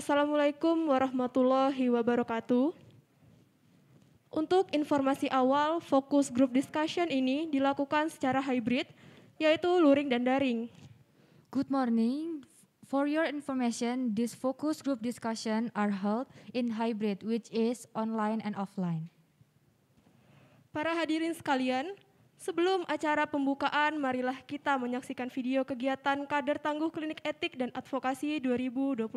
Assalamualaikum warahmatullahi wabarakatuh. Untuk informasi awal, fokus group discussion ini dilakukan secara hybrid, yaitu luring dan daring. Good morning. For your information, this focus group discussion are held in hybrid, which is online and offline. Para hadirin sekalian, sebelum acara pembukaan, marilah kita menyaksikan video kegiatan kader tangguh klinik etik dan advokasi 2021.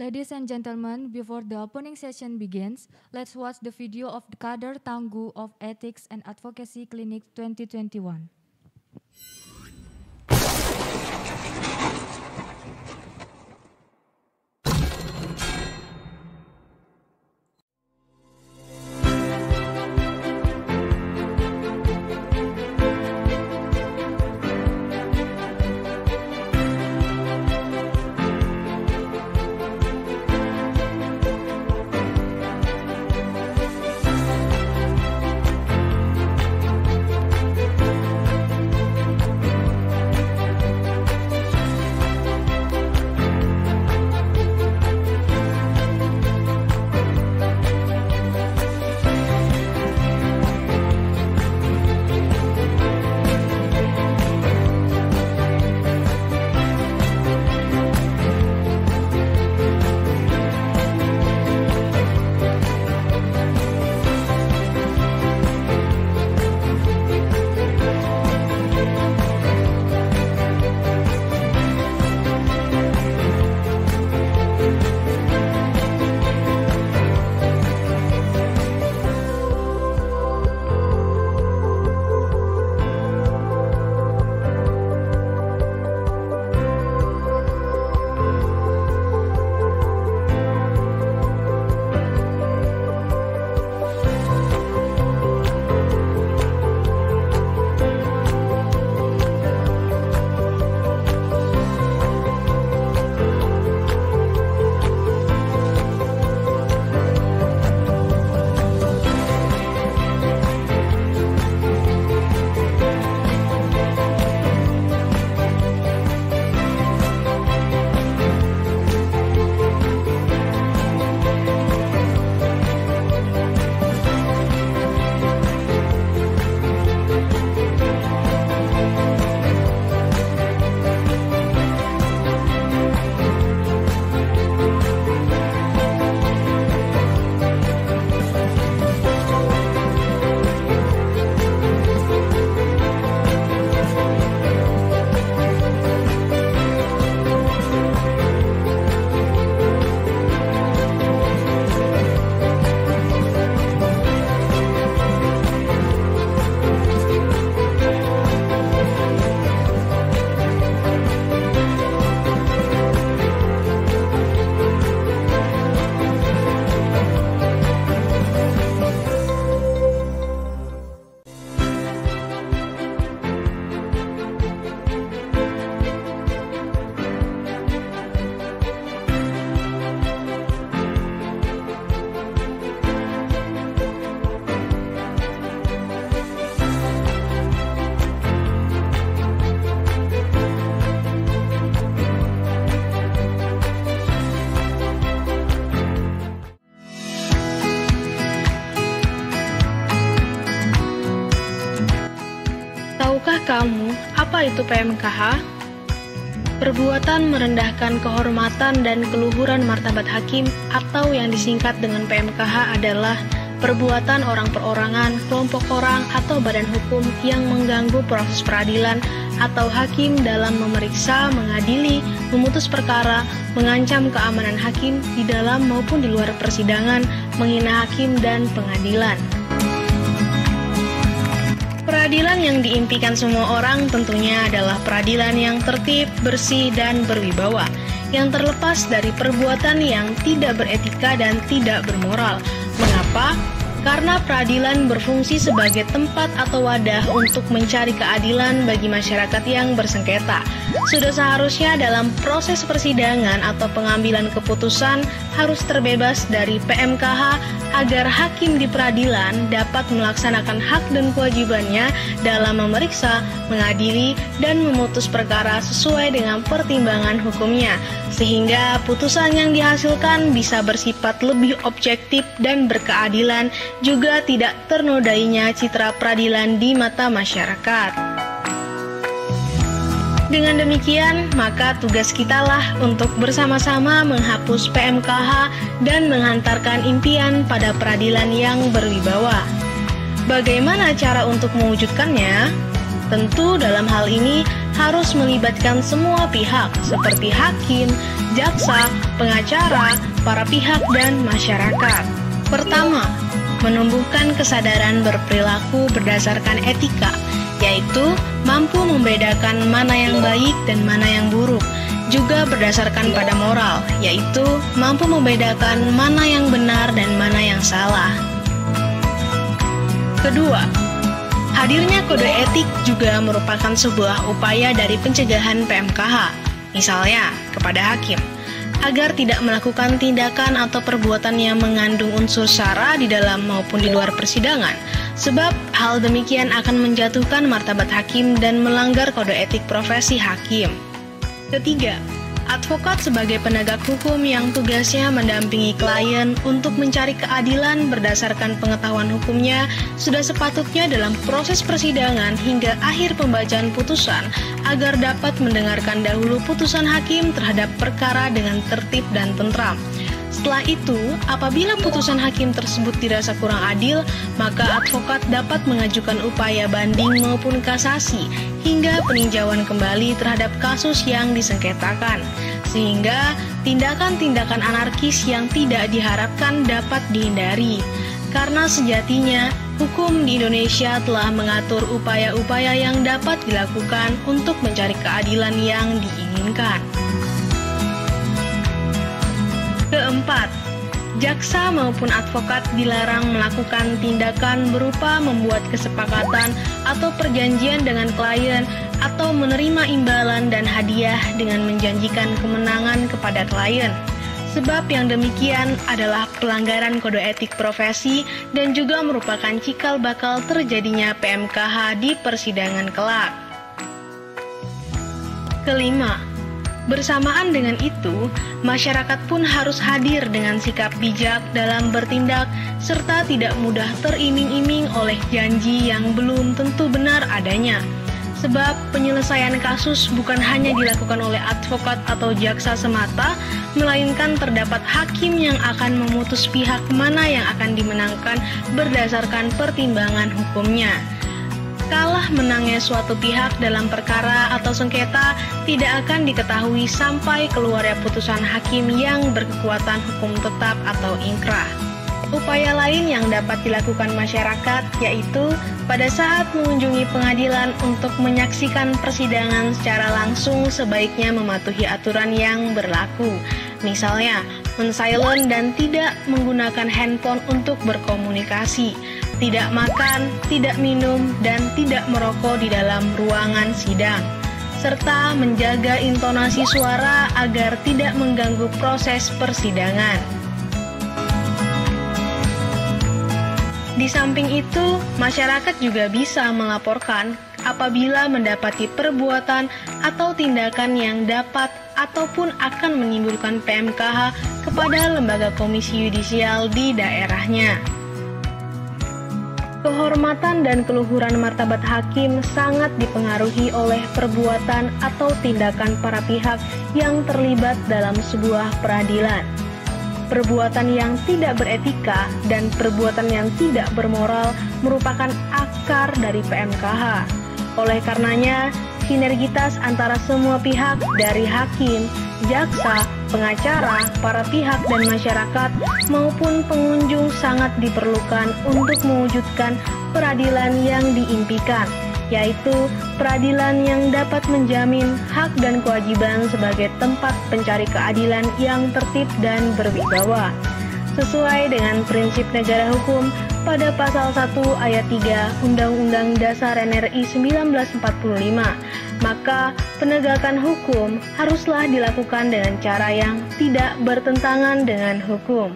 Ladies and gentlemen, before the opening session begins, let's watch the video of the Kader Tanggu of Ethics and Advocacy Clinic 2021. 1 PMKH, perbuatan merendahkan kehormatan dan keluhuran martabat hakim atau yang disingkat dengan PMKH adalah perbuatan orang perorangan, kelompok orang, atau badan hukum yang mengganggu proses peradilan atau hakim dalam memeriksa, mengadili, memutus perkara, mengancam keamanan hakim di dalam maupun di luar persidangan, menghina hakim dan pengadilan. Peradilan yang diimpikan semua orang tentunya adalah peradilan yang tertib, bersih, dan berwibawa, yang terlepas dari perbuatan yang tidak beretika dan tidak bermoral. Mengapa? Karena peradilan berfungsi sebagai tempat atau wadah untuk mencari keadilan bagi masyarakat yang bersengketa. Sudah seharusnya dalam proses persidangan atau pengambilan keputusan harus terbebas dari PMKH agar hakim di peradilan dapat melaksanakan hak dan kewajibannya dalam memeriksa, mengadili, dan memutus perkara sesuai dengan pertimbangan hukumnya, sehingga putusan yang dihasilkan bisa bersifat lebih objektif dan berkeadilan, juga tidak ternodainya citra peradilan di mata masyarakat. Dengan demikian, maka tugas kitalah untuk bersama-sama menghapus PMKH dan menghantarkan impian pada peradilan yang berwibawa. Bagaimana cara untuk mewujudkannya? Tentu dalam hal ini harus melibatkan semua pihak seperti hakim, jaksa, pengacara, para pihak dan masyarakat. Pertama, menumbuhkan kesadaran berperilaku berdasarkan etika itu mampu membedakan mana yang baik dan mana yang buruk, juga berdasarkan pada moral, yaitu mampu membedakan mana yang benar dan mana yang salah. Kedua, hadirnya kode etik juga merupakan sebuah upaya dari pencegahan PMKH, misalnya kepada hakim, agar tidak melakukan tindakan atau perbuatan yang mengandung unsur sara di dalam maupun di luar persidangan, sebab hal demikian akan menjatuhkan martabat hakim dan melanggar kode etik profesi hakim. Ketiga, advokat sebagai penegak hukum yang tugasnya mendampingi klien untuk mencari keadilan berdasarkan pengetahuan hukumnya sudah sepatutnya dalam proses persidangan hingga akhir pembacaan putusan agar dapat mendengarkan dahulu putusan hakim terhadap perkara dengan tertib dan tentram. Setelah itu, apabila putusan hakim tersebut dirasa kurang adil, maka advokat dapat mengajukan upaya banding maupun kasasi hingga peninjauan kembali terhadap kasus yang disengketakan. Sehingga tindakan-tindakan anarkis yang tidak diharapkan dapat dihindari. Karena sejatinya Hukum di Indonesia telah mengatur upaya-upaya yang dapat dilakukan untuk mencari keadilan yang diinginkan. Keempat, jaksa maupun advokat dilarang melakukan tindakan berupa membuat kesepakatan atau perjanjian dengan klien atau menerima imbalan dan hadiah dengan menjanjikan kemenangan kepada klien. Sebab yang demikian adalah pelanggaran kode etik profesi dan juga merupakan cikal bakal terjadinya PMKH di persidangan kelak. Kelima, Bersamaan dengan itu, masyarakat pun harus hadir dengan sikap bijak dalam bertindak serta tidak mudah teriming-iming oleh janji yang belum tentu benar adanya. Sebab penyelesaian kasus bukan hanya dilakukan oleh advokat atau jaksa semata, melainkan terdapat hakim yang akan memutus pihak mana yang akan dimenangkan berdasarkan pertimbangan hukumnya kalah menangnya suatu pihak dalam perkara atau sengketa tidak akan diketahui sampai keluarnya putusan hakim yang berkekuatan hukum tetap atau inkrah. Upaya lain yang dapat dilakukan masyarakat yaitu pada saat mengunjungi pengadilan untuk menyaksikan persidangan secara langsung sebaiknya mematuhi aturan yang berlaku. Misalnya, mensilent dan tidak menggunakan handphone untuk berkomunikasi tidak makan, tidak minum, dan tidak merokok di dalam ruangan sidang, serta menjaga intonasi suara agar tidak mengganggu proses persidangan. Di samping itu, masyarakat juga bisa melaporkan apabila mendapati perbuatan atau tindakan yang dapat ataupun akan menimbulkan PMKH kepada lembaga komisi yudisial di daerahnya. Kehormatan dan keluhuran martabat hakim sangat dipengaruhi oleh perbuatan atau tindakan para pihak yang terlibat dalam sebuah peradilan. Perbuatan yang tidak beretika dan perbuatan yang tidak bermoral merupakan akar dari PMKH. Oleh karenanya, sinergitas antara semua pihak dari hakim, jaksa, pengacara, para pihak dan masyarakat maupun pengunjung sangat diperlukan untuk mewujudkan peradilan yang diimpikan, yaitu peradilan yang dapat menjamin hak dan kewajiban sebagai tempat pencari keadilan yang tertib dan berwibawa. Sesuai dengan prinsip negara hukum, pada pasal 1 ayat 3 Undang-Undang Dasar NRI 1945. Maka penegakan hukum haruslah dilakukan dengan cara yang tidak bertentangan dengan hukum.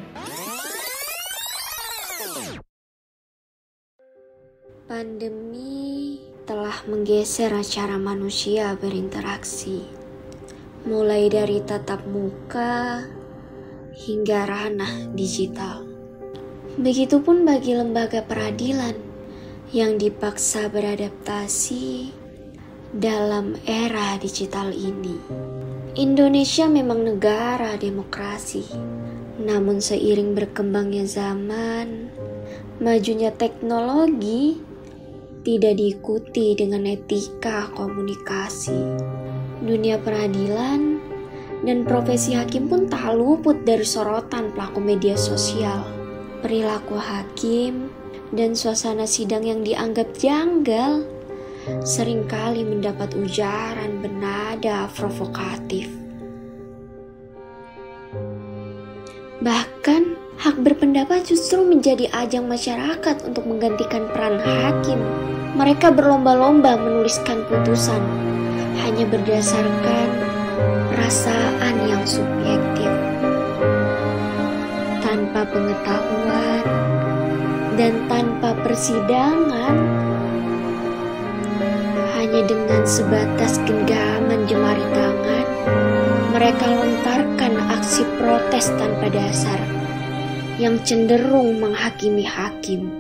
Pandemi telah menggeser acara manusia berinteraksi, mulai dari tatap muka hingga ranah digital Begitupun bagi lembaga peradilan yang dipaksa beradaptasi dalam era digital ini. Indonesia memang negara demokrasi, namun seiring berkembangnya zaman, majunya teknologi tidak diikuti dengan etika komunikasi. Dunia peradilan dan profesi hakim pun tak luput dari sorotan pelaku media sosial perilaku hakim, dan suasana sidang yang dianggap janggal seringkali mendapat ujaran bernada provokatif. Bahkan, hak berpendapat justru menjadi ajang masyarakat untuk menggantikan peran hakim. Mereka berlomba-lomba menuliskan putusan hanya berdasarkan perasaan yang subjektif tanpa pengetahuan dan tanpa persidangan, hanya dengan sebatas genggaman jemari tangan, mereka lontarkan aksi protes tanpa dasar yang cenderung menghakimi hakim.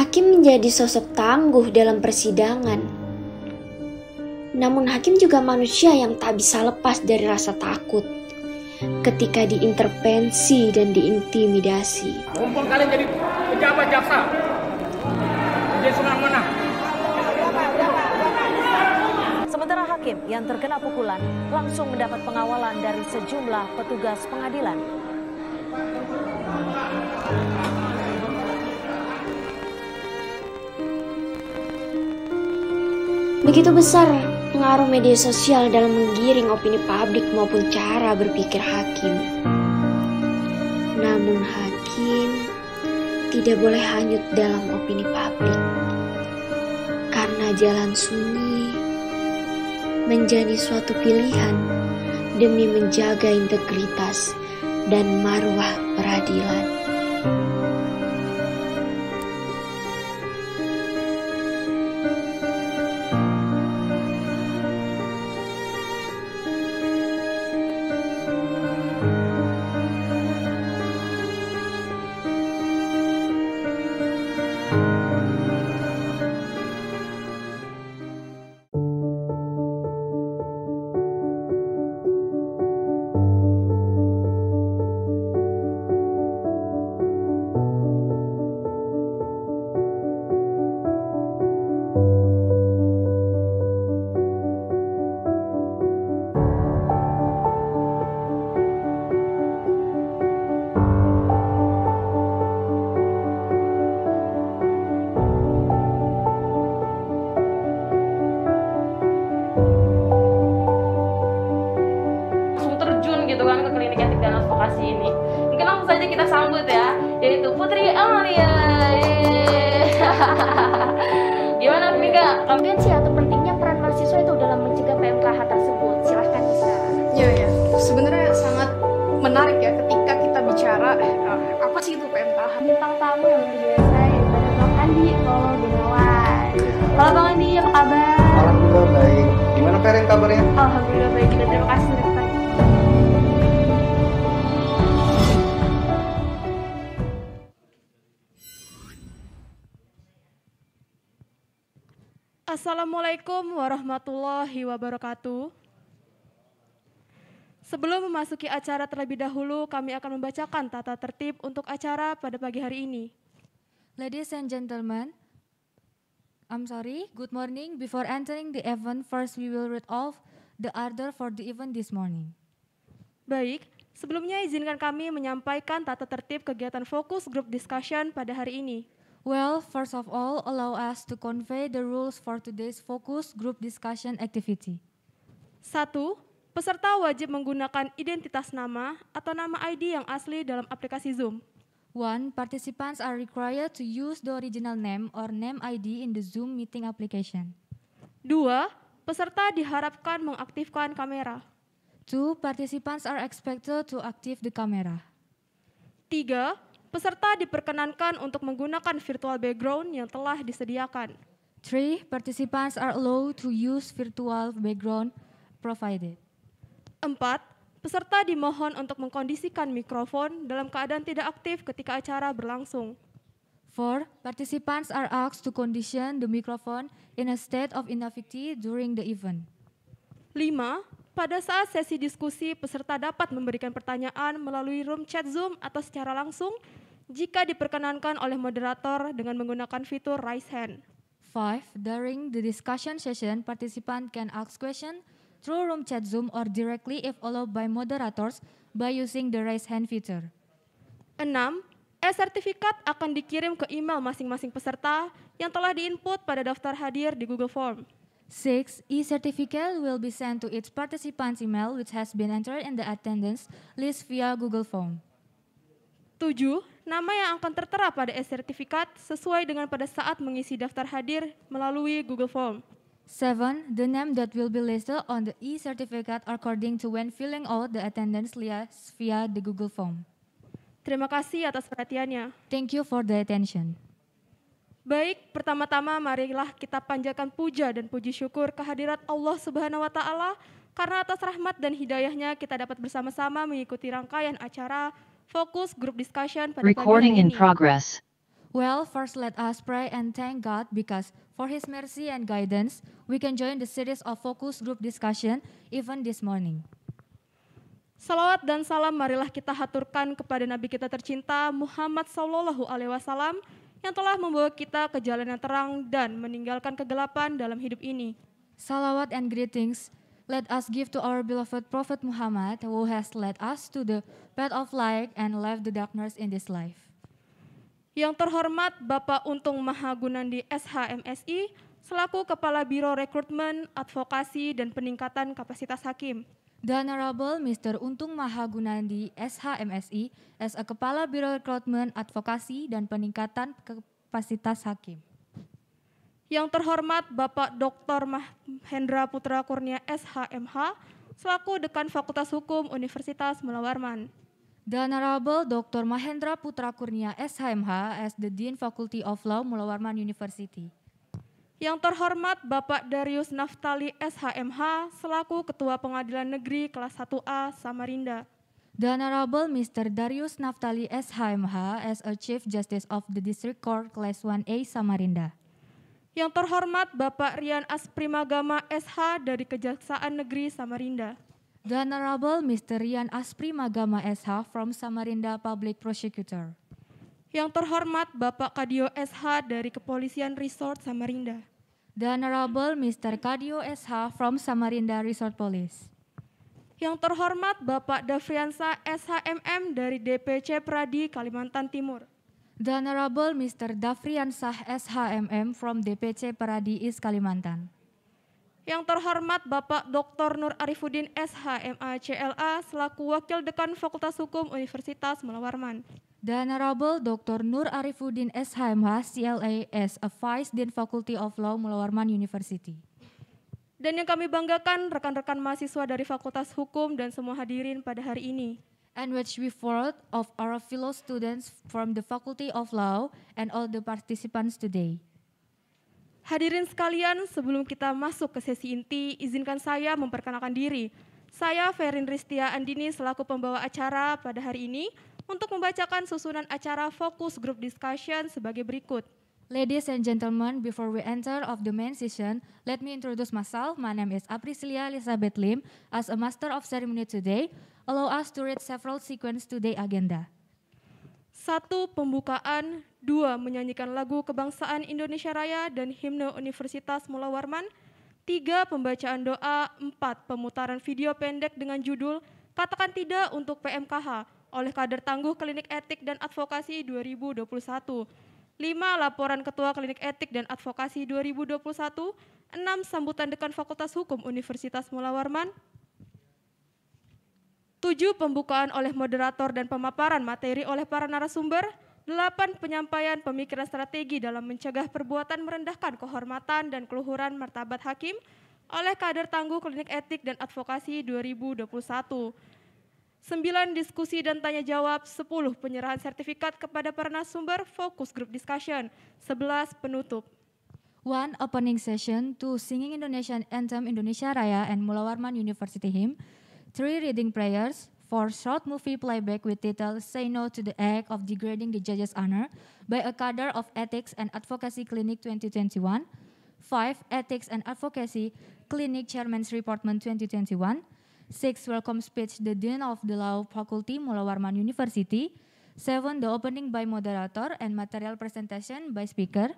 Hakim menjadi sosok tangguh dalam persidangan. Namun hakim juga manusia yang tak bisa lepas dari rasa takut ketika diintervensi dan diintimidasi. Mumpung kalian jadi pejabat jaksa, jadi senang mana? Sementara hakim yang terkena pukulan langsung mendapat pengawalan dari sejumlah petugas pengadilan. Begitu besar pengaruh media sosial dalam menggiring opini publik maupun cara berpikir hakim. Namun hakim tidak boleh hanyut dalam opini publik. Karena jalan sunyi menjadi suatu pilihan demi menjaga integritas dan marwah peradilan. wabarakatuh. Sebelum memasuki acara terlebih dahulu, kami akan membacakan tata tertib untuk acara pada pagi hari ini. Ladies and gentlemen, I'm sorry, good morning. Before entering the event, first we will read off the order for the event this morning. Baik, sebelumnya izinkan kami menyampaikan tata tertib kegiatan fokus group discussion pada hari ini. Well, first of all, allow us to convey the rules for today's focus group discussion activity. Satu, peserta wajib menggunakan identitas nama atau nama ID yang asli dalam aplikasi Zoom. One, participants are required to use the original name or name ID in the Zoom meeting application. Dua, peserta diharapkan mengaktifkan kamera. Two, participants are expected to active the camera. Tiga, peserta diperkenankan untuk menggunakan virtual background yang telah disediakan. Three, participants are allowed to use virtual background provided. Empat, peserta dimohon untuk mengkondisikan mikrofon dalam keadaan tidak aktif ketika acara berlangsung. Four, participants are asked to condition the microphone in a state of inactivity during the event. Lima, pada saat sesi diskusi, peserta dapat memberikan pertanyaan melalui room chat Zoom atau secara langsung jika diperkenankan oleh moderator dengan menggunakan fitur raise hand. Five, during the discussion session, participant can ask questions through room chat Zoom or directly if allowed by moderators by using the raise hand feature. 6. E-sertifikat akan dikirim ke email masing-masing peserta yang telah diinput pada daftar hadir di Google Form. 6. E-certificate will be sent to each participant's email which has been entered in the attendance list via Google Form. 7. Nama yang akan tertera pada e-sertifikat sesuai dengan pada saat mengisi daftar hadir melalui Google Form. Seven, the name that will be listed on the e-certificate according to when filling out the attendance list via the Google Form. Terima kasih atas perhatiannya. Thank you for the attention. Baik, pertama-tama marilah kita panjatkan puja dan puji syukur kehadirat Allah Subhanahu wa taala karena atas rahmat dan hidayahnya kita dapat bersama-sama mengikuti rangkaian acara fokus group discussion pada Recording pagi hari ini. in progress. Well, first let us pray and thank God because For His mercy and guidance, we can join the series of focus group discussion even this morning. Salawat dan salam marilah kita haturkan kepada Nabi kita tercinta Muhammad Sallallahu Alaihi Wasallam yang telah membawa kita ke jalan yang terang dan meninggalkan kegelapan dalam hidup ini. Salawat and greetings let us give to our beloved Prophet Muhammad who has led us to the path of light and left the darkness in this life. Yang terhormat Bapak Untung Mahagunandi SHMSI selaku Kepala Biro Rekrutmen, Advokasi, dan Peningkatan Kapasitas Hakim. The Honorable Mr. Untung Mahagunandi SHMSI as a Kepala Biro Rekrutmen, Advokasi, dan Peningkatan Kapasitas Hakim. Yang terhormat Bapak Dr. Mahendra Putra Kurnia SHMH selaku Dekan Fakultas Hukum Universitas Melawarman. The Honorable Dr. Mahendra Putra Kurnia SHMH as the Dean Faculty of Law Mula University. Yang terhormat Bapak Darius Naftali SHMH selaku Ketua Pengadilan Negeri kelas 1A Samarinda. The Honorable Mr. Darius Naftali SHMH as a Chief Justice of the District Court Class 1A Samarinda. Yang terhormat Bapak Rian Asprimagama SH dari Kejaksaan Negeri Samarinda. The Honorable Mr. Rian Aspri Magama SH from Samarinda Public Prosecutor. Yang terhormat Bapak Kadio SH dari Kepolisian Resort Samarinda. The Honorable Mr. Kadio SH from Samarinda Resort Police. Yang terhormat Bapak Davriansa SHMM dari DPC Pradi Kalimantan Timur. The Honorable Mr. Davriansa SHMM from DPC Pradi East Kalimantan. Yang terhormat Bapak Dr. Nur Arifuddin SH CLA, selaku Wakil Dekan Fakultas Hukum Universitas Melawarman. dan Honorable Dr. Nur Arifuddin MA, CLA as a Vice Dean Faculty of Law Melawarman University. Dan yang kami banggakan rekan-rekan mahasiswa dari Fakultas Hukum dan semua hadirin pada hari ini. And which we forward of our fellow students from the Faculty of Law and all the participants today. Hadirin sekalian, sebelum kita masuk ke sesi inti, izinkan saya memperkenalkan diri. Saya Ferin Ristia Andini selaku pembawa acara pada hari ini untuk membacakan susunan acara fokus group discussion sebagai berikut. Ladies and gentlemen, before we enter of the main session, let me introduce myself. My name is Aprisilia Elizabeth Lim. As a master of ceremony today, allow us to read several sequence today agenda satu pembukaan, dua menyanyikan lagu kebangsaan Indonesia Raya dan himne Universitas Mula Warman, tiga pembacaan doa, empat pemutaran video pendek dengan judul Katakan Tidak untuk PMKH oleh kader tangguh Klinik Etik dan Advokasi 2021. lima Laporan Ketua Klinik Etik dan Advokasi 2021. enam Sambutan Dekan Fakultas Hukum Universitas Mula Warman. 7. Pembukaan oleh moderator dan pemaparan materi oleh para narasumber. 8. Penyampaian pemikiran strategi dalam mencegah perbuatan merendahkan kehormatan dan keluhuran martabat hakim oleh kader tangguh Klinik Etik dan Advokasi 2021. 9 diskusi dan tanya jawab, 10 penyerahan sertifikat kepada para narasumber fokus group discussion, 11 penutup. one opening session, to singing Indonesian anthem Indonesia Raya and Mulawarman University hymn, three reading prayers, for short movie playback with title Say No to the Act of Degrading the Judge's Honor by a cadre of Ethics and Advocacy Clinic 2021, 5. Ethics and Advocacy Clinic Chairman's Reportment 2021, 6. Welcome Speech The Dean of the Law Faculty Mulawarman University, 7. The Opening by Moderator and Material Presentation by Speaker,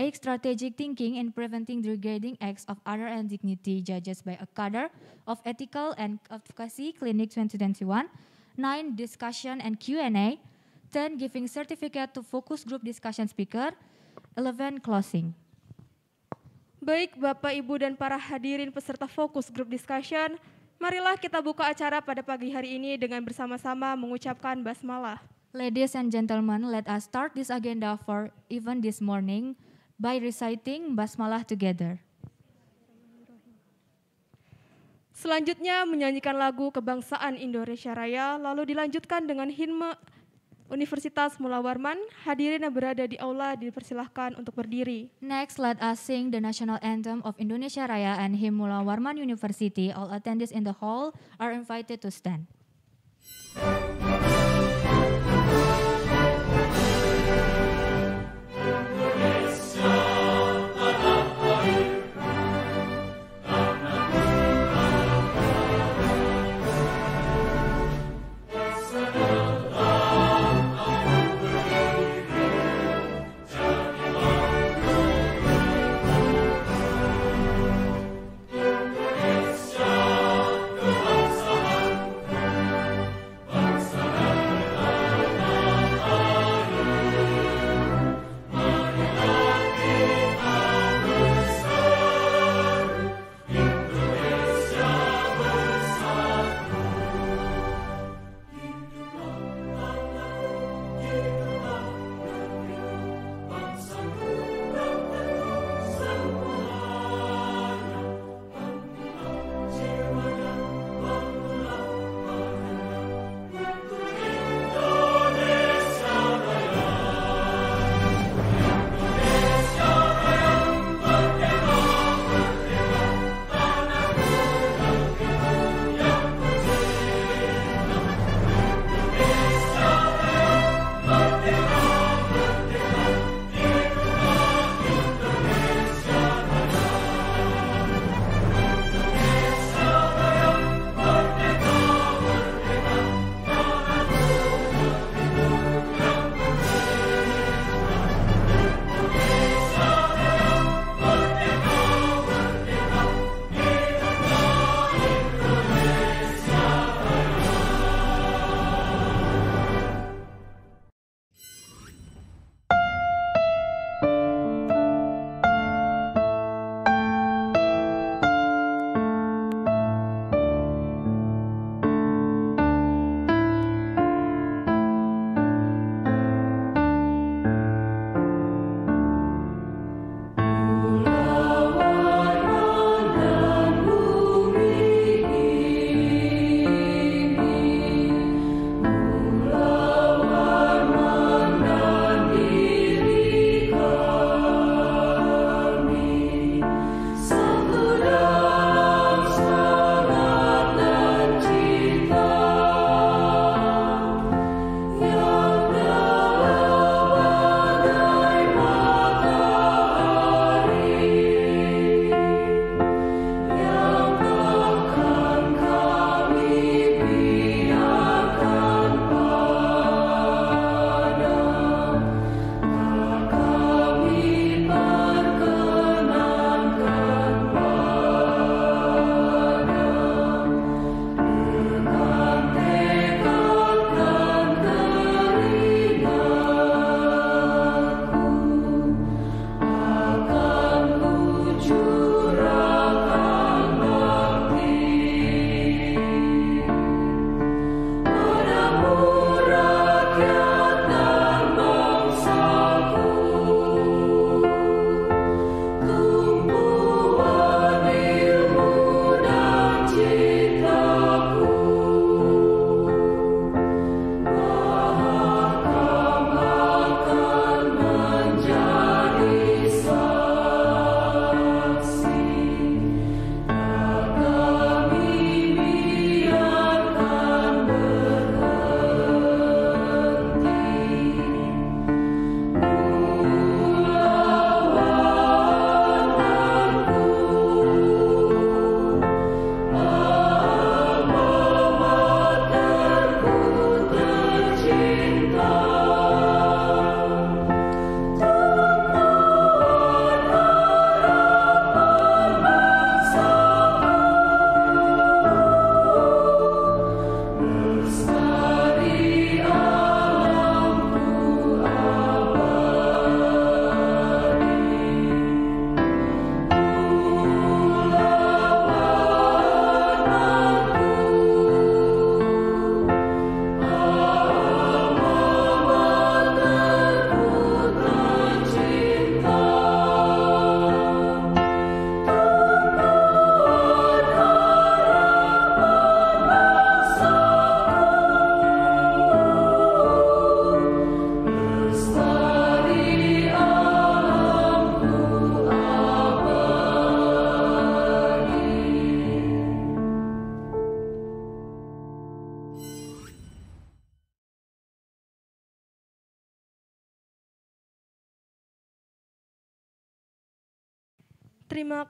8. Strategic thinking in preventing degrading acts of honor and dignity judged by a cadre of ethical and advocacy clinic 2021. 9. Discussion and Q&A. 10. Giving certificate to focus group discussion speaker. 11. Closing. Baik Bapak, Ibu, dan para hadirin peserta fokus group discussion, marilah kita buka acara pada pagi hari ini dengan bersama-sama mengucapkan basmalah. Ladies and gentlemen, let us start this agenda for even this morning by reciting basmalah together. Selanjutnya menyanyikan lagu kebangsaan Indonesia Raya lalu dilanjutkan dengan himne Universitas Mula Warman. Hadirin yang berada di aula dipersilahkan untuk berdiri. Next, let us sing the national anthem of Indonesia Raya and hymn Mula Warman University. All attendees in the hall are invited to stand.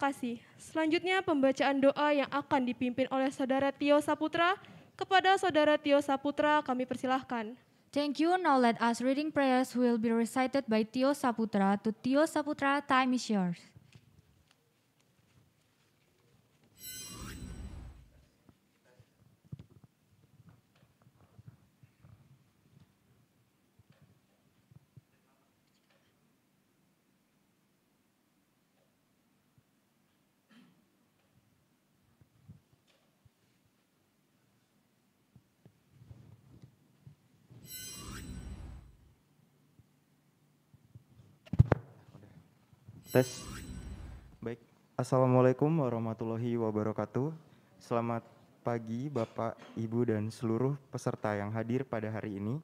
kasih. Selanjutnya pembacaan doa yang akan dipimpin oleh Saudara Tio Saputra. Kepada Saudara Tio Saputra kami persilahkan. Thank you. Now let us reading prayers will be recited by Tio Saputra. To Tio Saputra, time is yours. Tes. Baik. Assalamualaikum warahmatullahi wabarakatuh. Selamat pagi Bapak, Ibu dan seluruh peserta yang hadir pada hari ini.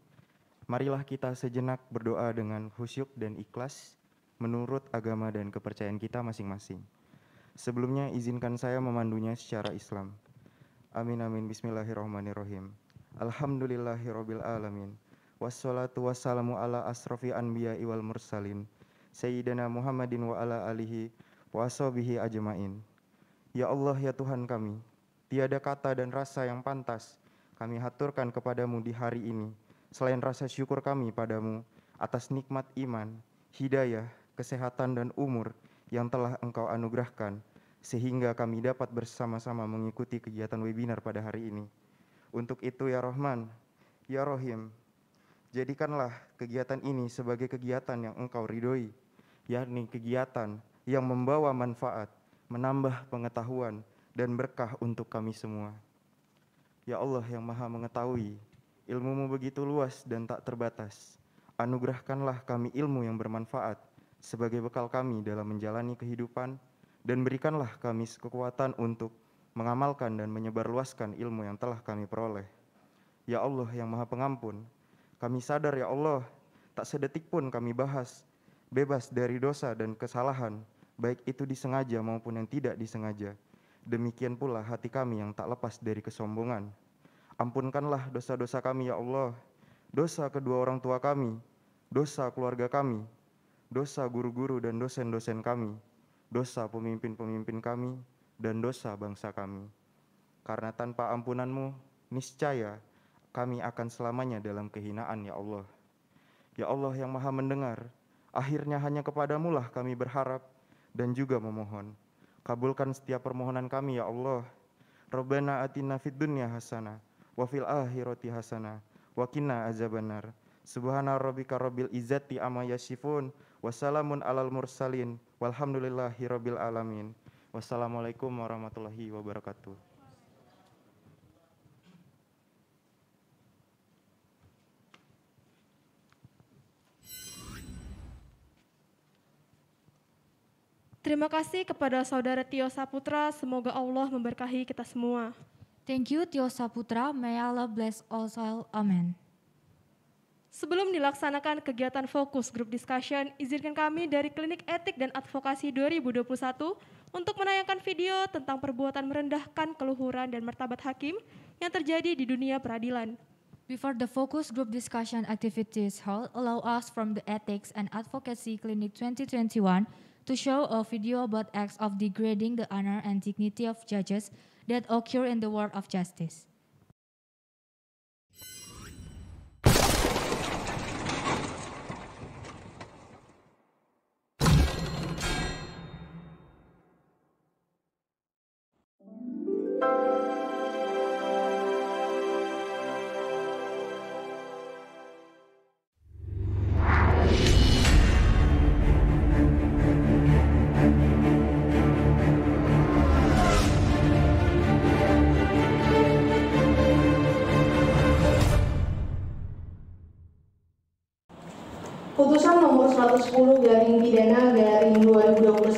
Marilah kita sejenak berdoa dengan khusyuk dan ikhlas menurut agama dan kepercayaan kita masing-masing. Sebelumnya izinkan saya memandunya secara Islam. Amin amin bismillahirrahmanirrahim. Alhamdulillahirabbil alamin. Wassalatu wassalamu ala asrofi anbiya wal mursalin Sayyidina Muhammadin wa ala alihi wa ashabihi ajmain. Ya Allah ya Tuhan kami, tiada kata dan rasa yang pantas kami haturkan kepadamu di hari ini selain rasa syukur kami padamu atas nikmat iman, hidayah, kesehatan dan umur yang telah Engkau anugerahkan sehingga kami dapat bersama-sama mengikuti kegiatan webinar pada hari ini. Untuk itu ya Rahman, ya Rahim, jadikanlah kegiatan ini sebagai kegiatan yang Engkau ridhoi yakni kegiatan yang membawa manfaat, menambah pengetahuan, dan berkah untuk kami semua. Ya Allah yang maha mengetahui, ilmumu begitu luas dan tak terbatas. Anugerahkanlah kami ilmu yang bermanfaat sebagai bekal kami dalam menjalani kehidupan dan berikanlah kami kekuatan untuk mengamalkan dan menyebarluaskan ilmu yang telah kami peroleh. Ya Allah yang maha pengampun, kami sadar ya Allah, tak sedetik pun kami bahas bebas dari dosa dan kesalahan, baik itu disengaja maupun yang tidak disengaja. Demikian pula hati kami yang tak lepas dari kesombongan. Ampunkanlah dosa-dosa kami, ya Allah, dosa kedua orang tua kami, dosa keluarga kami, dosa guru-guru dan dosen-dosen kami, dosa pemimpin-pemimpin kami, dan dosa bangsa kami. Karena tanpa ampunanmu, niscaya kami akan selamanya dalam kehinaan, ya Allah. Ya Allah yang maha mendengar, Akhirnya hanya kepadamulah kami berharap dan juga memohon. Kabulkan setiap permohonan kami ya Allah. Rabbana atina fid dunya hasana wa fil akhirati hasana wa qina azabannar. Subhana rabbika rabbil izzati amma yasifun wa salamun alal mursalin walhamdulillahi rabbil alamin. Wassalamualaikum warahmatullahi wabarakatuh. Terima kasih kepada Saudara Tio Saputra. Semoga Allah memberkahi kita semua. Thank you Tio Saputra. May Allah bless all soil. Amen. Sebelum dilaksanakan kegiatan fokus grup discussion, izinkan kami dari Klinik Etik dan Advokasi 2021 untuk menayangkan video tentang perbuatan merendahkan keluhuran dan martabat hakim yang terjadi di dunia peradilan. Before the focus group discussion activities hall, allow us from the Ethics and Advocacy Clinic 2021 to show a video about acts of degrading the honor and dignity of judges that occur in the world of justice. 110 garing pidana garing 2021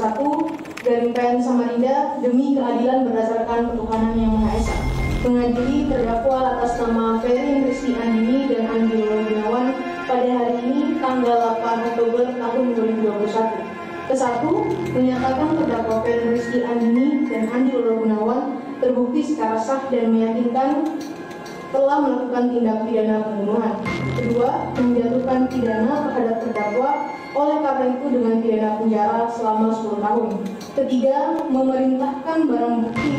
garing PN Samarinda demi keadilan berdasarkan ketuhanan yang Maha Esa. Mengadili terdakwa atas nama Ferry Rizki Andini dan Andi Gunawan pada hari ini tanggal 8 Oktober tahun 2021. Kesatu, menyatakan terdakwa Ferry Rizki Andini dan Andi Gunawan terbukti secara sah dan meyakinkan telah melakukan tindak pidana pembunuhan. Kedua, menjatuhkan pidana terhadap terdakwa oleh karena itu dengan pidana penjara selama 10 tahun. Ketiga, memerintahkan barang bukti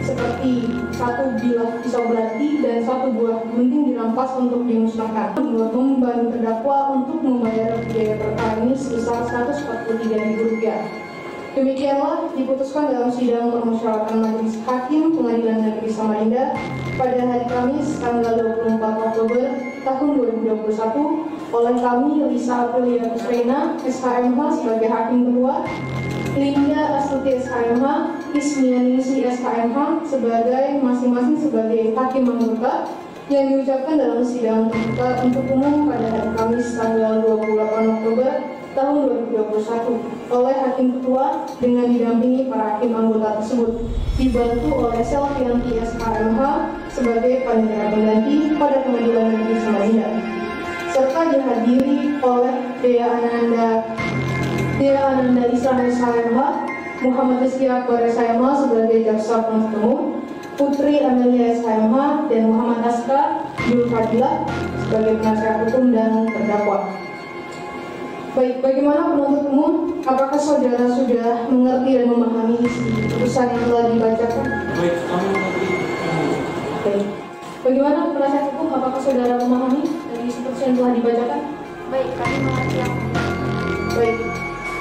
seperti satu bilah pisau belati dan satu buah gunting dirampas untuk dimusnahkan. Membantu terdakwa untuk membayar biaya perkara ini sebesar ribu rupiah. Demikianlah diputuskan dalam sidang permusyawaratan Majelis Hakim Pengadilan Negeri Samarinda pada hari Kamis tanggal 24 Oktober tahun 2021 oleh kami Lisa Aprilia Kusrena, SHMH sebagai Hakim kedua, Linda Astuti SHMH, Ismianisi SHMH sebagai masing-masing sebagai Hakim anggota yang diucapkan dalam sidang terbuka untuk umum pada hari Kamis tanggal 28 Oktober tahun 2021 oleh hakim ketua dengan didampingi para hakim anggota tersebut dibantu oleh sel PMPS KMH sebagai panitia pengganti pada Pengadilan Negeri Samarinda serta dihadiri oleh Dea Ananda Dea Ananda Islam SHMH Muhammad Rizky Akbar SHMH sebagai jaksa penuntut umum Putri Amelia SHMH dan Muhammad Aska Yul Fadila sebagai penasihat hukum dan terdakwa. Baik, bagaimana penuntut umum? Apakah saudara sudah mengerti dan memahami isi putusan yang telah dibacakan? Baik, kami mengerti. Baik. Bagaimana penasihat hukum? Apakah saudara memahami dari isi yang telah dibacakan? Baik, kami mengerti. Baik.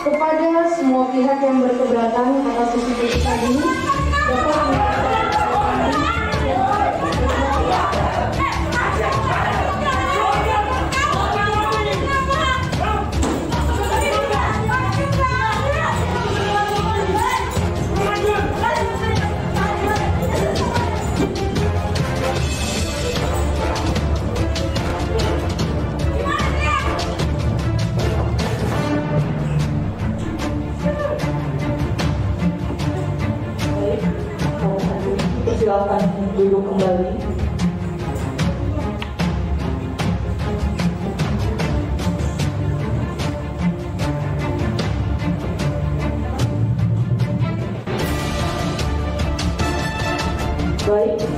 Kepada semua pihak yang berkeberatan atas isi putusan ini, dapat silakan duduk kembali. Baik,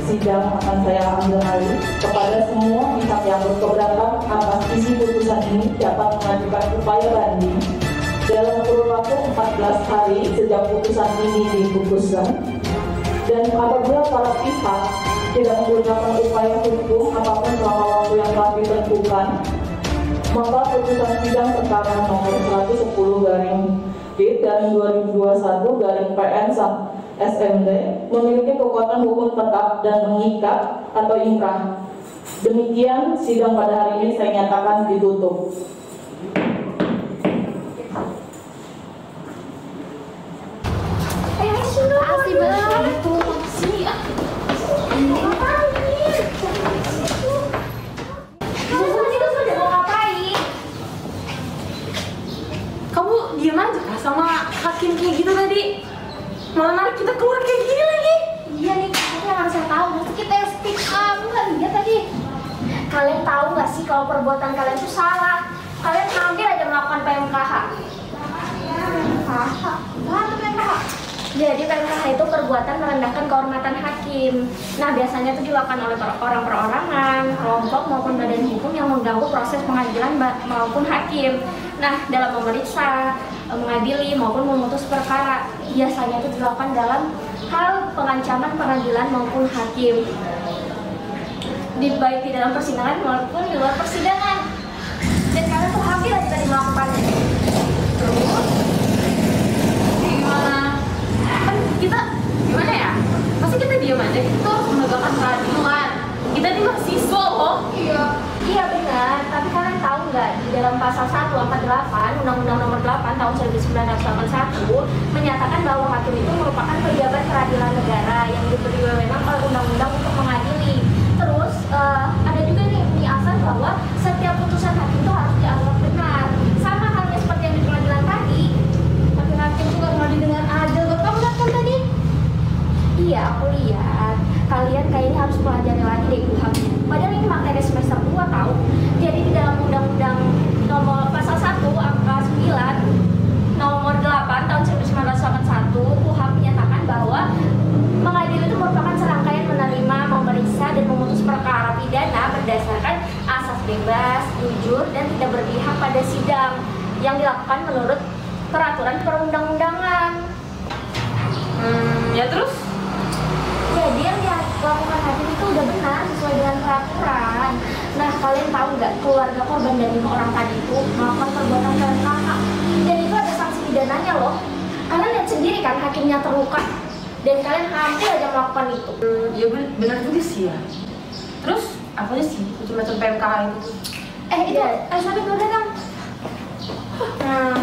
sidang akan saya ambil alih kepada semua pihak yang berkeberatan atas isi putusan ini dapat mengajukan upaya banding dalam kurun waktu 14 hari sejak putusan ini diputuskan dan apabila para pihak tidak menggunakan upaya hukum apapun selama waktu yang telah ditentukan, maka putusan sidang perkara nomor 110 garing D dan 2021 garing PN SMD memiliki kekuatan hukum tetap dan mengikat atau ingkar. Demikian sidang pada hari ini saya nyatakan ditutup. malah narik kita keluar kayak gini lagi iya nih tapi yang harus saya tahu mesti kita yang speak up lu nggak lihat tadi kalian tahu nggak sih kalau perbuatan kalian itu salah kalian hampir aja melakukan PMKH PMKH lah PMKH jadi PMKH itu perbuatan merendahkan kehormatan hakim. Nah, biasanya itu dilakukan oleh orang perorangan, kelompok maupun badan hukum yang mengganggu proses pengadilan maupun hakim. Nah, dalam memeriksa, eh, mengadili maupun memutus perkara biasanya itu dilakukan dalam hal pengancaman pengadilan maupun hakim di baik di dalam persidangan maupun di luar persidangan dan karena tuh hampir aja tadi melakukan terus gimana kan kita gimana ya pasti kita diam aja kita harus menegakkan peradilan. pasal 148 Undang-Undang Nomor 8 Tahun 1981 menyatakan bahwa hakim itu merupakan pejabat peradilan negara yang diberi wewenang oleh undang-undang untuk mengadili. Terus uh, ada juga nih asal bahwa setiap putusan hakim itu harus dianggap benar. Sama halnya seperti yang di pengadilan tadi, tapi hakim juga mau didengar aja. Kamu lihat kan tadi? Iya, aku lihat. Kalian kayaknya harus pelajari lagi deh kuhab. Padahal ini materi bebas, jujur, dan tidak berpihak pada sidang yang dilakukan menurut peraturan perundang-undangan. Hmm, ya terus? Jadi yang dilakukan hakim itu udah benar sesuai dengan peraturan. Nah, kalian tahu nggak keluarga korban dari lima orang tadi itu melakukan perbuatan kelengkapan dan itu ada sanksi pidananya loh. Kalian lihat sendiri kan hakimnya terluka dan kalian hampir aja melakukan itu. Hmm, ya benar juga sih ya. Terus apa sih macam-macam PMK itu eh itu yeah. eh sampai udah kan nah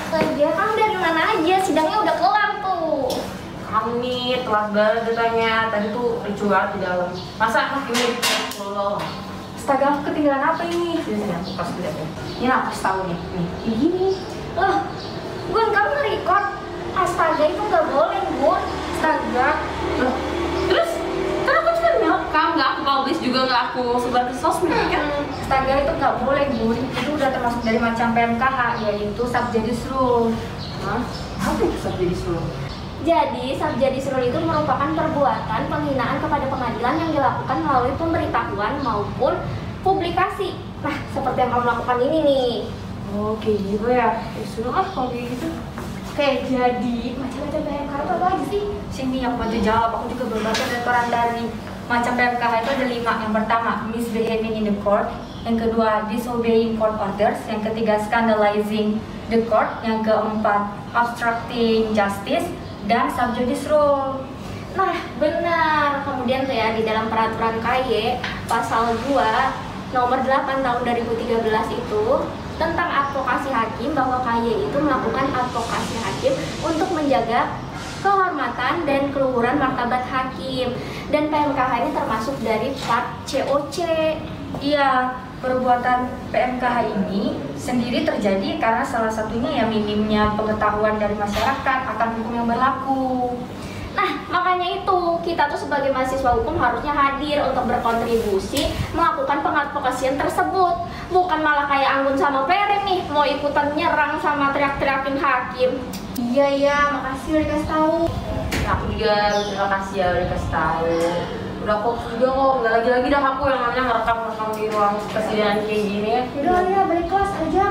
apa aja kamu dari mana aja sidangnya udah kelar tuh kami telat banget datanya tadi tuh lucu banget di dalam masa aku ini lolo Astaga, aku ketinggalan apa ini? Sini, iya, sini, aku kasih lihat ya. Ini aku kasih tahu nih. Nih, ini. Loh, Gun, kamu nge-record? Astaga, itu nggak boleh, Gun. Astaga. Loh, terus kan aku cuma merekam nggak aku publish juga nggak aku sebar ke sosmed hmm. kan Instagram itu nggak boleh bu itu udah termasuk dari macam PMKH yaitu subjudis rule Hah? apa itu subjudis rule jadi, subjadi surul itu merupakan perbuatan penghinaan kepada pengadilan yang dilakukan melalui pemberitahuan maupun publikasi. Nah, seperti yang kamu lakukan ini nih. Oh, gitu ya. Eh, sudah ah kalau gitu. Oke, jadi macam-macam PMK itu apa aja sih? Sini aku bantu jawab, aku juga berbaca dan peran dari macam PMK itu ada lima. Yang pertama, misbehaving in the court. Yang kedua, disobeying court orders. Yang ketiga, scandalizing the court. Yang keempat, obstructing justice. Dan subjudice rule. Nah, benar. Kemudian tuh ya, di dalam peraturan KY, pasal 2, nomor 8 tahun 2013 itu tentang advokasi hakim bahwa KY itu melakukan advokasi hakim untuk menjaga kehormatan dan keluhuran martabat hakim dan PMKH ini termasuk dari part COC iya perbuatan PMKH ini sendiri terjadi karena salah satunya ya minimnya pengetahuan dari masyarakat akan hukum yang berlaku Nah, makanya itu kita tuh sebagai mahasiswa hukum harusnya hadir untuk berkontribusi melakukan pengadvokasian tersebut. Bukan malah kayak Anggun sama Ferry nih, mau ikutan nyerang sama teriak-teriakin hakim. Iya, iya, makasih udah dikasih tahu. Aku juga ya terima kasih ya udah dikasih tahu. Udah aku juga kok, nggak lagi-lagi dah aku yang namanya ngerekam-rekam di ruang kesedihan kayak gini ya. Yaudah, ya, balik kelas aja.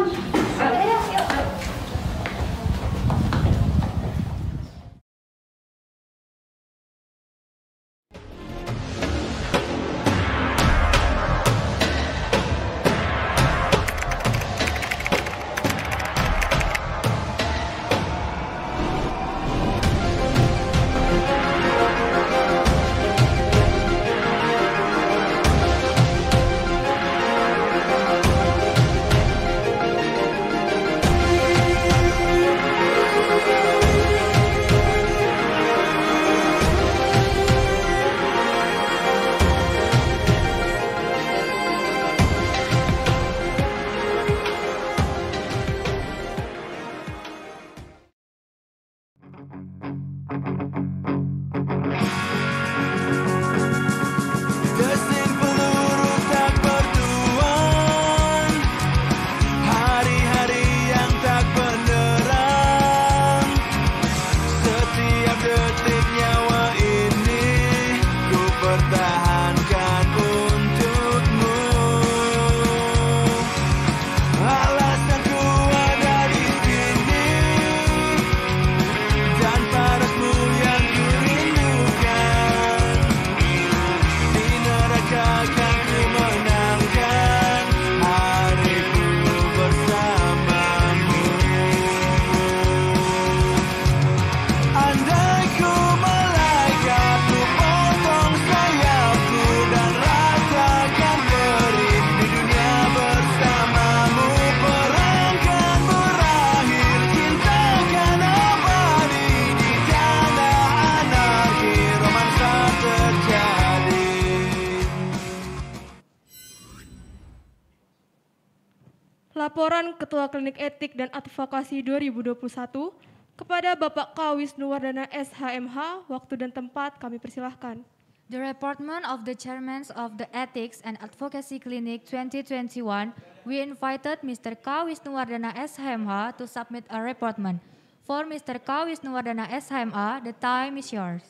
Klinik Etik dan Advokasi 2021 kepada Bapak K. Wisnuwardana SHMH, waktu dan tempat kami persilahkan. The Department of the Chairman of the Ethics and Advocacy Clinic 2021, we invited Mr. K. Wisnuwardana SHMH to submit a reportment. For Mr. K. Wisnuwardana SHMH, the time is yours.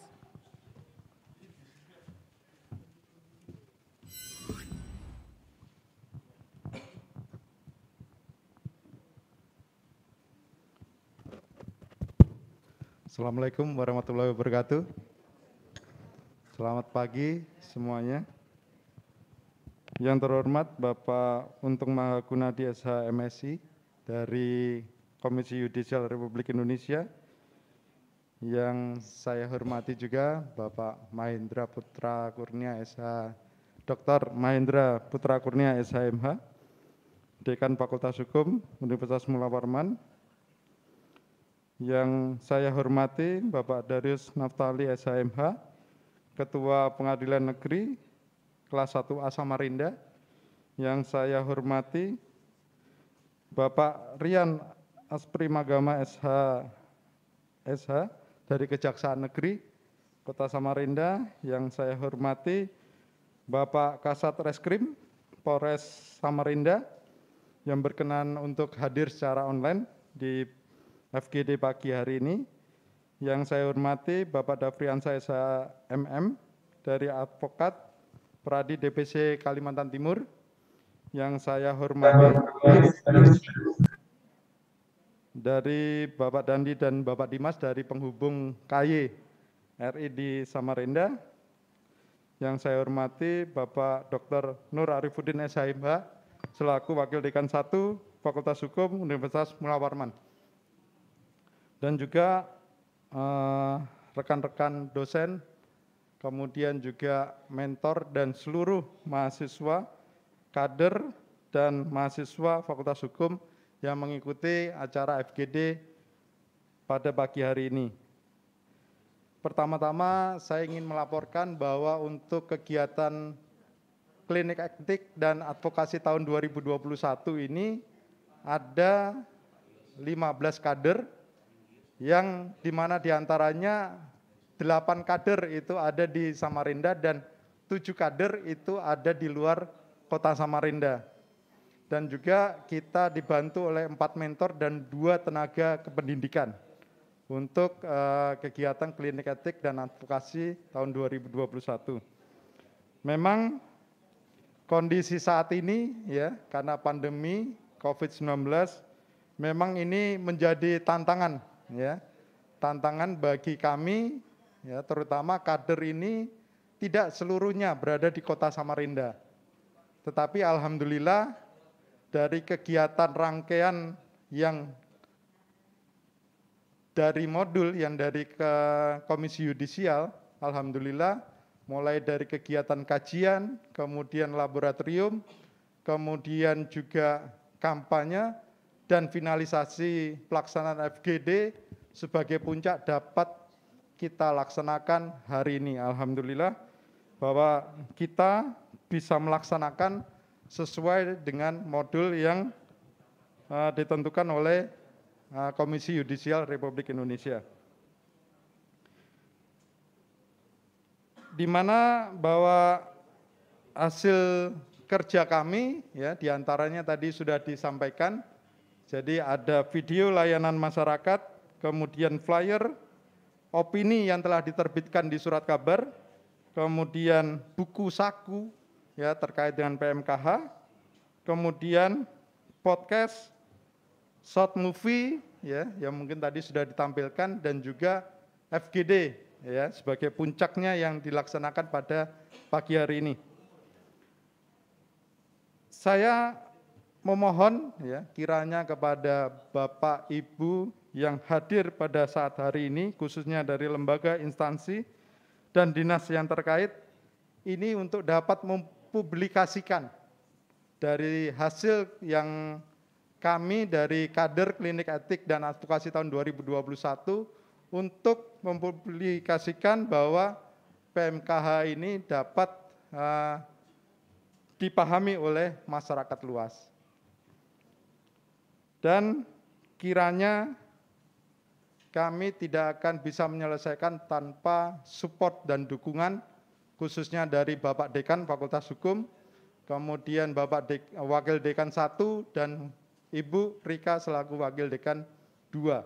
Assalamualaikum warahmatullahi wabarakatuh. Selamat pagi semuanya. Yang terhormat Bapak Untung Mahakuna SH MSI dari Komisi Yudisial Republik Indonesia. Yang saya hormati juga Bapak Mahendra Putra Kurnia SH Dr. Mahendra Putra Kurnia SHMH, Dekan Fakultas Hukum Universitas Mula Warman, yang saya hormati Bapak Darius Naftali SHMH, Ketua Pengadilan Negeri kelas 1A Samarinda, yang saya hormati Bapak Rian Aspri Magama SH SH dari Kejaksaan Negeri Kota Samarinda, yang saya hormati Bapak Kasat Reskrim Polres Samarinda yang berkenan untuk hadir secara online di FGD pagi hari ini yang saya hormati Bapak Davrian Saesa MM dari Advokat Pradi DPC Kalimantan Timur yang saya hormati dari Bapak Dandi dan Bapak Dimas dari penghubung KY RI di Samarinda yang saya hormati Bapak Dr. Nur Arifuddin SHMH selaku Wakil Dekan 1 Fakultas Hukum Universitas Mulawarman dan juga eh, rekan-rekan dosen, kemudian juga mentor dan seluruh mahasiswa, kader, dan mahasiswa Fakultas Hukum yang mengikuti acara FGD pada pagi hari ini. Pertama-tama saya ingin melaporkan bahwa untuk kegiatan klinik etik dan advokasi tahun 2021 ini ada 15 kader yang dimana diantaranya 8 kader itu ada di Samarinda dan 7 kader itu ada di luar kota Samarinda. Dan juga kita dibantu oleh empat mentor dan dua tenaga kependidikan untuk uh, kegiatan klinik etik dan advokasi tahun 2021. Memang kondisi saat ini ya karena pandemi COVID-19 memang ini menjadi tantangan ya. Tantangan bagi kami ya terutama kader ini tidak seluruhnya berada di Kota Samarinda. Tetapi alhamdulillah dari kegiatan rangkaian yang dari modul yang dari ke Komisi Yudisial, alhamdulillah mulai dari kegiatan kajian, kemudian laboratorium, kemudian juga kampanye, dan finalisasi pelaksanaan FGD sebagai puncak dapat kita laksanakan hari ini. Alhamdulillah bahwa kita bisa melaksanakan sesuai dengan modul yang uh, ditentukan oleh uh, Komisi Yudisial Republik Indonesia. Di mana bahwa hasil kerja kami ya diantaranya tadi sudah disampaikan jadi ada video layanan masyarakat, kemudian flyer, opini yang telah diterbitkan di surat kabar, kemudian buku saku ya terkait dengan PMKH, kemudian podcast, short movie ya yang mungkin tadi sudah ditampilkan dan juga FGD ya sebagai puncaknya yang dilaksanakan pada pagi hari ini. Saya memohon ya kiranya kepada Bapak Ibu yang hadir pada saat hari ini khususnya dari lembaga instansi dan dinas yang terkait ini untuk dapat mempublikasikan dari hasil yang kami dari kader klinik etik dan advokasi tahun 2021 untuk mempublikasikan bahwa PMKH ini dapat uh, dipahami oleh masyarakat luas dan kiranya kami tidak akan bisa menyelesaikan tanpa support dan dukungan khususnya dari Bapak Dekan Fakultas Hukum, kemudian Bapak Dek, Wakil Dekan 1 dan Ibu Rika selaku Wakil Dekan 2.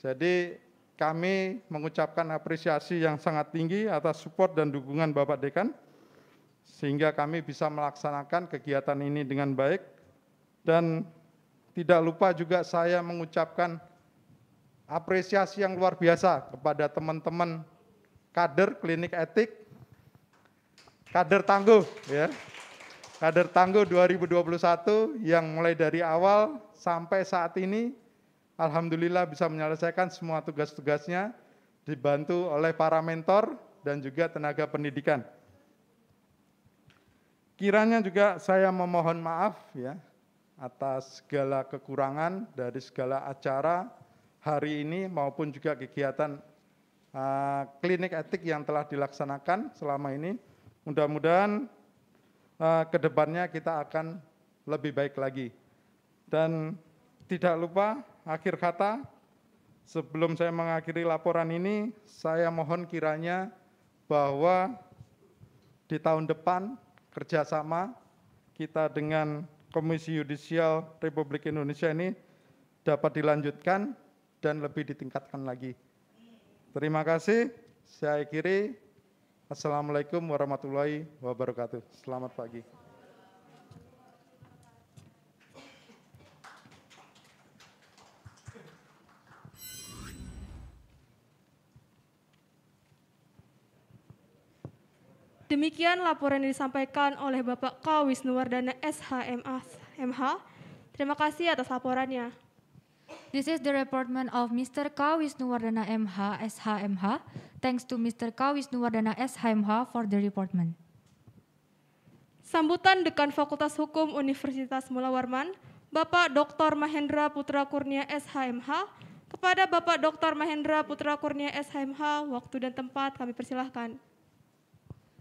Jadi kami mengucapkan apresiasi yang sangat tinggi atas support dan dukungan Bapak Dekan sehingga kami bisa melaksanakan kegiatan ini dengan baik dan tidak lupa juga saya mengucapkan apresiasi yang luar biasa kepada teman-teman kader klinik etik, kader tangguh, ya. kader tangguh 2021 yang mulai dari awal sampai saat ini, Alhamdulillah bisa menyelesaikan semua tugas-tugasnya, dibantu oleh para mentor dan juga tenaga pendidikan. Kiranya juga saya memohon maaf ya atas segala kekurangan dari segala acara hari ini maupun juga kegiatan uh, klinik etik yang telah dilaksanakan selama ini. Mudah-mudahan uh, ke depannya kita akan lebih baik lagi. Dan tidak lupa akhir kata, sebelum saya mengakhiri laporan ini, saya mohon kiranya bahwa di tahun depan kerjasama kita dengan Komisi Yudisial Republik Indonesia ini dapat dilanjutkan dan lebih ditingkatkan lagi. Terima kasih. Saya akhiri. Assalamualaikum warahmatullahi wabarakatuh. Selamat pagi. Demikian laporan yang disampaikan oleh Bapak K. Wisnuwardana SHMH. Terima kasih atas laporannya. This is the reportment of Mr. K. Wisnuwardana MH, SHMH. Thanks to Mr. K. Wisnuwardana SHMH for the reportment. Sambutan Dekan Fakultas Hukum Universitas Mula Warman, Bapak Dr. Mahendra Putra Kurnia SHMH, kepada Bapak Dr. Mahendra Putra Kurnia SHMH, waktu dan tempat kami persilahkan.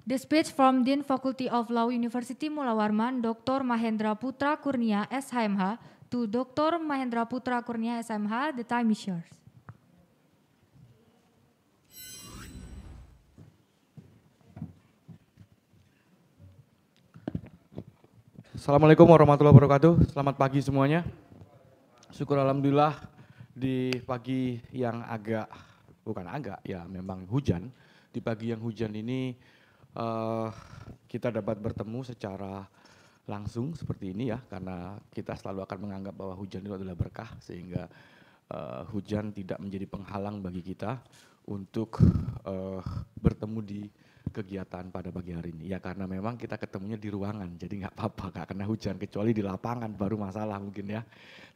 The speech from Dean Faculty of Law University Mulawarman, Dr. Mahendra Putra Kurnia, SHMH, to Dr. Mahendra Putra Kurnia, SMH, the time is yours. Assalamualaikum warahmatullahi wabarakatuh. Selamat pagi semuanya. Syukur alhamdulillah di pagi yang agak bukan agak ya memang hujan. Di pagi yang hujan ini uh, kita dapat bertemu secara langsung seperti ini ya karena kita selalu akan menganggap bahwa hujan itu adalah berkah sehingga uh, hujan tidak menjadi penghalang bagi kita untuk uh, bertemu di kegiatan pada pagi hari ini. Ya karena memang kita ketemunya di ruangan, jadi nggak apa-apa, nggak kena hujan, kecuali di lapangan baru masalah mungkin ya.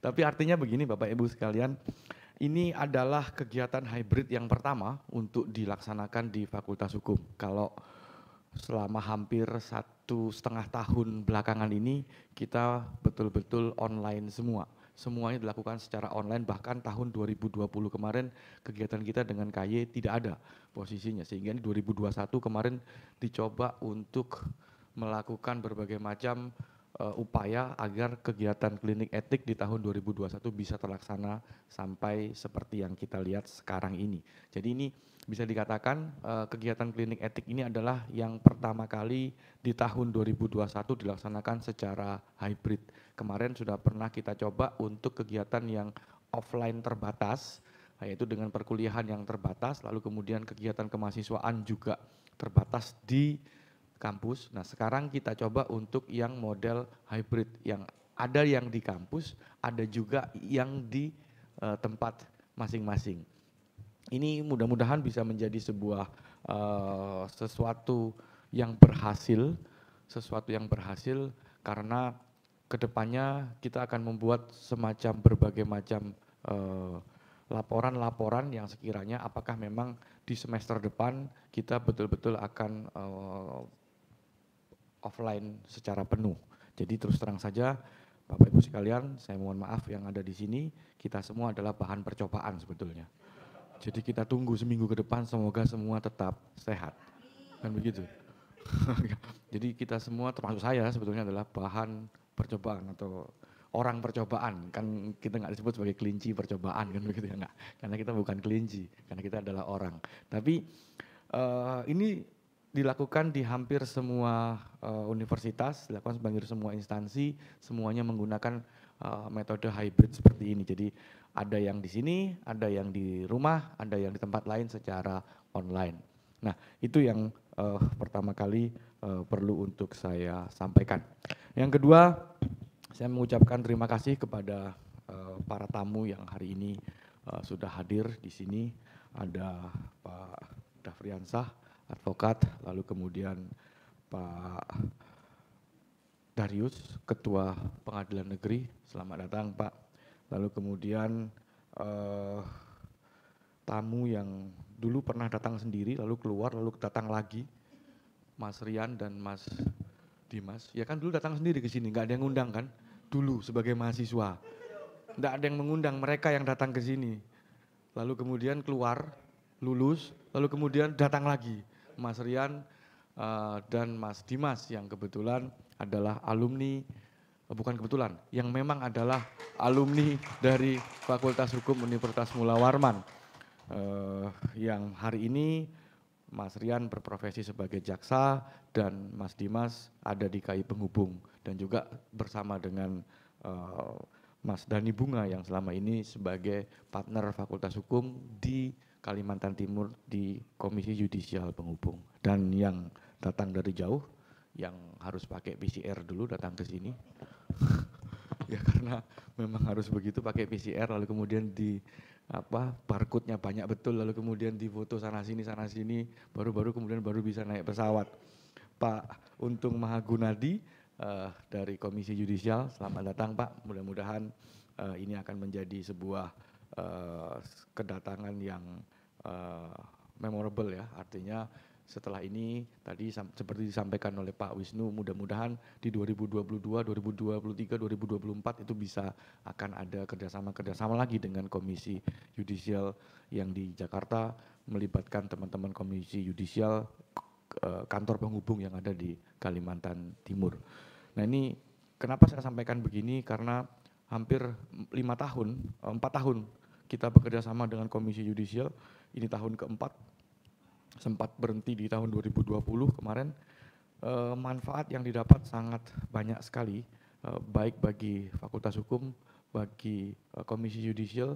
Tapi artinya begini Bapak Ibu sekalian, ini adalah kegiatan hybrid yang pertama untuk dilaksanakan di Fakultas Hukum. Kalau selama hampir satu setengah tahun belakangan ini kita betul-betul online semua. Semuanya dilakukan secara online bahkan tahun 2020 kemarin kegiatan kita dengan KY tidak ada posisinya sehingga ini 2021 kemarin dicoba untuk melakukan berbagai macam uh, upaya agar kegiatan klinik etik di tahun 2021 bisa terlaksana sampai seperti yang kita lihat sekarang ini. Jadi ini bisa dikatakan uh, kegiatan klinik etik ini adalah yang pertama kali di tahun 2021 dilaksanakan secara hybrid. Kemarin sudah pernah kita coba untuk kegiatan yang offline terbatas yaitu dengan perkuliahan yang terbatas lalu kemudian kegiatan kemahasiswaan juga terbatas di kampus. Nah sekarang kita coba untuk yang model hybrid yang ada yang di kampus, ada juga yang di uh, tempat masing-masing. Ini mudah-mudahan bisa menjadi sebuah uh, sesuatu yang berhasil, sesuatu yang berhasil karena kedepannya kita akan membuat semacam berbagai macam laporan eh, laporan-laporan yang sekiranya apakah memang di semester depan kita betul-betul akan uh, offline secara penuh. Jadi terus terang saja Bapak Ibu sekalian, saya mohon maaf yang ada di sini, kita semua adalah bahan percobaan sebetulnya. Jadi kita tunggu seminggu ke depan semoga semua tetap sehat. Kan begitu. Jadi kita semua termasuk saya sebetulnya adalah bahan percobaan atau orang percobaan kan kita nggak disebut sebagai kelinci percobaan kan begitu ya nggak karena kita bukan kelinci karena kita adalah orang tapi uh, ini dilakukan di hampir semua uh, universitas, dilakukan sebagai semua instansi, semuanya menggunakan uh, metode hybrid seperti ini. Jadi ada yang di sini, ada yang di rumah, ada yang di tempat lain secara online. Nah, itu yang uh, pertama kali uh, perlu untuk saya sampaikan. Yang kedua, saya mengucapkan terima kasih kepada uh, para tamu yang hari ini uh, sudah hadir di sini. Ada Pak Dafriansah, advokat, lalu kemudian Pak Darius, Ketua Pengadilan Negeri, selamat datang Pak. Lalu kemudian eh, tamu yang dulu pernah datang sendiri, lalu keluar, lalu datang lagi, Mas Rian dan Mas Dimas. Ya kan dulu datang sendiri ke sini, nggak ada yang ngundang kan? Dulu sebagai mahasiswa, nggak ada yang mengundang mereka yang datang ke sini. Lalu kemudian keluar, lulus, lalu kemudian datang lagi. Mas Rian uh, dan Mas Dimas yang kebetulan adalah alumni eh, bukan kebetulan, yang memang adalah alumni dari Fakultas Hukum Universitas Mula Warman. Uh, yang hari ini Mas Rian berprofesi sebagai jaksa dan Mas Dimas ada di KI Penghubung dan juga bersama dengan uh, Mas Dani Bunga yang selama ini sebagai partner Fakultas Hukum di Kalimantan Timur di Komisi Yudisial Penghubung. Dan yang datang dari jauh, yang harus pakai PCR dulu datang ke sini. ya karena memang harus begitu pakai PCR lalu kemudian di apa parkutnya banyak betul lalu kemudian di foto sana sini sana sini baru-baru kemudian baru bisa naik pesawat. Pak Untung Mahagunadi uh, eh, dari Komisi Yudisial, selamat datang Pak. Mudah-mudahan uh, ini akan menjadi sebuah Eh, kedatangan yang uh, memorable ya. Artinya setelah ini tadi seperti disampaikan oleh Pak Wisnu mudah-mudahan di 2022, 2023, 2024 itu bisa akan ada kerjasama-kerjasama lagi dengan Komisi Yudisial yang di Jakarta melibatkan teman-teman Komisi Yudisial eh, kantor penghubung yang ada di Kalimantan Timur. Nah ini kenapa saya sampaikan begini karena hampir lima tahun, eh, empat tahun kita bekerja sama dengan Komisi Yudisial. Ini tahun keempat, sempat berhenti di tahun 2020 kemarin. Eh, manfaat yang didapat sangat banyak sekali, eh, baik bagi Fakultas Hukum, bagi Komisi Yudisial,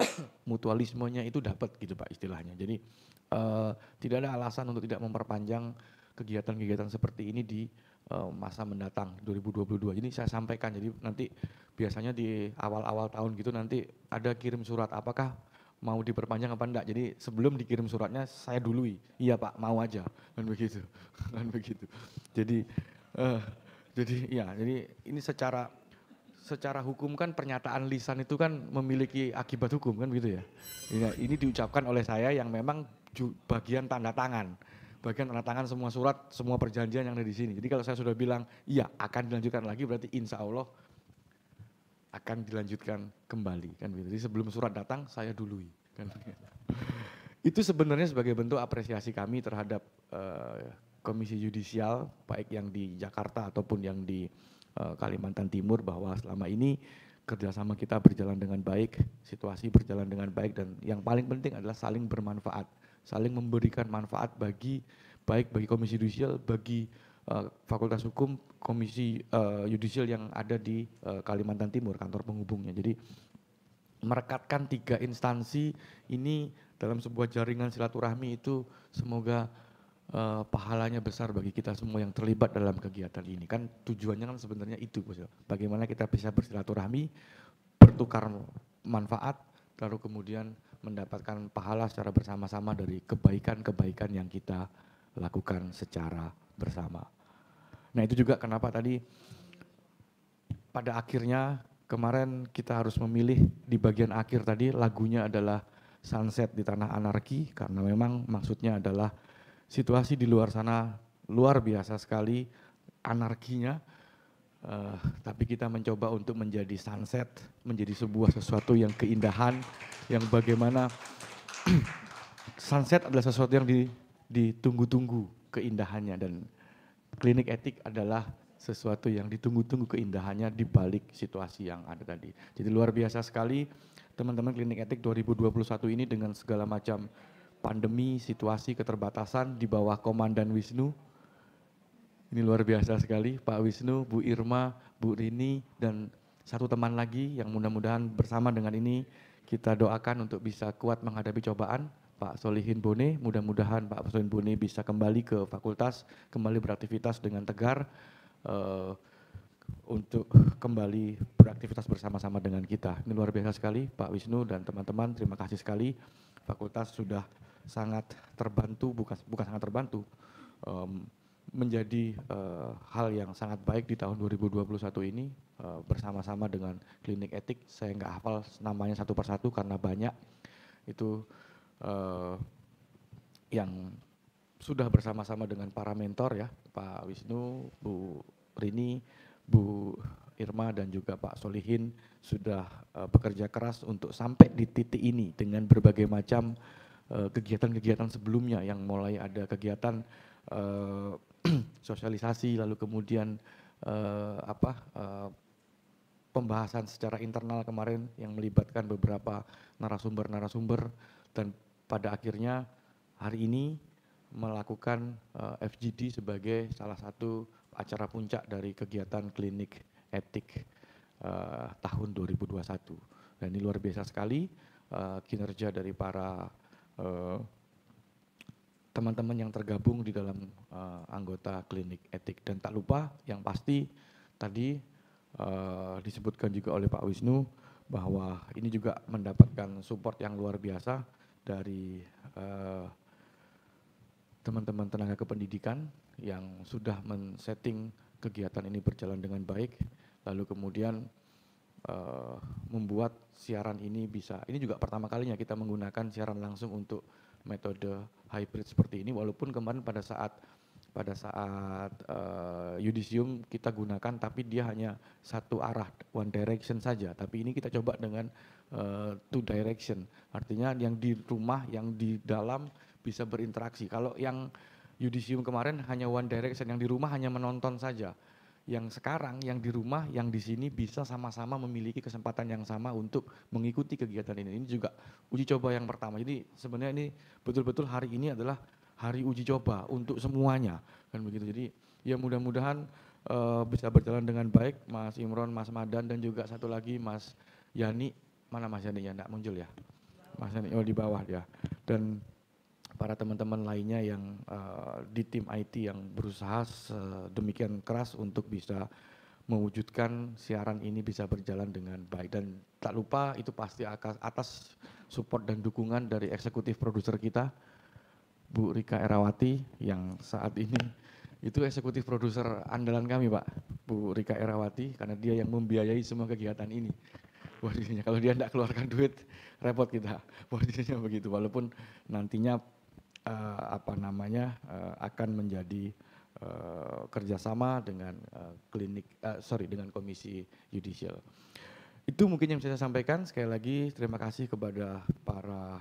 mutualismenya itu dapat gitu Pak istilahnya. Jadi tidak ada alasan untuk tidak memperpanjang kegiatan-kegiatan seperti ini di Eh, masa mendatang 2022. Ini saya sampaikan jadi nanti biasanya di awal-awal tahun gitu nanti ada kirim surat apakah mau diperpanjang apa enggak. Jadi sebelum dikirim suratnya saya dului. Iya Pak, mau aja. Dan begitu. Dan begitu. Jadi uh, jadi ya, jadi ini secara secara hukum kan pernyataan lisan itu kan memiliki akibat hukum kan begitu ya. ya ini diucapkan oleh saya yang memang bagian tanda tangan bagian tanda tangan semua surat, semua perjanjian yang ada di sini. Jadi kalau saya sudah bilang, iya akan dilanjutkan lagi berarti insya Allah akan dilanjutkan kembali. Kan Jadi sebelum surat datang, saya dului. Kan Itu sebenarnya sebagai bentuk apresiasi kami terhadap uh, komisi yudisial, baik yang di Jakarta ataupun yang di uh, Kalimantan Timur bahwa selama ini kerjasama kita berjalan dengan baik, situasi berjalan dengan baik dan yang paling penting adalah saling bermanfaat saling memberikan manfaat bagi baik bagi komisi yudisial, bagi uh, fakultas hukum, komisi uh, yang ada di uh, Kalimantan Timur, kantor penghubungnya. Jadi merekatkan tiga instansi ini dalam sebuah jaringan silaturahmi itu semoga uh, pahalanya besar bagi kita semua yang terlibat dalam kegiatan ini. Kan tujuannya kan sebenarnya itu, ya. bagaimana kita bisa bersilaturahmi, bertukar manfaat, lalu kemudian mendapatkan pahala secara bersama-sama dari kebaikan-kebaikan yang kita lakukan secara bersama. Nah itu juga kenapa tadi pada akhirnya kemarin kita harus memilih di bagian akhir tadi lagunya adalah Sunset di Tanah Anarki karena memang maksudnya adalah situasi di luar sana luar biasa sekali anarkinya Uh, tapi kita mencoba untuk menjadi sunset, menjadi sebuah sesuatu yang keindahan, yang bagaimana sunset adalah sesuatu yang ditunggu-tunggu keindahannya dan klinik etik adalah sesuatu yang ditunggu-tunggu keindahannya di balik situasi yang ada tadi. Jadi luar biasa sekali teman-teman klinik etik 2021 ini dengan segala macam pandemi, situasi, keterbatasan di bawah Komandan Wisnu ini luar biasa sekali Pak Wisnu, Bu Irma, Bu Rini dan satu teman lagi yang mudah-mudahan bersama dengan ini kita doakan untuk bisa kuat menghadapi cobaan. Pak Solihin Bone, mudah-mudahan Pak Solihin Bone bisa kembali ke fakultas, kembali beraktivitas dengan tegar uh, untuk kembali beraktivitas bersama-sama dengan kita. Ini luar biasa sekali Pak Wisnu dan teman-teman, terima kasih sekali. Fakultas sudah sangat terbantu, bukan bukan sangat terbantu, um, menjadi uh, hal yang sangat baik di tahun 2021 ini uh, bersama-sama dengan klinik etik. Saya nggak hafal namanya satu persatu karena banyak itu uh, yang sudah bersama-sama dengan para mentor ya Pak Wisnu, Bu Rini, Bu Irma dan juga Pak Solihin sudah uh, bekerja keras untuk sampai di titik ini dengan berbagai macam kegiatan-kegiatan sebelumnya yang mulai ada kegiatan uh, sosialisasi lalu kemudian uh, apa uh, pembahasan secara internal kemarin yang melibatkan beberapa narasumber-narasumber dan pada akhirnya hari ini melakukan uh, eh, FGD sebagai salah satu acara puncak dari kegiatan klinik etik uh, tahun 2021 dan ini luar biasa sekali uh, kinerja dari para uh, teman-teman yang tergabung di dalam uh, anggota klinik etik. Dan tak lupa yang pasti tadi uh, disebutkan juga oleh Pak Wisnu bahwa ini juga mendapatkan support yang luar biasa dari eh, teman-teman uh, tenaga kependidikan yang sudah men-setting kegiatan ini berjalan dengan baik, lalu kemudian uh, membuat siaran ini bisa. Ini juga pertama kalinya kita menggunakan siaran langsung untuk metode hybrid seperti ini walaupun kemarin pada saat pada saat uh, yudisium kita gunakan tapi dia hanya satu arah one direction saja tapi ini kita coba dengan uh, two direction artinya yang di rumah yang di dalam bisa berinteraksi kalau yang yudisium kemarin hanya one direction yang di rumah hanya menonton saja yang sekarang, yang di rumah, yang di sini bisa sama-sama memiliki kesempatan yang sama untuk mengikuti kegiatan ini. Ini juga uji coba yang pertama. Jadi sebenarnya ini betul-betul hari ini adalah hari uji coba untuk semuanya kan begitu. Jadi ya mudah-mudahan uh, bisa berjalan dengan baik Mas Imron, Mas Madan dan juga satu lagi Mas Yani. Mana Mas Yani ya? Enggak muncul ya. Mas Yani oh di bawah ya. Dan para teman-teman lainnya yang uh, di tim IT yang berusaha sedemikian keras untuk bisa mewujudkan siaran ini bisa berjalan dengan baik dan tak lupa itu pasti atas support dan dukungan dari eksekutif produser kita Bu Rika Erawati yang saat ini itu eksekutif produser andalan kami Pak Bu Rika Erawati karena dia yang membiayai semua kegiatan ini posisinya kalau dia tidak keluarkan duit repot kita posisinya begitu walaupun nantinya Eh, apa namanya eh, akan menjadi eh, kerjasama dengan klinik sorry dengan komisi judicial itu mungkin yang bisa saya sampaikan sekali lagi terima kasih kepada para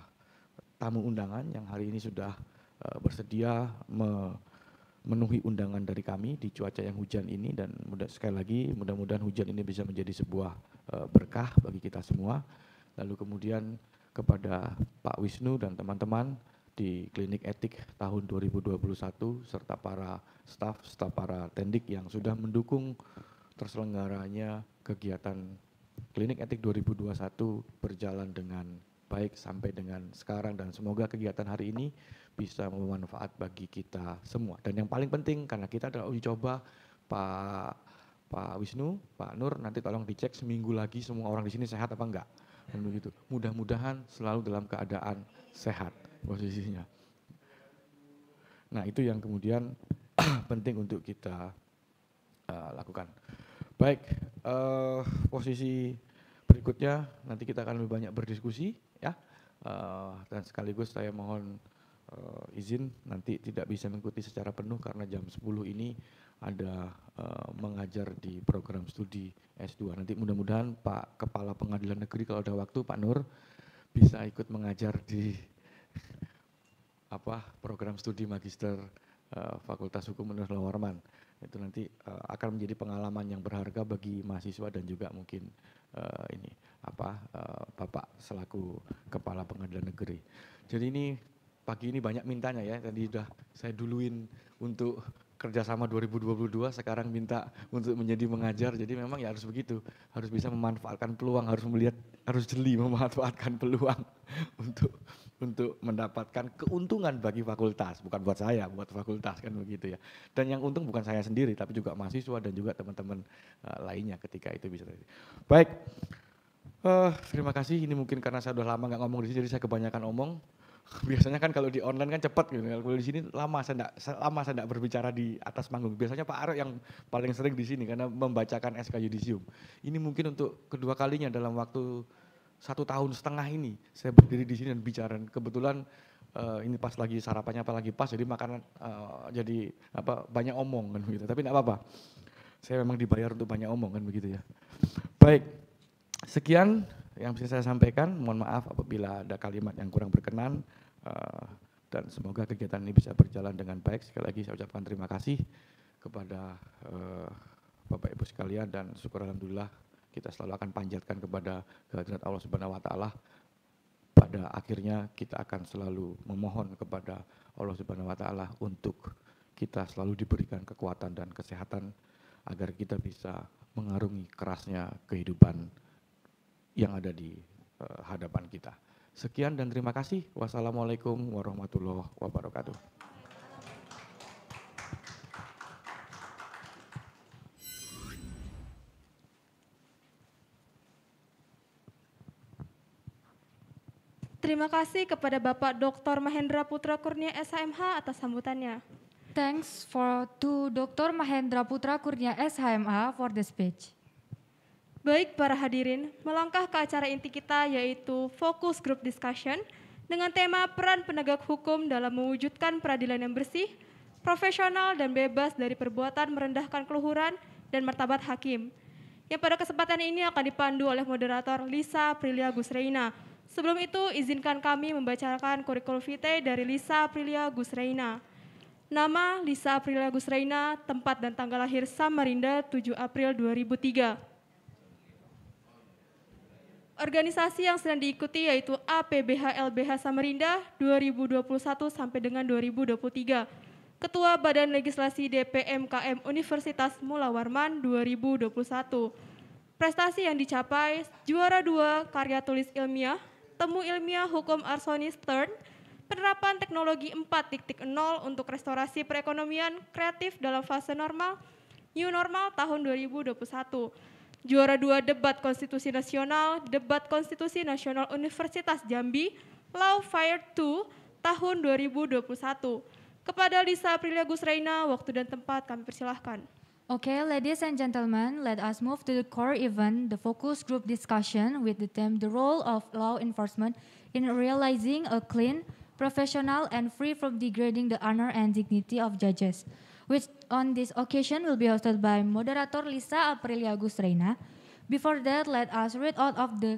tamu undangan yang hari ini sudah bersedia memenuhi undangan dari kami di cuaca yang hujan ini dan mudah sekali lagi mudah-mudahan hujan ini bisa menjadi sebuah berkah bagi kita semua lalu kemudian kepada Pak Wisnu dan teman-teman di klinik etik tahun 2021 serta para staf, serta para tendik yang sudah mendukung terselenggaranya kegiatan klinik etik 2021 berjalan dengan baik sampai dengan sekarang dan semoga kegiatan hari ini bisa bermanfaat bagi kita semua. Dan yang paling penting karena kita adalah uji coba Pak Pak Wisnu, Pak Nur nanti tolong dicek seminggu lagi semua orang di sini sehat apa enggak. Dan begitu. Mudah-mudahan selalu dalam keadaan sehat posisinya. Nah itu yang kemudian penting untuk kita uh, lakukan. Baik, uh, posisi berikutnya nanti kita akan lebih banyak berdiskusi ya. Uh, dan sekaligus saya mohon uh, izin nanti tidak bisa mengikuti secara penuh karena jam 10 ini ada uh, mengajar di program studi S2. Nanti mudah-mudahan Pak Kepala Pengadilan Negeri kalau ada waktu Pak Nur bisa ikut mengajar di apa program studi magister uh, Fakultas Hukum Universitas Warman. Itu nanti uh, akan menjadi pengalaman yang berharga bagi mahasiswa dan juga mungkin uh, ini apa uh, Bapak selaku Kepala Pengadilan Negeri. Jadi ini pagi ini banyak mintanya ya. Tadi sudah saya duluin untuk kerjasama 2022 sekarang minta untuk menjadi mengajar jadi memang ya harus begitu harus bisa memanfaatkan peluang harus melihat harus jeli memanfaatkan peluang untuk untuk mendapatkan keuntungan bagi fakultas, bukan buat saya, buat fakultas kan begitu ya. Dan yang untung bukan saya sendiri, tapi juga mahasiswa dan juga teman-teman uh, lainnya ketika itu bisa. Baik, uh, terima kasih. Ini mungkin karena saya sudah lama nggak ngomong di sini, jadi saya kebanyakan omong. Biasanya kan kalau di online kan cepat gitu. Kalau di sini lama saya enggak, lama saya enggak berbicara di atas panggung. Biasanya Pak Arok yang paling sering di sini karena membacakan SK Yudisium. Ini mungkin untuk kedua kalinya dalam waktu satu tahun setengah ini saya berdiri di sini dan bicara. Kebetulan uh, ini pas lagi sarapannya apa lagi pas, jadi makanan uh, jadi apa banyak omong kan begitu. Tapi tidak apa-apa. Saya memang dibayar untuk banyak omong kan begitu ya. Baik, sekian yang bisa saya sampaikan. Mohon maaf apabila ada kalimat yang kurang berkenan. Uh, dan semoga kegiatan ini bisa berjalan dengan baik. Sekali lagi saya ucapkan terima kasih kepada uh, Bapak Ibu sekalian dan syukur Alhamdulillah kita selalu akan panjatkan kepada kehadirat Allah Subhanahu wa taala. Pada akhirnya kita akan selalu memohon kepada Allah Subhanahu wa taala untuk kita selalu diberikan kekuatan dan kesehatan agar kita bisa mengarungi kerasnya kehidupan yang ada di eh, hadapan kita. Sekian dan terima kasih. Wassalamualaikum warahmatullahi wabarakatuh. Terima kasih kepada Bapak Dr. Mahendra Putra Kurnia SHMH atas sambutannya. Thanks for to Dr. Mahendra Putra Kurnia SHMH for the speech. Baik para hadirin, melangkah ke acara inti kita yaitu Focus Group Discussion dengan tema peran penegak hukum dalam mewujudkan peradilan yang bersih, profesional dan bebas dari perbuatan merendahkan keluhuran dan martabat hakim. Yang pada kesempatan ini akan dipandu oleh moderator Lisa Prilia Gusreina Sebelum itu, izinkan kami membacakan kurikulum vitae dari Lisa Aprilia Gusreina. Nama Lisa Aprilia Gusreina, tempat dan tanggal lahir Samarinda 7 April 2003. Organisasi yang sedang diikuti yaitu APBH LBH Samarinda 2021 sampai dengan 2023. Ketua Badan Legislasi DPMKM Universitas Mula Warman 2021. Prestasi yang dicapai juara dua karya tulis ilmiah Temu Ilmiah Hukum Arsoni Stern, penerapan teknologi 4.0 untuk restorasi perekonomian kreatif dalam fase normal, new normal tahun 2021. Juara dua debat konstitusi nasional, debat konstitusi nasional Universitas Jambi, Law Fire 2 tahun 2021. Kepada Lisa Aprilia Gusreina, waktu dan tempat kami persilahkan. Okay, ladies and gentlemen, let us move to the core event, the focus group discussion with the theme The Role of Law Enforcement in Realizing a Clean, Professional, and Free from Degrading the Honor and Dignity of Judges, which on this occasion will be hosted by moderator Lisa Aprilia Gusreina. Before that, let us read out of the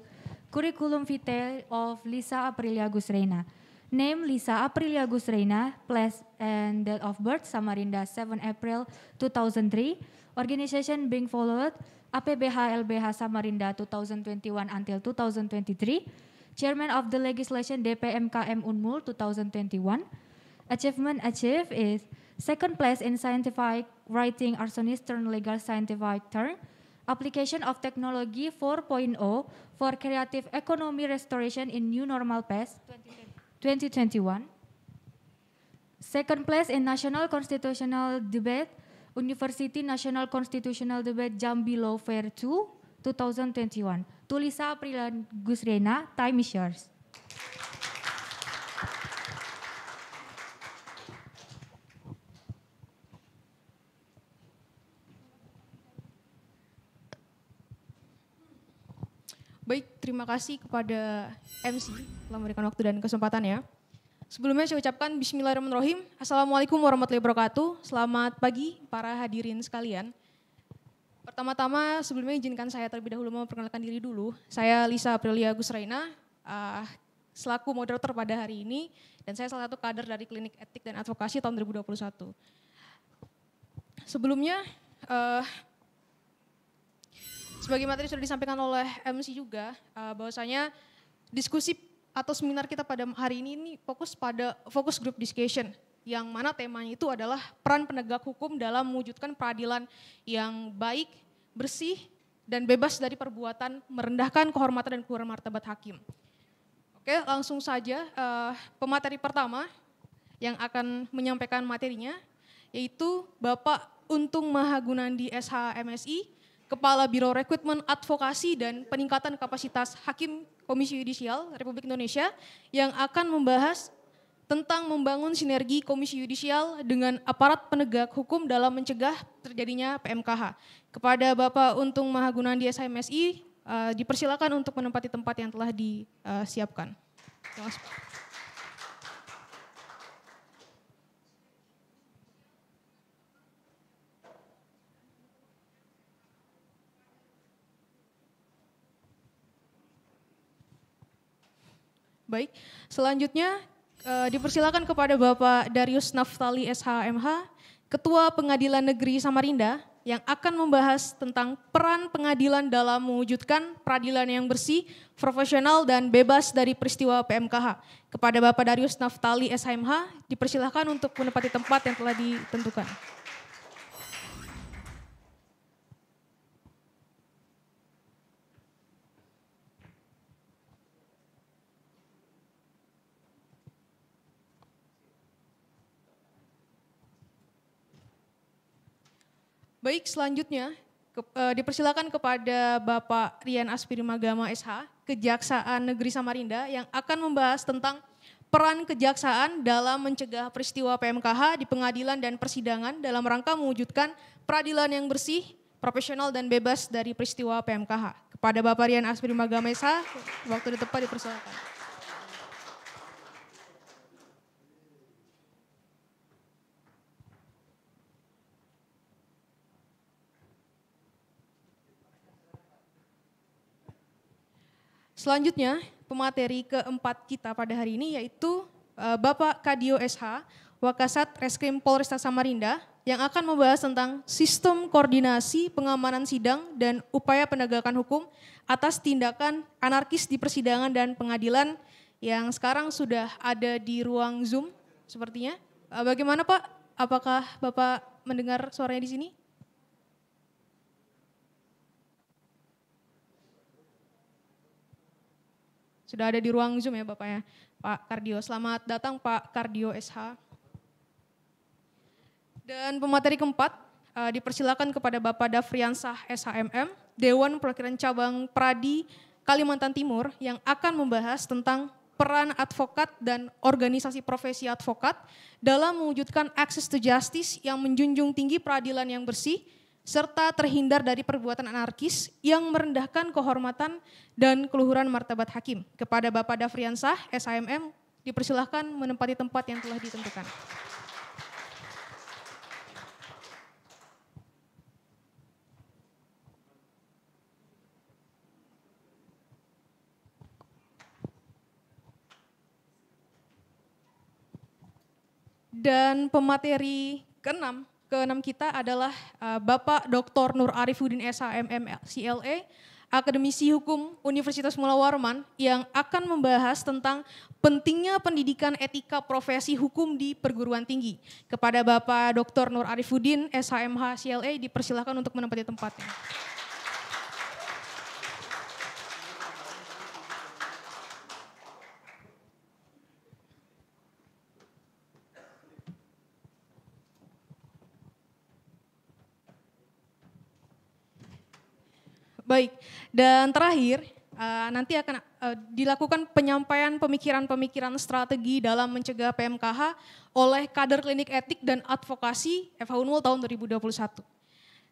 curriculum vitae of Lisa Aprilia Gusreina. Name Lisa Aprilia Gusreina, place and date of birth Samarinda 7 April 2003. Organization being followed APBH LBH Samarinda 2021 until 2023. Chairman of the legislation DPMKM Unmul 2021. Achievement achieved is second place in scientific writing Arsonistern legal scientific term, application of technology 4.0 for creative economy restoration in new normal past 2020. 2021. Second place in National Constitutional Debate, University National Constitutional Debate Jambi Law Fair 2, 2021. Tulisa Aprilan Gusrena, time is yours. Baik, terima kasih kepada MC telah memberikan waktu dan kesempatan ya. Sebelumnya saya ucapkan bismillahirrahmanirrahim. Assalamualaikum warahmatullahi wabarakatuh. Selamat pagi para hadirin sekalian. Pertama-tama sebelumnya izinkan saya terlebih dahulu memperkenalkan diri dulu. Saya Lisa Aprilia Gusraina, uh, ah, selaku moderator pada hari ini, dan saya salah satu kader dari Klinik Etik dan Advokasi tahun 2021. Sebelumnya, uh, sebagai materi sudah disampaikan oleh MC juga uh, bahwasanya diskusi atau seminar kita pada hari ini ini fokus pada fokus group discussion yang mana temanya itu adalah peran penegak hukum dalam mewujudkan peradilan yang baik, bersih, dan bebas dari perbuatan merendahkan kehormatan dan kehormatan martabat hakim. Oke, langsung saja uh, pemateri pertama yang akan menyampaikan materinya yaitu Bapak Untung Mahagunandi SH MSI Kepala Biro Rekrutmen Advokasi dan Peningkatan Kapasitas Hakim Komisi Yudisial Republik Indonesia yang akan membahas tentang membangun sinergi Komisi Yudisial dengan aparat penegak hukum dalam mencegah terjadinya PMKH. Kepada Bapak Untung di SMSI, eh, dipersilakan untuk menempati tempat yang telah disiapkan. Terima kasih. Baik, selanjutnya uh, dipersilakan kepada Bapak Darius Naftali SHMH, Ketua Pengadilan Negeri Samarinda yang akan membahas tentang peran pengadilan dalam mewujudkan peradilan yang bersih, profesional, dan bebas dari peristiwa PMKH. Kepada Bapak Darius Naftali SHMH, dipersilahkan untuk menempati tempat yang telah ditentukan. Baik, selanjutnya ke, uh, dipersilakan kepada Bapak Rian Aspiri Magama SH, Kejaksaan Negeri Samarinda yang akan membahas tentang peran kejaksaan dalam mencegah peristiwa PMKH di pengadilan dan persidangan dalam rangka mewujudkan peradilan yang bersih, profesional dan bebas dari peristiwa PMKH. Kepada Bapak Rian Aspiri SH, waktu di tepat dipersilakan. Selanjutnya, pemateri keempat kita pada hari ini yaitu eh, Bapak Kadio SH, Wakasat Reskrim Polresta Samarinda, yang akan membahas tentang sistem koordinasi pengamanan sidang dan upaya penegakan hukum atas tindakan anarkis di persidangan dan pengadilan yang sekarang sudah ada di ruang Zoom sepertinya. Eh, bagaimana Pak? Apakah Bapak mendengar suaranya di sini? Sudah ada di ruang Zoom ya Bapak ya. Pak Kardio, selamat datang Pak Kardio SH. Dan pemateri keempat, uh, dipersilakan kepada Bapak Dafriansah SHMM, Dewan Perwakilan Cabang Pradi Kalimantan Timur yang akan membahas tentang peran advokat dan organisasi profesi advokat dalam mewujudkan akses to justice yang menjunjung tinggi peradilan yang bersih, serta terhindar dari perbuatan anarkis yang merendahkan kehormatan dan keluhuran martabat hakim. Kepada Bapak Dafriansah, SIMM, dipersilahkan menempati tempat yang telah ditentukan. Dan pemateri keenam keenam kita adalah uh, Bapak Dr. Nur Arifuddin SHMM CLA, e, akademisi hukum Universitas Mula Warman yang akan membahas tentang pentingnya pendidikan etika profesi hukum di perguruan tinggi. Kepada Bapak Dr. Nur Arifuddin SHMH CLA e, dipersilakan untuk menempati tempatnya. Baik, dan terakhir eh, nanti akan eh, dilakukan penyampaian pemikiran-pemikiran strategi dalam mencegah PMKH oleh kader klinik etik dan advokasi FH tahun 2021.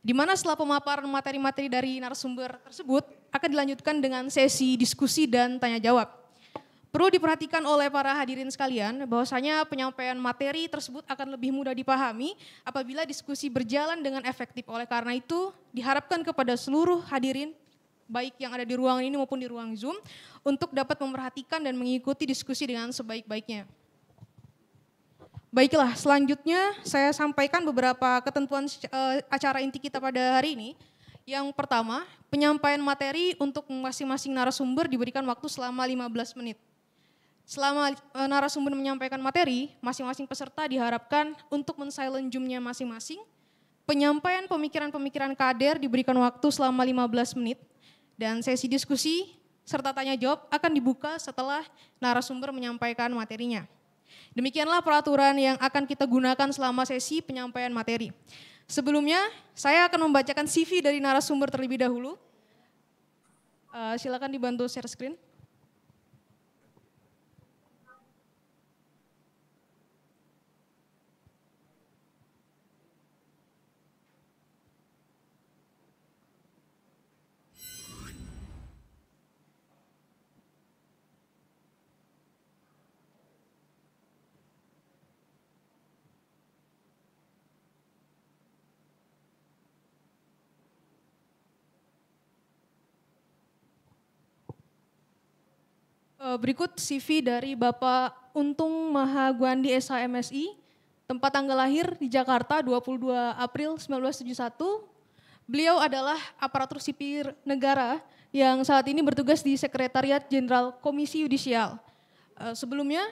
Di mana setelah pemaparan materi-materi dari narasumber tersebut akan dilanjutkan dengan sesi diskusi dan tanya jawab. Perlu diperhatikan oleh para hadirin sekalian bahwasanya penyampaian materi tersebut akan lebih mudah dipahami apabila diskusi berjalan dengan efektif. Oleh karena itu, diharapkan kepada seluruh hadirin baik yang ada di ruangan ini maupun di ruang Zoom untuk dapat memperhatikan dan mengikuti diskusi dengan sebaik-baiknya. Baiklah, selanjutnya saya sampaikan beberapa ketentuan eh, acara inti kita pada hari ini. Yang pertama, penyampaian materi untuk masing-masing narasumber diberikan waktu selama 15 menit. Selama eh, narasumber menyampaikan materi, masing-masing peserta diharapkan untuk mensilent nya masing-masing. Penyampaian pemikiran-pemikiran kader diberikan waktu selama 15 menit dan sesi diskusi serta tanya jawab akan dibuka setelah narasumber menyampaikan materinya. Demikianlah peraturan yang akan kita gunakan selama sesi penyampaian materi. Sebelumnya, saya akan membacakan CV dari narasumber terlebih dahulu. Uh, silakan dibantu share screen. Eh, berikut CV dari Bapak Untung Mahaguandi SHMSI, tempat tanggal lahir di Jakarta 22 April 1971. Beliau adalah aparatur sipir negara yang saat ini bertugas di Sekretariat Jenderal Komisi Yudisial. Eh, sebelumnya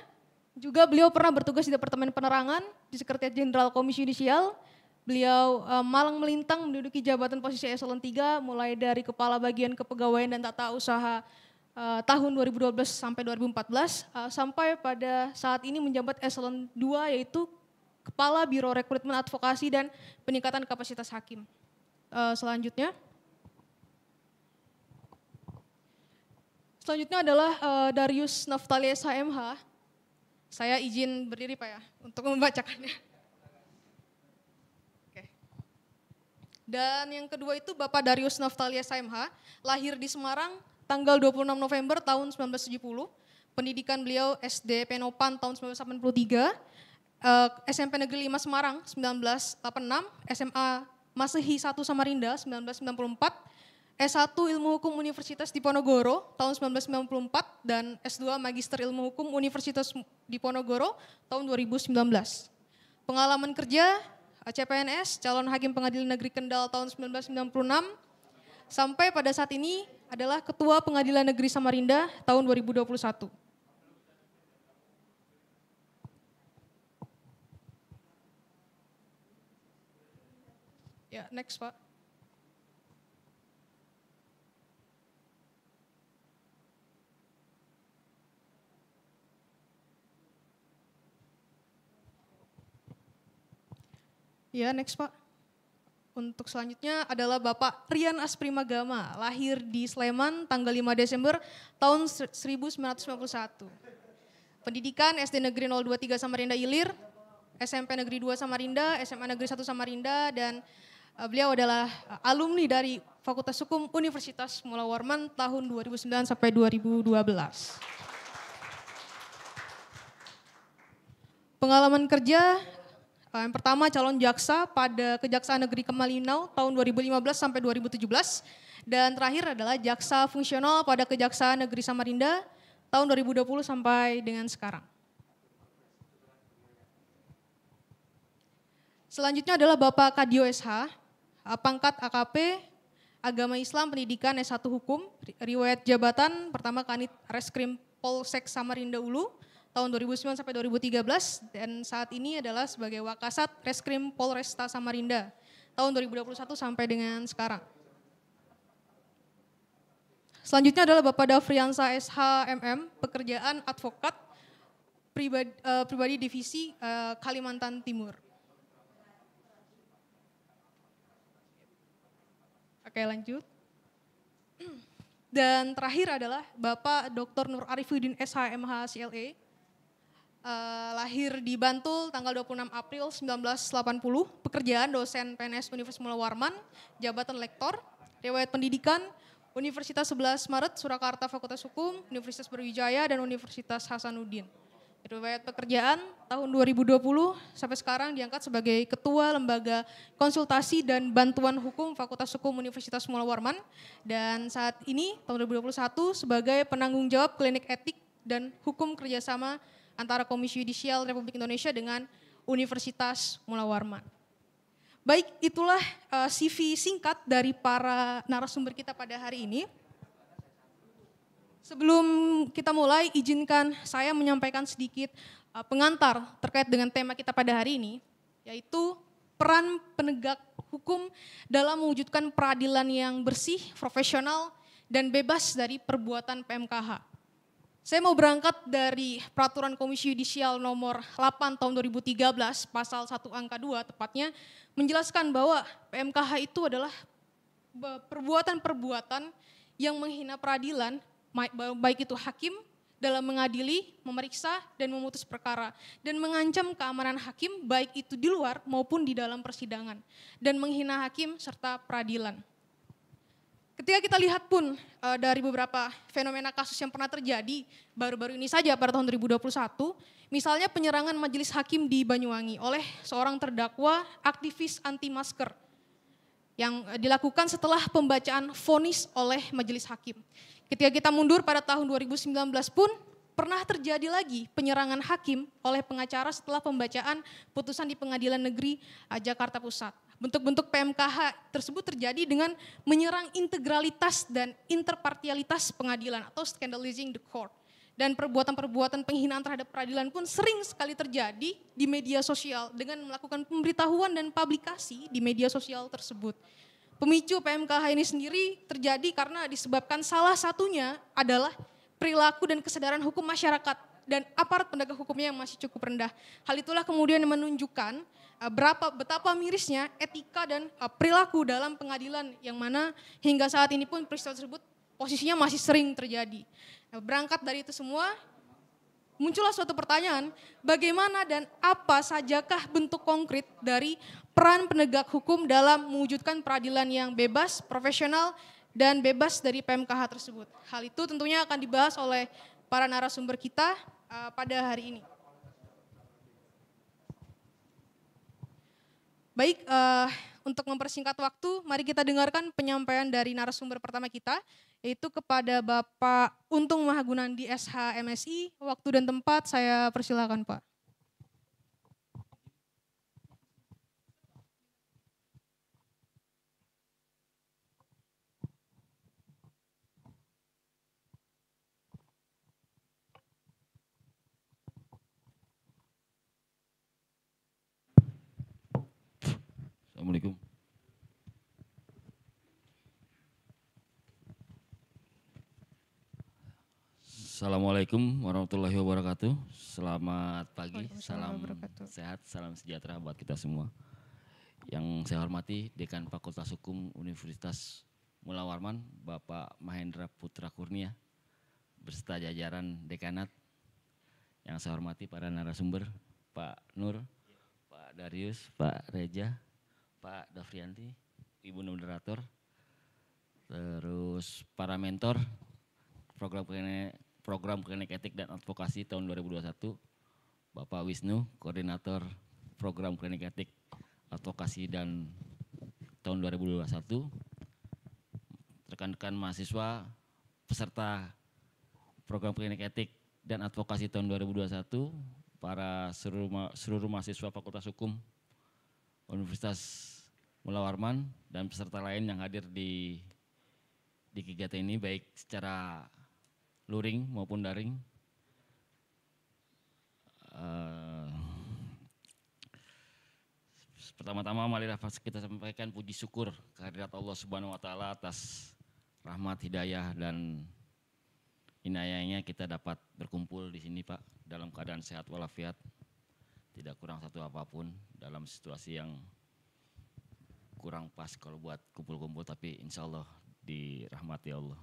juga beliau pernah bertugas di Departemen Penerangan di Sekretariat Jenderal Komisi Yudisial. Beliau eh, malang melintang menduduki jabatan posisi eselon 3 mulai dari Kepala Bagian Kepegawaian dan Tata Usaha Eh, tahun 2012 sampai 2014 uh, eh, sampai pada saat ini menjabat eselon 2 yaitu Kepala Biro Rekrutmen Advokasi dan Peningkatan Kapasitas Hakim. Uh, selanjutnya. Selanjutnya adalah uh, Darius Naftali SHMH. Saya izin berdiri Pak ya untuk membacakannya. Dan yang kedua itu Bapak Darius Naftali SMH, lahir di Semarang tanggal 26 November tahun 1970, pendidikan beliau SD Penopan tahun 1983, SMP eh, Negeri 5 Semarang 1986, SMA Masehi 1 Samarinda 1994, S1 Ilmu Hukum Universitas Diponegoro tahun 1994 dan S2 Magister Ilmu Hukum Universitas Diponegoro tahun 2019. Pengalaman kerja CPNS, calon hakim pengadilan negeri Kendal tahun 1996 sampai pada saat ini adalah Ketua Pengadilan Negeri Samarinda tahun 2021. Ya, next Pak. Ya, next Pak. Untuk selanjutnya adalah Bapak Rian Asprimagama, lahir di Sleman tanggal 5 Desember tahun 1991. Pendidikan SD Negeri 023 Samarinda Ilir, SMP Negeri 2 Samarinda, SMA Negeri 1 Samarinda, dan eh, beliau adalah eh, alumni dari Fakultas Hukum Universitas Mula Warman tahun 2009 sampai 2012. Pengalaman kerja Eh, yang pertama calon jaksa pada Kejaksaan Negeri Kemalinau tahun 2015 sampai 2017 dan terakhir adalah jaksa fungsional pada Kejaksaan Negeri Samarinda tahun 2020 sampai dengan sekarang. Selanjutnya adalah Bapak Kadio SH, pangkat AKP Agama Islam Pendidikan S1 Hukum, riwayat jabatan pertama Kanit Reskrim Polsek Samarinda Ulu, tahun 2009 sampai 2013 dan saat ini adalah sebagai Wakasat Reskrim Polresta Samarinda tahun 2021 sampai dengan sekarang. Selanjutnya adalah Bapak Dafriansa SHMM, pekerjaan advokat pribadi, uh, pribadi divisi uh, Kalimantan Timur. Oke lanjut. Dan terakhir adalah Bapak Dr. Nur Arifuddin SHMH CLA e. Uh, lahir di Bantul tanggal 26 April 1980, pekerjaan dosen PNS Universitas Mula Warman, jabatan lektor, riwayat pendidikan, Universitas 11 Maret, Surakarta Fakultas Hukum, Universitas Berwijaya, dan Universitas Hasanuddin. Riwayat pekerjaan tahun 2020 sampai sekarang diangkat sebagai Ketua Lembaga Konsultasi dan Bantuan Hukum Fakultas Hukum Universitas Mula Warman dan saat ini tahun 2021 sebagai penanggung jawab klinik etik dan hukum kerjasama antara Komisi Yudisial Republik Indonesia dengan Universitas Mula Warman. Baik, itulah eh, CV singkat dari para narasumber kita pada hari ini. Sebelum kita mulai, izinkan saya menyampaikan sedikit eh, pengantar terkait dengan tema kita pada hari ini, yaitu peran penegak hukum dalam mewujudkan peradilan yang bersih, profesional, dan bebas dari perbuatan PMKH. Saya mau berangkat dari peraturan Komisi Yudisial nomor 8 tahun 2013 pasal 1 angka 2 tepatnya menjelaskan bahwa PMKH itu adalah perbuatan-perbuatan yang menghina peradilan baik itu hakim dalam mengadili, memeriksa, dan memutus perkara, dan mengancam keamanan hakim, baik itu di luar maupun di dalam persidangan, dan menghina hakim serta peradilan. Ketika kita lihat pun eh, dari beberapa fenomena kasus yang pernah terjadi baru-baru ini saja pada tahun 2021, misalnya penyerangan majelis hakim di Banyuwangi oleh seorang terdakwa aktivis anti masker yang eh, dilakukan setelah pembacaan vonis oleh majelis hakim. Ketika kita mundur pada tahun 2019 pun pernah terjadi lagi penyerangan hakim oleh pengacara setelah pembacaan putusan di Pengadilan Negeri eh, Jakarta Pusat bentuk-bentuk PMKH tersebut terjadi dengan menyerang integralitas dan interpartialitas pengadilan atau scandalizing the court. Dan perbuatan-perbuatan penghinaan terhadap peradilan pun sering sekali terjadi di media sosial dengan melakukan pemberitahuan dan publikasi di media sosial tersebut. Pemicu PMKH ini sendiri terjadi karena disebabkan salah satunya adalah perilaku dan kesadaran hukum masyarakat dan aparat penegak hukumnya yang masih cukup rendah. Hal itulah kemudian menunjukkan Eh, berapa betapa mirisnya etika dan eh, perilaku dalam pengadilan yang mana hingga saat ini pun peristiwa tersebut posisinya masih sering terjadi. Nah, berangkat dari itu semua muncullah suatu pertanyaan, bagaimana dan apa sajakah bentuk konkret dari peran penegak hukum dalam mewujudkan peradilan yang bebas, profesional dan bebas dari PMKH tersebut. Hal itu tentunya akan dibahas oleh para narasumber kita uh, pada hari ini. Baik, uh, untuk mempersingkat waktu, mari kita dengarkan penyampaian dari narasumber pertama kita, yaitu kepada Bapak Untung Mahagunandi SH MSI. Waktu dan tempat saya persilakan Pak. Assalamualaikum. Assalamualaikum warahmatullahi wabarakatuh. Selamat pagi, salam sehat, salam sejahtera buat kita semua. Yang saya hormati Dekan Fakultas Hukum Universitas Mula Warman, Bapak Mahendra Putra Kurnia, berserta jajaran dekanat. Yang saya hormati para narasumber, Pak Nur, Pak Darius, Pak Reja, Pak Davrianti, Ibu Moderator, terus para mentor program klinik, program klinik etik dan advokasi tahun 2021, Bapak Wisnu, koordinator program klinik etik advokasi dan tahun 2021, rekan-rekan mahasiswa peserta program klinik etik dan advokasi tahun 2021, para seluruh, seluruh mahasiswa Fakultas Hukum Universitas Mula Warman dan peserta lain yang hadir di di kegiatan ini baik secara luring maupun daring. Uh, Pertama-tama marilah kita sampaikan puji syukur kehadirat Allah Subhanahu wa taala atas rahmat hidayah dan inayahnya kita dapat berkumpul di sini Pak dalam keadaan sehat walafiat tidak kurang satu apapun dalam situasi yang kurang pas kalau buat kumpul-kumpul tapi insya Allah dirahmati Allah.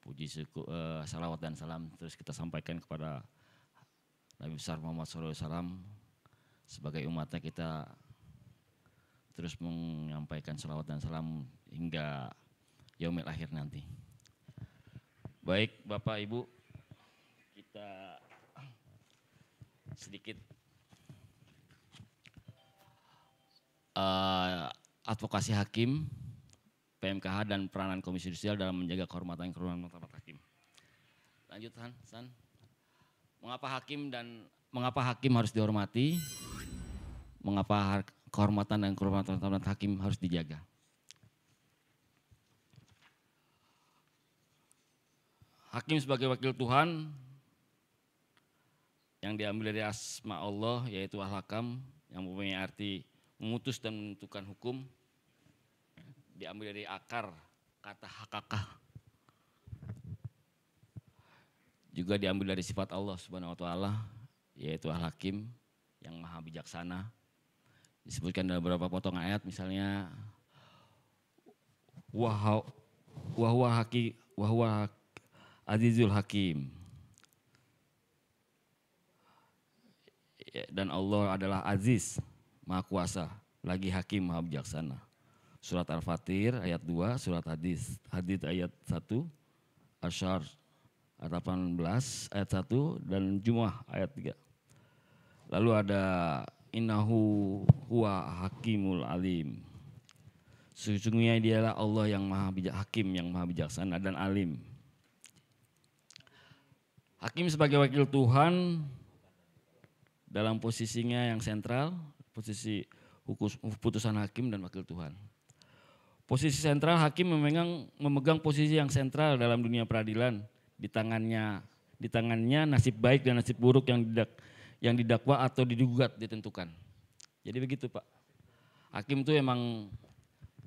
Puji syukur, uh, salawat dan salam terus kita sampaikan kepada Nabi besar Muhammad SAW sebagai umatnya kita terus menyampaikan salawat dan salam hingga yaumil akhir nanti. Baik Bapak Ibu, kita sedikit uh, advokasi hakim, PMKH dan peranan Komisi Judisial dalam menjaga kehormatan kehormatan martabat hakim. Lanjut Han, San. Mengapa hakim dan mengapa hakim harus dihormati? Mengapa kehormatan dan kehormatan martabat hakim harus dijaga? Hakim sebagai wakil Tuhan yang diambil dari asma Allah yaitu al-hakam yang mempunyai arti memutus dan menentukan hukum diambil dari akar kata hakakah juga diambil dari sifat Allah Subhanahu wa taala yaitu Al-Hakim yang maha bijaksana disebutkan dalam beberapa potong ayat misalnya wahwa haki wahwa azizul hakim ya, dan Allah adalah aziz maha kuasa, lagi hakim maha bijaksana. Surat Al-Fatir ayat 2, surat hadis, hadis ayat 1, Asyar ayat 18 ayat 1 dan Jumah ayat 3. Lalu ada innahu huwa hakimul alim. Sesungguhnya dialah Allah yang maha bijak, hakim yang maha bijaksana dan alim. Hakim sebagai wakil Tuhan dalam posisinya yang sentral posisi hukus, putusan hakim dan wakil Tuhan. Posisi sentral hakim memegang memegang posisi yang sentral dalam dunia peradilan di tangannya di tangannya nasib baik dan nasib buruk yang didak, yang didakwa atau digugat ditentukan. Jadi begitu Pak. Hakim itu emang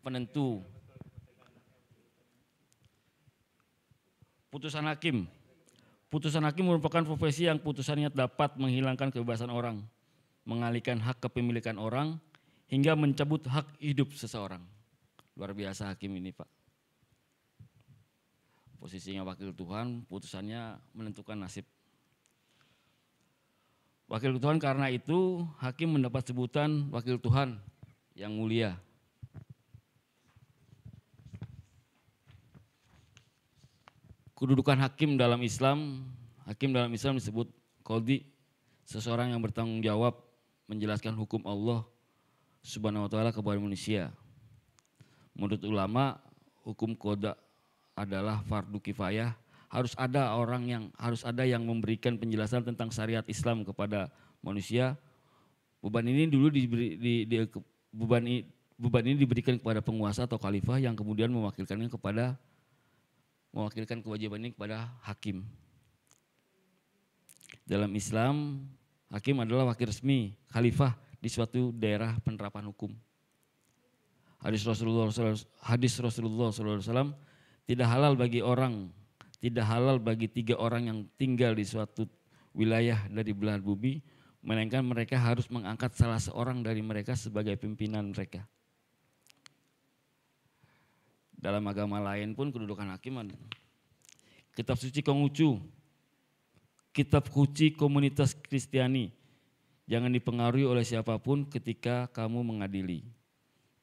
penentu putusan hakim. Putusan hakim merupakan profesi yang putusannya dapat menghilangkan kebebasan orang mengalihkan hak kepemilikan orang, hingga mencabut hak hidup seseorang. Luar biasa hakim ini Pak. Posisinya wakil Tuhan, putusannya menentukan nasib. Wakil Tuhan karena itu hakim mendapat sebutan wakil Tuhan yang mulia. Kedudukan hakim dalam Islam, hakim dalam Islam disebut kodi, seseorang yang bertanggung jawab menjelaskan hukum Allah Subhanahu wa taala kepada manusia. Menurut ulama, hukum koda adalah fardu kifayah. Harus ada orang yang harus ada yang memberikan penjelasan tentang syariat Islam kepada manusia. Beban ini dulu diberi di, di, beban beban ini diberikan kepada penguasa atau khalifah yang kemudian mewakilkannya kepada mewakilkan kewajiban ini kepada hakim. Dalam Islam Hakim adalah wakil resmi khalifah di suatu daerah penerapan hukum. Hadis Rasulullah hadis Rasulullah SAW tidak halal bagi orang, tidak halal bagi tiga orang yang tinggal di suatu wilayah dari belahan bumi, melainkan mereka harus mengangkat salah seorang dari mereka sebagai pimpinan mereka. Dalam agama lain pun kedudukan hakim ada. Kitab suci Konghucu kitab kuci komunitas Kristiani. Jangan dipengaruhi oleh siapapun ketika kamu mengadili.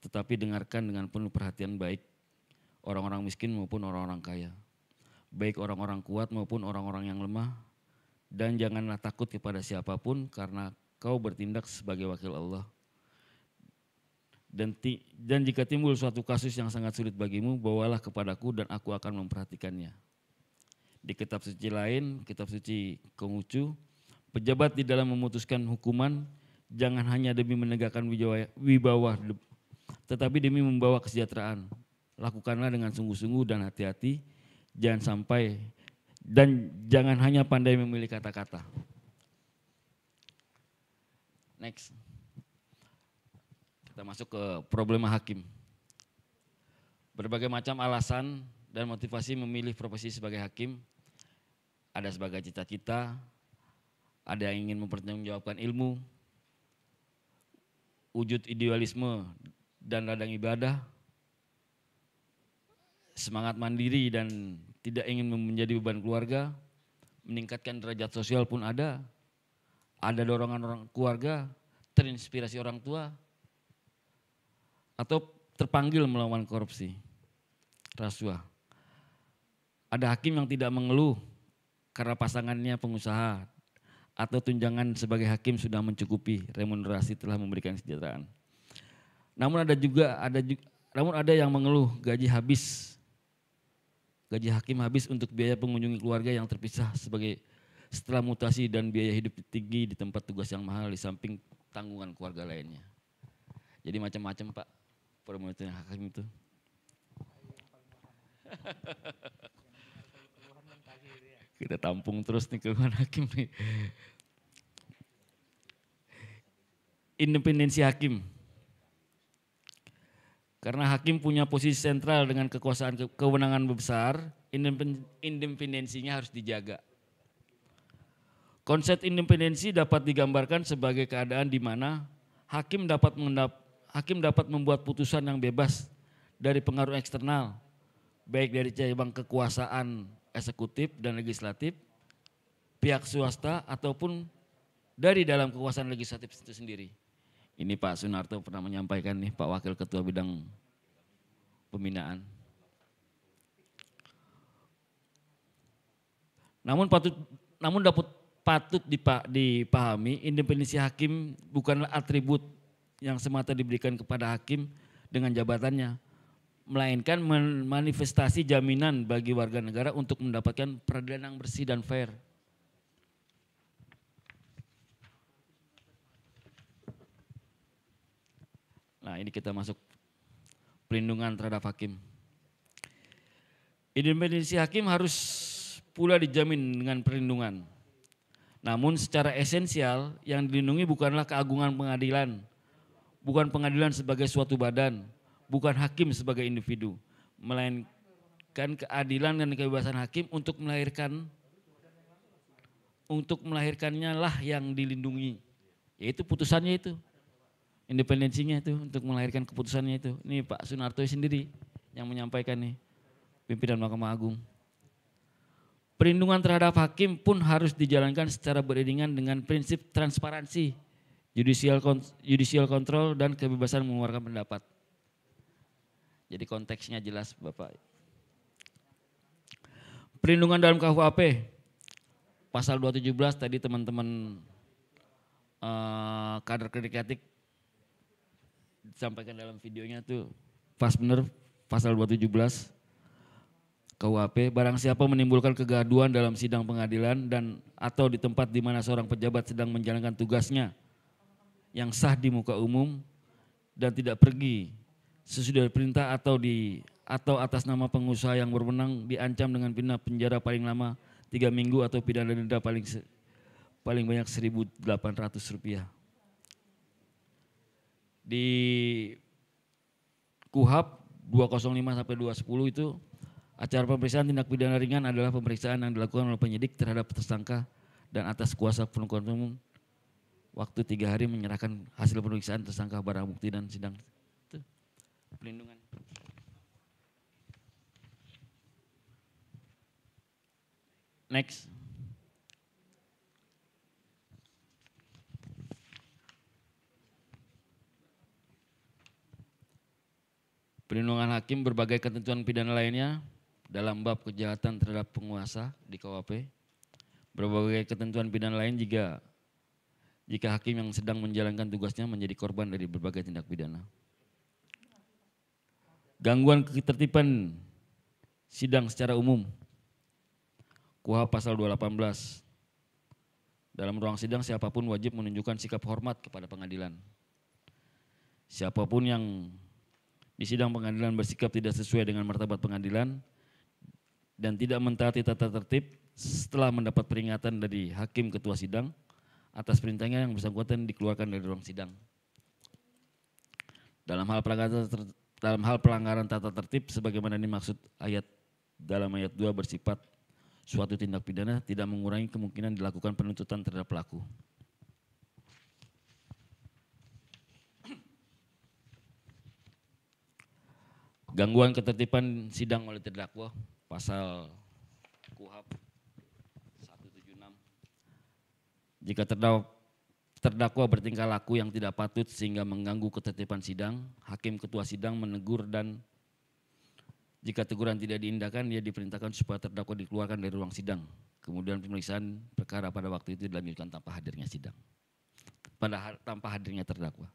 Tetapi dengarkan dengan penuh perhatian baik orang-orang miskin maupun orang-orang kaya. Baik orang-orang kuat maupun orang-orang yang lemah. Dan janganlah takut kepada siapapun karena kau bertindak sebagai wakil Allah. Dan, ti, dan jika timbul suatu kasus yang sangat sulit bagimu, bawalah kepadaku dan aku akan memperhatikannya. Di kitab suci lain, kitab suci Konghucu, pejabat di dalam memutuskan hukuman jangan hanya demi menegakkan wibawa, tetapi demi membawa kesejahteraan. Lakukanlah dengan sungguh-sungguh dan hati-hati, jangan sampai dan jangan hanya pandai memilih kata-kata. Next. Kita masuk ke problema hakim. Berbagai macam alasan dan motivasi memilih profesi sebagai hakim ada sebagai cita-cita, ada yang ingin mempertanggungjawabkan ilmu, wujud idealisme dan ladang ibadah, semangat mandiri dan tidak ingin menjadi beban keluarga, meningkatkan derajat sosial pun ada, ada dorongan orang keluarga, terinspirasi orang tua, atau terpanggil melawan korupsi, rasuah. Ada hakim yang tidak mengeluh, karena pasangannya pengusaha atau tunjangan sebagai hakim sudah mencukupi remunerasi telah memberikan kesejahteraan. Namun ada juga ada juga, namun ada yang mengeluh gaji habis. Gaji hakim habis untuk biaya pengunjungi keluarga yang terpisah sebagai setelah mutasi dan biaya hidup tinggi di tempat tugas yang mahal di samping tanggungan keluarga lainnya. Jadi macam-macam Pak permohonan hakim itu. Kita tampung terus nih keluhan hakim nih. Independensi hakim. Karena hakim punya posisi sentral dengan kekuasaan kewenangan besar, independensinya harus dijaga. Konsep independensi dapat digambarkan sebagai keadaan di mana hakim dapat mengendap, hakim dapat membuat putusan yang bebas dari pengaruh eksternal, baik dari cabang kekuasaan eksekutif dan legislatif, pihak swasta ataupun dari dalam kekuasaan legislatif itu sendiri. Ini Pak Sunarto pernah menyampaikan nih Pak Wakil Ketua Bidang Pembinaan. Namun patut namun dapat patut dipahami independensi hakim bukanlah atribut yang semata diberikan kepada hakim dengan jabatannya, melainkan manifestasi jaminan bagi warga negara untuk mendapatkan peradilan yang bersih dan fair. Nah, ini kita masuk perlindungan terhadap hakim. Independensi hakim harus pula dijamin dengan perlindungan. Namun secara esensial yang dilindungi bukanlah keagungan pengadilan, bukan pengadilan sebagai suatu badan, bukan hakim sebagai individu, melainkan keadilan dan kebebasan hakim untuk melahirkan untuk melahirkannya lah yang dilindungi, yaitu putusannya itu, independensinya itu untuk melahirkan keputusannya itu. Ini Pak Sunarto sendiri yang menyampaikan nih, pimpinan Mahkamah Agung. Perlindungan terhadap hakim pun harus dijalankan secara beriringan dengan prinsip transparansi, judicial, judicial control, dan kebebasan mengeluarkan pendapat. Jadi konteksnya jelas Bapak. Perlindungan dalam KUHP pasal 217 tadi teman-teman uh, kader kredikatik disampaikan dalam videonya tuh pas bener pasal 217 KUHP barang siapa menimbulkan kegaduan dalam sidang pengadilan dan atau di tempat di mana seorang pejabat sedang menjalankan tugasnya yang sah di muka umum dan tidak pergi sesudah perintah atau di atau atas nama pengusaha yang berwenang diancam dengan pidana penjara paling lama tiga minggu atau pidana denda paling paling banyak 1.800 rupiah. Di KUHAP 205 sampai 210 itu acara pemeriksaan tindak pidana ringan adalah pemeriksaan yang dilakukan oleh penyidik terhadap tersangka dan atas kuasa penuntut umum waktu tiga hari menyerahkan hasil pemeriksaan tersangka barang bukti dan sidang pelindungan. Next. Perlindungan hakim berbagai ketentuan pidana lainnya dalam bab kejahatan terhadap penguasa di KUHP. Berbagai ketentuan pidana lain jika jika hakim yang sedang menjalankan tugasnya menjadi korban dari berbagai tindak pidana gangguan ketertiban sidang secara umum. KUHP pasal 218. Dalam ruang sidang siapapun wajib menunjukkan sikap hormat kepada pengadilan. Siapapun yang di sidang pengadilan bersikap tidak sesuai dengan martabat pengadilan dan tidak mentaati tata tertib setelah mendapat peringatan dari hakim ketua sidang atas perintahnya yang bersangkutan dikeluarkan dari ruang sidang. Dalam hal pelanggaran dalam hal pelanggaran tata tertib sebagaimana dimaksud ayat dalam ayat 2 bersifat suatu tindak pidana tidak mengurangi kemungkinan dilakukan penuntutan terhadap pelaku. Gangguan ketertiban sidang oleh terdakwa pasal KUHAP 176. Jika terdakwa Terdakwa bertingkah laku yang tidak patut sehingga mengganggu ketertiban sidang. Hakim ketua sidang menegur dan jika teguran tidak diindahkan, ia diperintahkan supaya terdakwa dikeluarkan dari ruang sidang. Kemudian pemeriksaan perkara pada waktu itu dilanjutkan tanpa hadirnya sidang. Pada tanpa hadirnya terdakwa.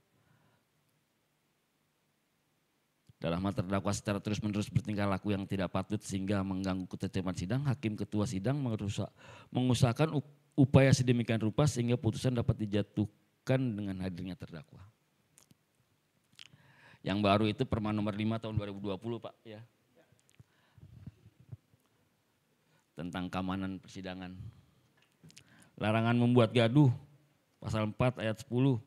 Dalam hal terdakwa secara terus-menerus bertingkah laku yang tidak patut sehingga mengganggu ketertiban sidang, hakim ketua sidang mengusahakan upaya sedemikian rupa sehingga putusan dapat dijatuhkan dengan hadirnya terdakwa. Yang baru itu Perma nomor 5 tahun 2020, Pak, ya. Tentang keamanan persidangan. Larangan membuat gaduh pasal 4 ayat 10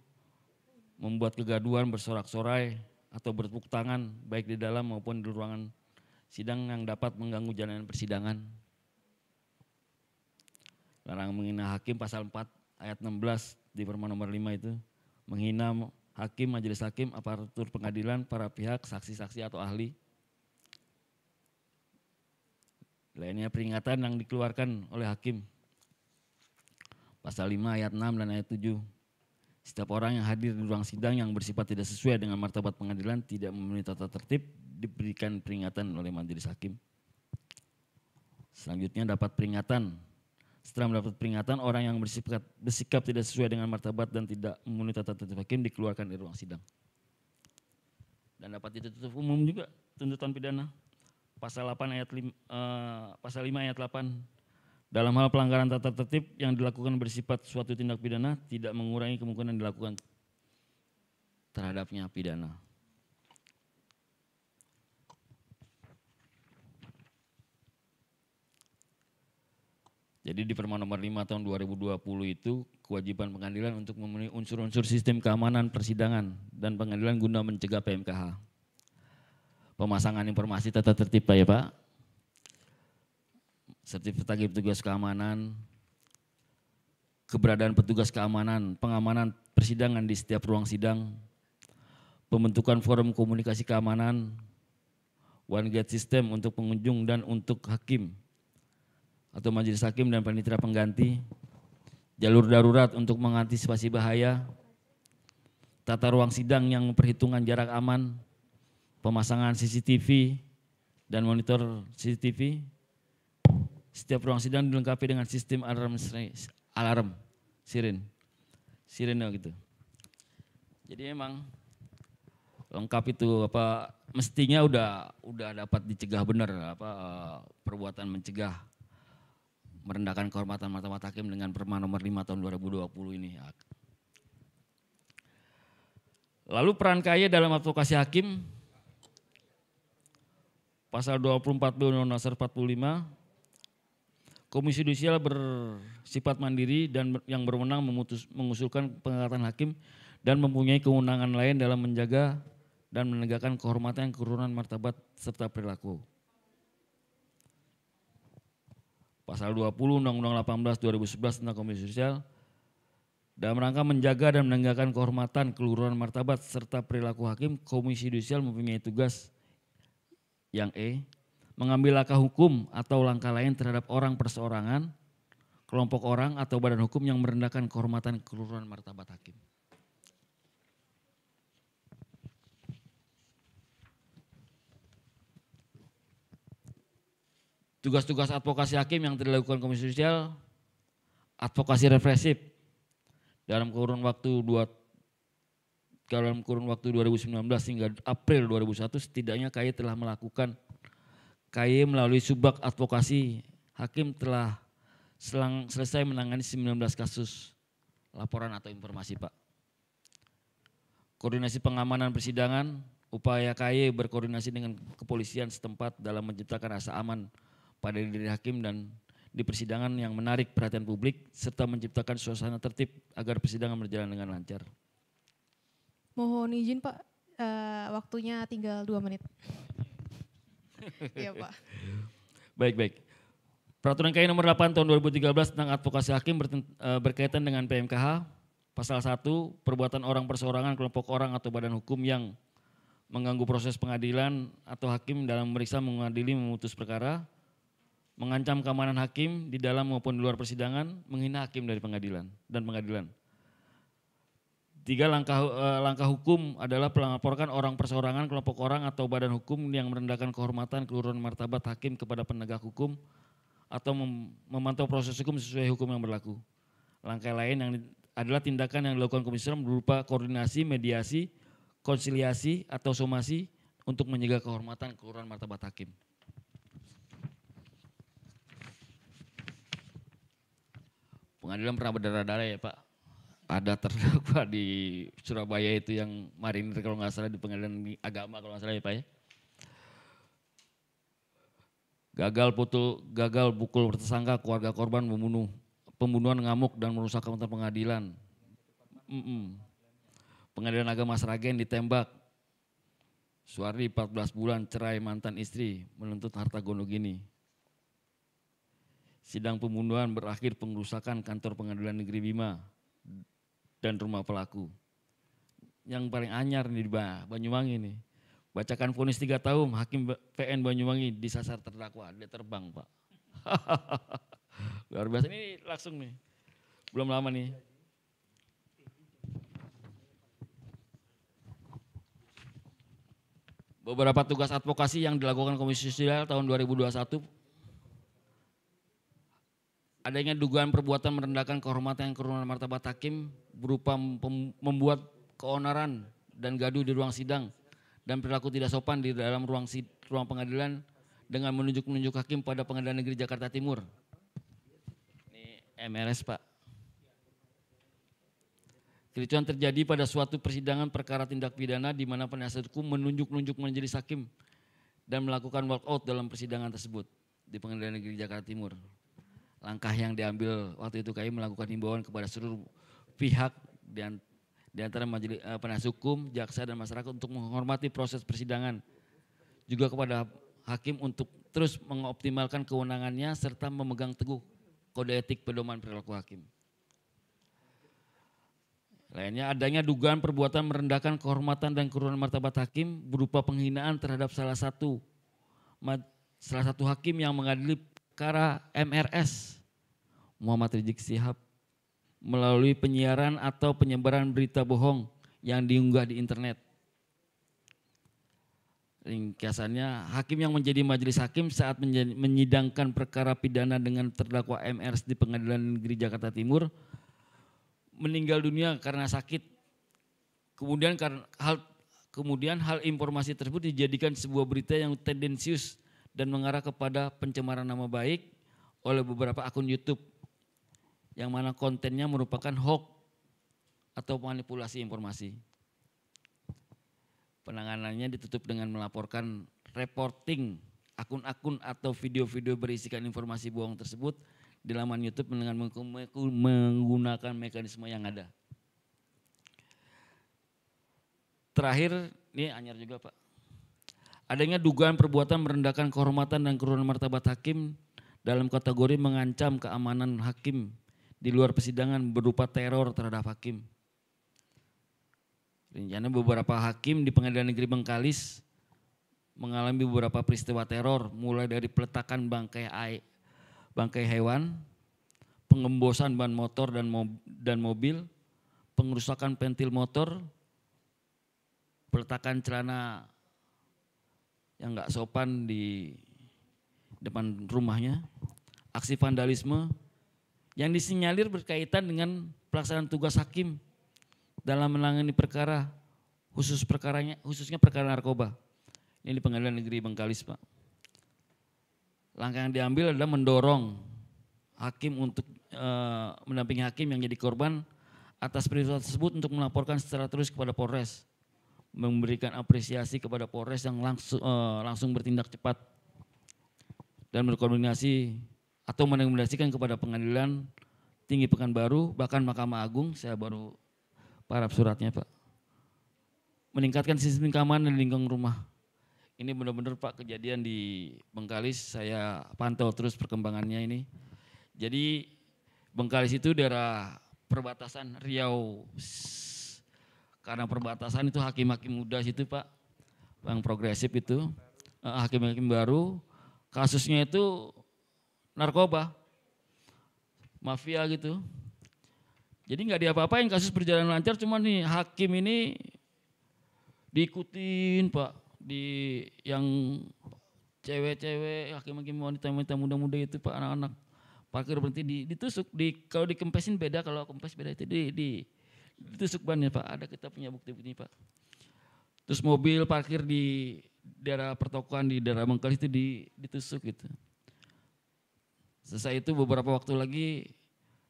membuat kegaduhan bersorak-sorai atau bertepuk tangan baik di dalam maupun di ruangan sidang yang dapat mengganggu jalanan persidangan Larang menghina hakim pasal 4 ayat 16 di Perma nomor 5 itu. Menghina hakim, majelis hakim, aparatur pengadilan, para pihak, saksi-saksi atau ahli. Lainnya peringatan yang dikeluarkan oleh hakim. Pasal 5 ayat 6 dan ayat 7. Setiap orang yang hadir di ruang sidang yang bersifat tidak sesuai dengan martabat pengadilan tidak memenuhi tata tertib diberikan peringatan oleh majelis hakim. Selanjutnya dapat peringatan setelah mendapat peringatan, orang yang bersikap, bersikap tidak sesuai dengan martabat dan tidak memenuhi tata tertib hakim dikeluarkan dari ruang sidang. Dan dapat ditutup umum juga tuntutan pidana. Pasal 8 ayat 5, eh, pasal 5 ayat 8 dalam hal pelanggaran tata tertib yang dilakukan bersifat suatu tindak pidana tidak mengurangi kemungkinan dilakukan terhadapnya pidana. Jadi di Perma nomor 5 tahun 2020 itu kewajiban pengadilan untuk memenuhi unsur-unsur sistem keamanan persidangan dan pengadilan guna mencegah PMKH. Pemasangan informasi tata tertib Pak ya Pak. Sertifikat petugas keamanan, keberadaan petugas keamanan, pengamanan persidangan di setiap ruang sidang, pembentukan forum komunikasi keamanan, one gate system untuk pengunjung dan untuk hakim, atau majelis hakim dan panitera pengganti, jalur darurat untuk mengantisipasi bahaya, tata ruang sidang yang memperhitungkan jarak aman, pemasangan CCTV dan monitor CCTV. Setiap ruang sidang dilengkapi dengan sistem alarm alarm siren. Sirene gitu. Jadi emang lengkap itu apa mestinya udah udah dapat dicegah benar apa eh, perbuatan mencegah merendahkan kehormatan mata mata hakim dengan Perma nomor 5 tahun 2020 ini. Lalu peran kaya dalam advokasi hakim pasal 24 B Undang-Undang Dasar 45 Komisi Yudisial bersifat mandiri dan yang berwenang memutus, mengusulkan pengangkatan hakim dan mempunyai kewenangan lain dalam menjaga dan menegakkan kehormatan keturunan martabat serta perilaku. pasal 20 Undang-Undang 18 2011 tentang Komisi Sosial dalam rangka menjaga dan menegakkan kehormatan keluruhan martabat serta perilaku hakim, Komisi Yudisial mempunyai tugas yang E, mengambil langkah hukum atau langkah lain terhadap orang perseorangan, kelompok orang atau badan hukum yang merendahkan kehormatan keluruhan martabat hakim. Tugas-tugas advokasi hakim yang telah dilakukan Komisi Judisial, advokasi represif dalam kurun waktu dua dalam kurun waktu 2019 hingga April 2001 setidaknya KAI telah melakukan KAI melalui subak advokasi hakim telah selang selesai menangani 19 kasus laporan atau informasi Pak. Koordinasi pengamanan persidangan, upaya KAI berkoordinasi dengan kepolisian setempat dalam menciptakan rasa aman pada diri hakim dan di persidangan yang menarik perhatian publik serta menciptakan suasana tertib agar persidangan berjalan dengan lancar. Mohon izin Pak, uh, waktunya tinggal dua menit. Iya Pak. Baik, baik. Peraturan KI nomor 8 tahun 2013 tentang advokasi hakim eh, berkaitan dengan PMKH. Pasal 1, perbuatan orang perseorangan, kelompok orang atau badan hukum yang mengganggu proses pengadilan atau hakim dalam memeriksa, mengadili, memutus perkara Mengancam keamanan hakim di dalam maupun di luar persidangan, menghina hakim dari pengadilan dan pengadilan. Tiga langkah eh, langkah hukum adalah melaporkan orang perseorangan, kelompok orang atau badan hukum yang merendahkan kehormatan, keluruhan martabat hakim kepada penegak hukum atau mem memantau proses hukum sesuai hukum yang berlaku. Langkah lain yang adalah tindakan yang dilakukan komisi berupa koordinasi, mediasi, konsiliasi atau somasi untuk menjaga kehormatan keluruhan martabat hakim. pengadilan pernah berdarah-darah ya Pak. Ada terdakwa di Surabaya itu yang marinir kalau nggak salah di pengadilan agama kalau nggak salah ya Pak ya. Gagal putul, gagal pukul tersangka keluarga korban membunuh pembunuhan ngamuk dan merusak kantor pengadilan. Mm -mm. Pengadilan agama Sragen ditembak. Suardi 14 bulan cerai mantan istri menuntut harta gono gini. Sidang pembunuhan berakhir pengrusakan kantor pengadilan negeri Bima dan rumah pelaku. Yang paling anyar nih di Banyuwangi nih. Bacakan vonis tiga tahun, hakim PN Banyuwangi disasar terdakwa, dia terbang pak. Luar biasa, ini langsung nih, belum lama nih. Beberapa tugas advokasi yang dilakukan Komisi Sosial tahun 2021 adanya dugaan perbuatan merendahkan kehormatan yang kerumunan martabat hakim berupa membuat keonaran dan gaduh di ruang sidang dan perilaku tidak sopan di dalam ruang ruang pengadilan dengan menunjuk nunjuk hakim pada Pengadilan Negeri Jakarta Timur. Ini MRS, Pak. Kericuan terjadi pada suatu persidangan perkara tindak pidana di mana penasihat hukum menunjuk-nunjuk menjadi hakim dan melakukan walkout dalam persidangan tersebut di Pengadilan Negeri Jakarta Timur langkah yang diambil waktu itu kami melakukan himbauan kepada seluruh pihak dan di antara majelis eh, penasihat hukum, jaksa dan masyarakat untuk menghormati proses persidangan. Juga kepada hakim untuk terus mengoptimalkan kewenangannya serta memegang teguh kode etik pedoman perilaku hakim. Lainnya adanya dugaan perbuatan merendahkan kehormatan dan kerukunan martabat hakim berupa penghinaan terhadap salah satu salah satu hakim yang mengadili perkara MRS Muhammad Rizik Sihab melalui penyiaran atau penyebaran berita bohong yang diunggah di internet. Ringkasannya, hakim yang menjadi majelis hakim saat menyidangkan perkara pidana dengan terdakwa MRS di Pengadilan Negeri Jakarta Timur meninggal dunia karena sakit. Kemudian karena hal kemudian hal informasi tersebut dijadikan sebuah berita yang tendensius dan mengarah kepada pencemaran nama baik oleh beberapa akun YouTube yang mana kontennya merupakan hoax atau manipulasi informasi. Penanganannya ditutup dengan melaporkan reporting akun-akun atau video-video berisikan informasi bohong tersebut di laman YouTube dengan menggunakan mekanisme yang ada. Terakhir, ini anyar juga Pak. Adanya dugaan perbuatan merendahkan kehormatan dan kerunan martabat hakim dalam kategori mengancam keamanan hakim di luar persidangan berupa teror terhadap hakim. Rencana beberapa hakim di Pengadilan Negeri Bengkalis mengalami beberapa peristiwa teror mulai dari peletakan bangkai air, bangkai hewan, pengembosan ban motor dan mob, dan mobil, pengerusakan pentil motor, peletakan celana yang nggak sopan di depan rumahnya, aksi vandalisme yang disinyalir berkaitan dengan pelaksanaan tugas hakim dalam menangani perkara khusus perkaranya khususnya perkara narkoba ini di Pengadilan Negeri Bengkalis, Pak. Langkah yang diambil adalah mendorong hakim untuk e, mendampingi hakim yang jadi korban atas peristiwa tersebut untuk melaporkan secara terus kepada Polres memberikan apresiasi kepada Polres yang langsung uh, langsung bertindak cepat dan berkoordinasi atau merekomendasikan kepada pengadilan tinggi Pekanbaru bahkan Mahkamah Agung saya baru paraf suratnya Pak meningkatkan sistem keamanan di lingkungan rumah ini benar-benar Pak kejadian di Bengkalis saya pantau terus perkembangannya ini jadi Bengkalis itu daerah perbatasan Riau karena perbatasan itu hakim-hakim muda situ Pak yang progresif itu eh, hakim-hakim baru kasusnya itu narkoba mafia gitu jadi nggak diapa yang kasus berjalan lancar cuman nih hakim ini diikutin Pak di yang cewek-cewek hakim-hakim wanita-wanita muda-muda itu Pak anak-anak parkir berhenti ditusuk di kalau dikempesin beda kalau kempes beda itu di, di itu ya Pak, ada kita punya bukti-bukti Pak. Terus mobil parkir di daerah pertokoan di daerah Bengkali itu ditusuk gitu. Selesai itu beberapa waktu lagi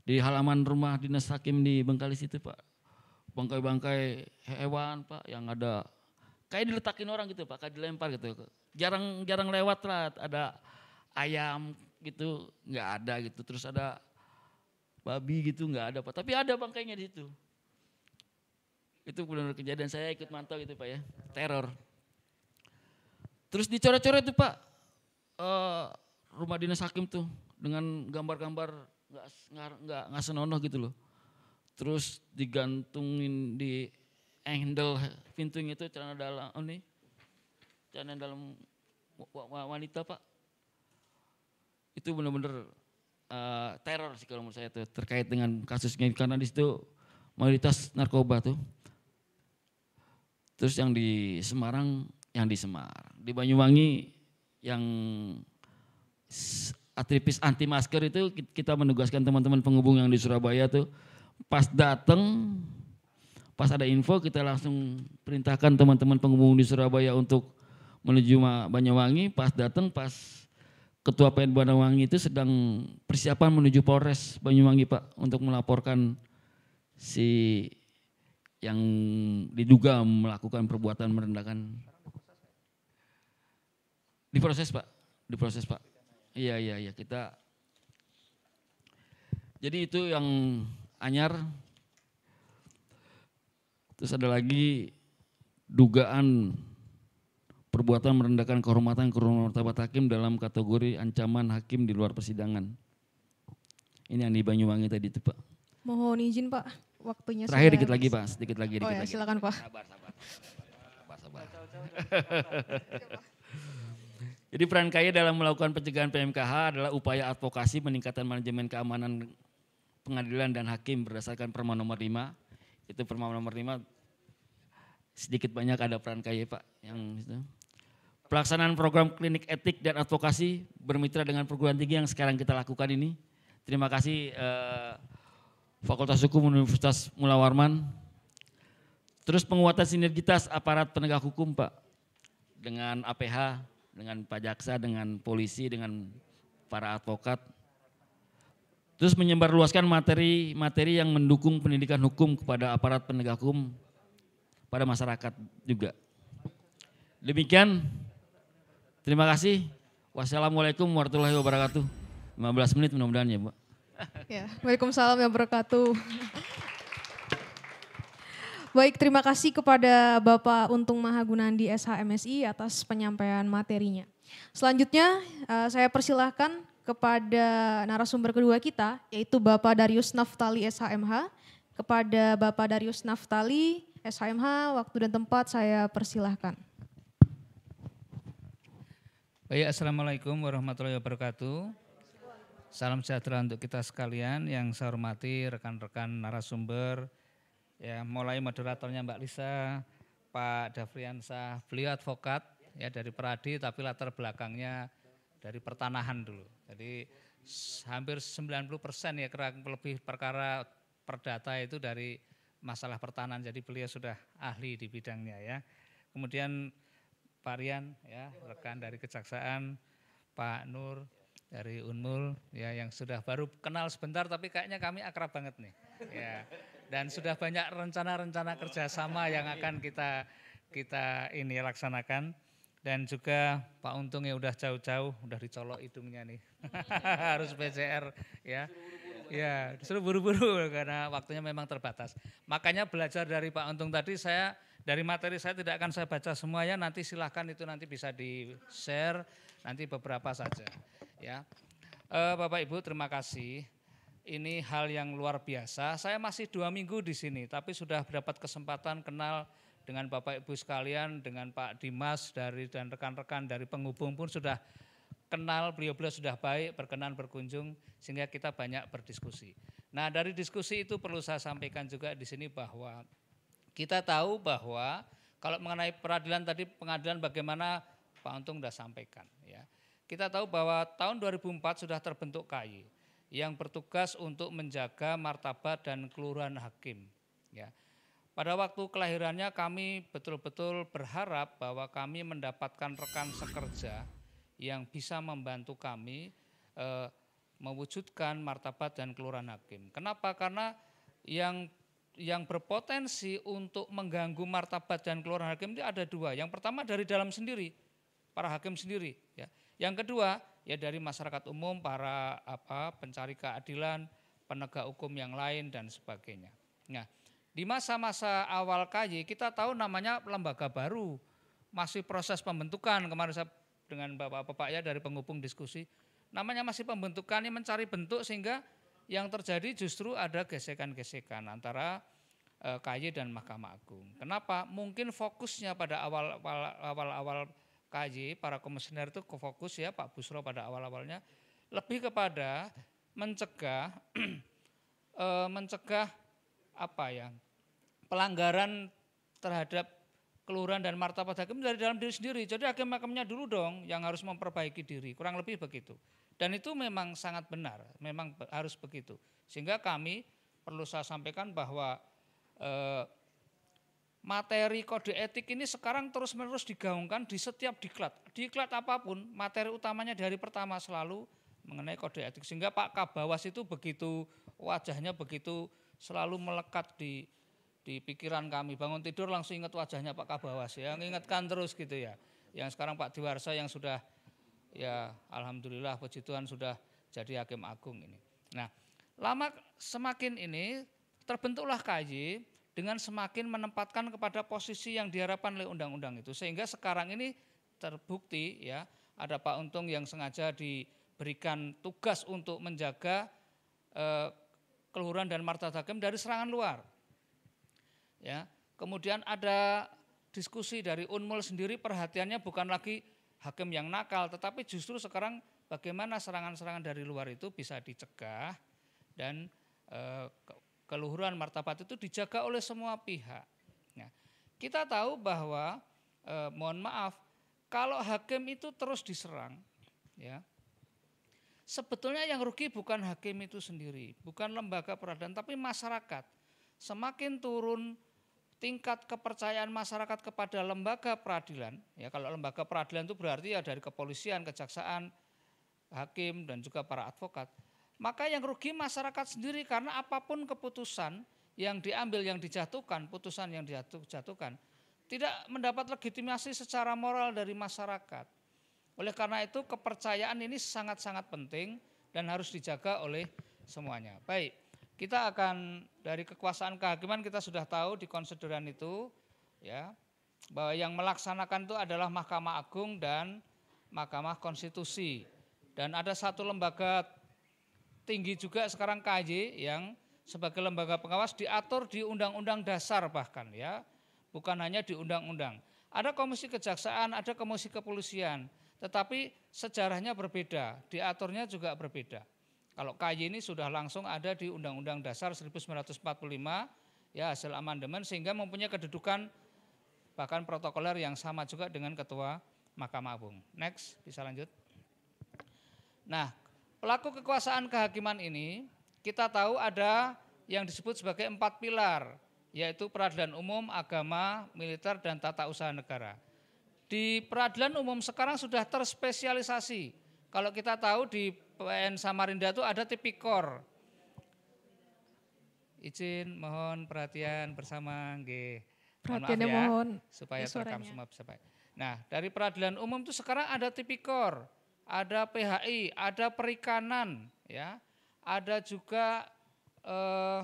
di halaman rumah dinas hakim di Bengkalis itu Pak. Bangkai-bangkai hewan Pak yang ada kayak diletakin orang gitu Pak, kayak dilempar gitu. Jarang jarang lewat lah ada ayam gitu nggak ada gitu. Terus ada babi gitu nggak ada Pak, tapi ada bangkainya di situ. Itu benar-benar kejadian saya ikut mantau gitu Pak ya, teror. Terus dicoret-coret itu Pak, uh, rumah dinas hakim tuh dengan gambar-gambar nggak nggak nggak senonoh gitu loh. Terus digantungin di handle pintunya itu celana dalam oh nih celana dalam wanita pak itu benar-benar uh, teror sih kalau menurut saya tuh terkait dengan kasusnya karena di situ mayoritas narkoba tuh Terus yang di Semarang, yang di Semarang. Di Banyuwangi yang atripis anti masker itu kita menugaskan teman-teman penghubung yang di Surabaya tuh pas datang pas ada info kita langsung perintahkan teman-teman penghubung di Surabaya untuk menuju Banyuwangi pas datang pas ketua PN Banyuwangi itu sedang persiapan menuju Polres Banyuwangi Pak untuk melaporkan si yang diduga melakukan perbuatan merendahkan diproses pak diproses pak iya iya iya kita jadi itu yang anyar terus ada lagi dugaan perbuatan merendahkan kehormatan kehormatan hakim dalam kategori ancaman hakim di luar persidangan ini yang di Banyuwangi tadi itu pak mohon izin pak waktunya Terakhir sudah dikit lagi Pak, sedikit lagi, dikit oh ya, lagi. silakan Pak. Jadi peran KAI dalam melakukan pencegahan PMKH adalah upaya advokasi peningkatan manajemen keamanan pengadilan dan hakim berdasarkan Perma nomor 5. Itu Perma nomor 5 sedikit banyak ada peran KAI Pak yang itu. Pelaksanaan program klinik etik dan advokasi bermitra dengan perguruan tinggi yang sekarang kita lakukan ini. Terima kasih eh, Fakultas Hukum Universitas Mula Warman. Terus penguatan sinergitas aparat penegak hukum Pak dengan APH, dengan Pak Jaksa, dengan polisi, dengan para advokat. Terus menyebarluaskan materi-materi yang mendukung pendidikan hukum kepada aparat penegak hukum pada masyarakat juga. Demikian, terima kasih. Wassalamualaikum warahmatullahi wabarakatuh. 15 menit mudah-mudahan ya, Pak. Ya, Waalaikumsalam yang berkatuh. Baik, terima kasih kepada Bapak Untung Mahagunandi SHMSI atas penyampaian materinya. Selanjutnya, eh, saya persilahkan kepada narasumber kedua kita, yaitu Bapak Darius Naftali SHMH. Kepada Bapak Darius Naftali SHMH, waktu dan tempat saya persilahkan. Baik, Assalamualaikum warahmatullahi wabarakatuh. Salam sejahtera untuk kita sekalian yang saya hormati rekan-rekan narasumber, ya mulai moderatornya Mbak Lisa, Pak Davriansa, beliau advokat ya dari Peradi tapi latar belakangnya dari pertanahan dulu. Jadi hampir 90 persen ya kurang lebih perkara perdata itu dari masalah pertanahan. Jadi beliau sudah ahli di bidangnya ya. Kemudian Pak Rian ya rekan dari kejaksaan, Pak Nur, dari Unmul ya yang sudah baru kenal sebentar tapi kayaknya kami akrab banget nih ya dan sudah banyak rencana-rencana kerjasama yang akan kita kita ini laksanakan dan juga Pak Untung yang udah jauh-jauh udah dicolok hidungnya nih harus PCR ya ya disuruh buru-buru karena waktunya memang terbatas makanya belajar dari Pak Untung tadi saya dari materi saya tidak akan saya baca semuanya nanti silahkan itu nanti bisa di share nanti beberapa saja Ya, uh, Bapak Ibu terima kasih. Ini hal yang luar biasa. Saya masih dua minggu di sini, tapi sudah dapat kesempatan kenal dengan Bapak Ibu sekalian, dengan Pak Dimas dari dan rekan-rekan dari penghubung pun sudah kenal, beliau-beliau sudah baik, berkenan berkunjung, sehingga kita banyak berdiskusi. Nah dari diskusi itu perlu saya sampaikan juga di sini bahwa kita tahu bahwa kalau mengenai peradilan tadi pengadilan bagaimana Pak Untung sudah sampaikan ya. Kita tahu bahwa tahun 2004 sudah terbentuk KAI yang bertugas untuk menjaga martabat dan kelurahan hakim. Ya. Pada waktu kelahirannya kami betul-betul berharap bahwa kami mendapatkan rekan sekerja yang bisa membantu kami eh, mewujudkan martabat dan kelurahan hakim. Kenapa? Karena yang yang berpotensi untuk mengganggu martabat dan kelurahan hakim itu ada dua. Yang pertama dari dalam sendiri, para hakim sendiri. Ya. Yang kedua, ya dari masyarakat umum, para apa pencari keadilan, penegak hukum yang lain dan sebagainya. Nah, di masa-masa awal KY kita tahu namanya lembaga baru, masih proses pembentukan. Kemarin saya dengan bapak-bapak ya dari penghubung diskusi, namanya masih pembentukan ini mencari bentuk sehingga yang terjadi justru ada gesekan-gesekan antara eh, KY dan Mahkamah Agung. Kenapa? Mungkin fokusnya pada awal-awal KJ, para komisioner itu fokus ya Pak Busro pada awal-awalnya lebih kepada mencegah eh, mencegah apa ya pelanggaran terhadap kelurahan dan martabat hakim dari dalam diri sendiri. Jadi hakim makamnya dulu dong yang harus memperbaiki diri, kurang lebih begitu. Dan itu memang sangat benar, memang harus begitu. Sehingga kami perlu saya sampaikan bahwa eh, materi kode etik ini sekarang terus-menerus digaungkan di setiap diklat. Diklat apapun, materi utamanya dari pertama selalu mengenai kode etik. Sehingga Pak Kabawas itu begitu wajahnya begitu selalu melekat di di pikiran kami. Bangun tidur langsung ingat wajahnya Pak Kabawas ya, ingatkan terus gitu ya. Yang sekarang Pak Diwarsa yang sudah ya alhamdulillah puji Tuhan sudah jadi hakim agung ini. Nah, lama semakin ini terbentuklah KY dengan semakin menempatkan kepada posisi yang diharapkan oleh undang-undang itu. Sehingga sekarang ini terbukti ya ada Pak Untung yang sengaja diberikan tugas untuk menjaga eh, keluhuran dan martabat hakim dari serangan luar. Ya, kemudian ada diskusi dari Unmul sendiri perhatiannya bukan lagi hakim yang nakal tetapi justru sekarang bagaimana serangan-serangan dari luar itu bisa dicegah dan eh, keluhuran martabat itu dijaga oleh semua pihak. Nah, kita tahu bahwa eh, mohon maaf kalau hakim itu terus diserang, ya sebetulnya yang rugi bukan hakim itu sendiri, bukan lembaga peradilan, tapi masyarakat. Semakin turun tingkat kepercayaan masyarakat kepada lembaga peradilan, ya kalau lembaga peradilan itu berarti ya dari kepolisian, kejaksaan, hakim dan juga para advokat maka yang rugi masyarakat sendiri karena apapun keputusan yang diambil yang dijatuhkan, putusan yang dijatuhkan tidak mendapat legitimasi secara moral dari masyarakat. Oleh karena itu kepercayaan ini sangat-sangat penting dan harus dijaga oleh semuanya. Baik, kita akan dari kekuasaan kehakiman kita sudah tahu di konsideran itu ya bahwa yang melaksanakan itu adalah Mahkamah Agung dan Mahkamah Konstitusi. Dan ada satu lembaga tinggi juga sekarang KJ yang sebagai lembaga pengawas diatur di undang-undang dasar bahkan ya, bukan hanya di undang-undang. Ada komisi kejaksaan, ada komisi kepolisian, tetapi sejarahnya berbeda, diaturnya juga berbeda. Kalau KJ ini sudah langsung ada di Undang-Undang Dasar 1945, ya hasil amandemen sehingga mempunyai kedudukan bahkan protokoler yang sama juga dengan Ketua Mahkamah Agung. Next, bisa lanjut. Nah, Pelaku kekuasaan kehakiman ini kita tahu ada yang disebut sebagai empat pilar, yaitu peradilan umum, agama, militer, dan tata usaha negara. Di peradilan umum sekarang sudah terspesialisasi. Kalau kita tahu di PN Samarinda itu ada tipikor. Izin mohon perhatian bersama G. Perhatiannya mohon, ya, mohon supaya terekam semua bisa baik. Nah, dari peradilan umum itu sekarang ada tipikor ada PHI, ada perikanan, ya, ada juga eh,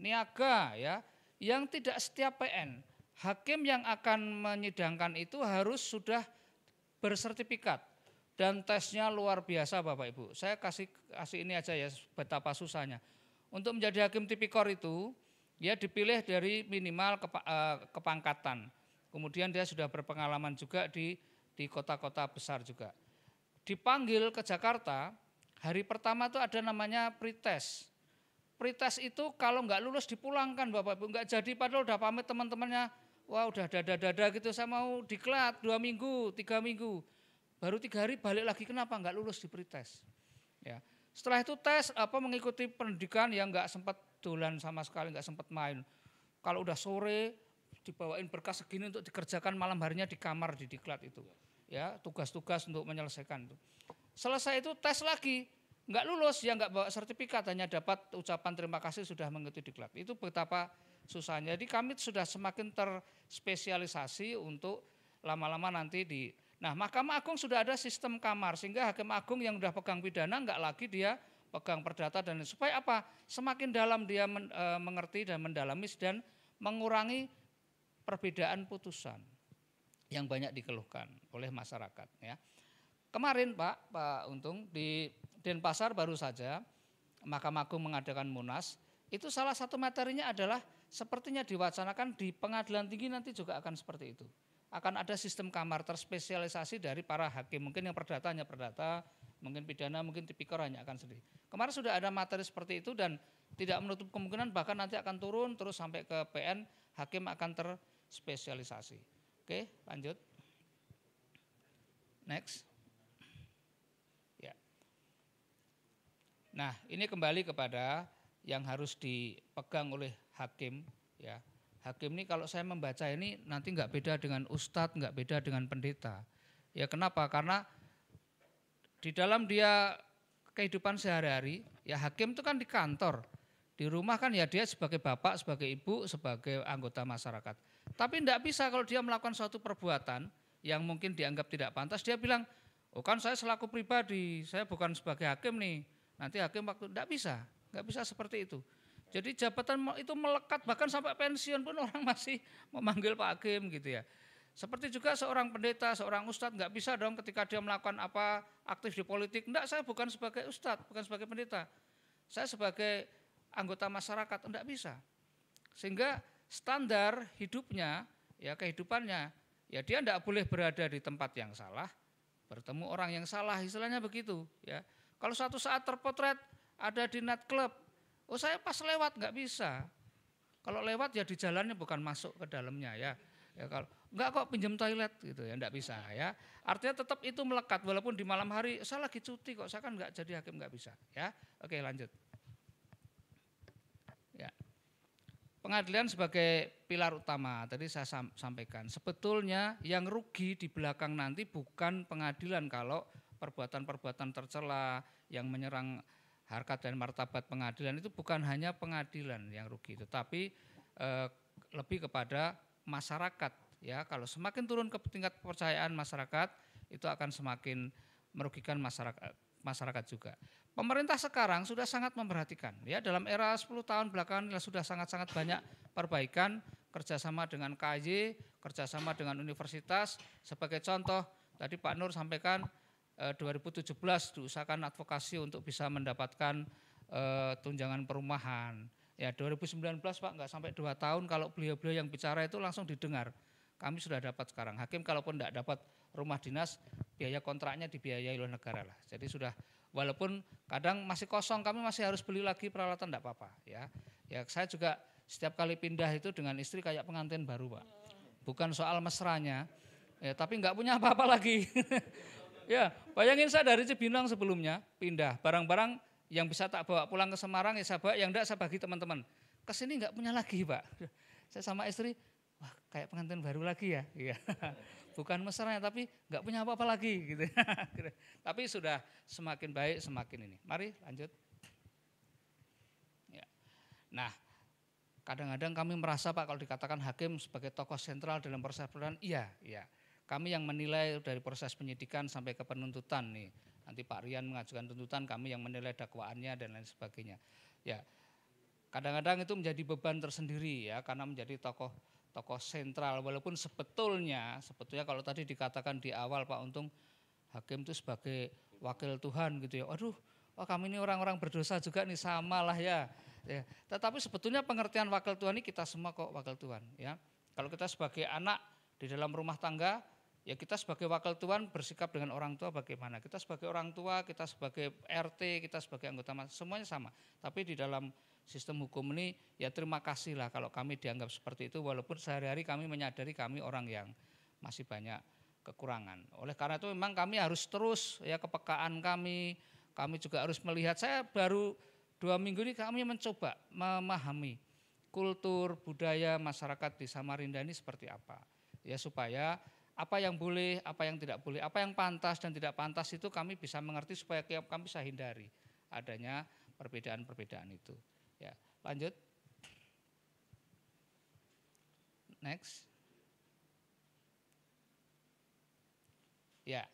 niaga, ya, yang tidak setiap PN. Hakim yang akan menyidangkan itu harus sudah bersertifikat dan tesnya luar biasa Bapak Ibu. Saya kasih kasih ini aja ya betapa susahnya. Untuk menjadi hakim tipikor itu dia dipilih dari minimal kepa, eh, kepangkatan. Kemudian dia sudah berpengalaman juga di di kota-kota besar juga dipanggil ke Jakarta, hari pertama tuh ada namanya pretest. Pretest itu kalau nggak lulus dipulangkan Bapak Ibu, nggak jadi padahal udah pamit teman-temannya, wah udah dada-dada gitu saya mau diklat dua minggu, tiga minggu. Baru tiga hari balik lagi kenapa nggak lulus di pretest. Ya. Setelah itu tes apa mengikuti pendidikan yang nggak sempat dolan sama sekali, nggak sempat main. Kalau udah sore dibawain berkas segini untuk dikerjakan malam harinya di kamar di diklat itu ya tugas-tugas untuk menyelesaikan itu. Selesai itu tes lagi, nggak lulus ya nggak bawa sertifikat hanya dapat ucapan terima kasih sudah mengikuti klub. Itu betapa susahnya. Jadi kami sudah semakin terspesialisasi untuk lama-lama nanti di Nah, Mahkamah Agung sudah ada sistem kamar sehingga hakim agung yang sudah pegang pidana enggak lagi dia pegang perdata dan supaya apa? Semakin dalam dia men, e, mengerti dan mendalami dan mengurangi perbedaan putusan yang banyak dikeluhkan oleh masyarakat ya. Kemarin Pak, Pak Untung di Denpasar baru saja Mahkamah Agung mengadakan Munas, itu salah satu materinya adalah sepertinya diwacanakan di pengadilan tinggi nanti juga akan seperti itu. Akan ada sistem kamar terspesialisasi dari para hakim, mungkin yang perdata hanya perdata, mungkin pidana, mungkin tipikor hanya akan sedih. Kemarin sudah ada materi seperti itu dan tidak menutup kemungkinan bahkan nanti akan turun terus sampai ke PN, hakim akan terspesialisasi. Oke, lanjut. Next. Ya. Nah, ini kembali kepada yang harus dipegang oleh hakim, ya. Hakim ini kalau saya membaca ini nanti nggak beda dengan ustadz, nggak beda dengan pendeta. Ya kenapa? Karena di dalam dia kehidupan sehari-hari, ya hakim itu kan di kantor, di rumah kan ya dia sebagai bapak, sebagai ibu, sebagai anggota masyarakat. Tapi tidak bisa kalau dia melakukan suatu perbuatan yang mungkin dianggap tidak pantas, dia bilang, oh kan saya selaku pribadi, saya bukan sebagai hakim nih, nanti hakim waktu tidak bisa, tidak bisa seperti itu. Jadi jabatan itu melekat bahkan sampai pensiun pun orang masih memanggil Pak Hakim gitu ya. Seperti juga seorang pendeta, seorang ustadz nggak bisa dong ketika dia melakukan apa aktif di politik. Enggak, saya bukan sebagai ustadz, bukan sebagai pendeta. Saya sebagai anggota masyarakat, enggak bisa. Sehingga standar hidupnya, ya kehidupannya, ya dia tidak boleh berada di tempat yang salah, bertemu orang yang salah, istilahnya begitu. Ya, kalau suatu saat terpotret ada di nightclub, oh saya pas lewat nggak bisa. Kalau lewat ya di jalannya bukan masuk ke dalamnya ya. Ya kalau nggak kok pinjam toilet gitu ya nggak bisa ya. Artinya tetap itu melekat walaupun di malam hari saya lagi cuti kok saya kan nggak jadi hakim nggak bisa ya. Oke lanjut. Pengadilan sebagai pilar utama, tadi saya sampaikan. Sebetulnya yang rugi di belakang nanti bukan pengadilan kalau perbuatan-perbuatan tercela yang menyerang harkat dan martabat pengadilan itu bukan hanya pengadilan yang rugi, tetapi eh, lebih kepada masyarakat. Ya, kalau semakin turun ke tingkat kepercayaan masyarakat, itu akan semakin merugikan masyarakat masyarakat juga. Pemerintah sekarang sudah sangat memperhatikan ya dalam era 10 tahun belakangan sudah sangat-sangat banyak perbaikan kerjasama dengan KAJ kerjasama dengan universitas. Sebagai contoh tadi Pak Nur sampaikan eh, 2017 diusahakan advokasi untuk bisa mendapatkan eh, tunjangan perumahan. Ya 2019 Pak enggak sampai dua tahun kalau beliau-beliau yang bicara itu langsung didengar. Kami sudah dapat sekarang. Hakim kalaupun enggak dapat rumah dinas biaya kontraknya dibiayai oleh negara lah. Jadi sudah walaupun kadang masih kosong kami masih harus beli lagi peralatan tidak apa-apa ya. Ya saya juga setiap kali pindah itu dengan istri kayak pengantin baru pak. Bukan soal mesranya, ya, tapi enggak punya apa-apa lagi. ya bayangin saya dari Cibinong sebelumnya pindah barang-barang yang bisa tak bawa pulang ke Semarang ya saya bawa, yang enggak saya bagi teman-teman. Kesini enggak punya lagi pak. Saya sama istri kayak pengantin baru lagi ya, iya. bukan mesra tapi nggak punya apa-apa lagi gitu. tapi sudah semakin baik semakin ini. Mari lanjut. Ya. Nah, kadang-kadang kami merasa Pak kalau dikatakan hakim sebagai tokoh sentral dalam proses peradilan, iya, iya. Kami yang menilai dari proses penyidikan sampai ke penuntutan nih. Nanti Pak Rian mengajukan tuntutan, kami yang menilai dakwaannya dan lain sebagainya. Ya, kadang-kadang itu menjadi beban tersendiri ya karena menjadi tokoh tokoh sentral walaupun sebetulnya sebetulnya kalau tadi dikatakan di awal Pak Untung hakim itu sebagai wakil Tuhan gitu ya. Aduh, oh kami ini orang-orang berdosa juga nih samalah ya. ya. Tetapi sebetulnya pengertian wakil Tuhan ini kita semua kok wakil Tuhan ya. Kalau kita sebagai anak di dalam rumah tangga ya kita sebagai wakil Tuhan bersikap dengan orang tua bagaimana? Kita sebagai orang tua, kita sebagai RT, kita sebagai anggota semuanya sama. Tapi di dalam sistem hukum ini ya terima kasih lah kalau kami dianggap seperti itu walaupun sehari-hari kami menyadari kami orang yang masih banyak kekurangan. Oleh karena itu memang kami harus terus ya kepekaan kami, kami juga harus melihat. Saya baru dua minggu ini kami mencoba memahami kultur budaya masyarakat di Samarinda ini seperti apa. Ya supaya apa yang boleh, apa yang tidak boleh, apa yang pantas dan tidak pantas itu kami bisa mengerti supaya kami bisa hindari adanya perbedaan-perbedaan itu. Lanjut. Next. Ya.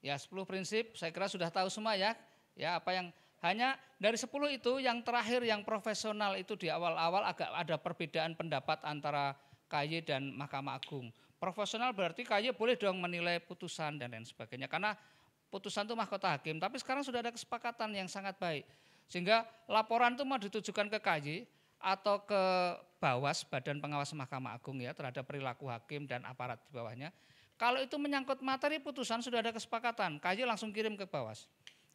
Ya, 10 prinsip saya kira sudah tahu semua ya. Ya, apa yang hanya dari 10 itu yang terakhir yang profesional itu di awal-awal agak ada perbedaan pendapat antara KY dan Mahkamah Agung. Profesional berarti KY boleh dong menilai putusan dan lain sebagainya karena putusan itu mahkota hakim, tapi sekarang sudah ada kesepakatan yang sangat baik sehingga laporan itu mau ditujukan ke KY atau ke Bawas, Badan Pengawas Mahkamah Agung ya terhadap perilaku hakim dan aparat di bawahnya. Kalau itu menyangkut materi putusan sudah ada kesepakatan, KY langsung kirim ke Bawas.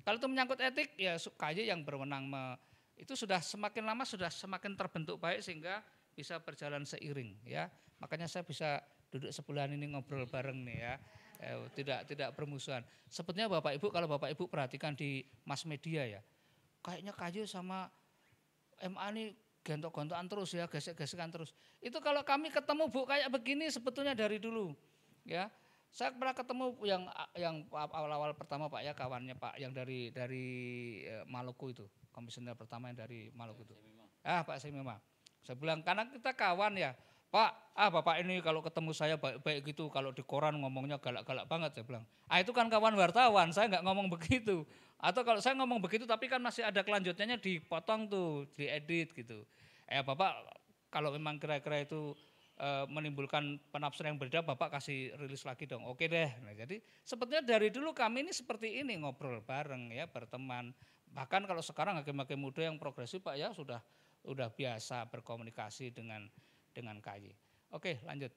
Kalau itu menyangkut etik ya KY yang berwenang me, itu sudah semakin lama sudah semakin terbentuk baik sehingga bisa berjalan seiring ya. Makanya saya bisa duduk sebulan ini ngobrol bareng nih ya. Eh, tidak tidak permusuhan. Sebetulnya Bapak Ibu kalau Bapak Ibu perhatikan di mass media ya, kayaknya kayu sama MA ini gentok-gentokan terus ya, gesek-gesekan terus. Itu kalau kami ketemu Bu kayak begini sebetulnya dari dulu. Ya. Saya pernah ketemu yang yang awal-awal pertama Pak ya kawannya Pak yang dari dari e, Maluku itu, komisioner pertama yang dari Maluku itu. Ah, Pak Semima. Saya bilang karena kita kawan ya. Pak, ah bapak ini kalau ketemu saya baik-baik gitu, kalau di koran ngomongnya galak-galak banget, saya bilang. Ah itu kan kawan wartawan, saya nggak ngomong begitu. Atau kalau saya ngomong begitu tapi kan masih ada kelanjutannya dipotong tuh, diedit gitu. Eh bapak kalau memang kira-kira itu e, menimbulkan penafsiran yang berbeda, bapak kasih rilis lagi dong. Oke deh. Nah, jadi sebetulnya dari dulu kami ini seperti ini ngobrol bareng ya, berteman. Bahkan kalau sekarang hakim-hakim muda yang progresif Pak ya sudah sudah biasa berkomunikasi dengan dengan KY. Oke, lanjut.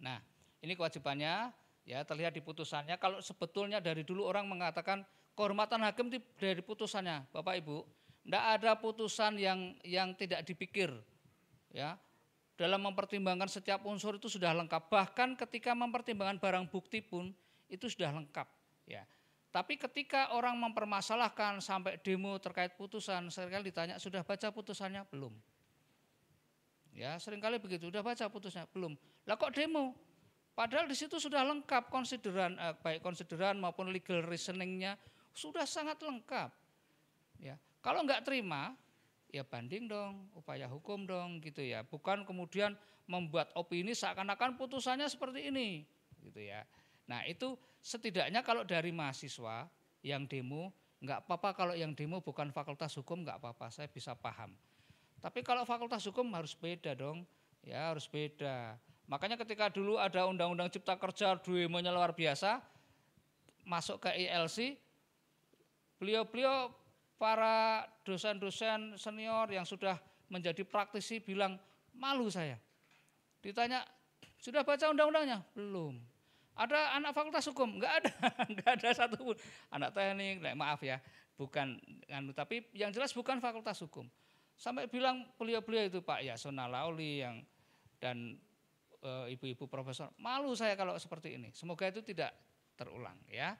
Nah, ini kewajibannya ya terlihat di putusannya kalau sebetulnya dari dulu orang mengatakan kehormatan hakim dari putusannya, Bapak Ibu. Tidak ada putusan yang yang tidak dipikir. Ya, dalam mempertimbangkan setiap unsur itu sudah lengkap. Bahkan ketika mempertimbangkan barang bukti pun itu sudah lengkap. Ya. Tapi ketika orang mempermasalahkan sampai demo terkait putusan, sekali ditanya sudah baca putusannya belum. Ya, seringkali begitu. udah baca putusnya? Belum. Lah kok demo? Padahal di situ sudah lengkap konsideran eh, baik konsideran maupun legal reasoningnya sudah sangat lengkap. Ya, kalau nggak terima ya banding dong, upaya hukum dong gitu ya. Bukan kemudian membuat opini seakan-akan putusannya seperti ini gitu ya. Nah, itu setidaknya kalau dari mahasiswa yang demo nggak apa-apa kalau yang demo bukan fakultas hukum nggak apa-apa, saya bisa paham. Tapi kalau fakultas hukum harus beda dong. Ya, harus beda. Makanya ketika dulu ada undang-undang cipta kerja duemonya luar biasa masuk ke ILC beliau-beliau para dosen-dosen senior yang sudah menjadi praktisi bilang malu saya. Ditanya, sudah baca undang-undangnya? Belum. Ada anak fakultas hukum? Enggak ada, enggak ada satu pun. Anak teknik, nah, maaf ya, bukan, anu, tapi yang jelas bukan fakultas hukum. Sampai bilang beliau-beliau itu Pak Yasona Lauli yang dan eh, ibu-ibu e, profesor, malu saya kalau seperti ini. Semoga itu tidak terulang ya.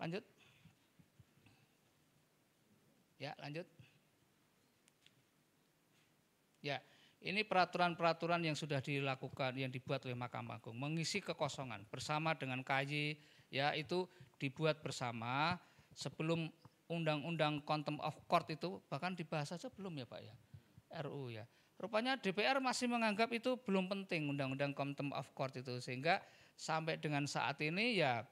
Lanjut. Ya, lanjut. Ya, ini peraturan-peraturan yang sudah dilakukan yang dibuat oleh Mahkamah Agung mengisi kekosongan bersama dengan KY ya itu dibuat bersama sebelum undang-undang contempt of court itu bahkan dibahas saja belum ya Pak ya. RU ya. Rupanya DPR masih menganggap itu belum penting undang-undang contempt of court itu sehingga sampai dengan saat ini ya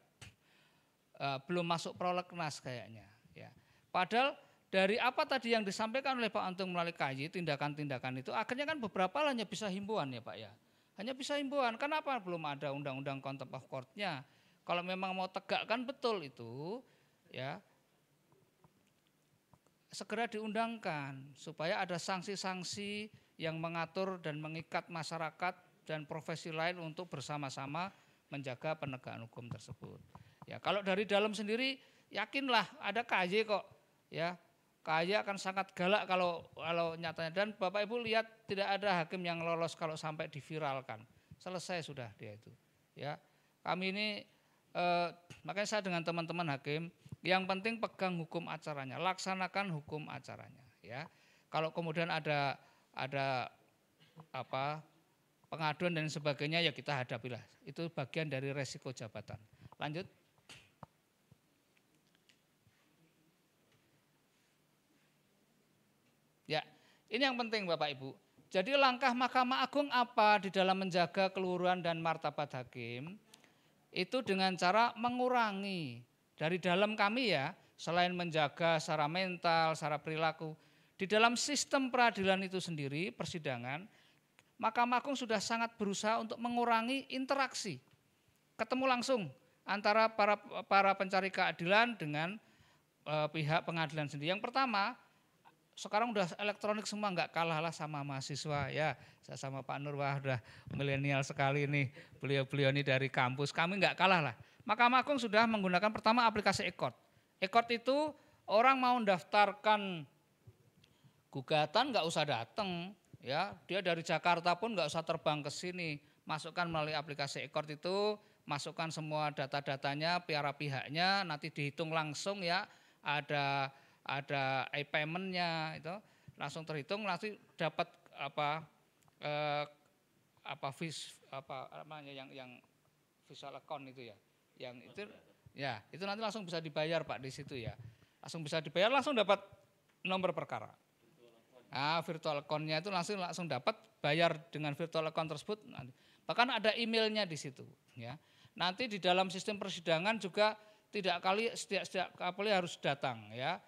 uh, belum masuk prolegnas kayaknya ya. Padahal dari apa tadi yang disampaikan oleh Pak Antung melalui kaji tindakan-tindakan itu akhirnya kan beberapa hanya bisa himbauan ya Pak ya. Hanya bisa himbauan. Kenapa belum ada undang-undang contempt of court-nya? Kalau memang mau tegakkan betul itu ya segera diundangkan supaya ada sanksi-sanksi yang mengatur dan mengikat masyarakat dan profesi lain untuk bersama-sama menjaga penegakan hukum tersebut. Ya, kalau dari dalam sendiri yakinlah ada KY kok. Ya, KY akan sangat galak kalau kalau nyatanya dan Bapak Ibu lihat tidak ada hakim yang lolos kalau sampai diviralkan. Selesai sudah dia itu. Ya. Kami ini eh, makanya saya dengan teman-teman hakim yang penting pegang hukum acaranya, laksanakan hukum acaranya, ya. Kalau kemudian ada ada apa pengaduan dan sebagainya ya kita hadapilah. Itu bagian dari resiko jabatan. Lanjut. Ya, ini yang penting Bapak Ibu. Jadi langkah Mahkamah Agung apa di dalam menjaga keluruan dan martabat hakim? Itu dengan cara mengurangi dari dalam kami ya, selain menjaga secara mental, secara perilaku, di dalam sistem peradilan itu sendiri, persidangan, Mahkamah Agung sudah sangat berusaha untuk mengurangi interaksi, ketemu langsung antara para para pencari keadilan dengan e, pihak pengadilan sendiri. Yang pertama, sekarang udah elektronik semua nggak kalah lah sama mahasiswa ya saya sama Pak Nur wah udah milenial sekali nih beliau-beliau ini dari kampus kami nggak kalah lah Mahkamah Agung sudah menggunakan pertama aplikasi ekot. Ekot itu orang mau mendaftarkan gugatan nggak usah datang, ya dia dari Jakarta pun nggak usah terbang ke sini. Masukkan melalui aplikasi ekot itu, masukkan semua data-datanya, piara pihaknya, nanti dihitung langsung ya ada ada e-paymentnya itu langsung terhitung nanti dapat apa eh, apa vis apa namanya yang yang visual account itu ya yang itu ya itu nanti langsung bisa dibayar Pak di situ ya. Langsung bisa dibayar langsung dapat nomor perkara. Ah, virtual account-nya itu langsung langsung dapat bayar dengan virtual account tersebut. nanti Bahkan ada emailnya di situ ya. Nanti di dalam sistem persidangan juga tidak kali setiap setiap kali harus datang ya.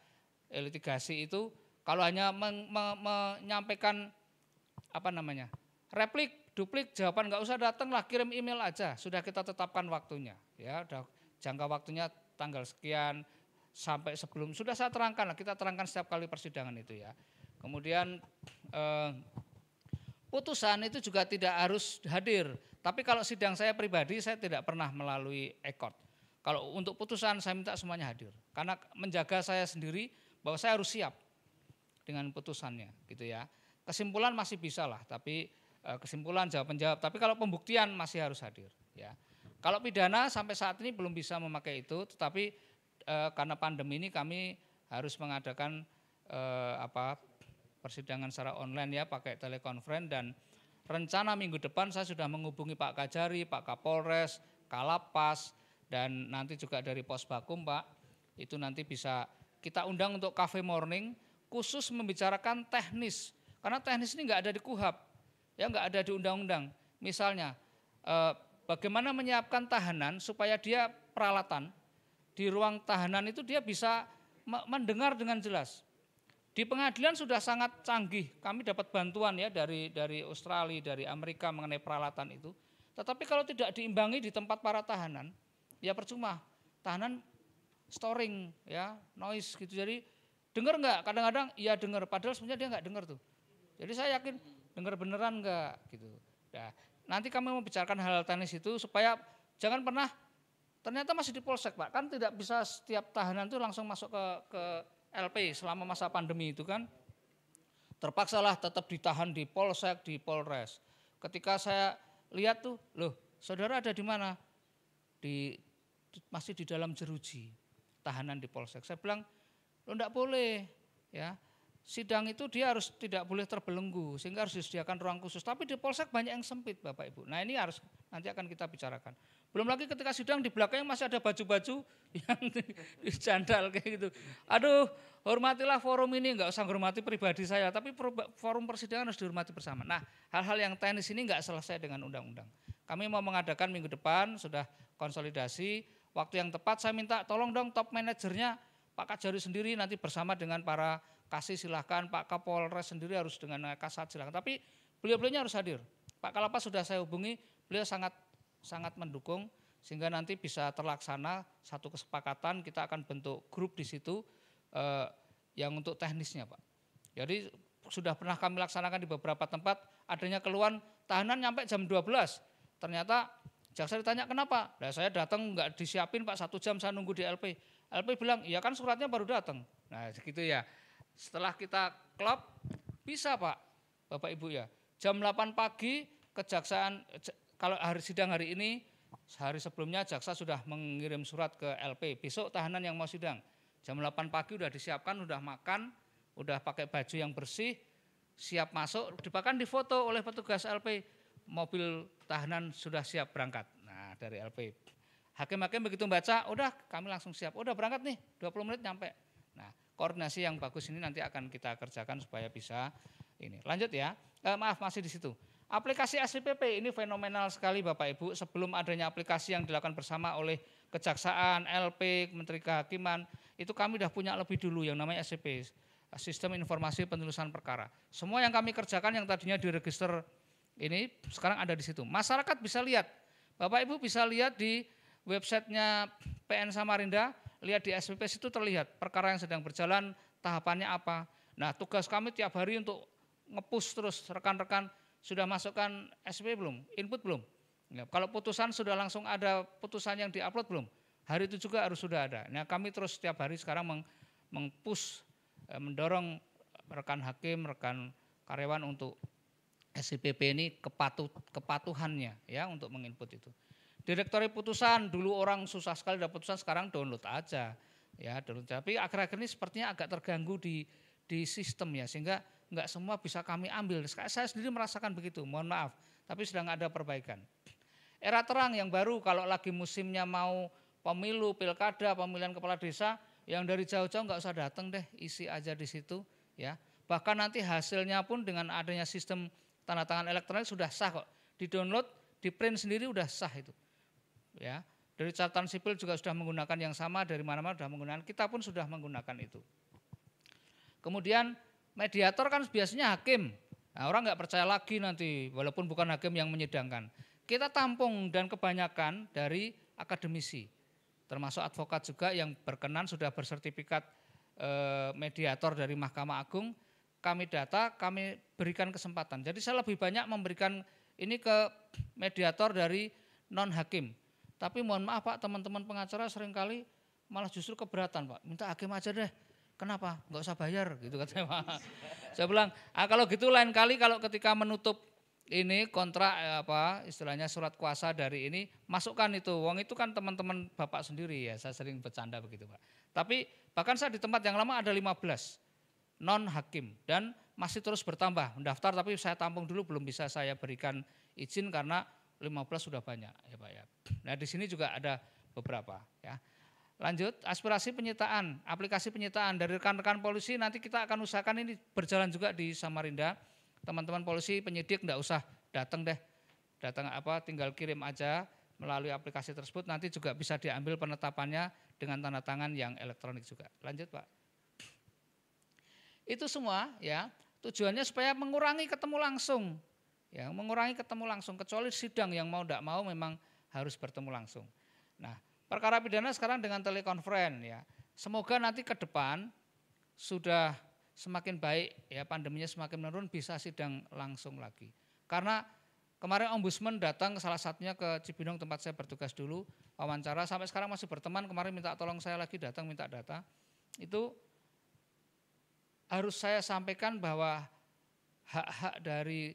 Litigasi itu kalau hanya men, me, menyampaikan apa namanya? replik duplik jawaban nggak usah datang lah kirim email aja sudah kita tetapkan waktunya ya udah jangka waktunya tanggal sekian sampai sebelum sudah saya terangkan lah kita terangkan setiap kali persidangan itu ya kemudian eh, putusan itu juga tidak harus hadir tapi kalau sidang saya pribadi saya tidak pernah melalui ekot kalau untuk putusan saya minta semuanya hadir karena menjaga saya sendiri bahwa saya harus siap dengan putusannya gitu ya kesimpulan masih bisa lah tapi Eh, kesimpulan jawaban jawab. Tapi kalau pembuktian masih harus hadir. Ya. Kalau pidana sampai saat ini belum bisa memakai itu, tetapi e, karena pandemi ini kami harus mengadakan e, apa persidangan secara online ya pakai telekonferen dan rencana minggu depan saya sudah menghubungi Pak Kajari, Pak Kapolres, Kalapas dan nanti juga dari Pos Bakum Pak. Itu nanti bisa kita undang untuk cafe morning khusus membicarakan teknis karena teknis ini enggak ada di kuhap Ya nggak ada di undang-undang. Misalnya eh, bagaimana menyiapkan tahanan supaya dia peralatan di ruang tahanan itu dia bisa mendengar dengan jelas. Di pengadilan sudah sangat canggih. Kami dapat bantuan ya dari dari Australia, dari Amerika mengenai peralatan itu. Tetapi kalau tidak diimbangi di tempat para tahanan, ya percuma. Tahanan storing ya, noise gitu. Jadi dengar nggak? Kadang-kadang ya dengar, padahal sebenarnya dia nggak dengar tuh. Jadi saya yakin dengar beneran enggak gitu. Nah, nanti kami membicarakan hal-hal teknis itu supaya jangan pernah ternyata masih di polsek Pak. Kan tidak bisa setiap tahanan itu langsung masuk ke ke LP selama masa pandemi itu kan. terpaksa lah tetap ditahan di polsek, di Polres. Ketika saya lihat tuh, loh, saudara ada di mana? Di, masih di dalam jeruji tahanan di polsek. Saya bilang, lo enggak boleh ya sidang itu dia harus tidak boleh terbelenggu sehingga harus disediakan ruang khusus. Tapi di polsek banyak yang sempit Bapak Ibu. Nah ini harus nanti akan kita bicarakan. Belum lagi ketika sidang di belakangnya masih ada baju-baju yang dijandal kayak gitu. Aduh hormatilah forum ini, nggak usah hormati pribadi saya. Tapi forum persidangan harus dihormati bersama. Nah hal-hal yang teknis ini nggak selesai dengan undang-undang. Kami mau mengadakan minggu depan, sudah konsolidasi. Waktu yang tepat saya minta tolong dong top manajernya Pak Kajari sendiri nanti bersama dengan para kasih silahkan, Pak Kapolres sendiri harus dengan kasat silahkan. Tapi beliau beliau harus hadir. Pak Kalapas sudah saya hubungi, beliau sangat sangat mendukung sehingga nanti bisa terlaksana satu kesepakatan kita akan bentuk grup di situ eh, yang untuk teknisnya Pak. Jadi sudah pernah kami laksanakan di beberapa tempat adanya keluhan tahanan nyampe jam 12. Ternyata jaksa ditanya kenapa? Nah, saya datang nggak disiapin Pak satu jam saya nunggu di LP. LP bilang, "Iya kan suratnya baru datang." Nah, segitu ya. Setelah kita klop, bisa Pak, Bapak Ibu ya. Jam 8 pagi kejaksaan, eh, kalau hari sidang hari ini, sehari sebelumnya jaksa sudah mengirim surat ke LP, besok tahanan yang mau sidang. Jam 8 pagi sudah disiapkan, sudah makan, sudah pakai baju yang bersih, siap masuk, bahkan difoto oleh petugas LP, mobil tahanan sudah siap berangkat. Nah dari LP. Hakim-hakim begitu baca, udah kami langsung siap, udah berangkat nih, 20 menit nyampe koordinasi yang bagus ini nanti akan kita kerjakan supaya bisa ini. Lanjut ya. Eh, maaf masih di situ. Aplikasi SIPP ini fenomenal sekali Bapak Ibu. Sebelum adanya aplikasi yang dilakukan bersama oleh Kejaksaan, LP, Menteri Kehakiman, itu kami sudah punya lebih dulu yang namanya SCP, Sistem Informasi Penulisan Perkara. Semua yang kami kerjakan yang tadinya di register ini sekarang ada di situ. Masyarakat bisa lihat, Bapak Ibu bisa lihat di websitenya PN Samarinda, lihat di SPPS itu terlihat perkara yang sedang berjalan, tahapannya apa. Nah tugas kami tiap hari untuk ngepus terus rekan-rekan sudah masukkan SP belum, input belum. Ya, kalau putusan sudah langsung ada putusan yang diupload belum, hari itu juga harus sudah ada. Nah kami terus setiap hari sekarang meng, push eh, mendorong rekan hakim, rekan karyawan untuk SPP ini kepatu kepatuhannya ya untuk menginput itu direktori putusan dulu orang susah sekali dapat putusan sekarang download aja ya download tapi akhir-akhir ini sepertinya agak terganggu di di sistem ya sehingga nggak semua bisa kami ambil saya sendiri merasakan begitu mohon maaf tapi sedang ada perbaikan era terang yang baru kalau lagi musimnya mau pemilu pilkada pemilihan kepala desa yang dari jauh-jauh nggak usah datang deh isi aja di situ ya bahkan nanti hasilnya pun dengan adanya sistem tanda tangan elektronik sudah sah kok di download di print sendiri udah sah itu ya dari catatan sipil juga sudah menggunakan yang sama dari mana-mana sudah menggunakan kita pun sudah menggunakan itu kemudian mediator kan biasanya hakim nah, orang nggak percaya lagi nanti walaupun bukan hakim yang menyidangkan kita tampung dan kebanyakan dari akademisi termasuk advokat juga yang berkenan sudah bersertifikat eh, mediator dari Mahkamah Agung kami data kami berikan kesempatan jadi saya lebih banyak memberikan ini ke mediator dari non hakim tapi mohon maaf Pak, teman-teman pengacara seringkali malah justru keberatan Pak. Minta hakim aja deh. Kenapa? Enggak usah bayar gitu katanya Pak. Saya bilang, ah, kalau gitu lain kali kalau ketika menutup ini kontrak eh, apa istilahnya surat kuasa dari ini masukkan itu. uang itu kan teman-teman Bapak sendiri ya. Saya sering bercanda begitu Pak. Tapi bahkan saya di tempat yang lama ada 15 non hakim dan masih terus bertambah mendaftar tapi saya tampung dulu belum bisa saya berikan izin karena 15 sudah banyak ya Pak ya. Nah, di sini juga ada beberapa ya. Lanjut, aspirasi penyitaan, aplikasi penyitaan dari rekan-rekan polisi nanti kita akan usahakan ini berjalan juga di Samarinda. Teman-teman polisi penyidik enggak usah datang deh. Datang apa tinggal kirim aja melalui aplikasi tersebut nanti juga bisa diambil penetapannya dengan tanda tangan yang elektronik juga. Lanjut, Pak. Itu semua ya, tujuannya supaya mengurangi ketemu langsung yang mengurangi ketemu langsung kecuali sidang yang mau tidak mau memang harus bertemu langsung. Nah, perkara pidana sekarang dengan telekonferen ya. Semoga nanti ke depan sudah semakin baik ya pandeminya semakin menurun bisa sidang langsung lagi. Karena kemarin ombudsman datang salah satunya ke Cibinong tempat saya bertugas dulu wawancara sampai sekarang masih berteman kemarin minta tolong saya lagi datang minta data. Itu harus saya sampaikan bahwa hak-hak dari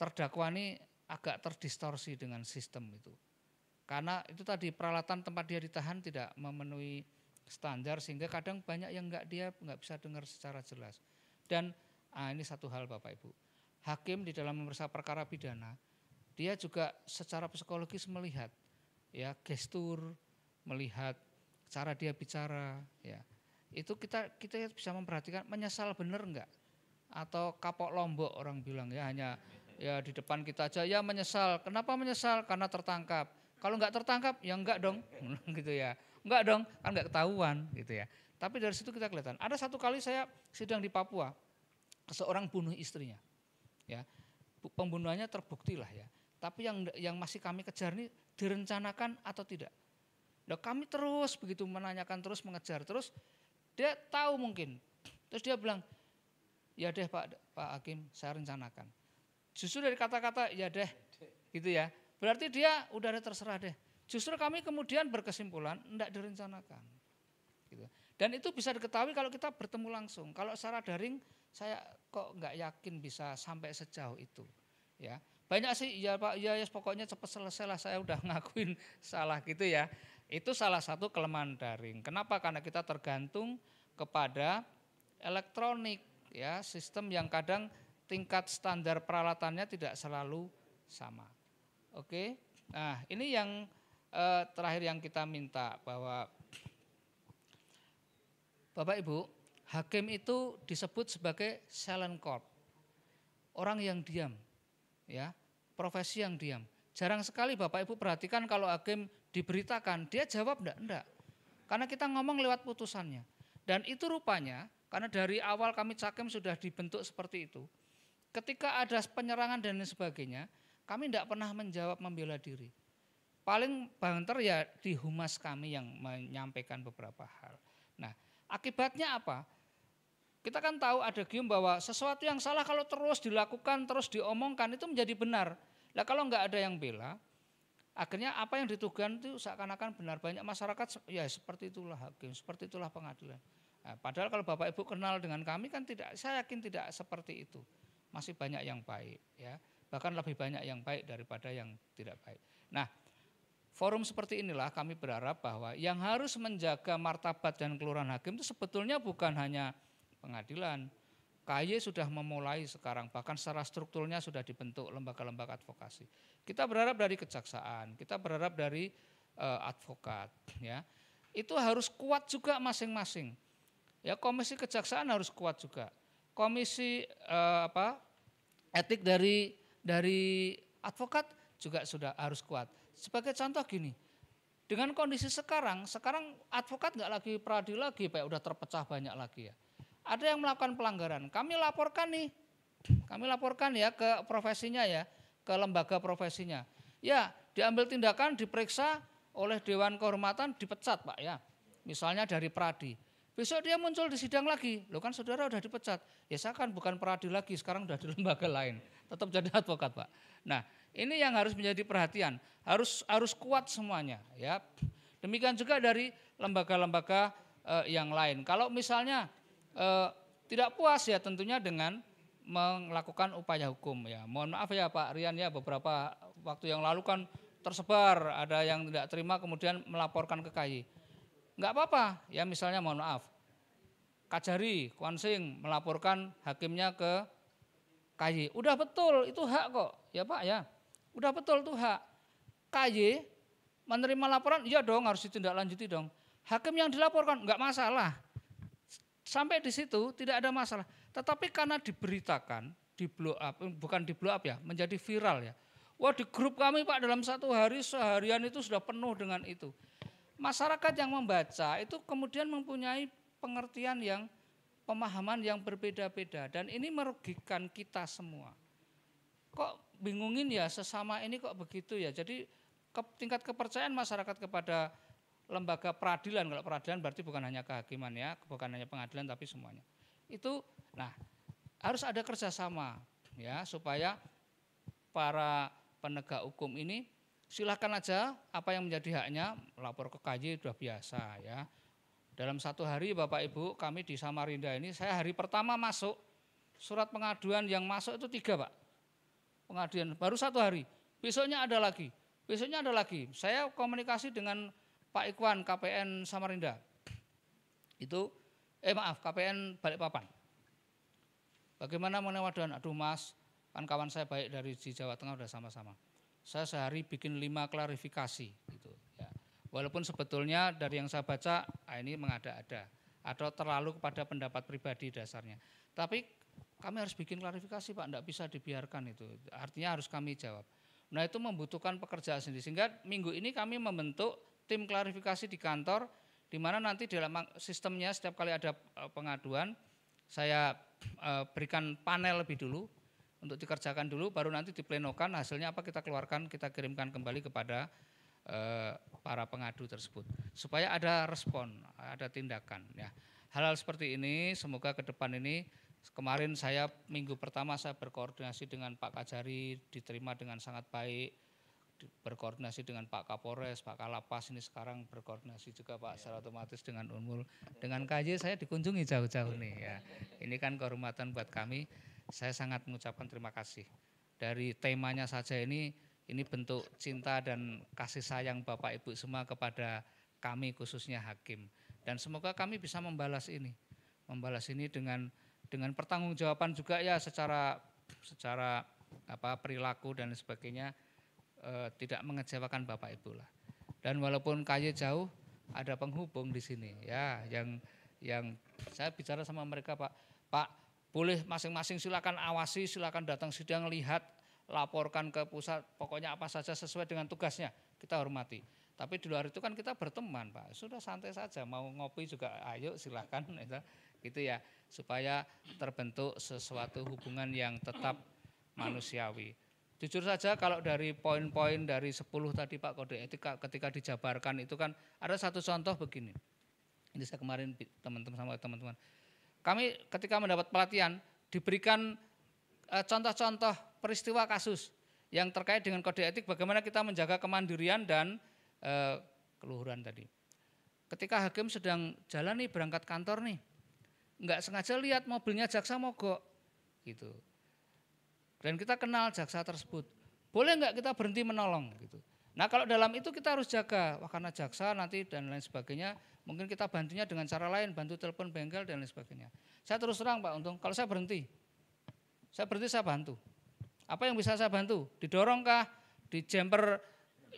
terdakwa ini agak terdistorsi dengan sistem itu. Karena itu tadi peralatan tempat dia ditahan tidak memenuhi standar sehingga kadang banyak yang enggak dia enggak bisa dengar secara jelas. Dan ah ini satu hal Bapak Ibu. Hakim di dalam memeriksa perkara pidana dia juga secara psikologis melihat ya gestur, melihat cara dia bicara ya. Itu kita kita bisa memperhatikan menyesal benar enggak atau kapok lombok orang bilang ya hanya ya di depan kita aja ya menyesal. Kenapa menyesal? Karena tertangkap. Kalau nggak tertangkap ya enggak dong, gitu ya. Enggak dong, kan enggak ketahuan gitu ya. Tapi dari situ kita kelihatan. Ada satu kali saya sidang di Papua, seorang bunuh istrinya. Ya, pembunuhannya terbukti lah ya. Tapi yang yang masih kami kejar ini direncanakan atau tidak. Nah, kami terus begitu menanyakan terus mengejar terus dia tahu mungkin. Terus dia bilang, "Ya deh Pak Pak Hakim, saya rencanakan." Justru dari kata-kata ya deh, gitu ya. Berarti dia udah ada terserah deh. Justru kami kemudian berkesimpulan tidak direncanakan. Gitu. Dan itu bisa diketahui kalau kita bertemu langsung. Kalau secara daring saya kok nggak yakin bisa sampai sejauh itu. Ya, banyak sih ya Pak ya, ya pokoknya cepat selesai lah saya udah ngakuin salah gitu ya itu salah satu kelemahan daring kenapa karena kita tergantung kepada elektronik ya sistem yang kadang tingkat standar peralatannya tidak selalu sama. Oke, nah ini yang eh, terakhir yang kita minta bahwa Bapak Ibu, hakim itu disebut sebagai silent corp, orang yang diam, ya profesi yang diam. Jarang sekali Bapak Ibu perhatikan kalau hakim diberitakan, dia jawab enggak, enggak. Karena kita ngomong lewat putusannya. Dan itu rupanya, karena dari awal kami cakem sudah dibentuk seperti itu, ketika ada penyerangan dan lain sebagainya, kami tidak pernah menjawab membela diri. Paling banter ya di humas kami yang menyampaikan beberapa hal. Nah, akibatnya apa? Kita kan tahu ada gium bahwa sesuatu yang salah kalau terus dilakukan, terus diomongkan itu menjadi benar. Nah kalau nggak ada yang bela, akhirnya apa yang ditugan itu seakan-akan benar. Banyak masyarakat ya seperti itulah hakim, seperti itulah pengadilan. Nah, padahal kalau Bapak Ibu kenal dengan kami kan tidak, saya yakin tidak seperti itu masih banyak yang baik ya bahkan lebih banyak yang baik daripada yang tidak baik nah forum seperti inilah kami berharap bahwa yang harus menjaga martabat dan kelurahan hakim itu sebetulnya bukan hanya pengadilan KY sudah memulai sekarang, bahkan secara strukturnya sudah dibentuk lembaga-lembaga advokasi. Kita berharap dari kejaksaan, kita berharap dari uh, advokat, ya itu harus kuat juga masing-masing. Ya komisi kejaksaan harus kuat juga komisi uh, apa etik dari dari advokat juga sudah harus kuat. Sebagai contoh gini, dengan kondisi sekarang, sekarang advokat nggak lagi peradil lagi, pak udah terpecah banyak lagi ya. Ada yang melakukan pelanggaran, kami laporkan nih, kami laporkan ya ke profesinya ya, ke lembaga profesinya. Ya, diambil tindakan, diperiksa oleh Dewan Kehormatan, dipecat pak ya. Misalnya dari peradi Besok dia muncul di sidang lagi. lo kan saudara udah dipecat. Ya saya kan bukan peradi lagi, sekarang udah di lembaga lain. Tetap jadi advokat, Pak. Nah, ini yang harus menjadi perhatian. Harus harus kuat semuanya, ya. Demikian juga dari lembaga-lembaga eh, yang lain. Kalau misalnya eh, tidak puas ya tentunya dengan melakukan upaya hukum ya. Mohon maaf ya Pak Rian ya beberapa waktu yang lalu kan tersebar ada yang tidak terima kemudian melaporkan ke KAI Enggak apa-apa ya misalnya mohon maaf Kajari, Sing melaporkan hakimnya ke KY. Udah betul, itu hak kok. Ya Pak ya, udah betul itu hak. KY menerima laporan, iya dong harus ditindaklanjuti dong. Hakim yang dilaporkan enggak masalah. Sampai di situ tidak ada masalah. Tetapi karena diberitakan, di blow up, bukan di blow up ya, menjadi viral ya. Wah di grup kami Pak dalam satu hari seharian itu sudah penuh dengan itu. Masyarakat yang membaca itu kemudian mempunyai pengertian yang pemahaman yang berbeda-beda dan ini merugikan kita semua. Kok bingungin ya sesama ini kok begitu ya. Jadi ke, tingkat kepercayaan masyarakat kepada lembaga peradilan kalau peradilan berarti bukan hanya kehakiman ya, bukan hanya pengadilan tapi semuanya. Itu nah harus ada kerjasama ya supaya para penegak hukum ini silahkan aja apa yang menjadi haknya lapor ke KJ sudah biasa ya dalam satu hari Bapak Ibu kami di Samarinda ini saya hari pertama masuk surat pengaduan yang masuk itu tiga Pak. Pengaduan baru satu hari. Besoknya ada lagi. Besoknya ada lagi. Saya komunikasi dengan Pak Ikwan KPN Samarinda. Itu eh maaf KPN Balikpapan. Bagaimana mengenai waduan? Aduh mas, kan kawan saya baik dari di Jawa Tengah udah sama-sama. Saya sehari bikin lima klarifikasi gitu. Walaupun sebetulnya dari yang saya baca ah, ini mengada-ada atau terlalu kepada pendapat pribadi dasarnya. Tapi kami harus bikin klarifikasi Pak, tidak bisa dibiarkan itu. Artinya harus kami jawab. Nah itu membutuhkan pekerjaan sendiri. Sehingga minggu ini kami membentuk tim klarifikasi di kantor di mana nanti dalam sistemnya setiap kali ada eh, pengaduan saya eh, berikan panel lebih dulu untuk dikerjakan dulu baru nanti diplenokan hasilnya apa kita keluarkan kita kirimkan kembali kepada Eh, para pengadu tersebut supaya ada respon, ada tindakan ya. Hal-hal seperti ini semoga ke depan ini kemarin saya minggu pertama saya berkoordinasi dengan Pak Kajari diterima dengan sangat baik berkoordinasi dengan Pak Kapolres, Pak Kalapas ini sekarang berkoordinasi juga Pak secara otomatis dengan Unmul. Dengan KJ saya dikunjungi jauh-jauh nih ya. Ini kan kehormatan buat kami. Saya sangat mengucapkan terima kasih. Dari temanya saja ini ini bentuk cinta dan kasih sayang Bapak Ibu semua kepada kami khususnya hakim. Dan semoga kami bisa membalas ini. Membalas ini dengan dengan pertanggungjawaban juga ya secara secara apa perilaku dan sebagainya e, tidak mengecewakan Bapak Ibu lah. Dan walaupun kaya jauh ada penghubung di sini ya yang yang saya bicara sama mereka Pak, Pak boleh masing-masing silakan awasi, silakan datang sidang lihat laporkan ke pusat, pokoknya apa saja sesuai dengan tugasnya, kita hormati. Tapi di luar itu kan kita berteman, Pak. Sudah santai saja, mau ngopi juga ayo silahkan. Ya. Gitu ya, supaya terbentuk sesuatu hubungan yang tetap manusiawi. Jujur saja kalau dari poin-poin dari 10 tadi Pak Kode Etika ketika dijabarkan itu kan ada satu contoh begini. Ini saya kemarin teman-teman sama teman-teman. Kami ketika mendapat pelatihan diberikan Eh, contoh-contoh peristiwa kasus yang terkait dengan kode etik bagaimana kita menjaga kemandirian dan e, keluhuran tadi. Ketika hakim sedang jalan nih berangkat kantor nih, nggak sengaja lihat mobilnya jaksa mogok gitu. Dan kita kenal jaksa tersebut. Boleh nggak kita berhenti menolong gitu. Nah kalau dalam itu kita harus jaga, wakana jaksa nanti dan lain sebagainya, mungkin kita bantunya dengan cara lain, bantu telepon bengkel dan lain sebagainya. Saya terus terang Pak Untung, kalau saya berhenti, saya berarti saya bantu. Apa yang bisa saya bantu? Didorongkah? jumper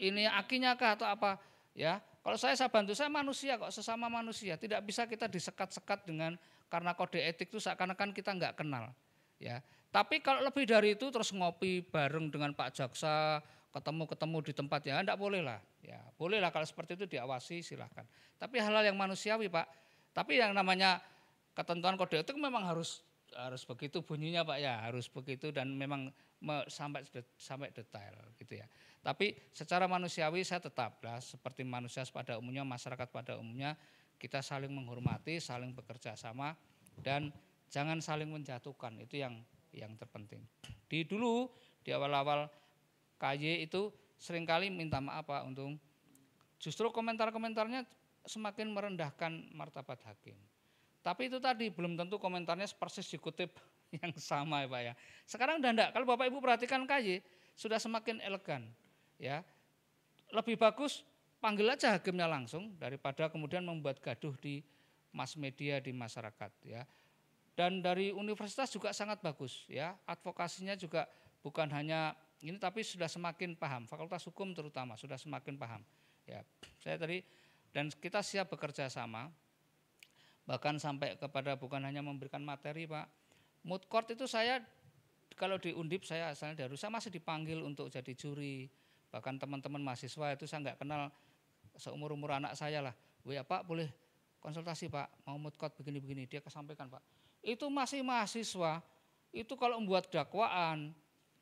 ini akinya kah atau apa? Ya, kalau saya saya bantu, saya manusia kok, sesama manusia. Tidak bisa kita disekat-sekat dengan karena kode etik itu seakan-akan kita nggak kenal. Ya, tapi kalau lebih dari itu terus ngopi bareng dengan Pak Jaksa, ketemu-ketemu di tempat yang enggak boleh lah. Ya, boleh lah kalau seperti itu diawasi silahkan. Tapi halal yang manusiawi Pak. Tapi yang namanya ketentuan kode etik memang harus harus begitu bunyinya Pak ya, harus begitu dan memang sampai sampai detail gitu ya. Tapi secara manusiawi saya tetaplah seperti manusia pada umumnya, masyarakat pada umumnya kita saling menghormati, saling bekerja sama dan jangan saling menjatuhkan. Itu yang yang terpenting. Di dulu di awal-awal KY itu seringkali minta maaf Pak Untung. Justru komentar-komentarnya semakin merendahkan martabat hakim tapi itu tadi belum tentu komentarnya persis dikutip yang sama ya Pak ya. Sekarang udah enggak, kalau Bapak Ibu perhatikan KY ya, sudah semakin elegan ya. Lebih bagus panggil aja hakimnya langsung daripada kemudian membuat gaduh di mass media di masyarakat ya. Dan dari universitas juga sangat bagus ya. Advokasinya juga bukan hanya ini tapi sudah semakin paham, fakultas hukum terutama sudah semakin paham. Ya, saya tadi dan kita siap bekerja sama bahkan sampai kepada bukan hanya memberikan materi pak mood court itu saya kalau di Undip saya asalnya dari saya masih dipanggil untuk jadi juri bahkan teman-teman mahasiswa itu saya nggak kenal seumur umur anak saya lah Wah ya pak boleh konsultasi pak mau mood court begini-begini dia kesampaikan pak itu masih mahasiswa itu kalau membuat dakwaan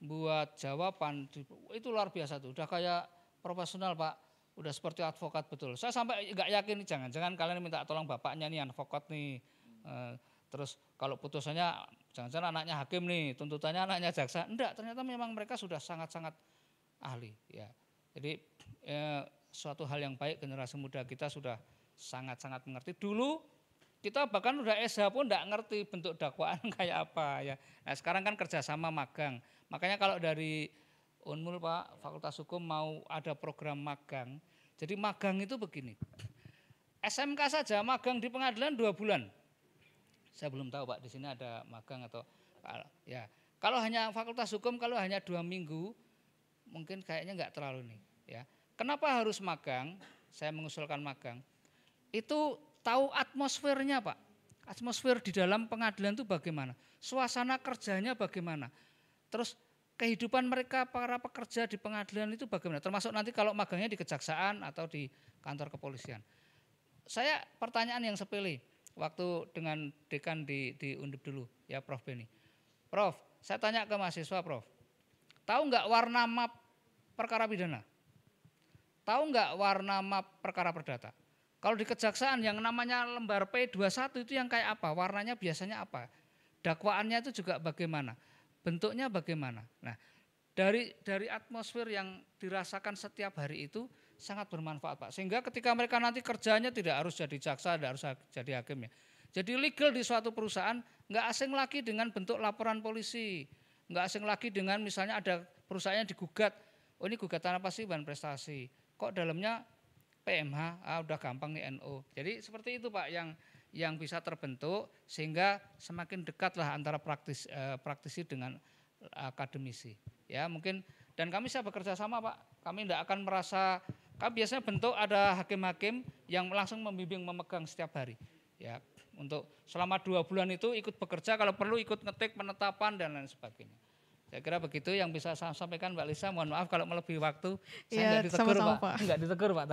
buat jawaban itu luar biasa tuh udah kayak profesional pak Udah seperti advokat betul. Saya sampai nggak yakin nih jangan-jangan kalian minta tolong bapaknya nih advokat nih. Hmm. E, terus kalau putusannya jangan-jangan anaknya hakim nih, tuntutannya anaknya jaksa. Enggak, ternyata memang mereka sudah sangat-sangat ahli ya. Jadi e, suatu hal yang baik generasi muda kita sudah sangat-sangat mengerti. Dulu kita bahkan udah SH pun enggak ngerti bentuk dakwaan kayak apa ya. Nah sekarang kan kerjasama magang. Makanya kalau dari Unmul Pak, Fakultas Hukum mau ada program magang. Jadi magang itu begini. SMK saja magang di pengadilan dua bulan. Saya belum tahu Pak di sini ada magang atau ya. Kalau hanya Fakultas Hukum kalau hanya dua minggu mungkin kayaknya nggak terlalu nih ya. Kenapa harus magang? Saya mengusulkan magang. Itu tahu atmosfernya Pak. Atmosfer di dalam pengadilan itu bagaimana? Suasana kerjanya bagaimana? Terus kehidupan mereka para pekerja di pengadilan itu bagaimana? Termasuk nanti kalau magangnya di kejaksaan atau di kantor kepolisian. Saya pertanyaan yang sepele waktu dengan dekan di, di Undip dulu ya Prof Beni. Prof, saya tanya ke mahasiswa Prof, tahu nggak warna map perkara pidana? Tahu nggak warna map perkara perdata? Kalau di kejaksaan yang namanya lembar P21 itu yang kayak apa? Warnanya biasanya apa? Dakwaannya itu juga bagaimana? Bentuknya bagaimana? Nah, dari dari atmosfer yang dirasakan setiap hari itu sangat bermanfaat, Pak. Sehingga ketika mereka nanti kerjanya tidak harus jadi jaksa, tidak harus jadi hakim ya. Jadi legal di suatu perusahaan nggak asing lagi dengan bentuk laporan polisi, nggak asing lagi dengan misalnya ada perusahaannya digugat, oh ini gugatan apa sih bahan prestasi? Kok dalamnya PMH? Ah udah gampang nih NO. Jadi seperti itu Pak yang yang bisa terbentuk sehingga semakin dekatlah antara praktis, eh, praktisi dengan eh, akademisi. Ya mungkin dan kami saya bekerja sama Pak, kami tidak akan merasa kami biasanya bentuk ada hakim-hakim yang langsung membimbing memegang setiap hari. Ya untuk selama dua bulan itu ikut bekerja kalau perlu ikut ngetik penetapan dan lain sebagainya. Saya kira begitu yang bisa saya sampaikan Mbak Lisa. Mohon maaf kalau melebihi waktu. Saya ya, nggak ditegur sama -sama, Pak. Pak. Nggak ditegur Pak.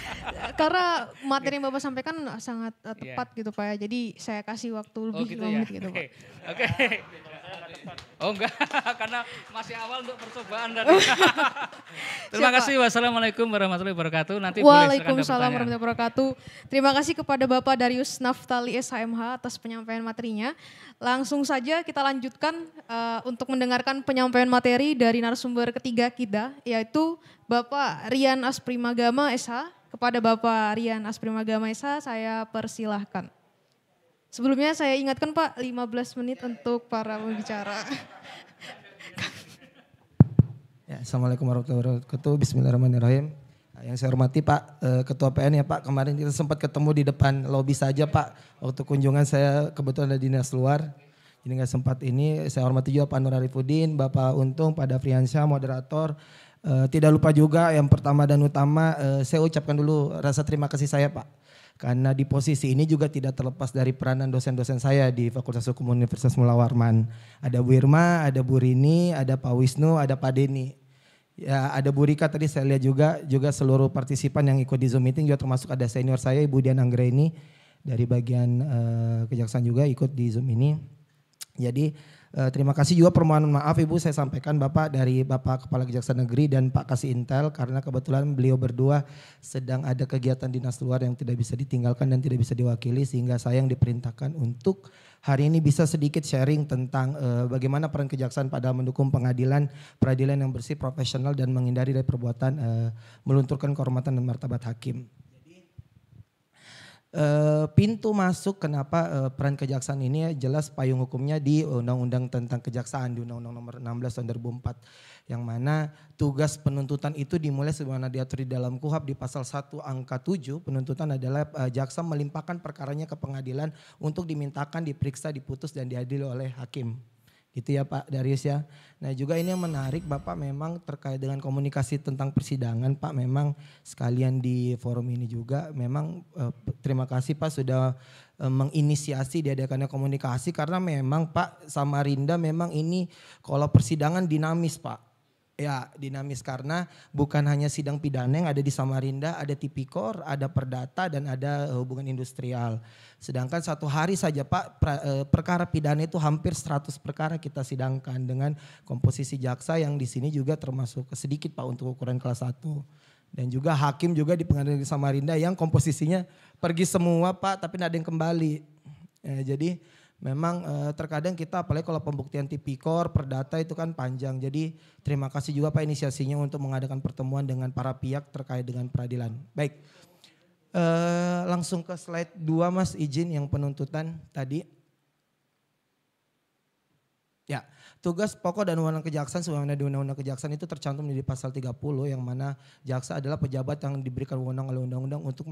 Karena materi yang Bapak sampaikan sangat eh, tepat yeah. gitu Pak. Ya. Jadi saya kasih waktu lebih oh, gitu, ya? gitu Pak. Oke. Okay. Oh enggak, karena masih awal untuk percobaan tadi. Terima Siapa? kasih. Wassalamualaikum warahmatullahi wabarakatuh. Nanti Waalaikumsalam warahmatullahi wabarakatuh. Terima kasih kepada Bapak Darius Naftali SHMH atas penyampaian materinya. Langsung saja kita lanjutkan uh, untuk mendengarkan penyampaian materi dari narasumber ketiga kita yaitu Bapak Rian Asprimagama SH. Kepada Bapak Rian Asprimagama SH saya persilahkan. Sebelumnya saya ingatkan Pak 15 menit untuk para pembicara. Ya, Assalamualaikum warahmatullahi wabarakatuh. Bismillahirrahmanirrahim. Yang saya hormati Pak eh, Ketua PN ya Pak, kemarin kita sempat ketemu di depan lobi saja Pak. Waktu kunjungan saya kebetulan ada dinas luar. Jadi nggak sempat ini, saya hormati juga Pak Nur Arifudin, Bapak Untung, Pak Dafriansyah, moderator. Eh, tidak lupa juga yang pertama dan utama, eh, saya ucapkan dulu rasa terima kasih saya Pak karena di posisi ini juga tidak terlepas dari peranan dosen-dosen saya di Fakultas Hukum Universitas Mula Warman. Ada Bu Irma, ada Bu Rini, ada Pak Wisnu, ada Pak Deni. Ya, ada Bu Rika tadi saya lihat juga, juga seluruh partisipan yang ikut di Zoom meeting juga termasuk ada senior saya Ibu Dian Anggreni dari bagian uh, kejaksaan juga ikut di Zoom ini. Jadi Uh, terima kasih juga permohonan maaf Ibu saya sampaikan Bapak dari Bapak Kepala Kejaksaan Negeri dan Pak Kasih Intel karena kebetulan beliau berdua sedang ada kegiatan dinas luar yang tidak bisa ditinggalkan dan tidak bisa diwakili sehingga saya yang diperintahkan untuk hari ini bisa sedikit sharing tentang uh, bagaimana peran kejaksaan pada mendukung pengadilan, peradilan yang bersih, profesional dan menghindari dari perbuatan uh, melunturkan kehormatan dan martabat hakim. Eh, pintu masuk kenapa eh, peran kejaksaan ini jelas payung hukumnya di Undang-Undang tentang Kejaksaan di Undang-Undang Nomor 16 Tahun 2004 yang mana tugas penuntutan itu dimulai sebagaimana diatur di dalam KUHAP di pasal 1 angka 7 penuntutan adalah eh, jaksa melimpahkan perkaranya ke pengadilan untuk dimintakan diperiksa diputus dan diadili oleh hakim itu ya Pak Darius ya. Nah juga ini yang menarik Bapak memang terkait dengan komunikasi tentang persidangan Pak memang sekalian di forum ini juga memang eh, terima kasih Pak sudah eh, menginisiasi diadakannya komunikasi karena memang Pak Samarinda memang ini kalau persidangan dinamis Pak Ya, dinamis karena bukan hanya sidang pidana yang ada di Samarinda, ada tipikor, ada perdata dan ada eh, hubungan industrial. Sedangkan satu hari saja Pak eh, perkara pidana itu hampir 100 perkara kita sidangkan dengan komposisi jaksa yang di sini juga termasuk sedikit Pak untuk ukuran kelas 1. Dan juga hakim juga di pengadilan di Samarinda yang komposisinya pergi semua Pak tapi tidak ada yang kembali. Eh, jadi memang e, terkadang kita apalagi kalau pembuktian tipikor perdata itu kan panjang. Jadi terima kasih juga Pak inisiasinya untuk mengadakan pertemuan dengan para pihak terkait dengan peradilan. Baik. E, langsung ke slide 2 Mas izin yang penuntutan tadi. Ya. Tugas pokok dan wewenang kejaksaan sebagaimana di Undang-Undang Kejaksaan itu tercantum di pasal 30 yang mana jaksa adalah pejabat yang diberikan wewenang oleh undang-undang untuk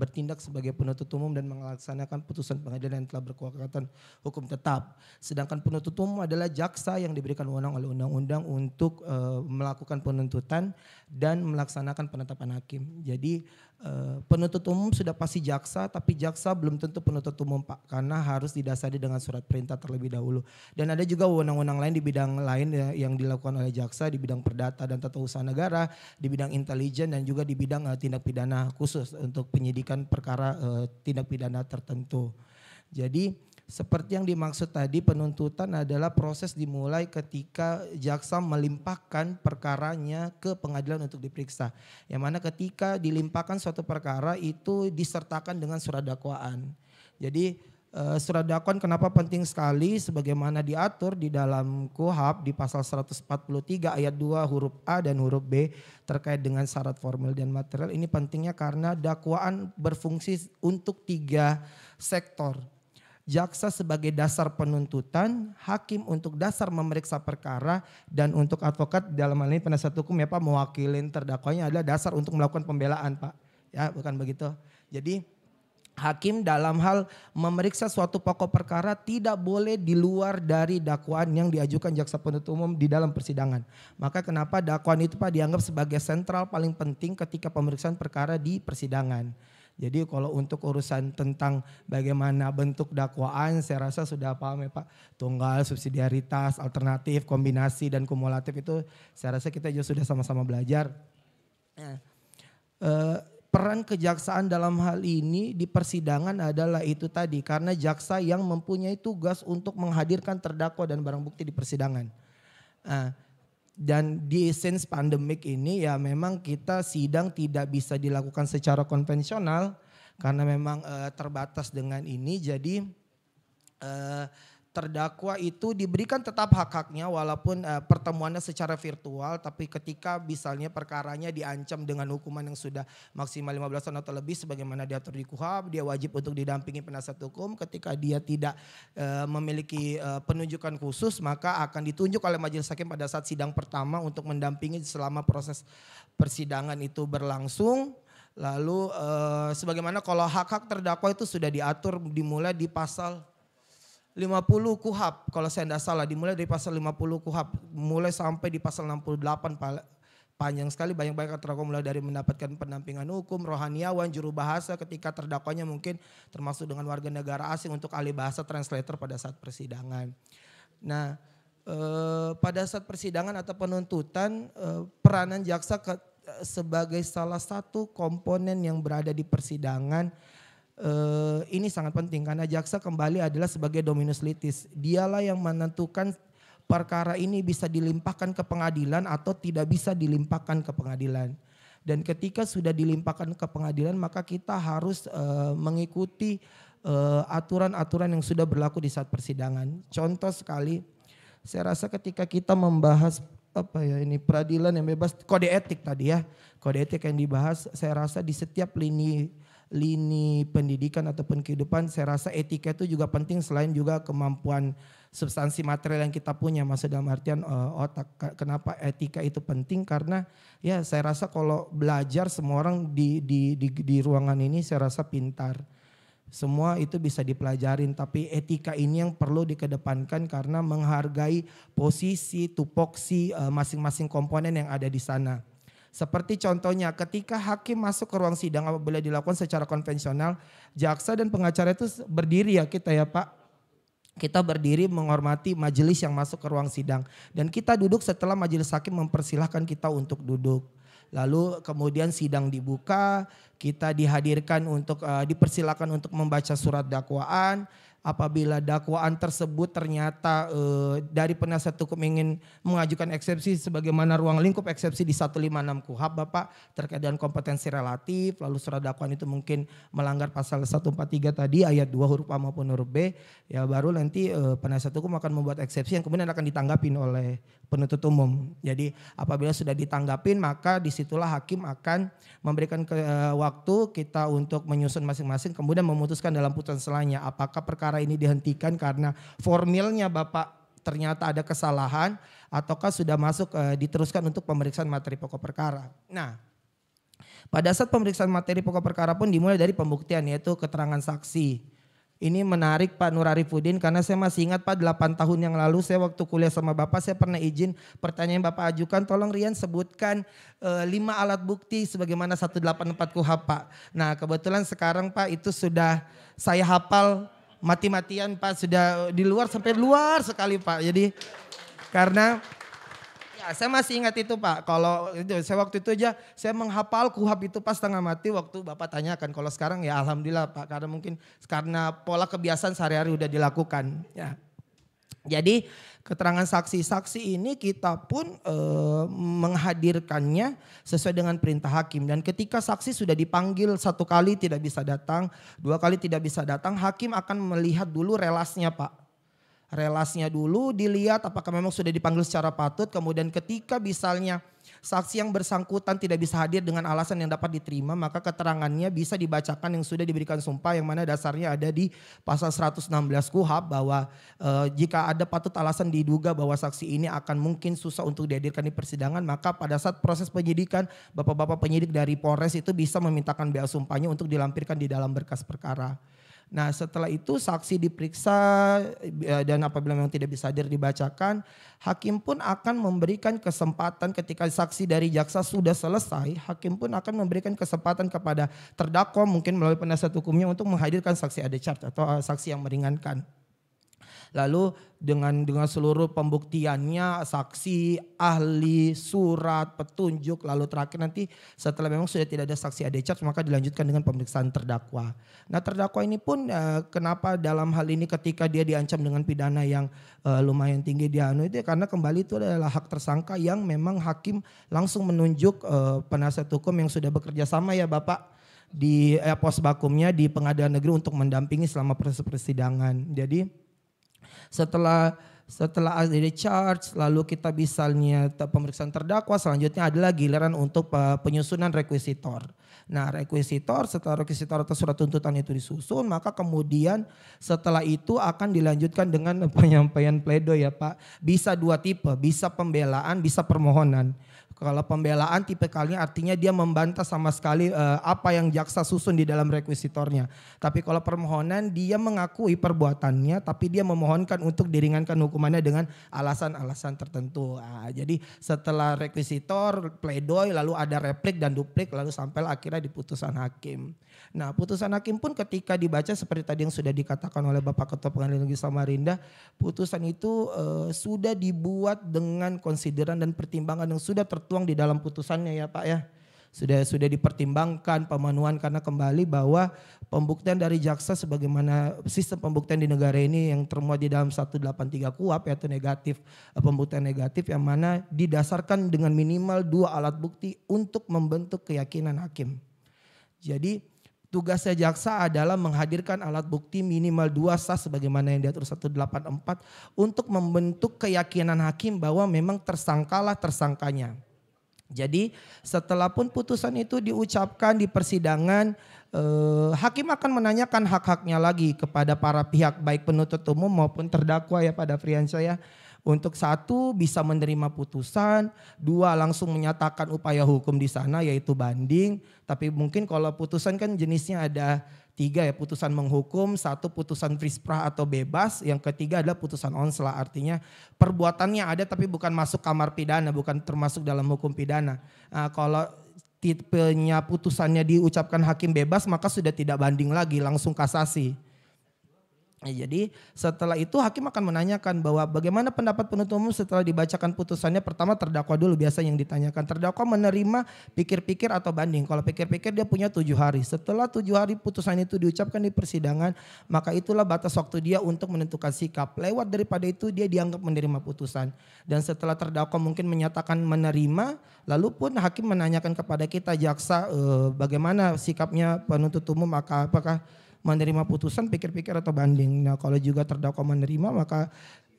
bertindak sebagai penuntut umum dan melaksanakan putusan pengadilan yang telah berkekuatan hukum tetap. Sedangkan penuntut umum adalah jaksa yang diberikan wewenang oleh undang-undang untuk uh, melakukan penuntutan dan melaksanakan penetapan hakim. Jadi Eh, penuntut umum sudah pasti jaksa, tapi jaksa belum tentu penuntut umum Pak, karena harus didasari dengan surat perintah terlebih dahulu. Dan ada juga wewenang-wewenang lain di bidang lain ya, yang dilakukan oleh jaksa di bidang perdata dan tata usaha negara, di bidang intelijen dan juga di bidang uh, tindak pidana khusus untuk penyidikan perkara uh, tindak pidana tertentu. Jadi seperti yang dimaksud tadi penuntutan adalah proses dimulai ketika jaksa melimpahkan perkaranya ke pengadilan untuk diperiksa. Yang mana ketika dilimpahkan suatu perkara itu disertakan dengan surat dakwaan. Jadi eh, surat dakwaan kenapa penting sekali sebagaimana diatur di dalam KUHAP di pasal 143 ayat 2 huruf A dan huruf B terkait dengan syarat formal dan material. Ini pentingnya karena dakwaan berfungsi untuk tiga sektor jaksa sebagai dasar penuntutan, hakim untuk dasar memeriksa perkara, dan untuk advokat dalam hal ini penasihat hukum ya Pak mewakili terdakwanya adalah dasar untuk melakukan pembelaan Pak. Ya bukan begitu. Jadi hakim dalam hal memeriksa suatu pokok perkara tidak boleh di luar dari dakwaan yang diajukan jaksa penuntut umum di dalam persidangan. Maka kenapa dakwaan itu Pak dianggap sebagai sentral paling penting ketika pemeriksaan perkara di persidangan. Jadi kalau untuk urusan tentang bagaimana bentuk dakwaan saya rasa sudah paham ya Pak. Tunggal, subsidiaritas, alternatif, kombinasi dan kumulatif itu saya rasa kita juga sudah sama-sama belajar. Nah, eh, peran kejaksaan dalam hal ini di persidangan adalah itu tadi karena jaksa yang mempunyai tugas untuk menghadirkan terdakwa dan barang bukti di persidangan. Nah, dan di sense pandemik ini ya memang kita sidang tidak bisa dilakukan secara konvensional karena memang uh, terbatas dengan ini jadi uh, terdakwa itu diberikan tetap hak-haknya walaupun uh, pertemuannya secara virtual tapi ketika misalnya perkaranya diancam dengan hukuman yang sudah maksimal 15 tahun atau lebih sebagaimana diatur di KUHAP dia wajib untuk didampingi penasihat hukum ketika dia tidak uh, memiliki uh, penunjukan khusus maka akan ditunjuk oleh majelis hakim pada saat sidang pertama untuk mendampingi selama proses persidangan itu berlangsung lalu uh, sebagaimana kalau hak-hak terdakwa itu sudah diatur dimulai di pasal 50 kuhab kalau saya tidak salah dimulai dari pasal 50 kuhab mulai sampai di pasal 68 panjang sekali banyak banyak terdakwa mulai dari mendapatkan pendampingan hukum rohaniawan juru bahasa ketika terdakwanya mungkin termasuk dengan warga negara asing untuk ahli bahasa translator pada saat persidangan. Nah eh, pada saat persidangan atau penuntutan eh, peranan jaksa ke, eh, sebagai salah satu komponen yang berada di persidangan Uh, ini sangat penting karena jaksa kembali adalah sebagai dominus litis. Dialah yang menentukan perkara ini bisa dilimpahkan ke pengadilan atau tidak bisa dilimpahkan ke pengadilan. Dan ketika sudah dilimpahkan ke pengadilan maka kita harus uh, mengikuti eh, aturan-aturan uh, aturan -aturan yang sudah berlaku di saat persidangan. Contoh sekali, saya rasa ketika kita membahas apa ya ini peradilan yang bebas kode etik tadi ya kode etik yang dibahas saya rasa di setiap lini lini pendidikan ataupun kehidupan saya rasa etika itu juga penting selain juga kemampuan substansi material yang kita punya Mas dalam artian uh, otak kenapa etika itu penting karena ya saya rasa kalau belajar semua orang di di di, di ruangan ini saya rasa pintar semua itu bisa dipelajarin tapi etika ini yang perlu dikedepankan karena menghargai posisi tupoksi eh, masing-masing komponen yang ada di sana seperti contohnya ketika hakim masuk ke ruang sidang apabila dilakukan secara konvensional, jaksa dan pengacara itu berdiri ya kita ya Pak. Kita berdiri menghormati majelis yang masuk ke ruang sidang dan kita duduk setelah majelis hakim mempersilahkan kita untuk duduk. Lalu kemudian sidang dibuka, kita dihadirkan untuk uh, dipersilakan untuk membaca surat dakwaan, apabila dakwaan tersebut ternyata eh, dari penasihat hukum ingin mengajukan eksepsi sebagaimana ruang lingkup eksepsi di 156 KUHAP Bapak terkait dengan kompetensi relatif lalu surat dakwaan itu mungkin melanggar pasal 143 tadi ayat 2 huruf A maupun huruf B ya baru nanti eh, penasihat hukum akan membuat eksepsi yang kemudian akan ditanggapin oleh penuntut umum. Jadi apabila sudah ditanggapin maka disitulah hakim akan memberikan ke, eh, waktu kita untuk menyusun masing-masing kemudian memutuskan dalam putusan selanjutnya apakah perkara perkara ini dihentikan karena formilnya Bapak ternyata ada kesalahan ataukah sudah masuk e, diteruskan untuk pemeriksaan materi pokok perkara. Nah, pada saat pemeriksaan materi pokok perkara pun dimulai dari pembuktian yaitu keterangan saksi. Ini menarik Pak Nur Arifudin karena saya masih ingat Pak 8 tahun yang lalu saya waktu kuliah sama Bapak saya pernah izin pertanyaan Bapak ajukan tolong Rian sebutkan e, eh, 5 alat bukti sebagaimana 184 KUHP Pak. Nah kebetulan sekarang Pak itu sudah saya hafal mati-matian Pak sudah eh, di luar sampai luar sekali Pak. Jadi karena ya saya masih ingat itu Pak. Kalau itu saya waktu itu aja saya menghafal kuhab itu pas tengah mati waktu Bapak tanyakan. Kalau sekarang ya alhamdulillah Pak karena mungkin karena pola kebiasaan sehari-hari udah dilakukan ya. Jadi keterangan saksi-saksi ini kita pun e, menghadirkannya sesuai dengan perintah hakim. Dan ketika saksi sudah dipanggil satu kali tidak bisa datang, dua kali tidak bisa datang, hakim akan melihat dulu relasnya pak. Relasnya dulu dilihat apakah memang sudah dipanggil secara patut. Kemudian ketika misalnya saksi yang bersangkutan tidak bisa hadir dengan alasan yang dapat diterima, maka keterangannya bisa dibacakan yang sudah diberikan sumpah yang mana dasarnya ada di pasal 116 KUHAP bahwa e, jika ada patut alasan diduga bahwa saksi ini akan mungkin susah untuk dihadirkan di persidangan, maka pada saat proses penyidikan bapak-bapak penyidik dari Polres itu bisa memintakan bea sumpahnya untuk dilampirkan di dalam berkas perkara. Nah setelah itu saksi diperiksa eh, dan apabila memang tidak bisa hadir dibacakan, hakim pun akan memberikan kesempatan ketika saksi dari jaksa sudah selesai, hakim pun akan memberikan kesempatan kepada terdakwa mungkin melalui penasihat hukumnya untuk menghadirkan saksi ada charge atau eh, saksi yang meringankan. Lalu dengan dengan seluruh pembuktiannya, saksi, ahli, surat, petunjuk, lalu terakhir nanti setelah memang sudah tidak ada saksi ada charge maka dilanjutkan dengan pemeriksaan terdakwa. Nah terdakwa ini pun eh, kenapa dalam hal ini ketika dia diancam dengan pidana yang eh, lumayan tinggi dia anu itu ya, karena kembali itu adalah hak tersangka yang memang hakim langsung menunjuk eh, penasihat hukum yang sudah bekerja sama ya Bapak di eh, pos bakumnya di pengadilan negeri untuk mendampingi selama proses persidangan. Jadi setelah setelah ada charge lalu kita misalnya eh, pemeriksaan terdakwa selanjutnya adalah giliran untuk eh, penyusunan rekuisitor. Nah rekuisitor setelah rekuisitor atau surat tuntutan itu disusun maka kemudian setelah itu akan dilanjutkan dengan penyampaian pledo ya Pak. Bisa dua tipe, bisa pembelaan, bisa permohonan. Kalau pembelaan tipe kalinya artinya dia membantah sama sekali uh, apa yang jaksa susun di dalam rekuisitornya. Tapi kalau permohonan dia mengakui perbuatannya tapi dia memohonkan untuk diringankan hukumannya dengan alasan-alasan tertentu. Nah, jadi setelah rekuisitor, pledoi lalu ada replik dan duplik lalu sampai akhirnya di putusan hakim. Nah putusan hakim pun ketika dibaca seperti tadi yang sudah dikatakan oleh Bapak Ketua Pengadilan Negeri Samarinda, putusan itu e, sudah dibuat dengan konsideran dan pertimbangan yang sudah tertuang di dalam putusannya ya Pak ya sudah sudah dipertimbangkan pemenuhan karena kembali bahwa pembuktian dari jaksa sebagaimana sistem pembuktian di negara ini yang termuat di dalam 183 kuap yaitu negatif eh, pembuktian negatif yang mana didasarkan dengan minimal dua alat bukti untuk membentuk keyakinan hakim. Jadi tugasnya jaksa adalah menghadirkan alat bukti minimal dua sah sebagaimana yang diatur 184 untuk membentuk keyakinan hakim bahwa memang tersangkalah tersangkanya. Jadi setelah pun putusan itu diucapkan di persidangan, eh, hakim akan menanyakan hak-haknya lagi kepada para pihak baik penuntut umum maupun terdakwa ya pada Friansyah ya. Untuk satu bisa menerima putusan, dua langsung menyatakan upaya hukum di sana yaitu banding. Tapi mungkin kalau putusan kan jenisnya ada tiga ya putusan menghukum, satu putusan frisprah atau bebas, yang ketiga adalah putusan onsla artinya perbuatannya ada tapi bukan masuk kamar pidana, bukan termasuk dalam hukum pidana. Nah, kalau tipenya putusannya diucapkan hakim bebas maka sudah tidak banding lagi langsung kasasi. Ya, jadi setelah itu hakim akan menanyakan bahwa bagaimana pendapat penuntut umum setelah dibacakan putusannya pertama terdakwa dulu biasa yang ditanyakan terdakwa menerima pikir-pikir atau banding kalau pikir-pikir dia punya tujuh hari setelah tujuh hari putusan itu diucapkan di persidangan maka itulah batas waktu dia untuk menentukan sikap lewat daripada itu dia dianggap menerima putusan dan setelah terdakwa mungkin menyatakan menerima lalu pun hakim menanyakan kepada kita jaksa eh, bagaimana sikapnya penuntut umum apakah menerima putusan pikir-pikir atau banding. Nah, kalau juga terdakwa menerima maka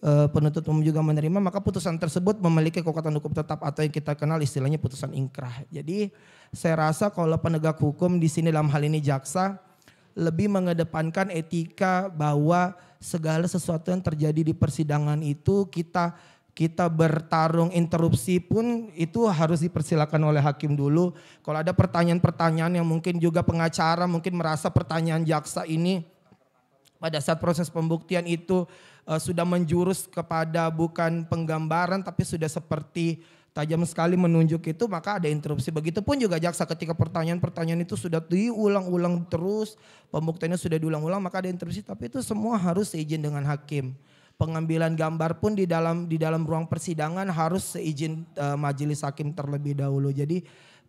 e, penuntut umum juga menerima maka putusan tersebut memiliki kekuatan hukum tetap atau yang kita kenal istilahnya putusan ingkrah. Jadi saya rasa kalau penegak hukum di sini dalam hal ini jaksa lebih mengedepankan etika bahwa segala sesuatu yang terjadi di persidangan itu kita kita bertarung interupsi pun itu harus dipersilakan oleh hakim dulu. Kalau ada pertanyaan-pertanyaan yang mungkin juga pengacara mungkin merasa pertanyaan jaksa ini pada saat proses pembuktian itu uh, sudah menjurus kepada bukan penggambaran tapi sudah seperti tajam sekali menunjuk itu maka ada interupsi. Begitupun juga jaksa ketika pertanyaan-pertanyaan itu sudah diulang-ulang terus, pembuktiannya sudah diulang-ulang maka ada interupsi tapi itu semua harus seizin dengan hakim. Pengambilan gambar pun di dalam di dalam ruang persidangan harus seizin uh, majelis hakim terlebih dahulu. Jadi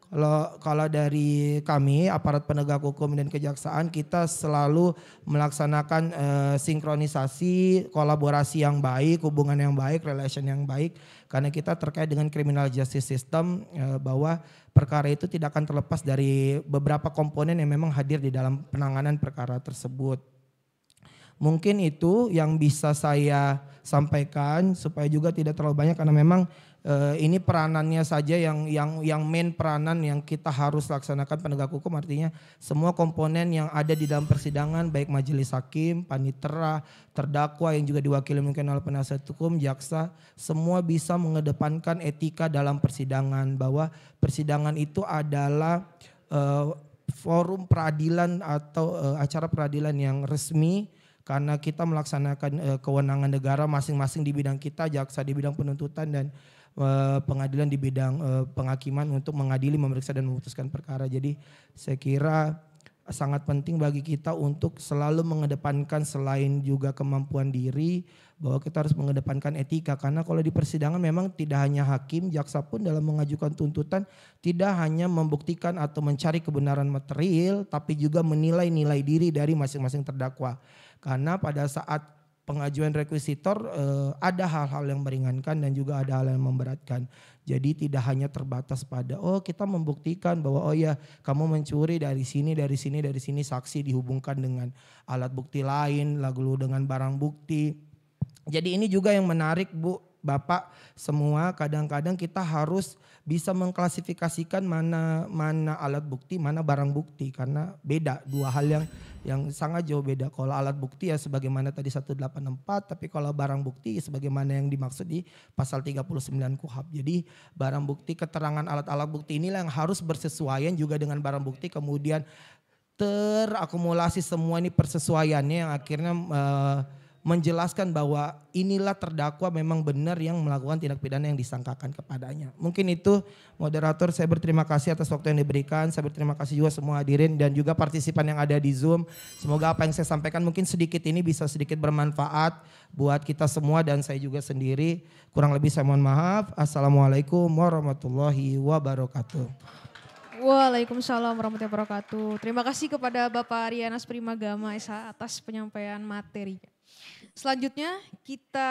kalau kalau dari kami aparat penegak hukum dan kejaksaan kita selalu melaksanakan uh, sinkronisasi, kolaborasi yang baik, hubungan yang baik, relation yang baik karena kita terkait dengan criminal justice system uh, bahwa perkara itu tidak akan terlepas dari beberapa komponen yang memang hadir di dalam penanganan perkara tersebut. Mungkin itu yang bisa saya sampaikan supaya juga tidak terlalu banyak karena memang uh, ini peranannya saja yang yang yang main peranan yang kita harus laksanakan penegak hukum artinya semua komponen yang ada di dalam persidangan baik majelis hakim, panitera, terdakwa yang juga diwakili mungkin oleh penasihat hukum, jaksa, semua bisa mengedepankan etika dalam persidangan bahwa persidangan itu adalah uh, forum peradilan atau uh, acara peradilan yang resmi karena kita melaksanakan uh, kewenangan negara masing-masing di bidang kita, jaksa di bidang penuntutan dan uh, pengadilan di bidang uh, penghakiman untuk mengadili, memeriksa dan memutuskan perkara. Jadi saya kira sangat penting bagi kita untuk selalu mengedepankan selain juga kemampuan diri bahwa kita harus mengedepankan etika karena kalau di persidangan memang tidak hanya hakim jaksa pun dalam mengajukan tuntutan tidak hanya membuktikan atau mencari kebenaran material tapi juga menilai nilai diri dari masing-masing terdakwa. Karena pada saat pengajuan rekuisitor eh, ada hal-hal yang meringankan dan juga ada hal yang memberatkan. Jadi tidak hanya terbatas pada oh kita membuktikan bahwa oh ya kamu mencuri dari sini dari sini dari sini saksi dihubungkan dengan alat bukti lain, lalu dengan barang bukti. Jadi ini juga yang menarik Bu, Bapak semua kadang-kadang kita harus bisa mengklasifikasikan mana mana alat bukti, mana barang bukti karena beda dua hal yang yang sangat jauh beda. Kalau alat bukti ya sebagaimana tadi 184, tapi kalau barang bukti sebagaimana yang dimaksud di pasal 39 KUHAP. Jadi barang bukti keterangan alat-alat bukti inilah yang harus bersesuaian juga dengan barang bukti kemudian terakumulasi semua ini persesuaiannya yang akhirnya uh, menjelaskan bahwa inilah terdakwa memang benar yang melakukan tindak pidana yang disangkakan kepadanya. Mungkin itu moderator saya berterima kasih atas waktu yang diberikan. Saya berterima kasih juga semua hadirin dan juga partisipan yang ada di Zoom. Semoga apa yang saya sampaikan mungkin sedikit ini bisa sedikit bermanfaat buat kita semua dan saya juga sendiri. Kurang lebih saya mohon maaf. Assalamualaikum warahmatullahi wabarakatuh. Waalaikumsalam warahmatullahi wabarakatuh. Terima kasih kepada Bapak Ariana Primagama Esa atas penyampaian materinya Selanjutnya kita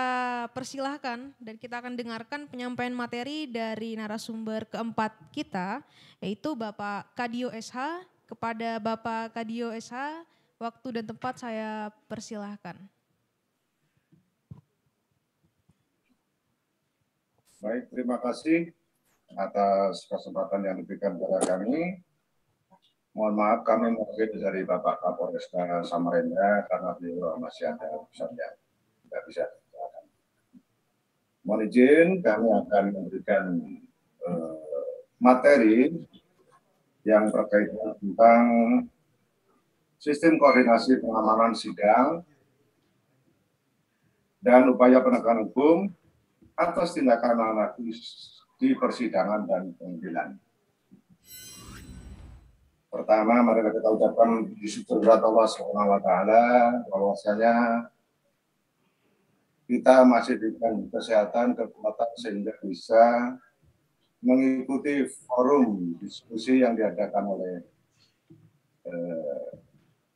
persilahkan dan kita akan dengarkan penyampaian materi dari narasumber keempat kita yaitu Bapak Kadio SH. Kepada Bapak Kadio SH, waktu dan tempat saya persilahkan. Baik, terima kasih atas kesempatan yang diberikan kepada kami. Mohon maaf kami mungkin dari Bapak Kapolresta Samarinda karena beliau masih ada urusan yang tidak bisa dilakukan. Mohon izin kami akan memberikan eh, materi yang berkaitan tentang sistem koordinasi pengamanan sidang dan upaya penegakan hukum atas tindakan anarkis di persidangan dan pengadilan. Pertama, mari kita ucapkan syukur kepada Allah Subhanahu wa taala bahwasanya kita masih diberikan kesehatan kekuatan sehingga bisa mengikuti forum diskusi yang diadakan oleh eh,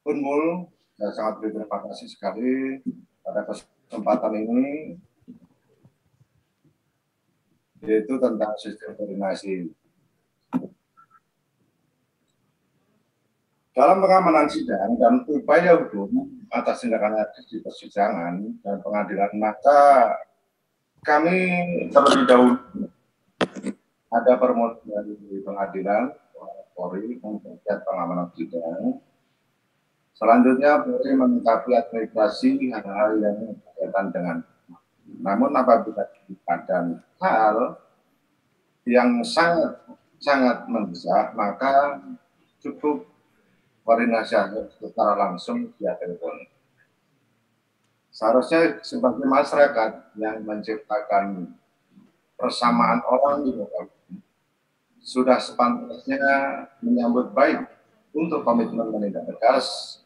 Unmul. Saya sangat berterima kasih sekali pada kesempatan ini yaitu tentang sistem koordinasi Dalam pengamanan sidang dan upaya hukum atas tindakan etis di persidangan dan pengadilan, maka kami terlebih dahulu ada permohonan dari pengadilan Polri mengenai pengamanan sidang. Selanjutnya Polri melengkapi administrasi hal-hal yang berkaitan dengan namun apabila ada hal yang sangat sangat mendesak maka cukup koordinasi secara langsung via telepon. Seharusnya sebagai masyarakat yang menciptakan persamaan orang di lokal sudah sepantasnya menyambut baik untuk komitmen menindak tegas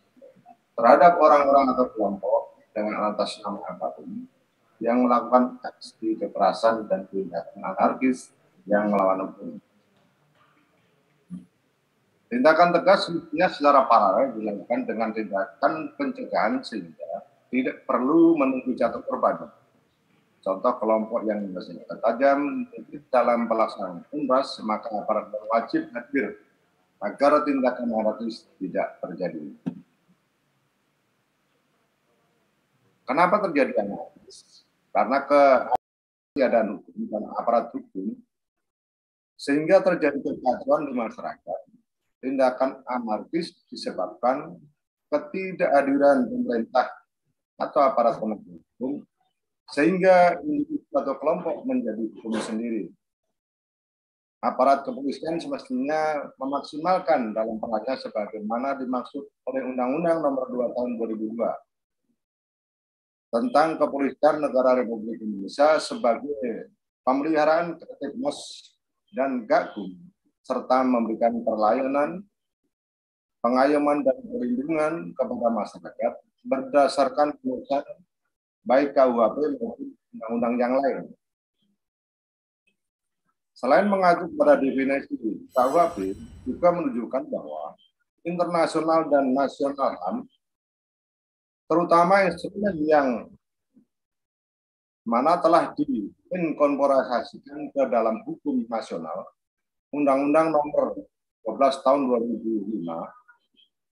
terhadap orang-orang atau kelompok dengan atas nama apapun yang melakukan aksi kekerasan dan tindakan anarkis yang melawan hukum. Tindakan tegas ya, secara paralel dilakukan dengan tindakan pencegahan sehingga tidak perlu menunggu jatuh korban. Contoh kelompok yang bersenjata tajam dalam pelaksanaan umras maka aparat wajib hadir agar tindakan anarkis tidak terjadi. Kenapa terjadi anarkis? Karena keadaan hukum dan aparat hukum sehingga terjadi kekacauan di masyarakat tindakan anarkis disebabkan ketidakhadiran pemerintah atau aparat penegak hukum sehingga individu atau kelompok menjadi hukum sendiri. Aparat kepolisian semestinya memaksimalkan dalam perannya sebagaimana dimaksud oleh Undang-Undang Nomor 2 Tahun 2002 tentang Kepolisian Negara Republik Indonesia sebagai pemeliharaan tertib dan GAKUM serta memberikan perlayanan, pengayoman dan perlindungan kepada masyarakat berdasarkan putusan baik KUHP maupun undang-undang yang lain. Selain mengacu pada definisi KUHP, juga menunjukkan bahwa internasional dan nasional HAM, terutama instrumen yang mana telah diinkorporasikan ke dalam hukum nasional, Undang-Undang Nomor 12 Tahun 2005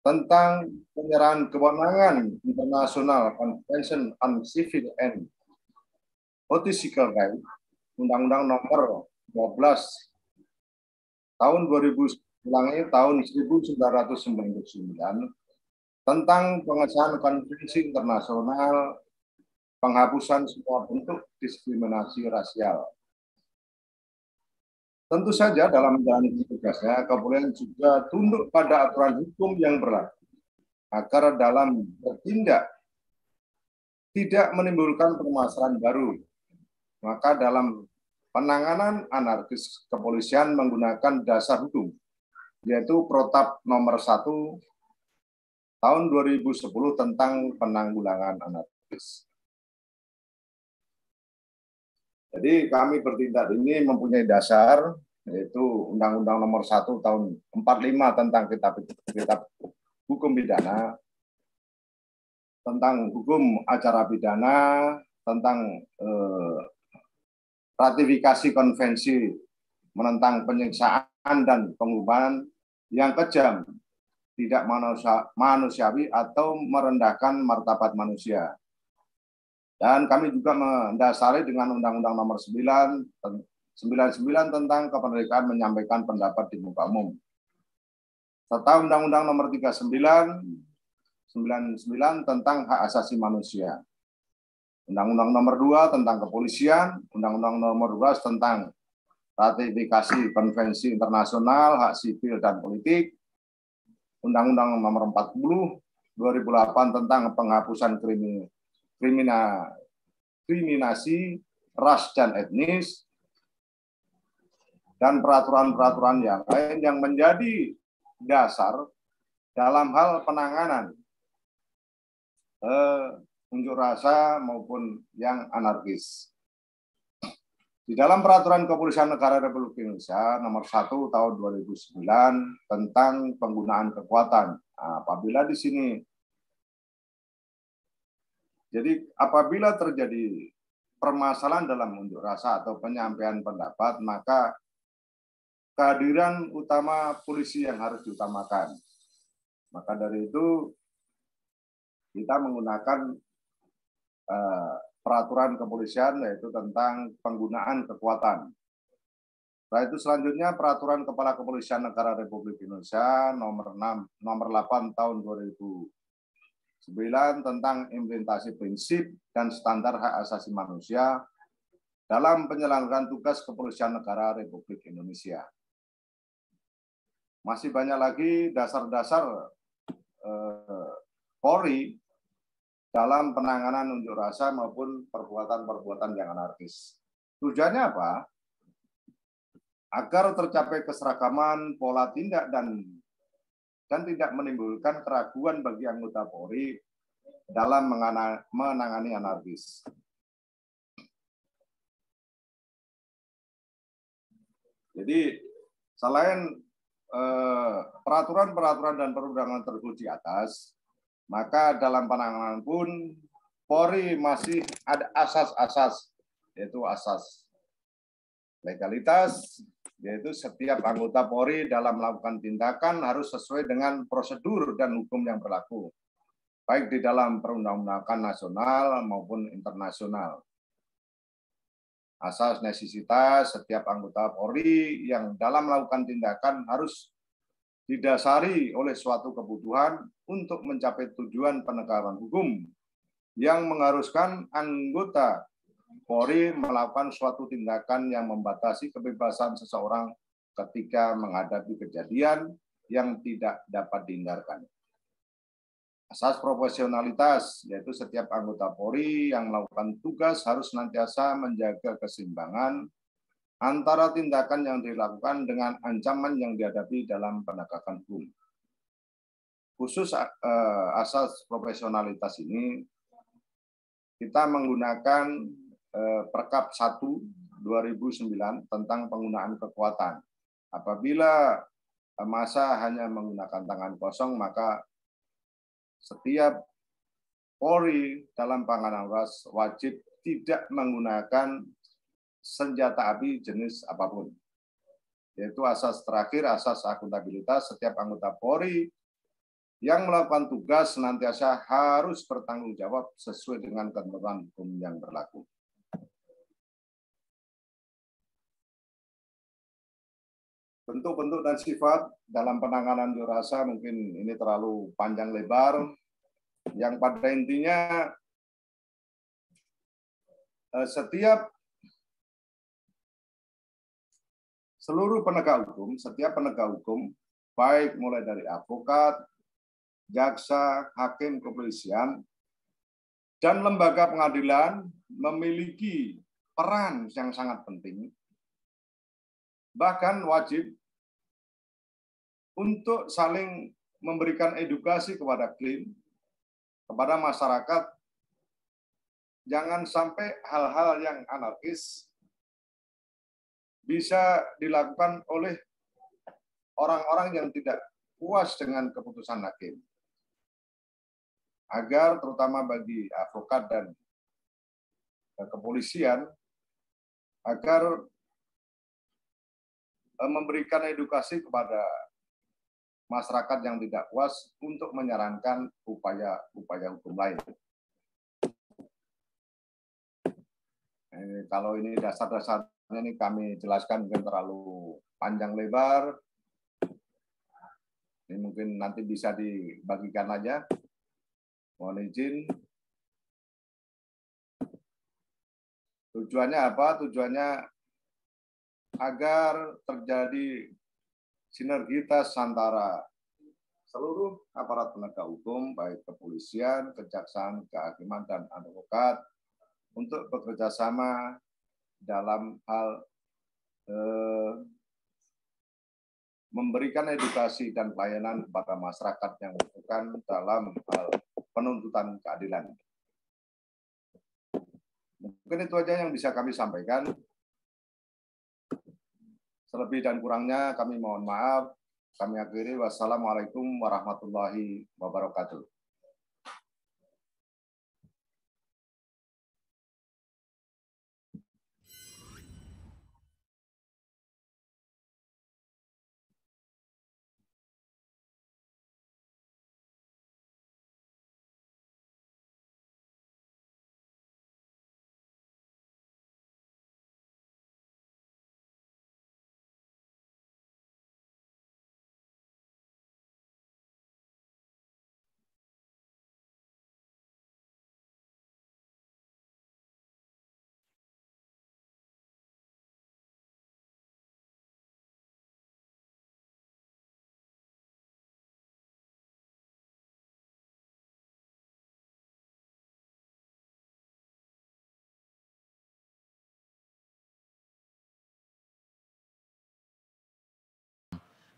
tentang penyerahan kewenangan internasional Convention on Civil and Political Rights Undang-Undang Nomor 12 Tahun 2000 ulangi tahun 1999 tentang pengesahan konvensi internasional penghapusan semua bentuk diskriminasi rasial Tentu saja dalam menjalani tugasnya, kepolisian juga tunduk pada aturan hukum yang berlaku agar dalam bertindak tidak menimbulkan permasalahan baru. Maka dalam penanganan anarkis kepolisian menggunakan dasar hukum, yaitu Protap nomor 1 tahun 2010 tentang penanggulangan anarkis. Jadi kami bertindak ini mempunyai dasar yaitu Undang-Undang Nomor 1 Tahun 45 tentang Kitab Kitab Hukum Pidana, tentang hukum acara pidana, tentang eh, ratifikasi konvensi menentang penyiksaan dan penghukuman yang kejam, tidak manusia, manusiawi atau merendahkan martabat manusia. Dan kami juga mendasari dengan Undang-Undang Nomor 9 99 tentang kemerdekaan menyampaikan pendapat di muka umum. Serta Undang-Undang Nomor 39 99 tentang hak asasi manusia. Undang-Undang Nomor 2 tentang kepolisian, Undang-Undang Nomor 12 tentang ratifikasi konvensi internasional hak sipil dan politik, Undang-Undang Nomor 40 2008 tentang penghapusan kriminal Kriminalisasi ras dan etnis, dan peraturan-peraturan yang lain yang menjadi dasar dalam hal penanganan eh, unjuk rasa maupun yang anarkis. Di dalam Peraturan Kepolisian Negara Republik Indonesia Nomor 1 Tahun 2009 tentang penggunaan kekuatan. Nah, apabila di sini jadi apabila terjadi permasalahan dalam unjuk rasa atau penyampaian pendapat, maka kehadiran utama polisi yang harus diutamakan. Maka dari itu kita menggunakan eh, peraturan kepolisian yaitu tentang penggunaan kekuatan. Setelah itu selanjutnya peraturan Kepala Kepolisian Negara Republik Indonesia nomor 6 nomor 8 tahun 2000 9 tentang implementasi prinsip dan standar hak asasi manusia dalam penyelenggaraan tugas kepolisian negara Republik Indonesia. Masih banyak lagi dasar-dasar eh, Polri dalam penanganan unjuk rasa maupun perbuatan-perbuatan yang anarkis. Tujuannya apa? Agar tercapai keseragaman pola tindak dan dan tidak menimbulkan keraguan bagi anggota Polri dalam menangani anarkis. Jadi selain eh, peraturan-peraturan eh, dan perundangan tersebut di atas, maka dalam penanganan pun Polri masih ada asas-asas, yaitu asas legalitas, yaitu setiap anggota Polri dalam melakukan tindakan harus sesuai dengan prosedur dan hukum yang berlaku, baik di dalam perundang-undangan nasional maupun internasional. Asas necesitas setiap anggota Polri yang dalam melakukan tindakan harus didasari oleh suatu kebutuhan untuk mencapai tujuan penegakan hukum yang mengharuskan anggota Polri melakukan suatu tindakan yang membatasi kebebasan seseorang ketika menghadapi kejadian yang tidak dapat dihindarkan. Asas profesionalitas, yaitu setiap anggota Polri yang melakukan tugas harus senantiasa menjaga keseimbangan antara tindakan yang dilakukan dengan ancaman yang dihadapi dalam penegakan hukum. Khusus eh, asas profesionalitas ini, kita menggunakan Perkap 1 2009 tentang penggunaan kekuatan. Apabila masa hanya menggunakan tangan kosong, maka setiap Polri dalam panganan ras wajib tidak menggunakan senjata api jenis apapun. Yaitu asas terakhir, asas akuntabilitas, setiap anggota Polri yang melakukan tugas senantiasa harus bertanggung jawab sesuai dengan ketentuan hukum yang berlaku. bentuk-bentuk dan sifat dalam penanganan jurasa mungkin ini terlalu panjang lebar yang pada intinya eh, setiap seluruh penegak hukum, setiap penegak hukum baik mulai dari advokat, jaksa, hakim, kepolisian dan lembaga pengadilan memiliki peran yang sangat penting bahkan wajib untuk saling memberikan edukasi kepada klin kepada masyarakat. Jangan sampai hal-hal yang anarkis bisa dilakukan oleh orang-orang yang tidak puas dengan keputusan hakim. Agar terutama bagi advokat dan eh, kepolisian, agar Eh, memberikan edukasi kepada masyarakat yang tidak puas untuk menyarankan upaya-upaya hukum lain. Eh, kalau ini dasar-dasarnya ini kami jelaskan mungkin terlalu panjang lebar. Ini mungkin nanti bisa dibagikan aja. Mohon izin. Tujuannya apa? Tujuannya agar terjadi sinergitas antara seluruh aparat penegak hukum, baik kepolisian, kejaksaan, kehakiman, dan advokat, untuk bekerjasama dalam hal eh, memberikan edukasi dan pelayanan kepada masyarakat yang membutuhkan dalam hal penuntutan keadilan. Mungkin itu aja yang bisa kami sampaikan. Terlebih dan kurangnya kami mohon maaf. Kami akhiri. Wassalamualaikum warahmatullahi wabarakatuh.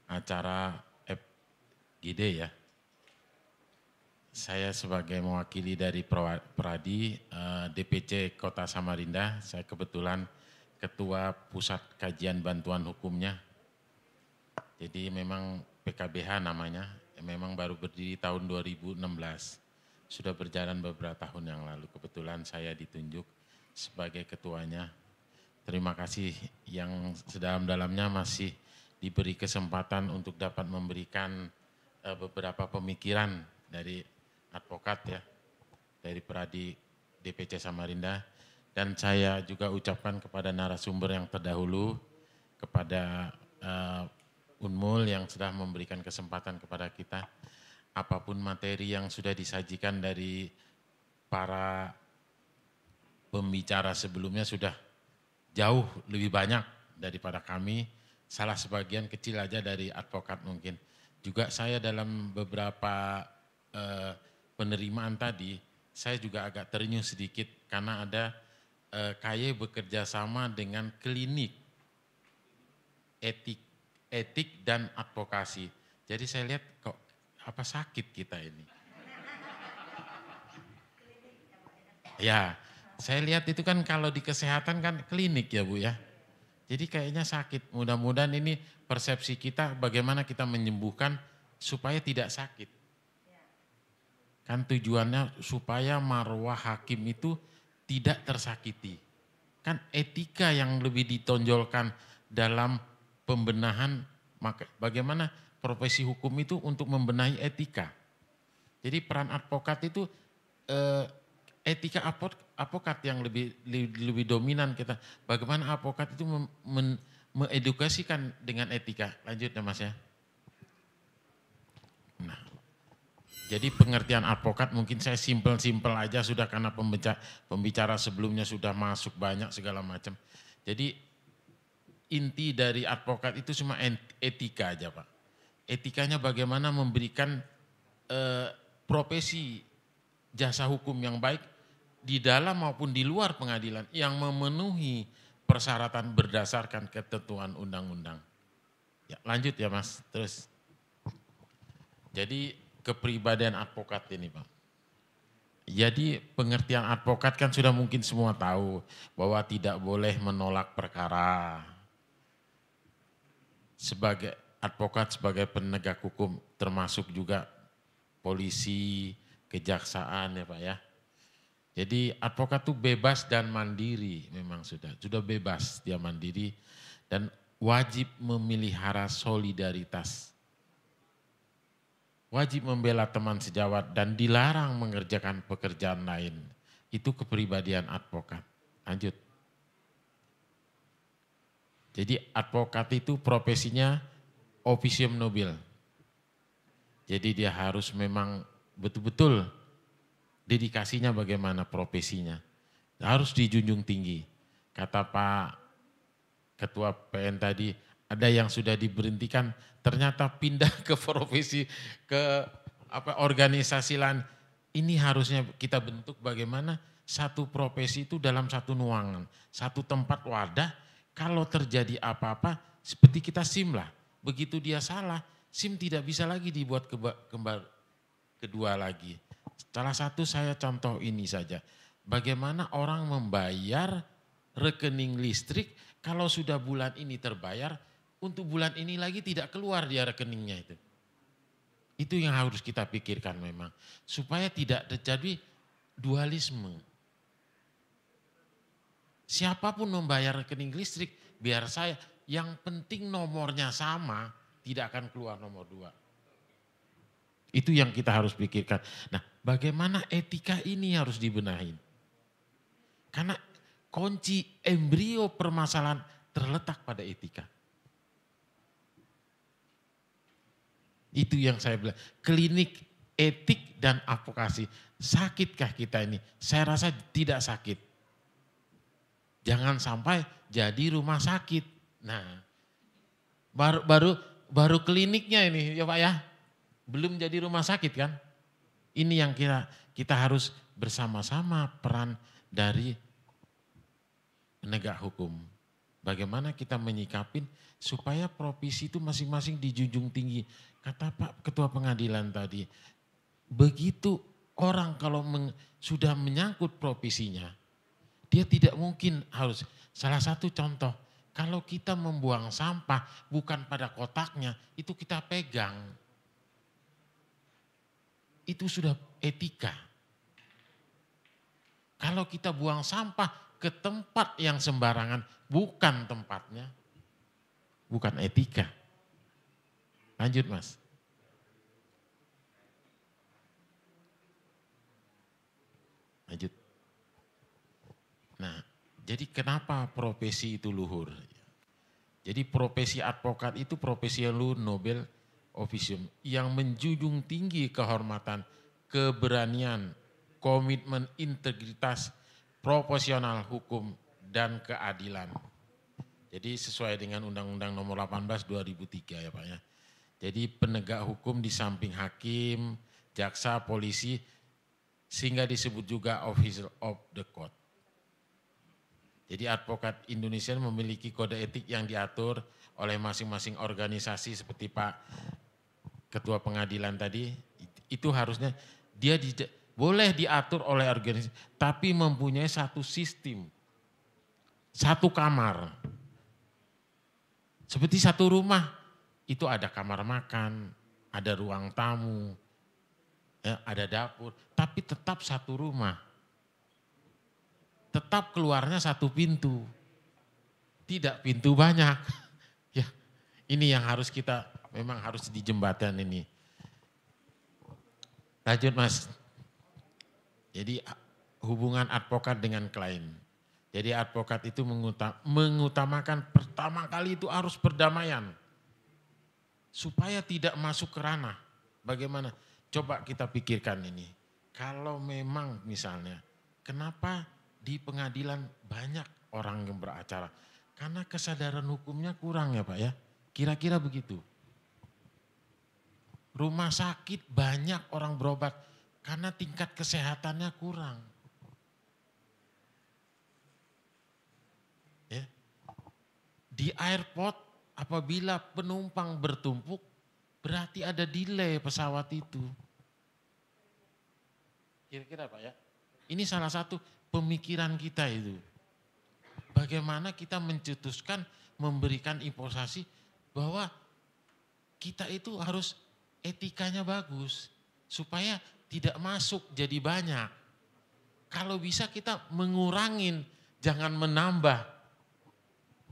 acara FGD ya. Saya sebagai mewakili dari Pradi eh, DPC Kota Samarinda, saya kebetulan Ketua Pusat Kajian Bantuan Hukumnya. Jadi memang PKBH namanya, memang baru berdiri tahun 2016. Sudah berjalan beberapa tahun yang lalu, kebetulan saya ditunjuk sebagai ketuanya. Terima kasih yang sedalam-dalamnya masih diberi kesempatan untuk dapat memberikan uh, beberapa pemikiran dari advokat ya, dari Pradi DPC Samarinda. Dan saya juga ucapkan kepada narasumber yang terdahulu, kepada uh, Unmul yang sudah memberikan kesempatan kepada kita, apapun materi yang sudah disajikan dari para pembicara sebelumnya sudah jauh lebih banyak daripada kami salah sebagian kecil aja dari advokat mungkin. Juga saya dalam beberapa eh, penerimaan tadi, saya juga agak ternyuh sedikit karena ada eh, KY bekerja sama dengan klinik etik etik dan advokasi. Jadi saya lihat kok apa sakit kita ini. Ya, saya lihat itu kan kalau di kesehatan kan klinik ya Bu ya. Jadi kayaknya sakit. Mudah-mudahan ini persepsi kita bagaimana kita menyembuhkan supaya tidak sakit. Kan tujuannya supaya marwah hakim itu tidak tersakiti. Kan etika yang lebih ditonjolkan dalam pembenahan maka bagaimana profesi hukum itu untuk membenahi etika. Jadi peran advokat itu eh, etika apokat yang lebih lebih dominan kita. Bagaimana apokat itu mem, men, mengedukasikan dengan etika? Lanjut ya Mas ya. Nah, jadi pengertian advokat mungkin saya simpel-simpel aja sudah karena pembicara, pembicara sebelumnya sudah masuk banyak segala macam. Jadi inti dari advokat itu cuma etika aja Pak. Etikanya bagaimana memberikan eh, profesi jasa hukum yang baik di dalam maupun di luar pengadilan yang memenuhi persyaratan berdasarkan ketentuan undang-undang. Ya, lanjut ya Mas, terus. Jadi kepribadian advokat ini Pak. Jadi pengertian advokat kan sudah mungkin semua tahu bahwa tidak boleh menolak perkara. Sebagai advokat sebagai penegak hukum termasuk juga polisi, kejaksaan ya Pak ya. Jadi advokat itu bebas dan mandiri memang sudah. Sudah bebas dia mandiri dan wajib memelihara solidaritas. Wajib membela teman sejawat dan dilarang mengerjakan pekerjaan lain. Itu kepribadian advokat. Lanjut. Jadi advokat itu profesinya officium nobil. Jadi dia harus memang betul-betul dedikasinya bagaimana profesinya. Harus dijunjung tinggi. Kata Pak Ketua PN tadi, ada yang sudah diberhentikan ternyata pindah ke profesi ke apa organisasi lain. Ini harusnya kita bentuk bagaimana satu profesi itu dalam satu nuangan, satu tempat wadah. Kalau terjadi apa-apa, seperti kita SIM lah. Begitu dia salah, SIM tidak bisa lagi dibuat kembali kedua lagi. Salah satu saya contoh ini saja. Bagaimana orang membayar rekening listrik kalau sudah bulan ini terbayar, untuk bulan ini lagi tidak keluar dia rekeningnya itu. Itu yang harus kita pikirkan memang. Supaya tidak terjadi dualisme. Siapapun membayar rekening listrik, biar saya yang penting nomornya sama, tidak akan keluar nomor dua. Itu yang kita harus pikirkan. Nah, bagaimana etika ini harus dibenahi? Karena kunci embrio permasalahan terletak pada etika. Itu yang saya bilang. Klinik etik dan advokasi. Sakitkah kita ini? Saya rasa tidak sakit. Jangan sampai jadi rumah sakit. Nah, baru baru baru kliniknya ini ya Pak ya belum jadi rumah sakit kan? Ini yang kita kita harus bersama-sama peran dari penegak hukum. Bagaimana kita menyikapin supaya provisi itu masing-masing dijunjung tinggi. Kata Pak Ketua Pengadilan tadi, begitu orang kalau men, sudah menyangkut provisinya dia tidak mungkin harus. Salah satu contoh, kalau kita membuang sampah bukan pada kotaknya, itu kita pegang itu sudah etika. Kalau kita buang sampah ke tempat yang sembarangan, bukan tempatnya, bukan etika. Lanjut mas. Lanjut. Nah, jadi kenapa profesi itu luhur? Jadi profesi advokat itu profesi yang luhur Nobel officium yang menjunjung tinggi kehormatan, keberanian, komitmen integritas, proporsional hukum, dan keadilan. Jadi sesuai dengan Undang-Undang Nomor 18 2003 ya Pak ya. Jadi penegak hukum di samping hakim, jaksa, polisi sehingga disebut juga officer of the court. Jadi advokat Indonesia memiliki kode etik yang diatur oleh masing-masing organisasi seperti Pak ketua pengadilan tadi itu harusnya dia di, boleh diatur oleh organisasi tapi mempunyai satu sistem satu kamar seperti satu rumah itu ada kamar makan ada ruang tamu ya, ada dapur tapi tetap satu rumah tetap keluarnya satu pintu tidak pintu banyak ya ini yang harus kita memang harus di jembatan ini. Lanjut mas. Jadi hubungan advokat dengan klien. Jadi advokat itu mengutam mengutamakan pertama kali itu harus perdamaian. Supaya tidak masuk ke ranah. Bagaimana? Coba kita pikirkan ini. Kalau memang misalnya, kenapa di pengadilan banyak orang yang beracara? Karena kesadaran hukumnya kurang ya Pak ya. Kira-kira begitu. Rumah sakit banyak orang berobat karena tingkat kesehatannya kurang. Ya. Di airport apabila penumpang bertumpuk berarti ada delay pesawat itu. Kira-kira Pak ya. Ini salah satu pemikiran kita itu. Bagaimana kita mencetuskan memberikan imposasi bahwa kita itu harus etikanya bagus supaya tidak masuk jadi banyak. Kalau bisa kita mengurangin, jangan menambah.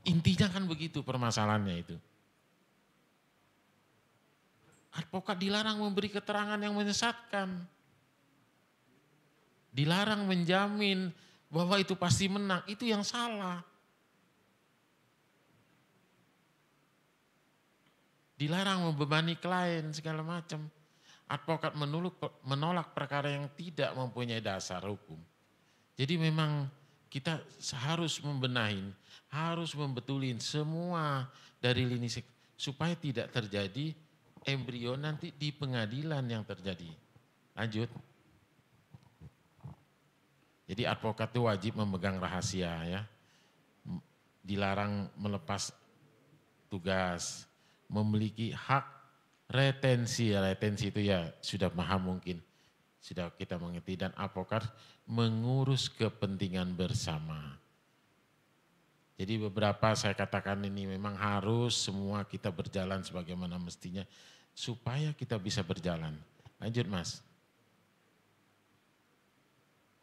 Intinya kan begitu permasalahannya itu. Advokat dilarang memberi keterangan yang menyesatkan. Dilarang menjamin bahwa itu pasti menang, itu yang salah. dilarang membebani klien segala macam. Advokat menolak, menolak perkara yang tidak mempunyai dasar hukum. Jadi memang kita harus membenahin, harus membetulin semua dari lini supaya tidak terjadi embrio nanti di pengadilan yang terjadi. Lanjut. Jadi advokat itu wajib memegang rahasia ya. Dilarang melepas tugas, memiliki hak retensi. ya Retensi itu ya sudah paham mungkin, sudah kita mengerti. Dan avokat mengurus kepentingan bersama. Jadi beberapa saya katakan ini memang harus semua kita berjalan sebagaimana mestinya supaya kita bisa berjalan. Lanjut mas.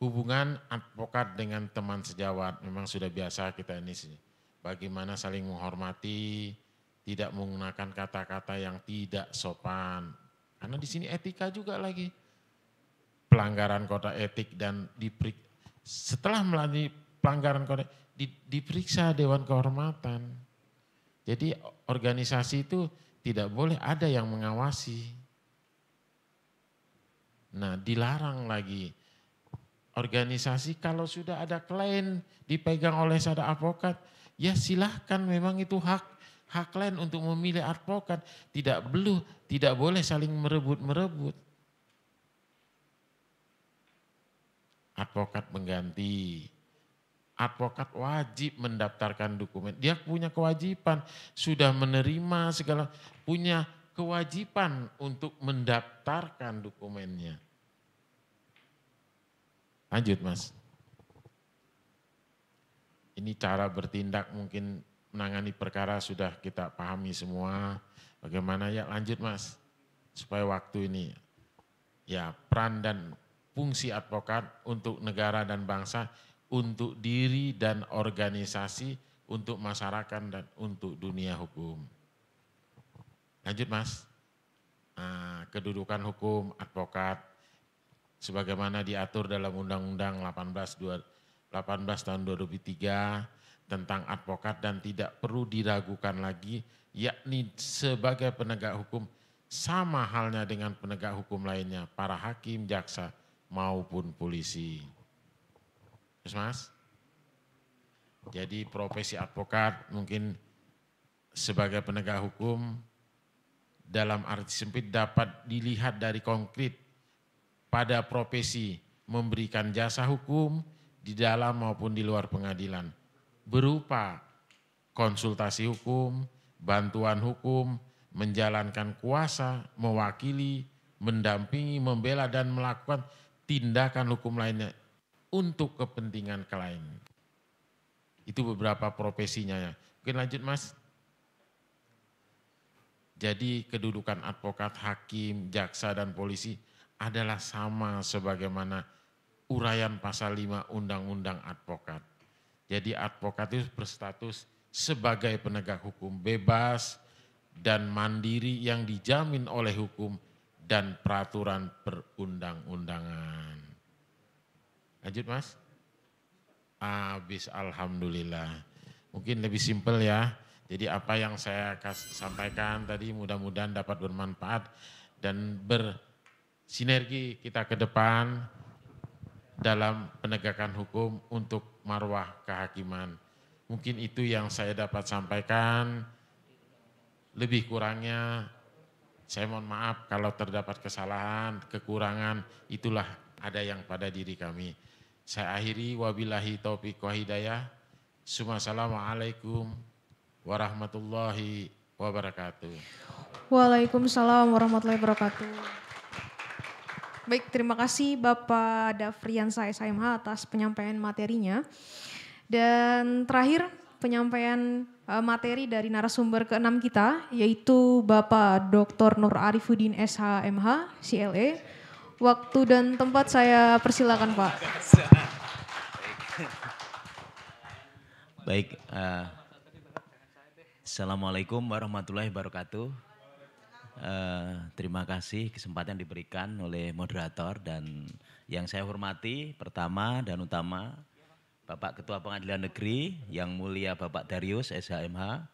Hubungan advokat dengan teman sejawat memang sudah biasa kita ini. sih Bagaimana saling menghormati, tidak menggunakan kata-kata yang tidak sopan. Karena di sini etika juga lagi. Pelanggaran kode etik dan diperik setelah melalui pelanggaran kode di, diperiksa dewan kehormatan. Jadi organisasi itu tidak boleh ada yang mengawasi. Nah, dilarang lagi organisasi kalau sudah ada klien dipegang oleh sada advokat, ya silahkan memang itu hak hak lain untuk memilih advokat. Tidak perlu, tidak boleh saling merebut-merebut. Advokat mengganti, Advokat wajib mendaftarkan dokumen. Dia punya kewajiban, sudah menerima segala, punya kewajiban untuk mendaftarkan dokumennya. Lanjut mas. Ini cara bertindak mungkin menangani perkara sudah kita pahami semua. Bagaimana ya lanjut mas, supaya waktu ini ya peran dan fungsi advokat untuk negara dan bangsa, untuk diri dan organisasi, untuk masyarakat dan untuk dunia hukum. Lanjut mas, nah, kedudukan hukum advokat sebagaimana diatur dalam Undang-Undang 18, 18 tahun 2003 tentang advokat dan tidak perlu diragukan lagi yakni sebagai penegak hukum sama halnya dengan penegak hukum lainnya para hakim, jaksa maupun polisi. Terus mas, jadi profesi advokat mungkin sebagai penegak hukum dalam arti sempit dapat dilihat dari konkret pada profesi memberikan jasa hukum di dalam maupun di luar pengadilan berupa konsultasi hukum, bantuan hukum, menjalankan kuasa, mewakili, mendampingi, membela, dan melakukan tindakan hukum lainnya untuk kepentingan klien. Itu beberapa profesinya ya. Mungkin lanjut mas. Jadi kedudukan advokat, hakim, jaksa, dan polisi adalah sama sebagaimana urayan pasal 5 Undang-Undang Advokat. Jadi advokat itu berstatus sebagai penegak hukum bebas dan mandiri yang dijamin oleh hukum dan peraturan perundang-undangan. Lanjut mas. Habis Alhamdulillah. Mungkin lebih simpel ya. Jadi apa yang saya sampaikan tadi mudah-mudahan dapat bermanfaat dan bersinergi kita ke depan dalam penegakan hukum untuk marwah kehakiman. Mungkin itu yang saya dapat sampaikan. Lebih kurangnya saya mohon maaf kalau terdapat kesalahan, kekurangan, itulah ada yang pada diri kami. Saya akhiri wabillahi taufiq wa hidayah. Assalamualaikum warahmatullahi wabarakatuh. Waalaikumsalam warahmatullahi wabarakatuh. Baik, terima kasih Bapak Dafriansa SMH atas penyampaian materinya. Dan terakhir penyampaian eh, materi dari narasumber keenam kita yaitu Bapak Dr. Nur Arifuddin SHMH CLE. Waktu dan tempat saya persilakan, Pak. Baik, uh, Assalamualaikum warahmatullahi wabarakatuh eh, terima kasih kesempatan diberikan oleh moderator dan yang saya hormati pertama dan utama Bapak Ketua Pengadilan Negeri yang mulia Bapak Darius SHMH,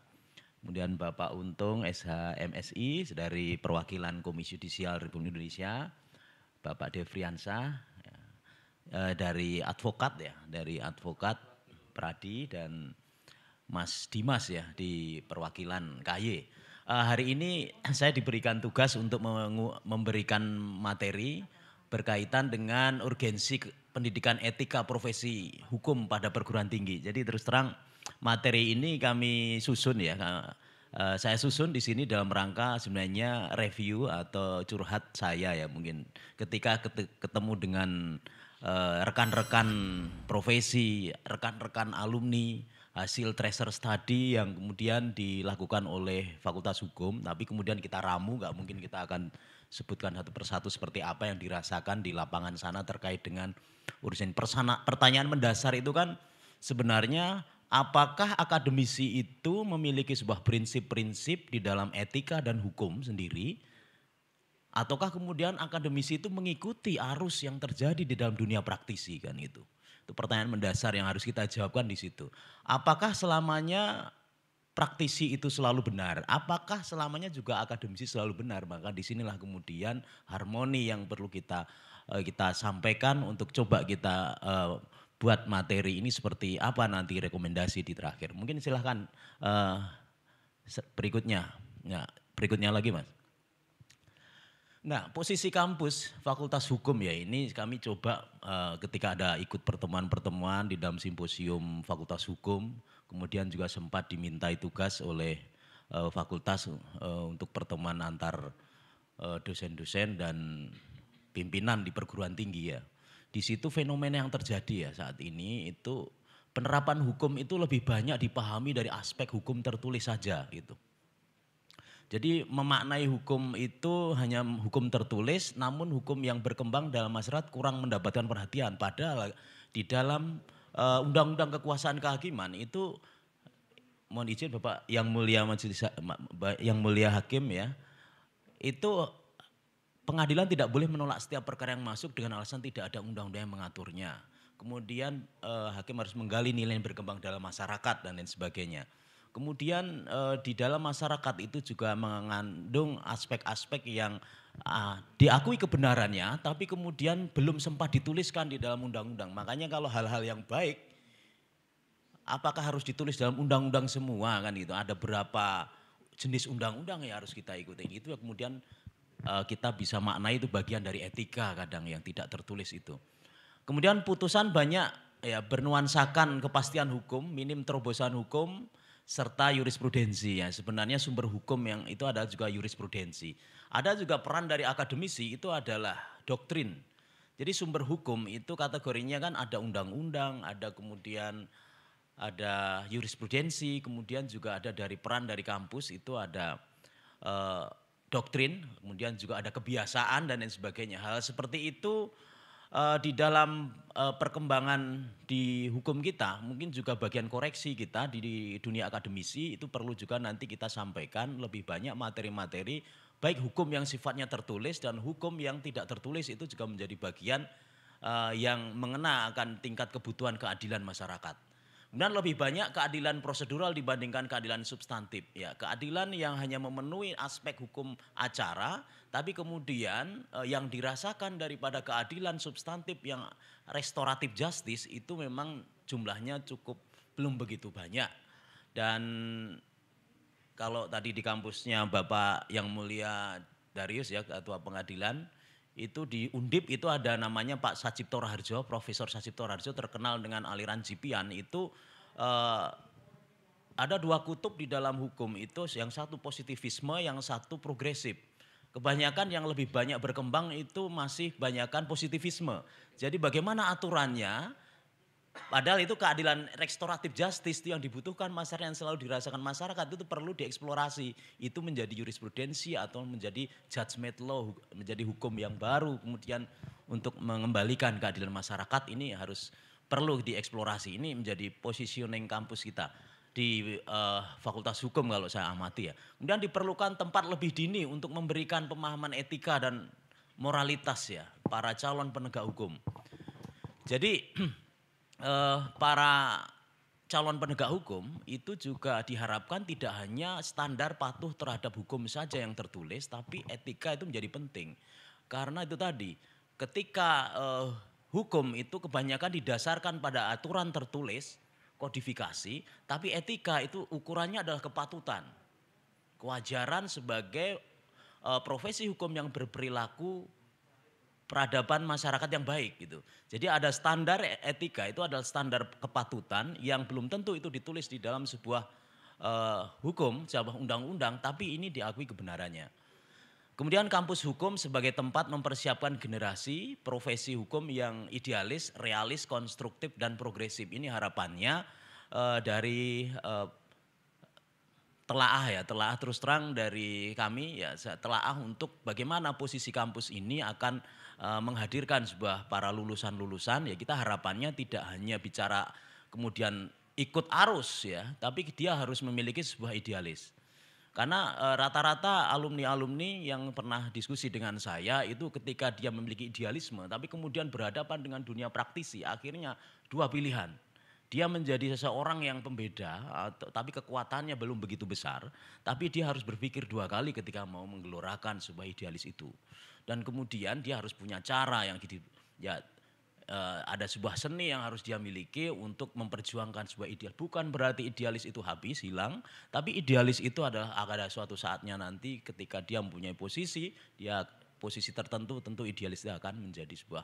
kemudian Bapak Untung SHMSI dari Perwakilan Komisi Yudisial Republik Indonesia, Bapak Devriansa ya. eh, dari advokat ya, dari advokat Pradi dan Mas Dimas ya di perwakilan KY. Eh, hari ini saya diberikan tugas untuk memberikan materi berkaitan dengan urgensi pendidikan etika profesi hukum pada perguruan tinggi. Jadi terus terang materi ini kami susun ya. Eh, saya susun di sini dalam rangka sebenarnya review atau curhat saya ya mungkin ketika ketemu dengan eh, rekan -rekan profesi, rekan-rekan alumni, hasil tracer study yang kemudian dilakukan oleh Fakultas Hukum, tapi kemudian kita ramu, nggak mungkin kita akan sebutkan satu persatu seperti apa yang dirasakan di lapangan sana terkait dengan urusan persana. Pertanyaan mendasar itu kan sebenarnya apakah akademisi itu memiliki sebuah prinsip-prinsip di dalam etika dan hukum sendiri, ataukah kemudian akademisi itu mengikuti arus yang terjadi di dalam dunia praktisi kan itu? Itu pertanyaan mendasar yang harus kita jawabkan di situ. Apakah selamanya praktisi itu selalu benar? Apakah selamanya juga akademisi selalu benar? Maka disinilah kemudian harmoni yang perlu kita eh, kita sampaikan untuk coba kita eh, buat materi ini seperti apa nanti rekomendasi di terakhir. Mungkin silahkan eh, berikutnya, ya, berikutnya lagi mas. Nah, posisi kampus Fakultas Hukum ya ini kami coba uh, ketika ada ikut pertemuan-pertemuan di dalam simposium Fakultas Hukum, kemudian juga sempat dimintai tugas oleh uh, fakultas uh, untuk pertemuan antar dosen-dosen dan pimpinan di perguruan tinggi ya. Di situ fenomena yang terjadi ya saat ini itu penerapan hukum itu lebih banyak dipahami dari aspek hukum tertulis saja gitu jadi memaknai hukum itu hanya hukum tertulis, namun hukum yang berkembang dalam masyarakat kurang mendapatkan perhatian. Padahal di dalam eh, undang-undang uh, kekuasaan kehakiman itu, mohon izin Bapak yang mulia majelis yang mulia hakim ya, itu pengadilan tidak boleh menolak setiap perkara yang masuk dengan alasan tidak ada undang-undang yang mengaturnya. Kemudian uh, hakim harus menggali nilai yang berkembang dalam masyarakat dan lain sebagainya. Kemudian uh, di dalam masyarakat itu juga mengandung aspek-aspek yang uh, diakui kebenarannya, tapi kemudian belum sempat dituliskan di dalam undang-undang. Makanya kalau hal-hal yang baik, apakah harus ditulis dalam undang-undang semua kan gitu? Ada berapa jenis undang-undang yang harus kita ikuti? Itu kemudian eh, kita bisa maknai itu bagian dari etika kadang yang tidak tertulis itu. Kemudian putusan banyak ya bernuansakan kepastian hukum, minim terobosan hukum serta jurisprudensi ya. Sebenarnya sumber hukum yang itu ada juga jurisprudensi. Ada juga peran dari akademisi itu adalah doktrin. Jadi sumber hukum itu kategorinya kan ada undang-undang, ada kemudian ada jurisprudensi, kemudian juga ada dari peran dari kampus itu ada eh, doktrin, kemudian juga ada kebiasaan dan lain sebagainya. Hal seperti itu uh, di dalam uh, perkembangan di hukum kita, mungkin juga bagian koreksi kita di, di dunia akademisi itu perlu juga nanti kita sampaikan lebih banyak materi-materi baik hukum yang sifatnya tertulis dan hukum yang tidak tertulis itu juga menjadi bagian uh, yang mengena akan tingkat kebutuhan keadilan masyarakat. Kemudian lebih banyak keadilan prosedural dibandingkan keadilan substantif. Ya, keadilan yang hanya memenuhi aspek hukum acara, tapi kemudian eh, yang dirasakan daripada keadilan substantif yang restoratif justice itu memang jumlahnya cukup belum begitu banyak. Dan kalau tadi di kampusnya Bapak yang mulia Darius ya ketua pengadilan itu di Undip itu ada namanya Pak Sacipto Harjo Profesor Sacipto Harjo terkenal dengan aliran Jipian itu eh, ada dua kutub di dalam hukum itu yang satu positivisme, yang satu progresif. Kebanyakan yang lebih banyak berkembang itu masih banyakkan positivisme. Jadi bagaimana aturannya Padahal itu keadilan restoratif justice itu yang dibutuhkan masyarakat yang selalu dirasakan masyarakat itu perlu dieksplorasi. Itu menjadi jurisprudensi atau menjadi judgment law, menjadi hukum yang baru. Kemudian untuk mengembalikan keadilan masyarakat ini harus perlu dieksplorasi. Ini menjadi positioning kampus kita di uh, Fakultas Hukum kalau saya amati ya. Kemudian diperlukan tempat lebih dini untuk memberikan pemahaman etika dan moralitas ya para calon penegak hukum. Jadi eh, para calon penegak hukum itu juga diharapkan tidak hanya standar patuh terhadap hukum saja yang tertulis, tapi etika itu menjadi penting. Karena itu tadi, ketika eh, hukum itu kebanyakan didasarkan pada aturan tertulis, kodifikasi, tapi etika itu ukurannya adalah kepatutan. Kewajaran sebagai eh, profesi hukum yang berperilaku peradaban masyarakat yang baik gitu. Jadi ada standar etika itu adalah standar kepatutan yang belum tentu itu ditulis di dalam sebuah uh, hukum, sebuah undang-undang, tapi ini diakui kebenarannya. Kemudian kampus hukum sebagai tempat mempersiapkan generasi profesi hukum yang idealis, realis, konstruktif dan progresif. Ini harapannya uh, dari uh, telaah ya, telaah terus terang dari kami ya telaah untuk bagaimana posisi kampus ini akan Eh, menghadirkan sebuah para lulusan-lulusan ya kita harapannya tidak hanya bicara kemudian ikut arus ya, tapi dia harus memiliki sebuah idealis. Karena eh, rata-rata e, alumni-alumni yang pernah diskusi dengan saya itu ketika dia memiliki idealisme tapi kemudian berhadapan dengan dunia praktisi akhirnya dua pilihan. Dia menjadi seseorang yang pembeda tapi kekuatannya belum begitu besar tapi dia harus berpikir dua kali ketika mau menggelorakan sebuah idealis itu dan kemudian dia harus punya cara yang gitu ya eh, ada sebuah seni yang harus dia miliki untuk memperjuangkan sebuah ideal. Bukan berarti idealis itu habis, hilang, tapi idealis itu adalah akan ada suatu saatnya nanti ketika dia mempunyai posisi, dia posisi tertentu tentu idealis itu akan menjadi sebuah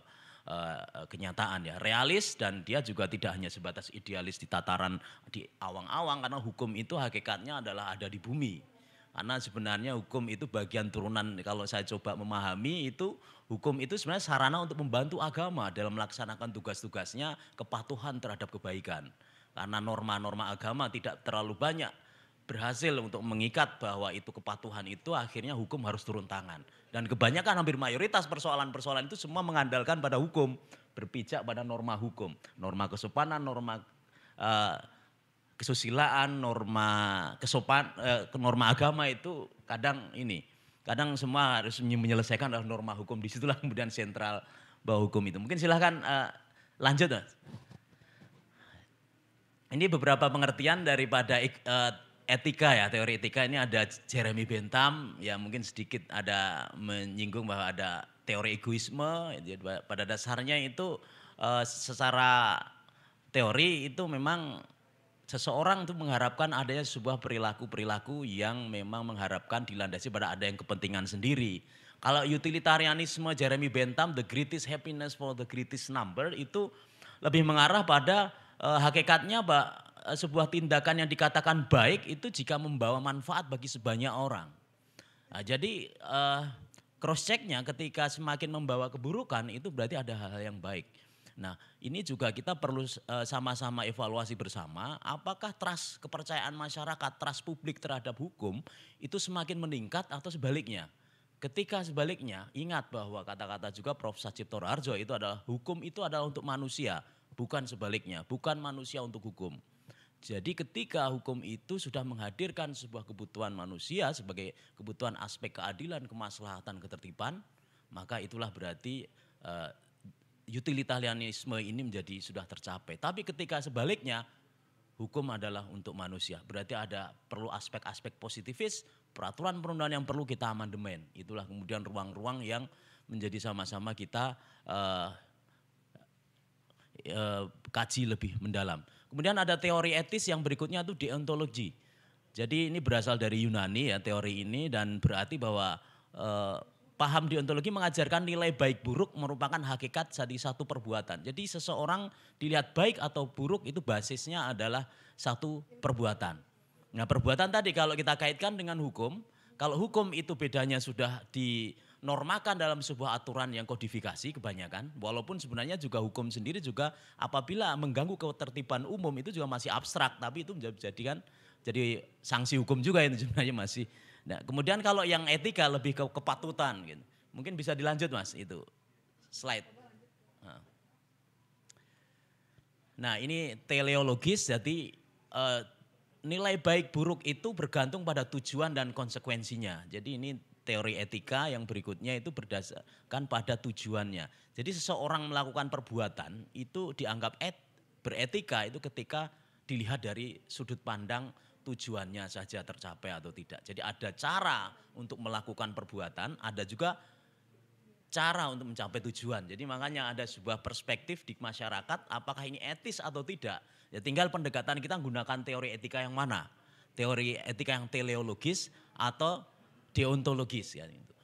uh, kenyataan ya. Realis dan dia juga tidak hanya sebatas idealis di tataran di awang-awang karena hukum itu hakikatnya adalah ada di bumi karena sebenarnya hukum itu bagian turunan kalau saya coba memahami itu hukum itu sebenarnya sarana untuk membantu agama dalam melaksanakan tugas-tugasnya kepatuhan terhadap kebaikan. Karena norma-norma agama tidak terlalu banyak berhasil untuk mengikat bahwa itu kepatuhan itu akhirnya hukum harus turun tangan. Dan kebanyakan hampir mayoritas persoalan-persoalan itu semua mengandalkan pada hukum, berpijak pada norma hukum, norma kesopanan, norma eh, kesusilaan, norma kesopan, eh, norma agama itu kadang ini, kadang semua harus menyelesaikan norma hukum. Disitulah kemudian sentral bahwa hukum itu. Mungkin silahkan eh, lanjut. Mas. Ini beberapa pengertian daripada eh, etika ya, teori etika ini ada Jeremy Bentham, ya mungkin sedikit ada menyinggung bahwa ada teori egoisme, pada dasarnya itu eh, secara teori itu memang seseorang itu mengharapkan adanya sebuah perilaku-perilaku yang memang mengharapkan dilandasi pada ada yang kepentingan sendiri. Kalau utilitarianisme Jeremy Bentham, the greatest happiness for the greatest number itu lebih mengarah pada e, hakikatnya Pak eh, sebuah tindakan yang dikatakan baik itu jika membawa manfaat bagi sebanyak orang. Nah, jadi e, eh, cross checknya ketika semakin membawa keburukan itu berarti ada hal-hal yang baik. Nah, ini juga kita perlu eh, sama-sama evaluasi bersama apakah trust kepercayaan masyarakat, trust publik terhadap hukum itu semakin meningkat atau sebaliknya. Ketika sebaliknya, ingat bahwa kata-kata juga Prof. Sajipto Harjo itu adalah hukum itu adalah untuk manusia, bukan sebaliknya, bukan manusia untuk hukum. Jadi ketika hukum itu sudah menghadirkan sebuah kebutuhan manusia sebagai kebutuhan aspek keadilan, kemaslahatan, ketertiban, maka itulah berarti eh, utilitarianisme ini menjadi sudah tercapai. Tapi ketika sebaliknya hukum adalah untuk manusia. Berarti ada perlu aspek-aspek positivis, peraturan perundangan yang perlu kita amandemen. Itulah kemudian ruang-ruang yang menjadi sama-sama kita uh, kaji lebih mendalam. Kemudian ada teori etis yang berikutnya itu deontologi. Jadi ini berasal dari Yunani ya teori ini dan berarti bahwa eh, paham deontologi mengajarkan nilai baik buruk merupakan hakikat dari satu perbuatan. Jadi seseorang dilihat baik atau buruk itu basisnya adalah satu perbuatan. Nah perbuatan tadi kalau kita kaitkan dengan hukum, kalau hukum itu bedanya sudah dinormakan dalam sebuah aturan yang kodifikasi kebanyakan, walaupun sebenarnya juga hukum sendiri juga apabila mengganggu ketertiban umum itu juga masih abstrak, tapi itu menjadikan jadi sanksi hukum juga yang sebenarnya masih Nah, kemudian kalau yang etika lebih ke kepatutan gitu. Mungkin bisa dilanjut Mas itu. Slide. Nah, ini teleologis jadi eh, nilai baik buruk itu bergantung pada tujuan dan konsekuensinya. Jadi ini teori etika yang berikutnya itu berdasarkan pada tujuannya. Jadi seseorang melakukan perbuatan itu dianggap et, beretika itu ketika dilihat dari sudut pandang tujuannya saja tercapai atau tidak. Jadi ada cara untuk melakukan perbuatan, ada juga cara untuk mencapai tujuan. Jadi makanya ada sebuah perspektif di masyarakat apakah ini etis atau tidak. Ya tinggal pendekatan kita gunakan teori etika yang mana. Teori etika yang teleologis atau deontologis ya itu.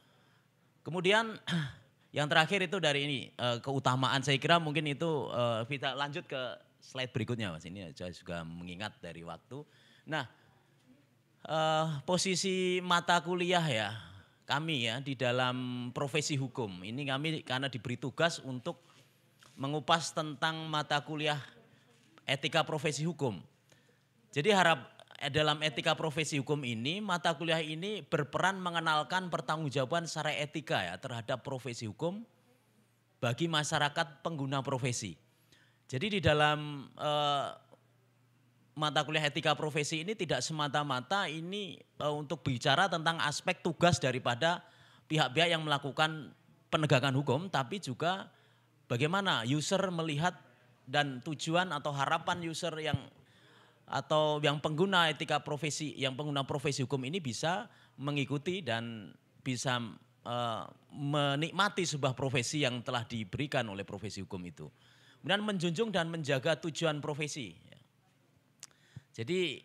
Kemudian yang terakhir itu dari ini eh, keutamaan saya kira mungkin itu kita eh, lanjut ke slide berikutnya Mas. Ini saya juga mengingat dari waktu Nah, uh, posisi mata kuliah ya kami ya di dalam profesi hukum. Ini kami karena diberi tugas untuk mengupas tentang mata kuliah etika profesi hukum. Jadi harap eh, dalam etika profesi hukum ini mata kuliah ini berperan mengenalkan pertanggungjawaban secara etika ya terhadap profesi hukum bagi masyarakat pengguna profesi. Jadi di dalam eh, mata kuliah etika profesi ini tidak semata-mata ini uh, untuk bicara tentang aspek tugas daripada pihak-pihak yang melakukan penegakan hukum, tapi juga bagaimana user melihat dan tujuan atau harapan user yang atau yang pengguna etika profesi, yang pengguna profesi hukum ini bisa mengikuti dan bisa uh, menikmati sebuah profesi yang telah diberikan oleh profesi hukum itu. Kemudian menjunjung dan menjaga tujuan profesi jadi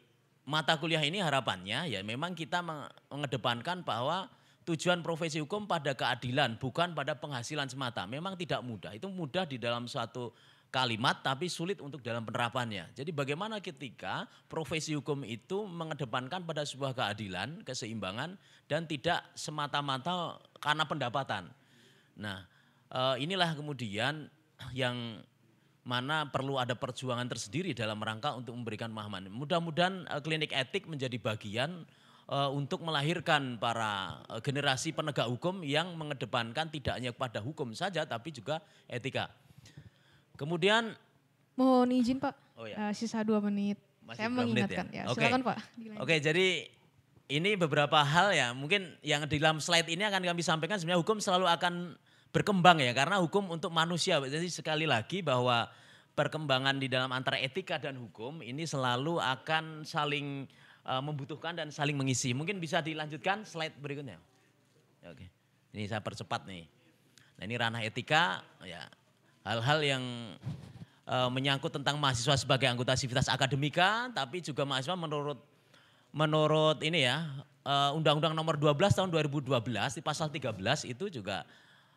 mata kuliah ini harapannya ya memang kita mengedepankan bahwa tujuan profesi hukum pada keadilan bukan pada penghasilan semata. Memang tidak mudah. Itu mudah di dalam suatu kalimat tapi sulit untuk dalam penerapannya. Jadi bagaimana ketika profesi hukum itu mengedepankan pada sebuah keadilan, keseimbangan dan tidak semata-mata karena pendapatan. Nah, eh, inilah kemudian yang mana perlu ada perjuangan tersendiri dalam rangka untuk memberikan pemahaman. Mudah-mudahan eh, klinik etik menjadi bagian eh, untuk melahirkan para eh, generasi penegak hukum yang mengedepankan tidak hanya kepada hukum saja tapi juga etika. Kemudian mohon izin Pak, oh, ya. sisa dua menit. Masih Saya mengingatkan ya. ya Oke. Silakan Pak. Oke, Oke, jadi ini beberapa hal ya mungkin yang di dalam slide ini akan kami sampaikan sebenarnya hukum selalu akan berkembang ya karena hukum untuk manusia. Jadi sekali lagi bahwa perkembangan di dalam antara etika dan hukum ini selalu akan saling eh, membutuhkan dan saling mengisi. Mungkin bisa dilanjutkan slide berikutnya. Ya, oke. Ini saya percepat nih. Nah, ini ranah etika ya. Hal-hal yang uh, menyangkut tentang mahasiswa sebagai anggota sivitas akademika tapi juga mahasiswa menurut menurut ini ya eh, Undang-Undang Nomor 12 tahun 2012 di pasal 13 itu juga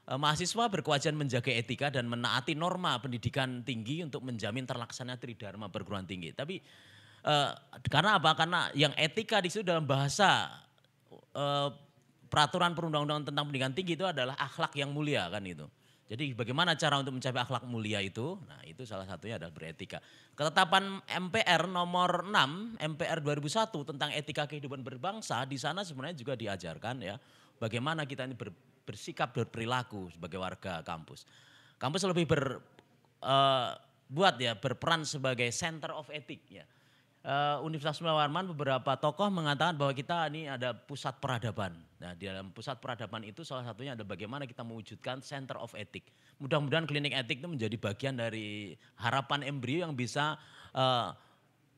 Eh, mahasiswa berkewajiban menjaga etika dan menaati norma pendidikan tinggi untuk menjamin terlaksana tridharma perguruan tinggi. Tapi eh, karena apa? Karena yang etika di situ dalam bahasa eh, peraturan perundang-undangan tentang pendidikan tinggi itu adalah akhlak yang mulia kan itu. Jadi bagaimana cara untuk mencapai akhlak mulia itu? Nah itu salah satunya adalah beretika. Ketetapan MPR nomor 6 MPR 2001 tentang etika kehidupan berbangsa di sana sebenarnya juga diajarkan ya bagaimana kita ini ber, bersikap berperilaku sebagai warga kampus. Kampus lebih ber uh, buat ya berperan sebagai center of ethic ya. Uh, Universitas Melawarman beberapa tokoh mengatakan bahwa kita ini ada pusat peradaban. Nah, di dalam pusat peradaban itu salah satunya ada bagaimana kita mewujudkan center of ethic. Mudah-mudahan klinik etik itu menjadi bagian dari harapan embrio yang bisa uh,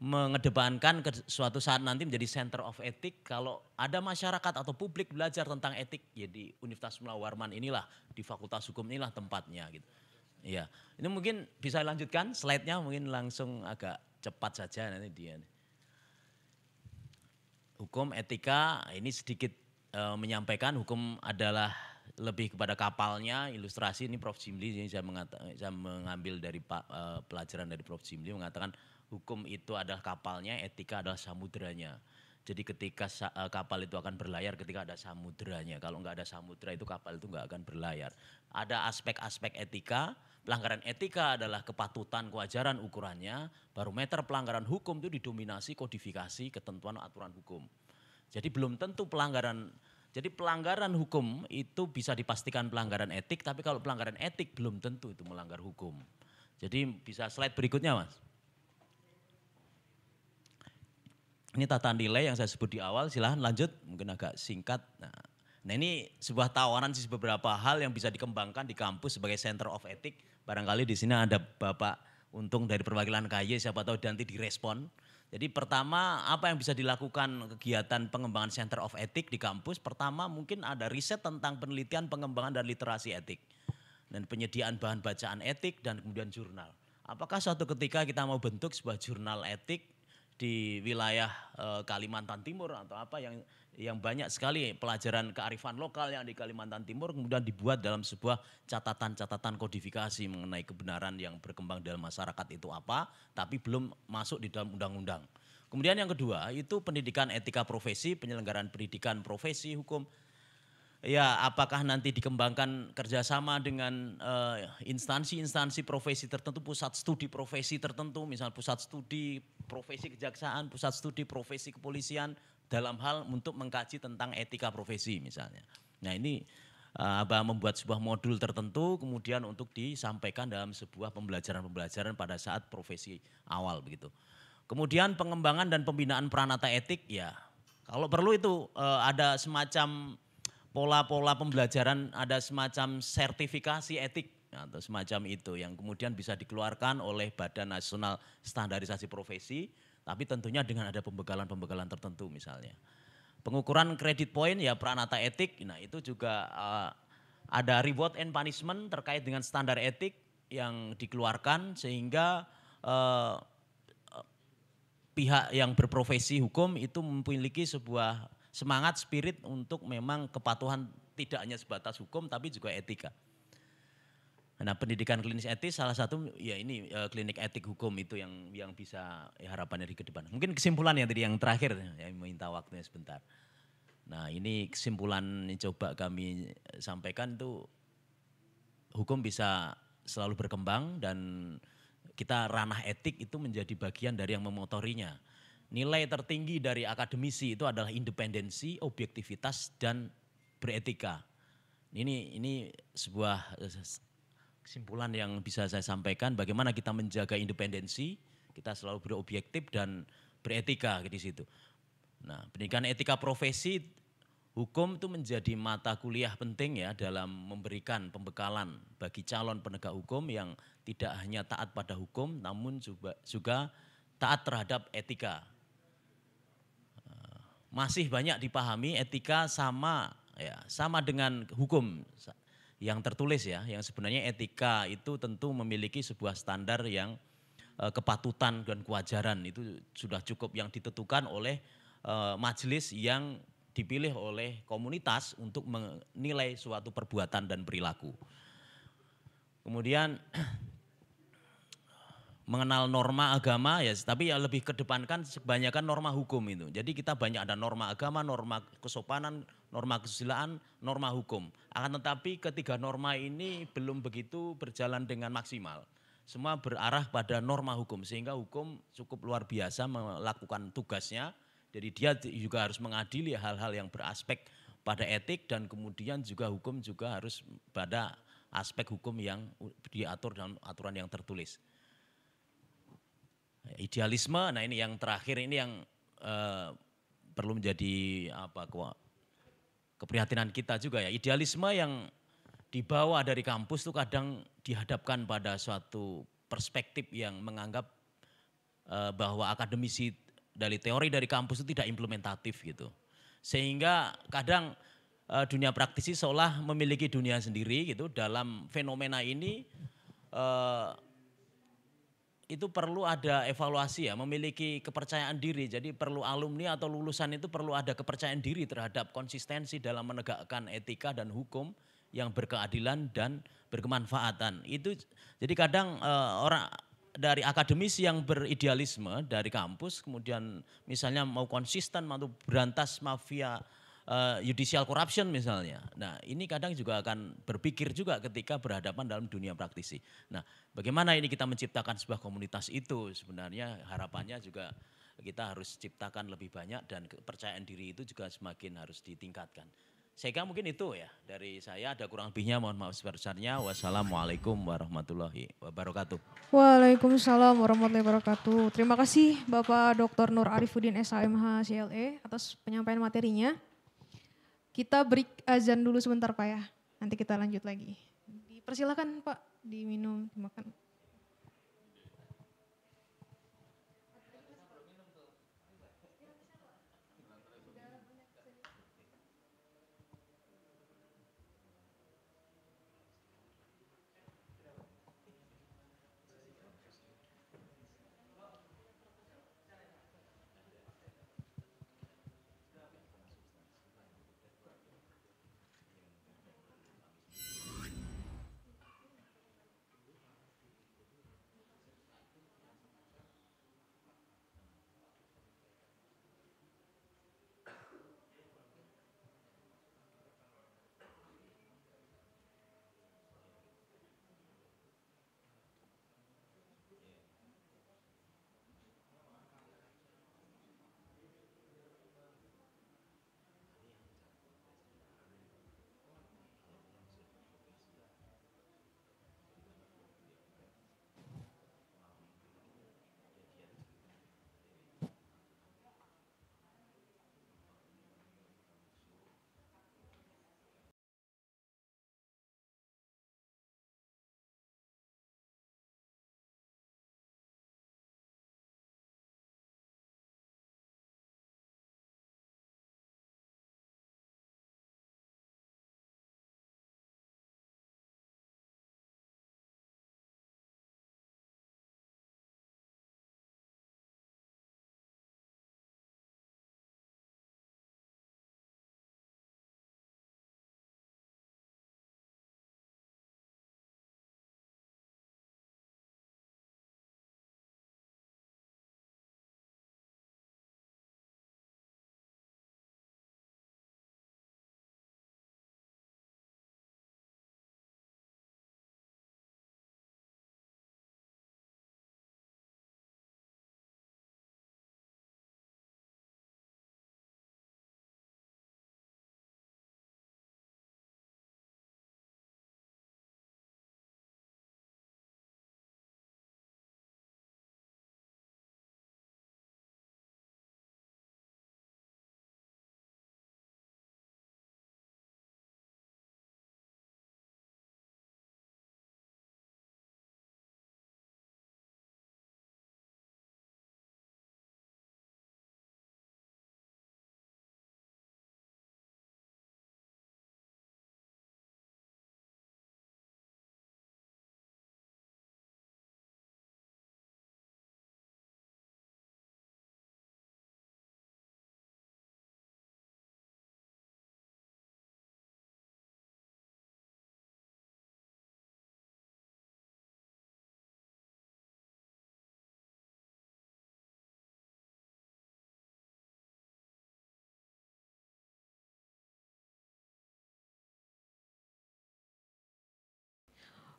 mengedepankan ke suatu saat nanti menjadi center of etik kalau ada masyarakat atau publik belajar tentang etik jadi ya Universitas Mula Warman inilah di Fakultas Hukum inilah tempatnya gitu. Iya. Ini mungkin bisa lanjutkan slide-nya mungkin langsung agak cepat saja nanti dia. Hukum etika ini sedikit e, menyampaikan hukum adalah lebih kepada kapalnya ilustrasi ini Prof Jimli ini saya, mengambil dari eh, pelajaran dari Prof Jimli mengatakan hukum itu adalah kapalnya, etika adalah samudranya. Jadi ketika eh, kapal itu akan berlayar ketika ada samudranya. Kalau nggak ada samudra itu kapal itu nggak akan berlayar. Ada aspek-aspek etika. Pelanggaran etika adalah kepatutan, kewajaran ukurannya. Barometer pelanggaran hukum itu didominasi kodifikasi ketentuan aturan hukum. Jadi belum tentu pelanggaran jadi pelanggaran hukum itu bisa dipastikan pelanggaran etik, tapi kalau pelanggaran etik belum tentu itu melanggar hukum. Jadi bisa slide berikutnya, Mas. Ini tata nilai yang saya sebut di awal, silahkan lanjut. Mungkin agak singkat. Nah, nah ini sebuah tawaran sih beberapa hal yang bisa dikembangkan di kampus sebagai center of ethic. Barangkali di sini ada Bapak Untung dari perwakilan KY, siapa tahu nanti direspon. Jadi pertama apa yang bisa dilakukan kegiatan pengembangan Center of Ethic di kampus? Pertama mungkin ada riset tentang penelitian pengembangan dan literasi etik. Dan penyediaan bahan bacaan etik dan kemudian jurnal. Apakah suatu ketika kita mau bentuk sebuah jurnal etik di wilayah e, Kalimantan Timur atau apa yang yang banyak sekali pelajaran kearifan lokal yang di Kalimantan Timur kemudian dibuat dalam sebuah catatan-catatan kodifikasi mengenai kebenaran yang berkembang dalam masyarakat itu apa, tapi belum masuk di dalam undang-undang. Kemudian yang kedua itu pendidikan etika profesi, penyelenggaraan pendidikan profesi hukum ya apakah nanti dikembangkan kerjasama dengan eh, instansi-instansi uh, profesi tertentu, pusat studi profesi tertentu, misalnya pusat studi profesi kejaksaan, pusat studi profesi kepolisian dalam hal untuk mengkaji tentang etika profesi misalnya. Nah ini uh, membuat sebuah modul tertentu kemudian untuk disampaikan dalam sebuah pembelajaran-pembelajaran pada saat profesi awal begitu. Kemudian pengembangan dan pembinaan pranata etik ya kalau perlu itu uh, ada semacam pola-pola pembelajaran ada semacam sertifikasi etik atau semacam itu yang kemudian bisa dikeluarkan oleh Badan Nasional Standarisasi Profesi tapi tentunya dengan ada pembekalan-pembekalan tertentu misalnya. Pengukuran kredit poin ya pranata etik nah itu juga uh, ada reward and punishment terkait dengan standar etik yang dikeluarkan sehingga uh, pihak yang berprofesi hukum itu memiliki sebuah semangat spirit untuk memang kepatuhan tidak hanya sebatas hukum tapi juga etika. Nah, pendidikan klinis etis salah satu ya ini e, klinik etik hukum itu yang yang bisa ya, harapannya di ke depan. Mungkin kesimpulan yang tadi yang terakhir ya minta waktunya sebentar. Nah, ini kesimpulan yang coba kami sampaikan tuh hukum bisa selalu berkembang dan kita ranah etik itu menjadi bagian dari yang memotorinya. Nilai tertinggi dari akademisi itu adalah independensi, objektivitas dan beretika. Ini ini sebuah eh, kesimpulan yang bisa saya sampaikan bagaimana kita menjaga independensi, kita selalu berobjektif dan beretika di situ. Nah, pendidikan etika profesi hukum itu menjadi mata kuliah penting ya dalam memberikan pembekalan bagi calon penegak hukum yang tidak hanya taat pada hukum namun juga, juga taat terhadap etika masih banyak dipahami etika sama ya sama dengan hukum yang tertulis ya, yang sebenarnya etika itu tentu memiliki sebuah standar yang e, kepatutan dan kewajaran itu sudah cukup yang ditentukan oleh e, majelis yang dipilih oleh komunitas untuk menilai suatu perbuatan dan perilaku. Kemudian mengenal norma agama ya, tapi ya lebih kedepankan kebanyakan norma hukum itu. Jadi kita banyak ada norma agama, norma kesopanan, norma kesusilaan, norma hukum. Akan tetapi ketiga norma ini belum begitu berjalan dengan maksimal. Semua berarah pada norma hukum sehingga hukum cukup luar biasa melakukan tugasnya. Jadi dia juga harus mengadili hal-hal yang beraspek pada etik dan kemudian juga hukum juga harus pada aspek hukum yang diatur dalam aturan yang tertulis. Idealisme, nah ini yang terakhir ini yang uh, perlu menjadi apa keprihatinan kita juga ya. Idealisme yang dibawa dari kampus itu kadang dihadapkan pada suatu perspektif yang menganggap uh, bahwa akademisi dari teori dari kampus itu tidak implementatif gitu. Sehingga kadang uh, dunia praktisi seolah memiliki dunia sendiri gitu dalam fenomena ini uh, itu perlu ada evaluasi ya, memiliki kepercayaan diri. Jadi perlu alumni atau lulusan itu perlu ada kepercayaan diri terhadap konsistensi dalam menegakkan etika dan hukum yang berkeadilan dan berkemanfaatan. Itu jadi kadang uh, orang dari akademisi yang beridealisme dari kampus kemudian misalnya mau konsisten mau berantas mafia Eh, judicial corruption misalnya. Nah ini kadang juga akan berpikir juga ketika berhadapan dalam dunia praktisi. Nah bagaimana ini kita menciptakan sebuah komunitas itu sebenarnya harapannya juga kita harus ciptakan lebih banyak dan kepercayaan diri itu juga semakin harus ditingkatkan. Saya kira mungkin itu ya dari saya ada kurang lebihnya mohon maaf sebesar Wassalamualaikum warahmatullahi wabarakatuh. Waalaikumsalam warahmatullahi wabarakatuh. Terima kasih Bapak Dr. Nur Arifuddin SHMH CLE atas penyampaian materinya. Kita break azan dulu sebentar Pak ya. Nanti kita lanjut lagi. Dipersilakan Pak diminum, dimakan.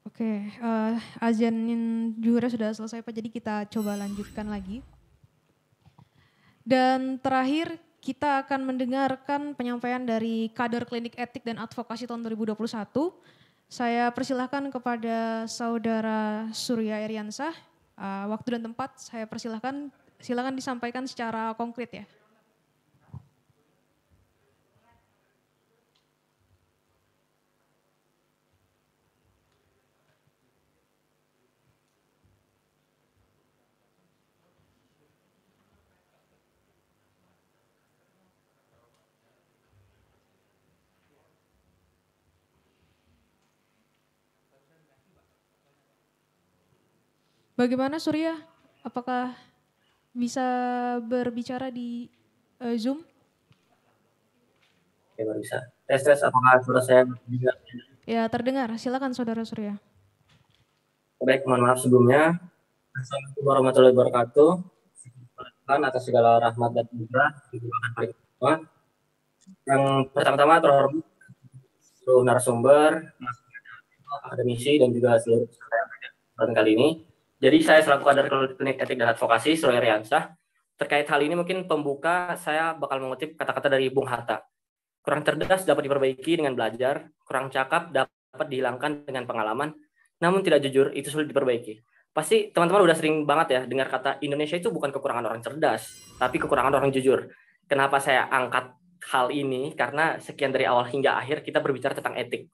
Oke, uh, eh, azanin juara sudah selesai Pak, jadi kita coba lanjutkan lagi. Dan terakhir kita akan mendengarkan penyampaian dari kader klinik etik dan advokasi tahun 2021. Saya persilahkan kepada saudara Surya Eriansah, uh, waktu dan tempat saya persilahkan, silakan disampaikan secara konkret ya. Bagaimana Surya? Apakah bisa berbicara di uh, Zoom? Oke, baru bisa. Tes tes apakah suara saya terdengar? Ya, terdengar. Silakan Saudara Surya. Baik, mohon maaf sebelumnya. Assalamualaikum warahmatullahi wabarakatuh. Selamat atas segala rahmat dan berkah Yang pertama-tama terhormat seluruh narasumber, akademisi dan juga seluruh peserta yang ada kali ini. Jadi saya selaku kader klinik etik dan advokasi Surya Riansah. Terkait hal ini mungkin pembuka saya bakal mengutip kata-kata dari Bung Hatta. Kurang cerdas dapat diperbaiki dengan belajar, kurang cakap dapat dihilangkan dengan pengalaman, namun tidak jujur itu sulit diperbaiki. Pasti teman-teman udah sering banget ya dengar kata Indonesia itu bukan kekurangan orang cerdas, tapi kekurangan orang jujur. Kenapa saya angkat hal ini? Karena sekian dari awal hingga akhir kita berbicara tentang etik.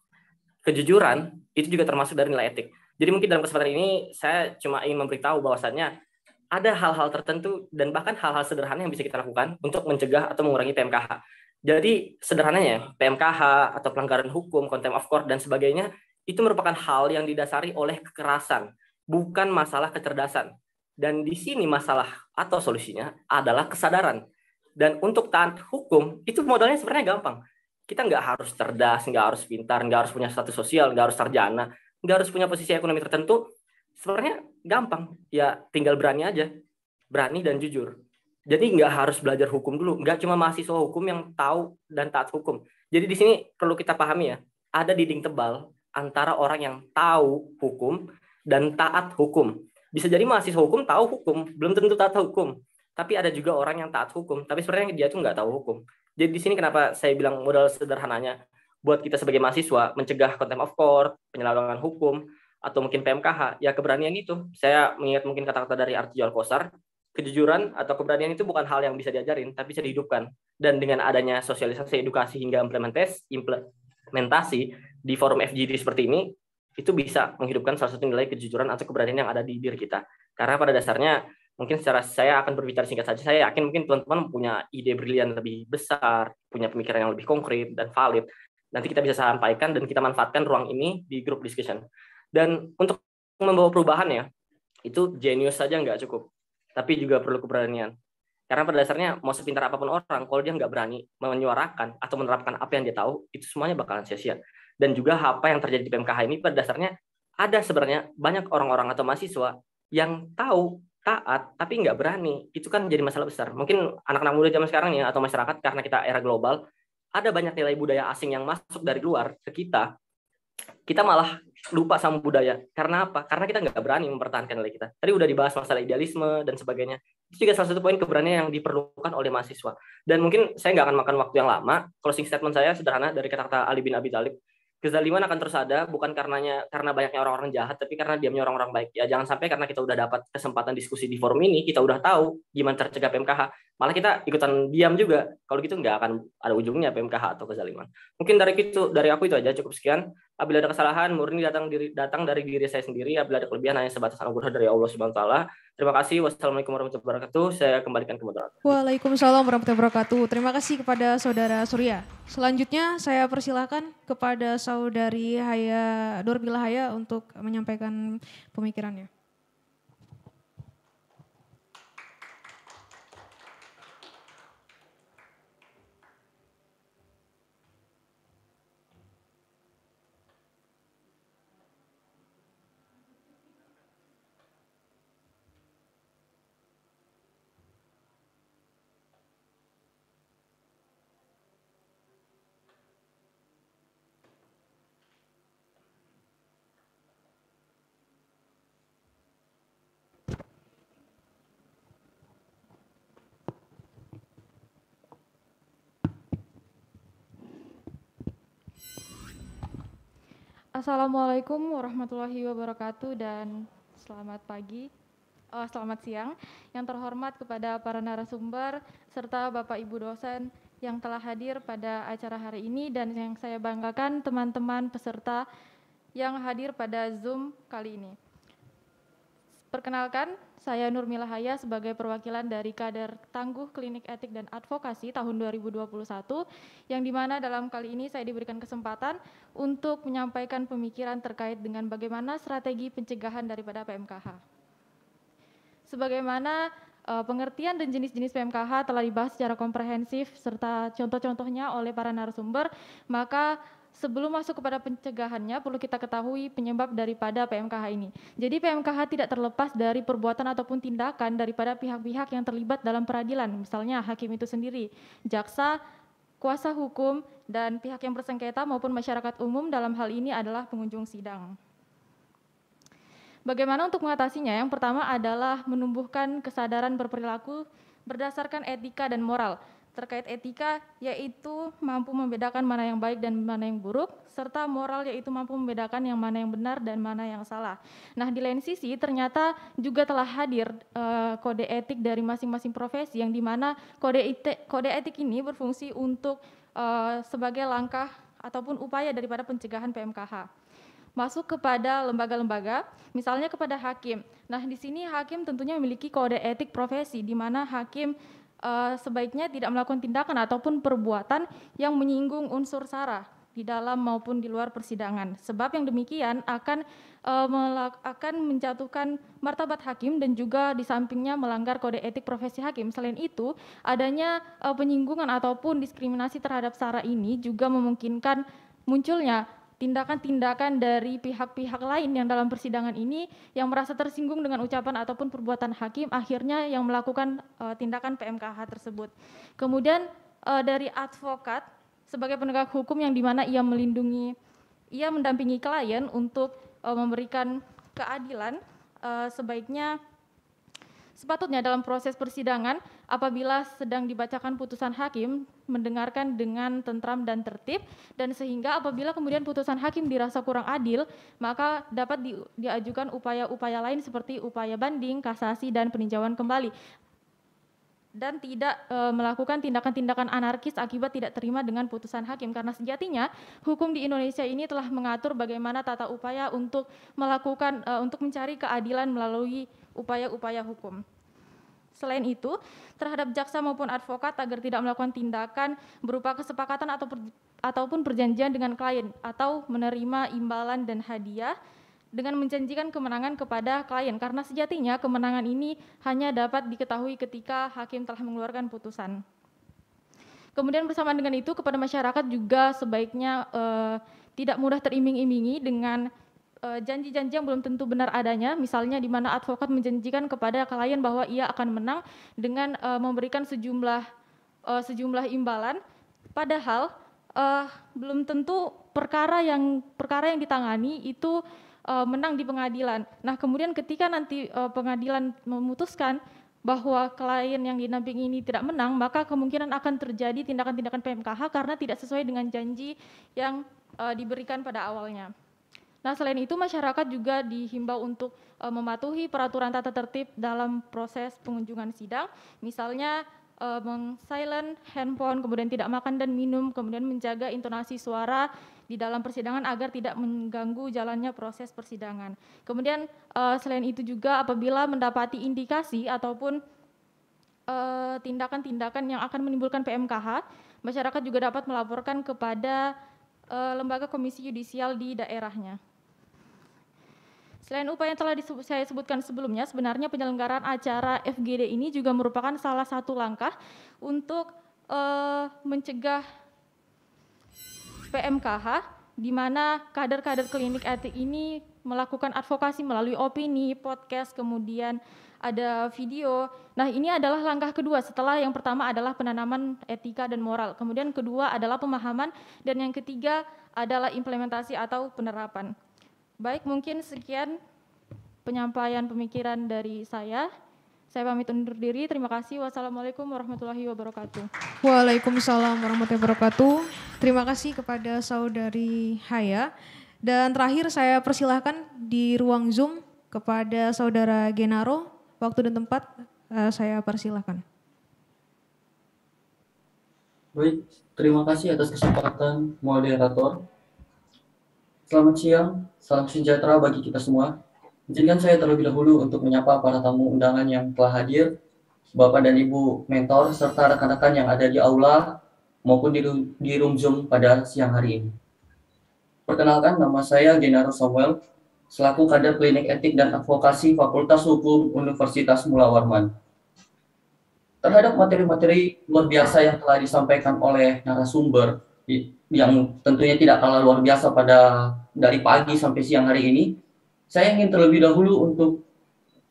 Kejujuran itu juga termasuk dari nilai etik jadi mungkin dalam kesempatan ini saya cuma ingin memberitahu bahwasannya ada hal-hal tertentu dan bahkan hal-hal sederhana yang bisa kita lakukan untuk mencegah atau mengurangi PMKH. Jadi sederhananya PMKH atau pelanggaran hukum, contempt of court dan sebagainya itu merupakan hal yang didasari oleh kekerasan, bukan masalah kecerdasan. Dan di sini masalah atau solusinya adalah kesadaran. Dan untuk taat hukum itu modalnya sebenarnya gampang. Kita nggak harus cerdas, nggak harus pintar, nggak harus punya status sosial, nggak harus sarjana nggak harus punya posisi ekonomi tertentu sebenarnya gampang ya tinggal berani aja berani dan jujur jadi nggak harus belajar hukum dulu nggak cuma mahasiswa hukum yang tahu dan taat hukum jadi di sini perlu kita pahami ya ada dinding tebal antara orang yang tahu hukum dan taat hukum bisa jadi mahasiswa hukum tahu hukum belum tentu taat hukum tapi ada juga orang yang taat hukum tapi sebenarnya dia tuh nggak tahu hukum jadi di sini kenapa saya bilang modal sederhananya buat kita sebagai mahasiswa mencegah konten of court, penyelewengan hukum, atau mungkin PMKH, ya keberanian itu. Saya mengingat mungkin kata-kata dari Artijal Kosar, kejujuran atau keberanian itu bukan hal yang bisa diajarin, tapi bisa dihidupkan. Dan dengan adanya sosialisasi edukasi hingga implementasi di forum FGD seperti ini, itu bisa menghidupkan salah satu nilai kejujuran atau keberanian yang ada di diri kita. Karena pada dasarnya, mungkin secara saya akan berbicara singkat saja, saya yakin mungkin teman-teman punya ide brilian lebih besar, punya pemikiran yang lebih konkret dan valid, nanti kita bisa sampaikan dan kita manfaatkan ruang ini di grup discussion. Dan untuk membawa perubahan ya, itu genius saja nggak cukup, tapi juga perlu keberanian. Karena pada dasarnya mau sepintar apapun orang, kalau dia nggak berani menyuarakan atau menerapkan apa yang dia tahu, itu semuanya bakalan sia-sia. Dan juga apa yang terjadi di PMKH ini pada dasarnya ada sebenarnya banyak orang-orang atau mahasiswa yang tahu taat tapi nggak berani itu kan jadi masalah besar mungkin anak-anak muda zaman sekarang ya atau masyarakat karena kita era global ada banyak nilai budaya asing yang masuk dari luar ke kita, kita malah lupa sama budaya. Karena apa? Karena kita nggak berani mempertahankan nilai kita. Tadi udah dibahas masalah idealisme dan sebagainya. Itu juga salah satu poin keberanian yang diperlukan oleh mahasiswa. Dan mungkin saya nggak akan makan waktu yang lama. Closing statement saya sederhana dari kata-kata Ali bin Abi Talib kezaliman akan terus ada bukan karenanya karena banyaknya orang-orang jahat tapi karena diamnya orang-orang baik ya jangan sampai karena kita udah dapat kesempatan diskusi di forum ini kita udah tahu gimana tercegah PMKH malah kita ikutan diam juga kalau gitu nggak akan ada ujungnya PMKH atau kezaliman mungkin dari itu dari aku itu aja cukup sekian Apabila ada kesalahan, murni datang diri, datang dari diri saya sendiri. Apabila ada kelebihan, hanya sebatas anugerah dari Allah Subhanahu Wa Taala. Terima kasih. Wassalamualaikum warahmatullahi wabarakatuh. Saya kembalikan ke moderator. Waalaikumsalam warahmatullahi wabarakatuh. Terima kasih kepada saudara Surya. Selanjutnya saya persilahkan kepada saudari Haya Durbila Haya untuk menyampaikan pemikirannya. Assalamualaikum warahmatullahi wabarakatuh dan selamat pagi, uh, selamat siang. Yang terhormat kepada para narasumber serta Bapak Ibu dosen yang telah hadir pada acara hari ini dan yang saya banggakan teman-teman peserta yang hadir pada Zoom kali ini. Perkenalkan, saya Nurmila Haya sebagai perwakilan dari kader Tangguh Klinik Etik dan Advokasi tahun 2021, yang dimana dalam kali ini saya diberikan kesempatan untuk menyampaikan pemikiran terkait dengan bagaimana strategi pencegahan daripada PMKH. Sebagaimana eh, pengertian dan jenis-jenis PMKH telah dibahas secara komprehensif serta contoh-contohnya oleh para narasumber, maka Sebelum masuk kepada pencegahannya, perlu kita ketahui penyebab daripada PMKH ini. Jadi PMKH tidak terlepas dari perbuatan ataupun tindakan daripada pihak-pihak yang terlibat dalam peradilan, misalnya hakim itu sendiri, jaksa, kuasa hukum, dan pihak yang bersengketa maupun masyarakat umum dalam hal ini adalah pengunjung sidang. Bagaimana untuk mengatasinya? Yang pertama adalah menumbuhkan kesadaran berperilaku berdasarkan etika dan moral terkait etika yaitu mampu membedakan mana yang baik dan mana yang buruk serta moral yaitu mampu membedakan yang mana yang benar dan mana yang salah. Nah, di lain sisi ternyata juga telah hadir uh, kode etik dari masing-masing profesi yang dimana kode etik, kode etik ini berfungsi untuk uh, sebagai langkah ataupun upaya daripada pencegahan PMKH masuk kepada lembaga-lembaga, misalnya kepada hakim. Nah, di sini hakim tentunya memiliki kode etik profesi, di mana hakim uh, sebaiknya tidak melakukan tindakan ataupun perbuatan yang menyinggung unsur sara di dalam maupun di luar persidangan. Sebab yang demikian akan uh, akan menjatuhkan martabat hakim dan juga di sampingnya melanggar kode etik profesi hakim. Selain itu, adanya uh, penyinggungan ataupun diskriminasi terhadap sara ini juga memungkinkan munculnya tindakan-tindakan dari pihak-pihak lain yang dalam persidangan ini yang merasa tersinggung dengan ucapan ataupun perbuatan hakim akhirnya yang melakukan uh, tindakan PMKH tersebut. Kemudian uh, dari advokat sebagai penegak hukum yang dimana ia melindungi, ia mendampingi klien untuk uh, memberikan keadilan, uh, sebaiknya Sepatutnya dalam proses persidangan, apabila sedang dibacakan putusan hakim, mendengarkan dengan tentram dan tertib, dan sehingga apabila kemudian putusan hakim dirasa kurang adil, maka dapat di, diajukan upaya-upaya lain seperti upaya banding, kasasi, dan peninjauan kembali dan tidak e, melakukan tindakan-tindakan anarkis akibat tidak terima dengan putusan hakim karena sejatinya hukum di Indonesia ini telah mengatur bagaimana tata upaya untuk melakukan e, untuk mencari keadilan melalui upaya-upaya hukum. Selain itu, terhadap jaksa maupun advokat agar tidak melakukan tindakan berupa kesepakatan atau per, ataupun perjanjian dengan klien atau menerima imbalan dan hadiah dengan menjanjikan kemenangan kepada klien karena sejatinya kemenangan ini hanya dapat diketahui ketika hakim telah mengeluarkan putusan. Kemudian bersamaan dengan itu kepada masyarakat juga sebaiknya eh, tidak mudah teriming-imingi dengan Eh, janji-janji yang belum tentu benar adanya, misalnya di mana advokat menjanjikan kepada klien bahwa ia akan menang dengan uh, memberikan sejumlah uh, sejumlah imbalan, padahal uh, belum tentu perkara yang perkara yang ditangani itu uh, menang di pengadilan. Nah, kemudian ketika nanti uh, pengadilan memutuskan bahwa klien yang dinamping ini tidak menang, maka kemungkinan akan terjadi tindakan-tindakan PMKH karena tidak sesuai dengan janji yang uh, diberikan pada awalnya. Nah, selain itu masyarakat juga dihimbau untuk uh, mematuhi peraturan tata tertib dalam proses pengunjungan sidang, misalnya uh, eh, meng-silent handphone, kemudian tidak makan dan minum, kemudian menjaga intonasi suara di dalam persidangan agar tidak mengganggu jalannya proses persidangan. Kemudian uh, selain itu juga apabila mendapati indikasi ataupun tindakan-tindakan yang akan menimbulkan PMKH, masyarakat juga dapat melaporkan kepada lembaga komisi yudisial di daerahnya. Selain upaya yang telah saya sebutkan sebelumnya, sebenarnya penyelenggaraan acara FGD ini juga merupakan salah satu langkah untuk uh, mencegah PMKH, di mana kader-kader klinik etik ini melakukan advokasi melalui opini, podcast, kemudian ada video. Nah, ini adalah langkah kedua setelah yang pertama adalah penanaman etika dan moral. Kemudian kedua adalah pemahaman dan yang ketiga adalah implementasi atau penerapan. Baik, mungkin sekian penyampaian pemikiran dari saya. Saya pamit undur diri. Terima kasih. Wassalamualaikum warahmatullahi wabarakatuh. Waalaikumsalam warahmatullahi wabarakatuh. Terima kasih kepada saudari Haya. Dan terakhir saya persilahkan di ruang Zoom kepada saudara Genaro. Waktu dan tempat eh, saya persilahkan. Baik, terima kasih atas kesempatan moderator. Selamat siang, salam sejahtera bagi kita semua. Izinkan saya terlebih dahulu untuk menyapa para tamu undangan yang telah hadir, Bapak dan Ibu mentor, serta rekan-rekan yang ada di aula maupun di, di room Zoom pada siang hari ini. Perkenalkan, nama saya Genaro Samuel, selaku kader klinik etik dan advokasi Fakultas Hukum Universitas Mula Warman. Terhadap materi-materi luar biasa yang telah disampaikan oleh narasumber yang tentunya tidak kalah luar biasa pada dari pagi sampai siang hari ini. Saya ingin terlebih dahulu untuk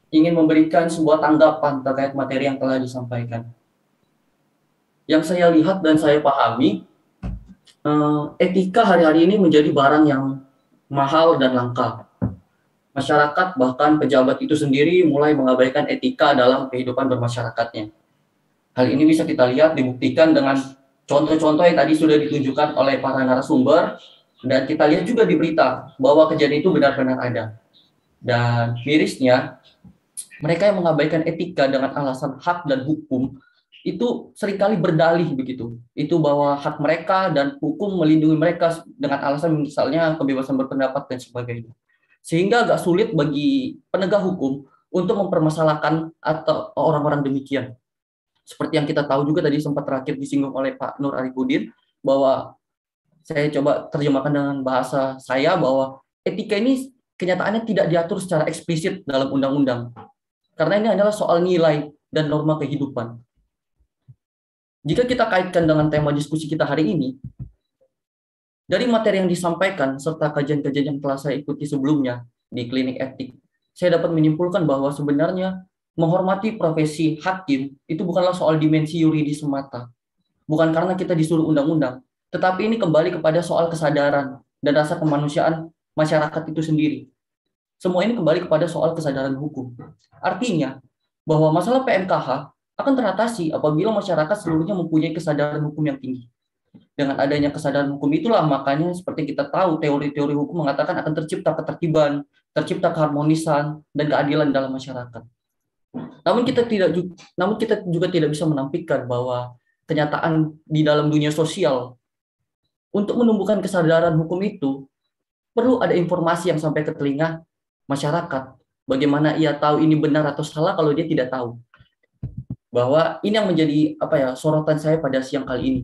ingin memberikan sebuah tanggapan terkait materi yang telah disampaikan. Yang saya lihat dan saya pahami, eh, etika hari-hari ini menjadi barang yang mahal dan langka. Masyarakat bahkan pejabat itu sendiri mulai mengabaikan etika dalam kehidupan bermasyarakatnya. Hal ini bisa kita lihat dibuktikan dengan Contoh-contoh yang tadi sudah ditunjukkan oleh para narasumber dan kita lihat juga di berita bahwa kejadian itu benar-benar ada. Dan mirisnya, mereka yang mengabaikan etika dengan alasan hak dan hukum itu seringkali berdalih begitu. Itu bahwa hak mereka dan hukum melindungi mereka dengan alasan misalnya kebebasan berpendapat dan sebagainya. Sehingga agak sulit bagi penegak hukum untuk mempermasalahkan atau orang-orang demikian seperti yang kita tahu juga tadi sempat terakhir disinggung oleh Pak Nur Arifudin bahwa saya coba terjemahkan dengan bahasa saya bahwa etika ini kenyataannya tidak diatur secara eksplisit dalam undang-undang karena ini adalah soal nilai dan norma kehidupan. Jika kita kaitkan dengan tema diskusi kita hari ini, dari materi yang disampaikan serta kajian-kajian yang telah saya ikuti sebelumnya di klinik etik, saya dapat menyimpulkan bahwa sebenarnya menghormati profesi hakim itu bukanlah soal dimensi yuridis semata. Bukan karena kita disuruh undang-undang, tetapi ini kembali kepada soal kesadaran dan rasa kemanusiaan masyarakat itu sendiri. Semua ini kembali kepada soal kesadaran hukum. Artinya, bahwa masalah PMKH akan teratasi apabila masyarakat seluruhnya mempunyai kesadaran hukum yang tinggi. Dengan adanya kesadaran hukum itulah makanya seperti kita tahu teori-teori hukum mengatakan akan tercipta ketertiban, tercipta keharmonisan, dan keadilan dalam masyarakat. Namun kita tidak namun kita juga tidak bisa menampikkan bahwa kenyataan di dalam dunia sosial untuk menumbuhkan kesadaran hukum itu perlu ada informasi yang sampai ke telinga masyarakat. Bagaimana ia tahu ini benar atau salah kalau dia tidak tahu. Bahwa ini yang menjadi apa ya sorotan saya pada siang kali ini.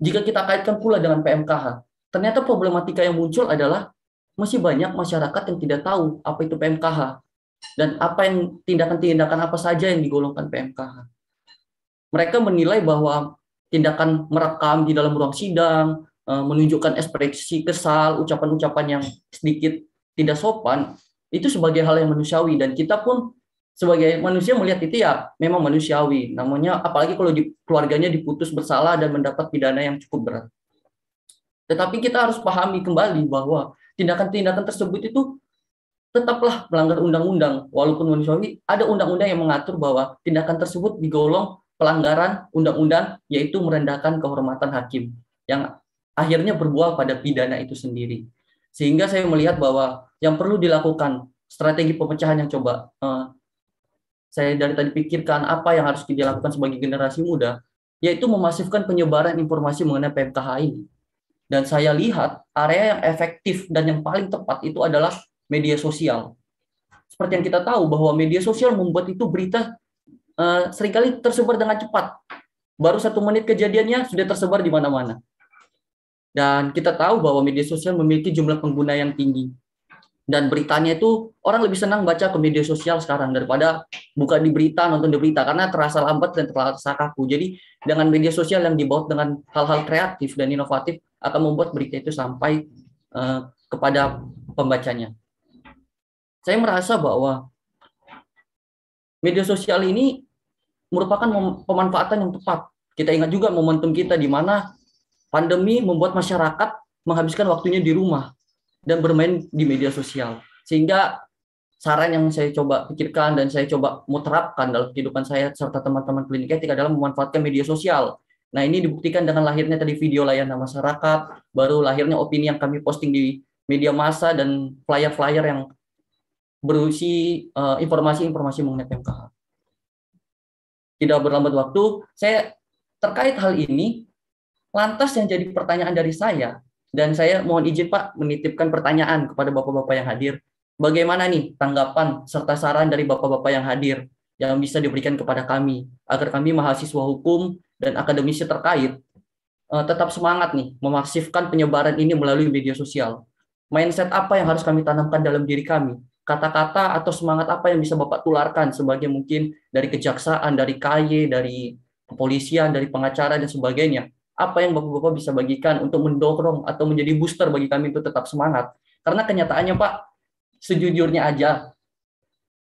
Jika kita kaitkan pula dengan PMKH, ternyata problematika yang muncul adalah masih banyak masyarakat yang tidak tahu apa itu PMKH dan apa yang tindakan-tindakan apa saja yang digolongkan PMKH. Mereka menilai bahwa tindakan merekam di dalam ruang sidang, e, menunjukkan ekspresi kesal, ucapan-ucapan yang sedikit tidak sopan, itu sebagai hal yang manusiawi dan kita pun sebagai manusia melihat itu ya memang manusiawi. Namanya apalagi kalau di, keluarganya diputus bersalah dan mendapat pidana yang cukup berat. Tetapi kita harus pahami kembali bahwa tindakan-tindakan tersebut itu tetaplah melanggar undang-undang. Walaupun manusiawi, ada undang-undang yang mengatur bahwa tindakan tersebut digolong pelanggaran undang-undang, yaitu merendahkan kehormatan hakim, yang akhirnya berbuah pada pidana itu sendiri. Sehingga saya melihat bahwa yang perlu dilakukan strategi pemecahan yang coba eh, saya dari tadi pikirkan apa yang harus dilakukan sebagai generasi muda, yaitu memasifkan penyebaran informasi mengenai PMKH ini. Dan saya lihat area yang efektif dan yang paling tepat itu adalah media sosial. Seperti yang kita tahu bahwa media sosial membuat itu berita uh, seringkali tersebar dengan cepat. Baru satu menit kejadiannya sudah tersebar di mana-mana. Dan kita tahu bahwa media sosial memiliki jumlah pengguna yang tinggi. Dan beritanya itu orang lebih senang baca ke media sosial sekarang daripada buka di berita, nonton di berita. Karena terasa lambat dan terasa kaku. Jadi dengan media sosial yang dibawa dengan hal-hal kreatif dan inovatif akan membuat berita itu sampai uh, kepada pembacanya saya merasa bahwa media sosial ini merupakan pemanfaatan yang tepat. Kita ingat juga momentum kita di mana pandemi membuat masyarakat menghabiskan waktunya di rumah dan bermain di media sosial. Sehingga saran yang saya coba pikirkan dan saya coba mau terapkan dalam kehidupan saya serta teman-teman klinik etik adalah memanfaatkan media sosial. Nah, ini dibuktikan dengan lahirnya tadi video layanan masyarakat, baru lahirnya opini yang kami posting di media massa dan flyer-flyer yang berisi eh, informasi-informasi uh, mengenai PMKH. Tidak berlambat waktu, saya terkait hal ini, lantas yang jadi pertanyaan dari saya, dan saya mohon izin Pak menitipkan pertanyaan kepada Bapak-Bapak yang hadir, bagaimana nih tanggapan serta saran dari Bapak-Bapak yang hadir yang bisa diberikan kepada kami, agar kami mahasiswa hukum dan akademisi terkait uh, tetap semangat nih memaksifkan penyebaran ini melalui media sosial. Mindset apa yang harus kami tanamkan dalam diri kami kata-kata atau semangat apa yang bisa Bapak tularkan sebagai mungkin dari kejaksaan, dari KY, dari kepolisian, dari pengacara dan sebagainya. Apa yang Bapak-bapak bisa bagikan untuk mendorong atau menjadi booster bagi kami untuk tetap semangat? Karena kenyataannya Pak, sejujurnya aja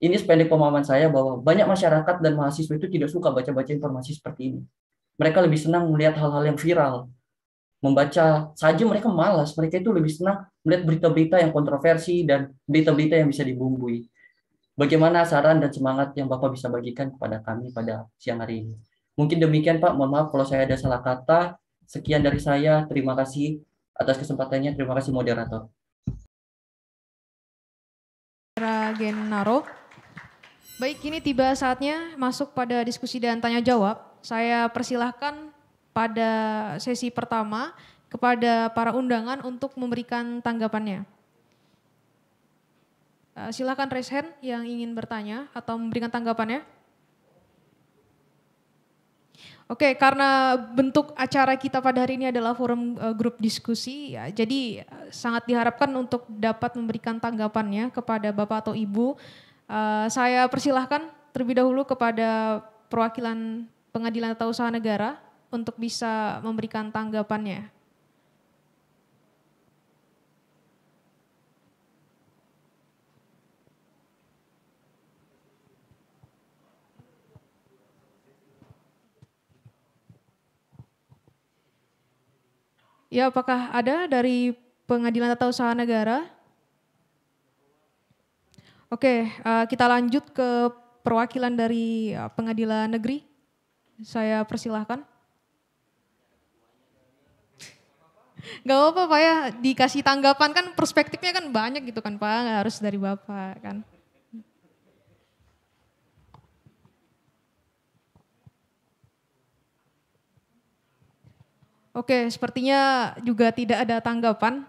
ini sependek pemahaman saya bahwa banyak masyarakat dan mahasiswa itu tidak suka baca-baca informasi seperti ini. Mereka lebih senang melihat hal-hal yang viral, membaca saja mereka malas mereka itu lebih senang melihat berita-berita yang kontroversi dan berita-berita yang bisa dibumbui bagaimana saran dan semangat yang bapak bisa bagikan kepada kami pada siang hari ini mungkin demikian pak mohon maaf kalau saya ada salah kata sekian dari saya terima kasih atas kesempatannya terima kasih moderator Genaro. Baik, kini tiba saatnya masuk pada diskusi dan tanya jawab. Saya persilahkan pada sesi pertama kepada para undangan untuk memberikan tanggapannya. Eh, silakan raise hand yang ingin bertanya atau memberikan tanggapannya. Oke, karena bentuk acara kita pada hari ini adalah forum eh, grup diskusi, ya, jadi eh, sangat diharapkan untuk dapat memberikan tanggapannya kepada Bapak atau Ibu. saya persilahkan terlebih dahulu kepada perwakilan pengadilan atau usaha negara untuk bisa memberikan tanggapannya. Ya, apakah ada dari Pengadilan Tata Usaha Negara? Oke, eh, kita lanjut ke perwakilan dari eh, Pengadilan Negeri. Saya persilahkan. Gak apa-apa Pak ya, dikasih tanggapan kan perspektifnya kan banyak gitu kan Pak, gak harus dari Bapak kan. Oke, sepertinya juga tidak ada tanggapan.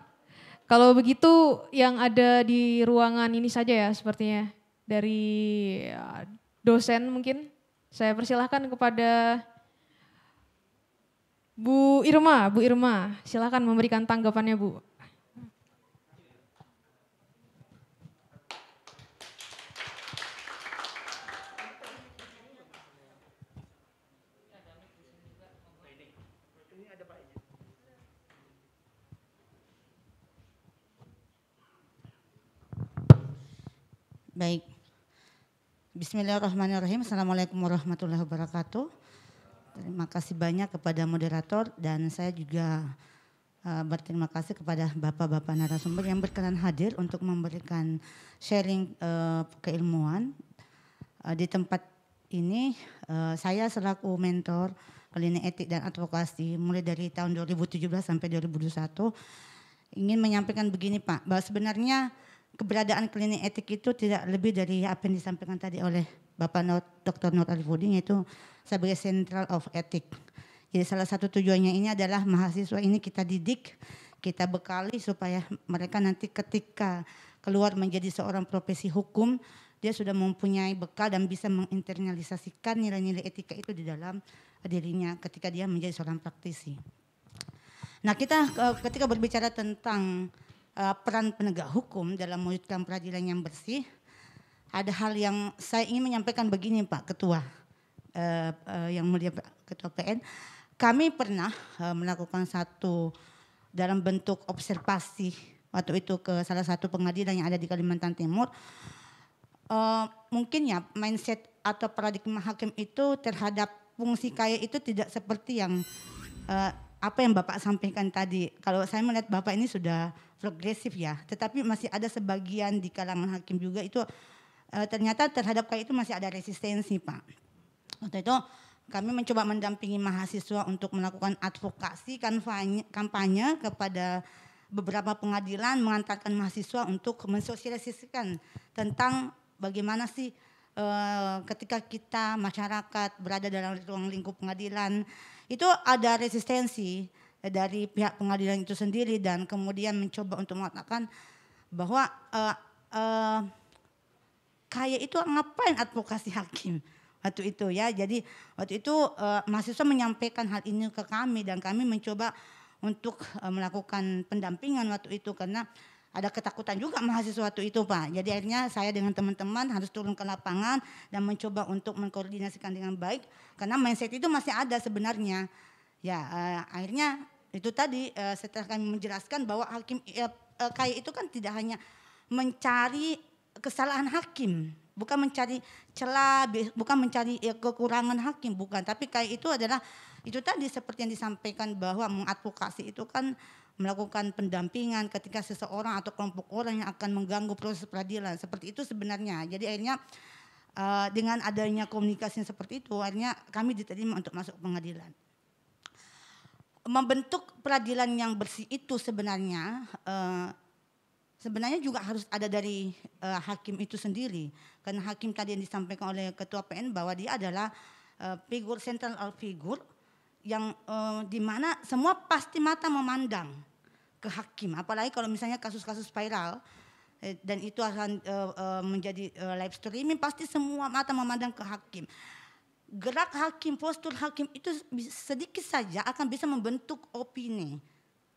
Kalau begitu yang ada di ruangan ini saja ya sepertinya dari ya, dosen mungkin. Saya persilahkan kepada Bu Irma, Bu Irma, silakan memberikan tanggapannya Bu. Baik. Bismillahirrahmanirrahim. Assalamualaikum warahmatullahi wabarakatuh. Terima kasih banyak kepada moderator dan saya juga uh, berterima kasih kepada bapak-bapak narasumber yang berkenan hadir untuk memberikan sharing uh, keilmuan uh, di tempat ini. Uh, saya selaku mentor klinik etik dan advokasi mulai dari tahun 2017 sampai 2021 ingin menyampaikan begini Pak, bahwa sebenarnya keberadaan klinik etik itu tidak lebih dari apa yang disampaikan tadi oleh Bapak Not, Dr. Nur Arifudin yaitu sebagai Central of Ethic. Jadi salah satu tujuannya ini adalah mahasiswa ini kita didik, kita bekali supaya mereka nanti ketika keluar menjadi seorang profesi hukum, dia sudah mempunyai bekal dan bisa menginternalisasikan nilai-nilai etika itu di dalam dirinya ketika dia menjadi seorang praktisi. Nah kita e, ketika berbicara tentang e, peran penegak hukum dalam mewujudkan peradilan yang bersih, ada hal yang saya ingin menyampaikan begini Pak Ketua uh, uh, yang mulia Ketua PN. Kami pernah uh, melakukan satu dalam bentuk observasi waktu itu ke salah satu pengadilan yang ada di Kalimantan Timur. uh, mungkin ya mindset atau paradigma hakim itu terhadap fungsi kaya itu tidak seperti yang uh, apa yang Bapak sampaikan tadi. Kalau saya melihat Bapak ini sudah progresif ya, tetapi masih ada sebagian di kalangan hakim juga itu e, ternyata terhadap kayak itu masih ada resistensi Pak. Waktu itu kami mencoba mendampingi mahasiswa untuk melakukan advokasi kampanye, kampanye kepada beberapa pengadilan mengantarkan mahasiswa untuk mensosialisasikan tentang bagaimana sih e, ketika kita masyarakat berada dalam ruang lingkup pengadilan itu ada resistensi dari pihak pengadilan itu sendiri dan kemudian mencoba untuk mengatakan bahwa e, e, kaya itu ngapain advokasi hakim waktu itu ya. Jadi waktu itu uh, mahasiswa menyampaikan hal ini ke kami dan kami mencoba untuk uh, melakukan pendampingan waktu itu karena ada ketakutan juga mahasiswa waktu itu Pak. Jadi akhirnya saya dengan teman-teman harus turun ke lapangan dan mencoba untuk mengkoordinasikan dengan baik karena mindset itu masih ada sebenarnya. Ya uh, akhirnya itu tadi uh, setelah kami menjelaskan bahwa hakim uh, kaya itu kan tidak hanya mencari kesalahan hakim, bukan mencari celah, bukan mencari ya, kekurangan hakim, bukan. Tapi kayak itu adalah itu tadi seperti yang disampaikan bahwa mengadvokasi itu kan melakukan pendampingan ketika seseorang atau kelompok orang yang akan mengganggu proses peradilan. Seperti itu sebenarnya. Jadi akhirnya uh, dengan adanya komunikasi seperti itu, akhirnya kami diterima untuk masuk pengadilan. Membentuk peradilan yang bersih itu sebenarnya uh, sebenarnya juga harus ada dari uh, hakim itu sendiri karena hakim tadi yang disampaikan oleh ketua PN bahwa dia adalah uh, figur sentral figur yang uh, mana semua pasti mata memandang ke hakim apalagi kalau misalnya kasus-kasus viral dan itu akan uh, uh, menjadi uh, live streaming pasti semua mata memandang ke hakim gerak hakim postur hakim itu sedikit saja akan bisa membentuk opini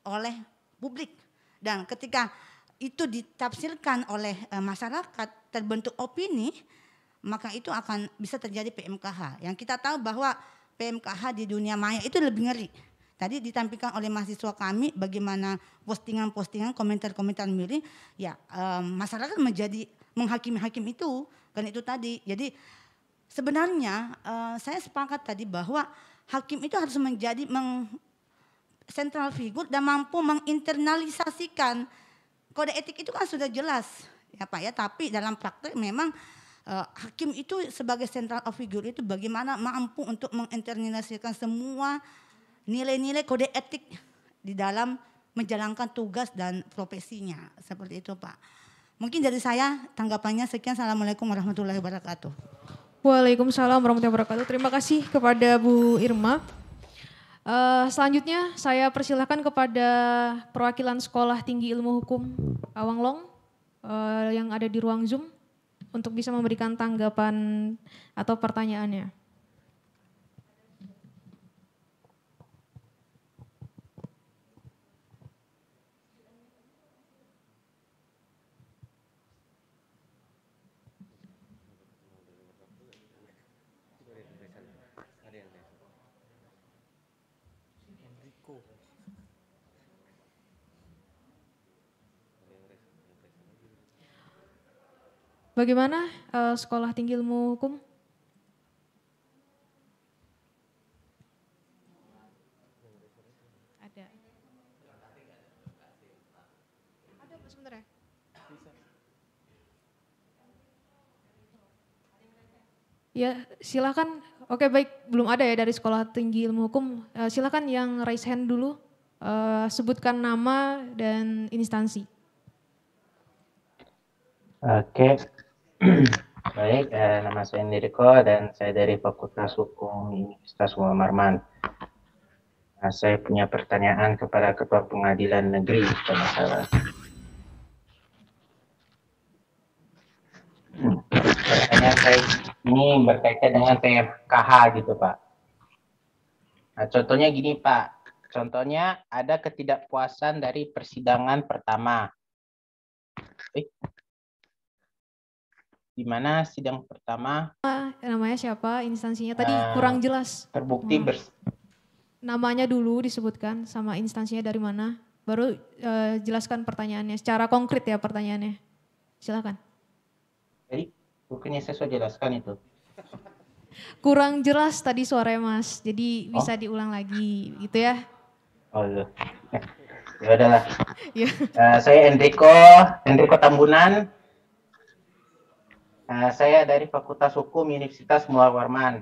oleh publik dan ketika itu ditafsirkan oleh e, masyarakat terbentuk opini maka itu akan bisa terjadi PMKH. Yang kita tahu bahwa PMKH di dunia maya itu lebih ngeri. Tadi ditampilkan oleh mahasiswa kami bagaimana postingan-postingan, komentar-komentar miring, ya e, masyarakat menjadi menghakimi-hakim itu kan itu tadi. Jadi sebenarnya e, saya sepakat tadi bahwa hakim itu harus menjadi meng, sentral figur dan mampu menginternalisasikan kode etik itu kan sudah jelas ya Pak ya, tapi dalam praktek memang uh, hakim itu sebagai central of figure itu bagaimana mampu untuk menginternalisasikan semua nilai-nilai kode etik di dalam menjalankan tugas dan profesinya seperti itu Pak. Mungkin dari saya tanggapannya sekian. Assalamualaikum warahmatullahi wabarakatuh. Waalaikumsalam warahmatullahi wabarakatuh. Terima kasih kepada Bu Irma. Uh, selanjutnya saya persilahkan kepada perwakilan Sekolah Tinggi Ilmu Hukum Awang Long uh, yang ada di ruang Zoom untuk bisa memberikan tanggapan atau pertanyaannya. Bagaimana uh, sekolah tinggi ilmu hukum? Ada. ya? Ya, silakan. Oke, baik. Belum ada ya dari sekolah tinggi ilmu hukum. Uh, eh, silakan yang raise hand dulu. Uh, sebutkan nama dan instansi. Oke, Baik, eh, nama saya Niriko dan saya dari Fakultas Hukum Universitas Wamarman. Nah, saya punya pertanyaan kepada Ketua Pengadilan Negeri kalau salah. Hmm. Pertanyaan saya ini berkaitan dengan TFKH gitu Pak. Nah, contohnya gini Pak, contohnya ada ketidakpuasan dari persidangan pertama. Eh, di mana sidang pertama namanya siapa instansinya tadi uh, kurang jelas terbukti hmm. bers namanya dulu disebutkan sama instansinya dari mana baru uh, jelaskan pertanyaannya secara konkret ya pertanyaannya silakan jadi bukannya saya sudah jelaskan itu kurang jelas tadi suara mas jadi oh. bisa diulang lagi gitu ya oh iya. ya udahlah Uh, saya Enrico Enrico Tambunan Eh, saya dari Fakultas Hukum Universitas Mula Warman.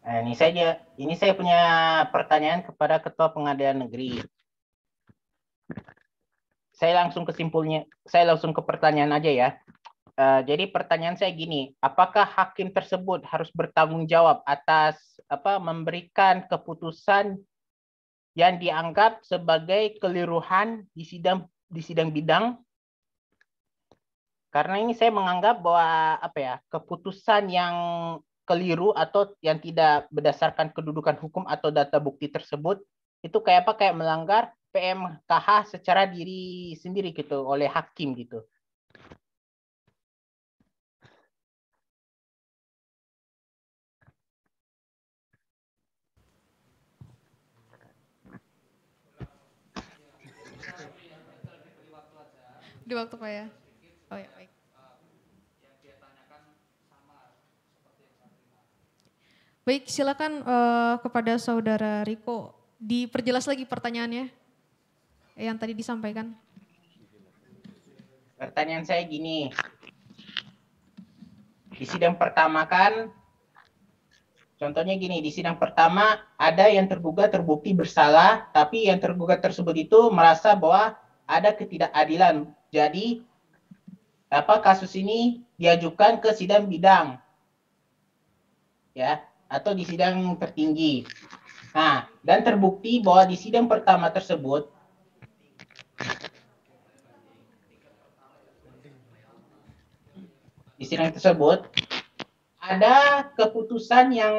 Nah, ini saja. Ini saya punya pertanyaan kepada Ketua Pengadilan Negeri. Saya langsung kesimpulnya, saya langsung ke pertanyaan aja ya. Uh, jadi pertanyaan saya gini, apakah hakim tersebut harus bertanggung jawab atas apa memberikan keputusan yang dianggap sebagai keliruhan di sidang di sidang bidang karena ini saya menganggap bahwa apa ya keputusan yang keliru atau yang tidak berdasarkan kedudukan hukum atau data bukti tersebut itu kayak apa kayak melanggar PMKH secara diri sendiri gitu oleh hakim gitu. Di waktu Pak ya. Baik, silakan uh, kepada saudara Riko diperjelas lagi pertanyaannya yang tadi disampaikan. Pertanyaan saya gini. Di sidang pertama kan Contohnya gini, di sidang pertama ada yang tergugat terbukti bersalah, tapi yang tergugat tersebut itu merasa bahwa ada ketidakadilan. Jadi apa kasus ini diajukan ke sidang bidang. Ya atau di sidang tertinggi. Nah, dan terbukti bahwa di sidang pertama tersebut di sidang tersebut ada keputusan yang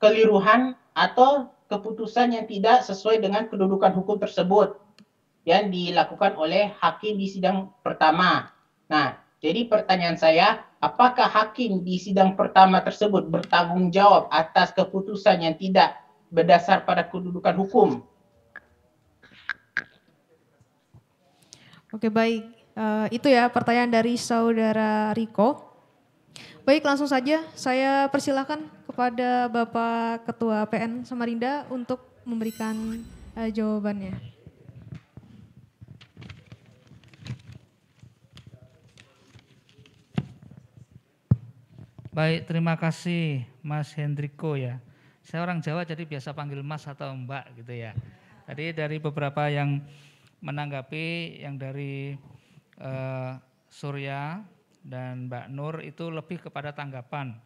keliruhan atau keputusan yang tidak sesuai dengan kedudukan hukum tersebut yang dilakukan oleh hakim di sidang pertama. Nah, jadi pertanyaan saya, apakah hakim di sidang pertama tersebut bertanggung jawab atas keputusan yang tidak berdasar pada kedudukan hukum? Oke baik, uh, itu ya pertanyaan dari saudara Riko. Baik langsung saja saya persilahkan kepada Bapak Ketua PN Samarinda untuk memberikan uh, jawabannya. Baik, terima kasih Mas Hendriko ya. Saya orang Jawa jadi biasa panggil Mas atau Mbak gitu ya. Tadi dari beberapa yang menanggapi yang dari uh, Surya dan Mbak Nur itu lebih kepada tanggapan.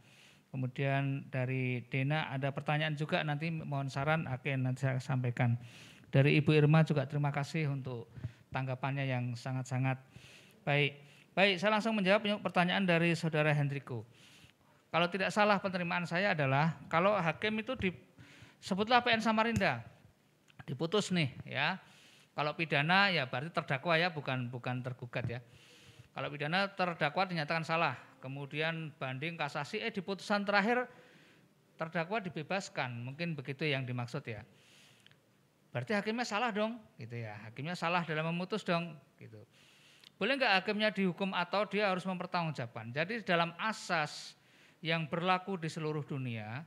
Kemudian dari Dena ada pertanyaan juga nanti mohon saran akan nanti saya sampaikan. Dari Ibu Irma juga terima kasih untuk tanggapannya yang sangat-sangat baik. Baik, saya langsung menjawab pertanyaan dari Saudara Hendriko. Kalau tidak salah penerimaan saya adalah kalau hakim itu sebutlah PN Samarinda diputus nih ya. Kalau pidana ya berarti terdakwa ya bukan bukan tergugat ya. Kalau pidana terdakwa dinyatakan salah, kemudian banding kasasi eh di putusan terakhir terdakwa dibebaskan, mungkin begitu yang dimaksud ya. Berarti hakimnya salah dong, gitu ya. Hakimnya salah dalam memutus dong, gitu. Boleh nggak hakimnya dihukum atau dia harus mempertanggungjawabkan? Jadi dalam asas yang berlaku di seluruh dunia,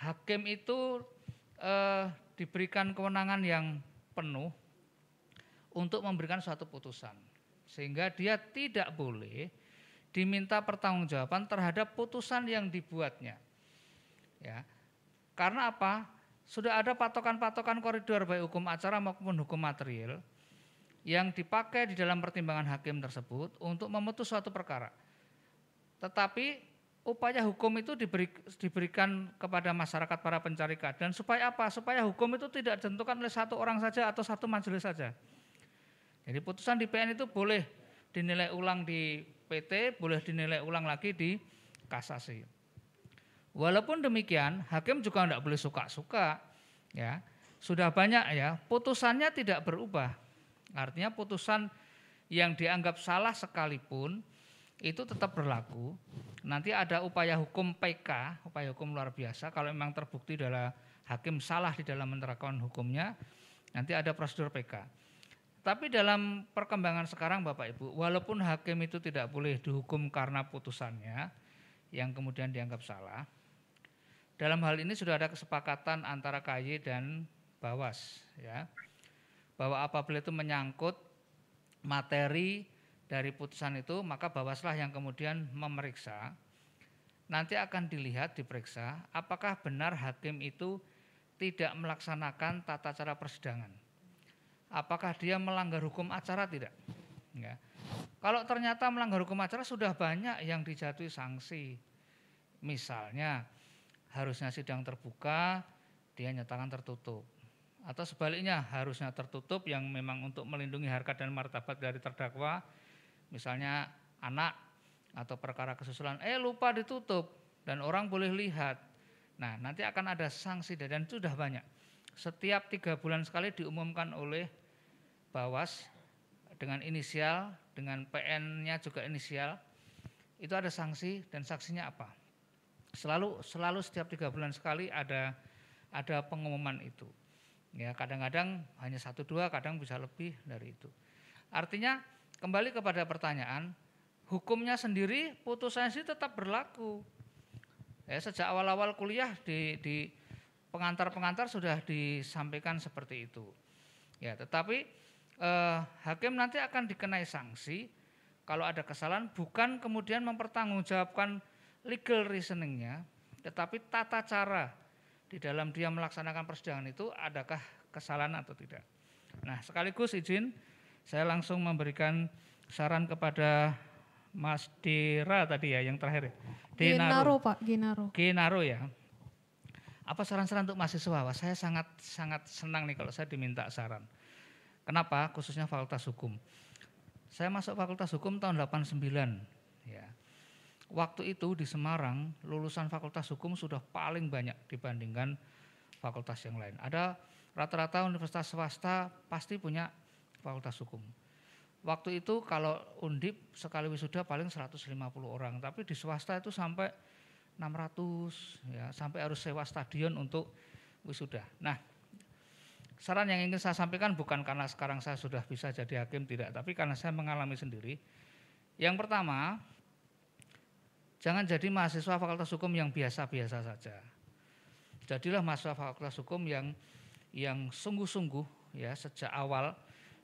hakim itu eh, diberikan kewenangan yang penuh untuk memberikan suatu putusan. Sehingga dia tidak boleh diminta pertanggungjawaban terhadap putusan yang dibuatnya. Ya. Karena apa? Sudah ada patokan-patokan koridor baik hukum acara maupun hukum material yang dipakai di dalam pertimbangan hakim tersebut untuk memutus suatu perkara. Tetapi upaya hukum itu diberi, diberikan kepada masyarakat para pencari keadilan supaya apa? Supaya hukum itu tidak ditentukan oleh satu orang saja atau satu majelis saja. Jadi putusan di PN itu boleh dinilai ulang di PT, boleh dinilai ulang lagi di kasasi. Walaupun demikian, hakim juga tidak boleh suka-suka, ya. Sudah banyak ya, putusannya tidak berubah. Artinya putusan yang dianggap salah sekalipun itu tetap berlaku Nanti ada upaya hukum PK, upaya hukum luar biasa. Kalau memang terbukti adalah hakim salah di dalam menerapkan hukumnya, nanti ada prosedur PK. Tapi dalam perkembangan sekarang Bapak Ibu, walaupun hakim itu tidak boleh dihukum karena putusannya yang kemudian dianggap salah, dalam hal ini sudah ada kesepakatan antara KY dan Bawas ya. Bahwa apabila itu menyangkut materi dari putusan itu maka bawaslah yang kemudian memeriksa nanti akan dilihat diperiksa apakah benar hakim itu tidak melaksanakan tata cara persidangan apakah dia melanggar hukum acara tidak ya. kalau ternyata melanggar hukum acara sudah banyak yang dijatuhi sanksi misalnya harusnya sidang terbuka dia nyatakan tertutup atau sebaliknya harusnya tertutup yang memang untuk melindungi harkat dan martabat dari terdakwa Misalnya anak atau perkara kesusulan, eh lupa ditutup dan orang boleh lihat. Nah nanti akan ada sanksi dan sudah banyak. Setiap tiga bulan sekali diumumkan oleh Bawas dengan inisial, dengan PN-nya juga inisial. Itu ada sanksi dan saksinya apa? Selalu selalu setiap tiga bulan sekali ada ada pengumuman itu. Ya kadang-kadang hanya satu dua, kadang bisa lebih dari itu. Artinya Kembali kepada pertanyaan, hukumnya sendiri putusan sih tetap berlaku. Ya, sejak awal-awal kuliah di, di pengantar-pengantar sudah disampaikan seperti itu. Ya, tetapi eh, hakim nanti akan dikenai sanksi kalau ada kesalahan bukan kemudian mempertanggungjawabkan legal reasoningnya, tetapi tata cara di dalam dia melaksanakan persidangan itu adakah kesalahan atau tidak. Nah, sekaligus izin saya langsung memberikan saran kepada Mas Dira tadi ya yang terakhir ya. Ginaro Pak, Ginaro. Ginaro ya. Apa saran-saran untuk mahasiswa? Wah, saya sangat sangat senang nih kalau saya diminta saran. Kenapa? Khususnya Fakultas Hukum. Saya masuk Fakultas Hukum tahun 89 ya. Waktu itu di Semarang lulusan Fakultas Hukum sudah paling banyak dibandingkan fakultas yang lain. Ada rata-rata universitas swasta pasti punya Fakultas Hukum. Waktu itu kalau undip sekali wisuda paling 150 orang, tapi di swasta itu sampai 600 ya, sampai harus sewa stadion untuk wisuda. Nah, saran yang ingin saya sampaikan bukan karena sekarang saya sudah bisa jadi hakim tidak, tapi karena saya mengalami sendiri. Yang pertama, jangan jadi mahasiswa fakultas hukum yang biasa-biasa saja. Jadilah mahasiswa fakultas hukum yang yang sungguh-sungguh ya sejak awal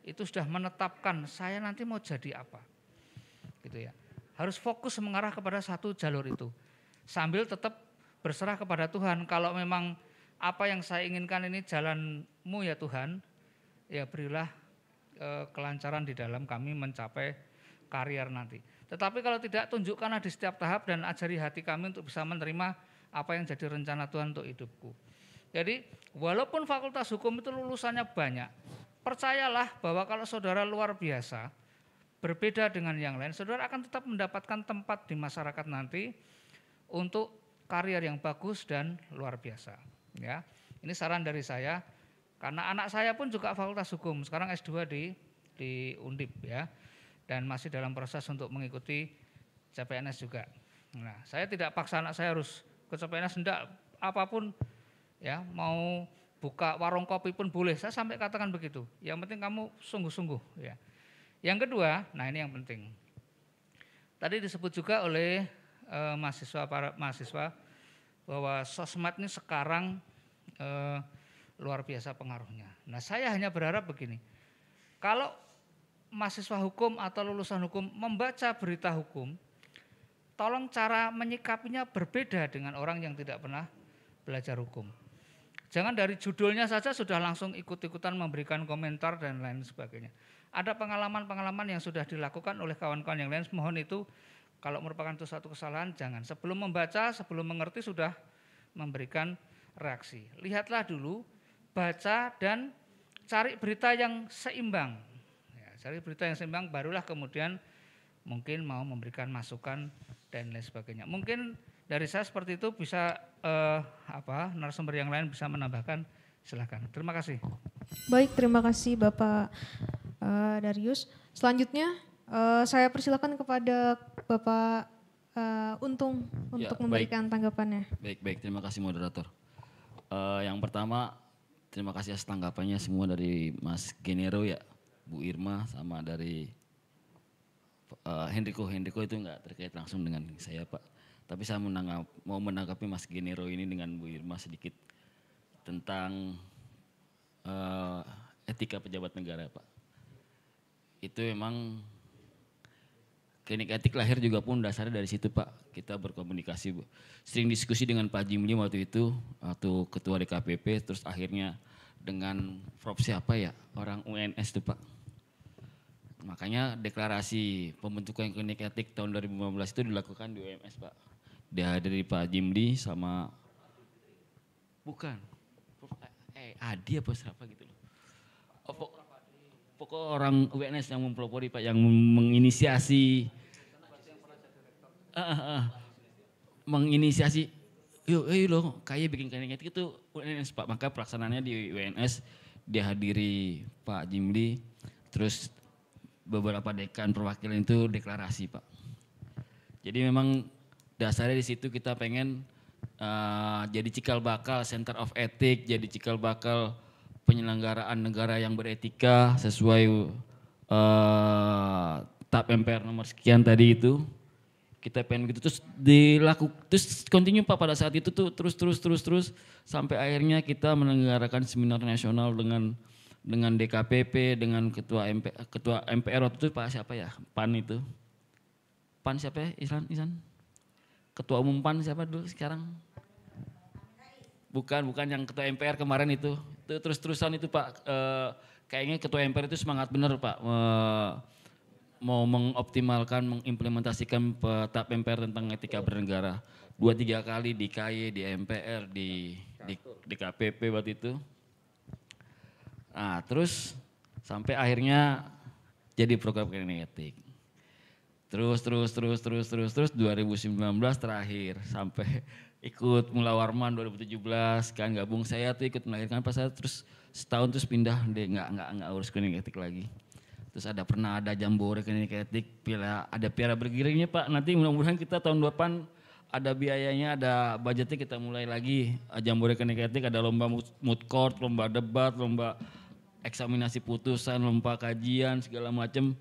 itu sudah menetapkan saya nanti mau jadi apa. Gitu ya. Harus fokus mengarah kepada satu jalur itu. Sambil tetap berserah kepada Tuhan kalau memang apa yang saya inginkan ini jalanmu ya Tuhan, ya berilah e, kelancaran di dalam kami mencapai karier nanti. Tetapi kalau tidak tunjukkanlah di setiap tahap dan ajari hati kami untuk bisa menerima apa yang jadi rencana Tuhan untuk hidupku. Jadi walaupun fakultas hukum itu lulusannya banyak, Percayalah bahwa kalau saudara luar biasa, berbeda dengan yang lain, saudara akan tetap mendapatkan tempat di masyarakat nanti untuk karier yang bagus dan luar biasa. Ya, ini saran dari saya karena anak saya pun juga fakultas hukum sekarang S2 di di Undip ya dan masih dalam proses untuk mengikuti CPNS juga. Nah, saya tidak paksa anak saya harus ke CPNS tidak apapun ya mau buka warung kopi pun boleh. Saya sampai katakan begitu. Yang penting kamu sungguh-sungguh ya. Yang kedua, nah ini yang penting. Tadi disebut juga oleh eh, mahasiswa para mahasiswa bahwa sosmed ini sekarang eh, luar biasa pengaruhnya. Nah, saya hanya berharap begini. Kalau mahasiswa hukum atau lulusan hukum membaca berita hukum, tolong cara menyikapinya berbeda dengan orang yang tidak pernah belajar hukum. Jangan dari judulnya saja sudah langsung ikut-ikutan memberikan komentar dan lain sebagainya. Ada pengalaman-pengalaman yang sudah dilakukan oleh kawan-kawan yang lain, mohon itu kalau merupakan itu satu kesalahan jangan. Sebelum membaca, sebelum mengerti sudah memberikan reaksi. Lihatlah dulu, baca dan cari berita yang seimbang. Ya, cari berita yang seimbang barulah kemudian mungkin mau memberikan masukan dan lain sebagainya. Mungkin dari saya seperti itu bisa eh, apa narasumber yang lain bisa menambahkan silahkan. Terima kasih. Baik, terima kasih Bapak uh, Darius. Selanjutnya uh, saya persilakan kepada Bapak uh, Untung ya, untuk ya, memberikan baik. tanggapannya. Baik, baik. Terima kasih moderator. Uh, yang pertama terima kasih atas tanggapannya semua dari Mas Genero ya, Bu Irma sama dari uh, Hendriko. Hendriko itu enggak terkait langsung dengan saya Pak. Tapi saya menanggap, mau menanggapi Mas Genero ini dengan Bu Irma sedikit tentang uh, etika pejabat negara, Pak. Itu memang klinik etik lahir juga pun dasarnya dari situ, Pak. Kita berkomunikasi, Bu. Sering diskusi dengan Pak Jimli waktu itu, waktu ketua DKPP, terus akhirnya dengan Prof siapa ya? Orang UNS itu, Pak. Makanya deklarasi pembentukan klinik etik tahun 2015 itu dilakukan di UMS, Pak dihadiri Pak Jimdi sama bukan eh Adi apa siapa gitu loh. Oh, pokok orang WNS yang mempelopori Pak yang menginisiasi ah, ah, ah. menginisiasi yuk eh, yuk loh kayak bikin kain ketik itu WNS Pak maka pelaksanaannya di UNS dihadiri Pak Jimli terus beberapa dekan perwakilan itu deklarasi Pak. Jadi memang dasarnya di situ kita pengen uh, jadi cikal bakal center of ethic, jadi cikal bakal penyelenggaraan negara yang beretika sesuai uh, tap MPR nomor sekian tadi itu. Kita pengen gitu terus dilaku terus continue Pak pada saat itu tuh terus terus terus terus sampai akhirnya kita menyelenggarakan seminar nasional dengan dengan DKPP, dengan ketua MPR, ketua MPR waktu itu Pak siapa ya? PAN itu. PAN siapa ya? Islan, Islan? ketua umum PAN siapa dulu sekarang? Bukan, bukan yang ketua MPR kemarin itu. terus-terusan itu Pak. Eh, kayaknya ketua MPR itu semangat benar Pak. Eh, mau mengoptimalkan, mengimplementasikan peta MPR tentang etika bernegara. Dua tiga kali di KY, di MPR, di, di, di KPP waktu itu. Nah terus sampai akhirnya jadi program etik. Terus terus terus terus terus terus 2019 terakhir sampai ikut Mula Warman 2017 kan gabung saya tuh ikut melahirkan pas saya terus setahun terus pindah deh nggak nggak nggak urus kuning etik lagi. Terus ada pernah ada jambore kuning etik, piala ada piala bergiringnya Pak. Nanti mudah-mudahan kita tahun depan ada biayanya, ada budgetnya kita mulai lagi. Jambore klinik etik ada lomba mood court, lomba debat, lomba eksaminasi putusan, lomba kajian segala macam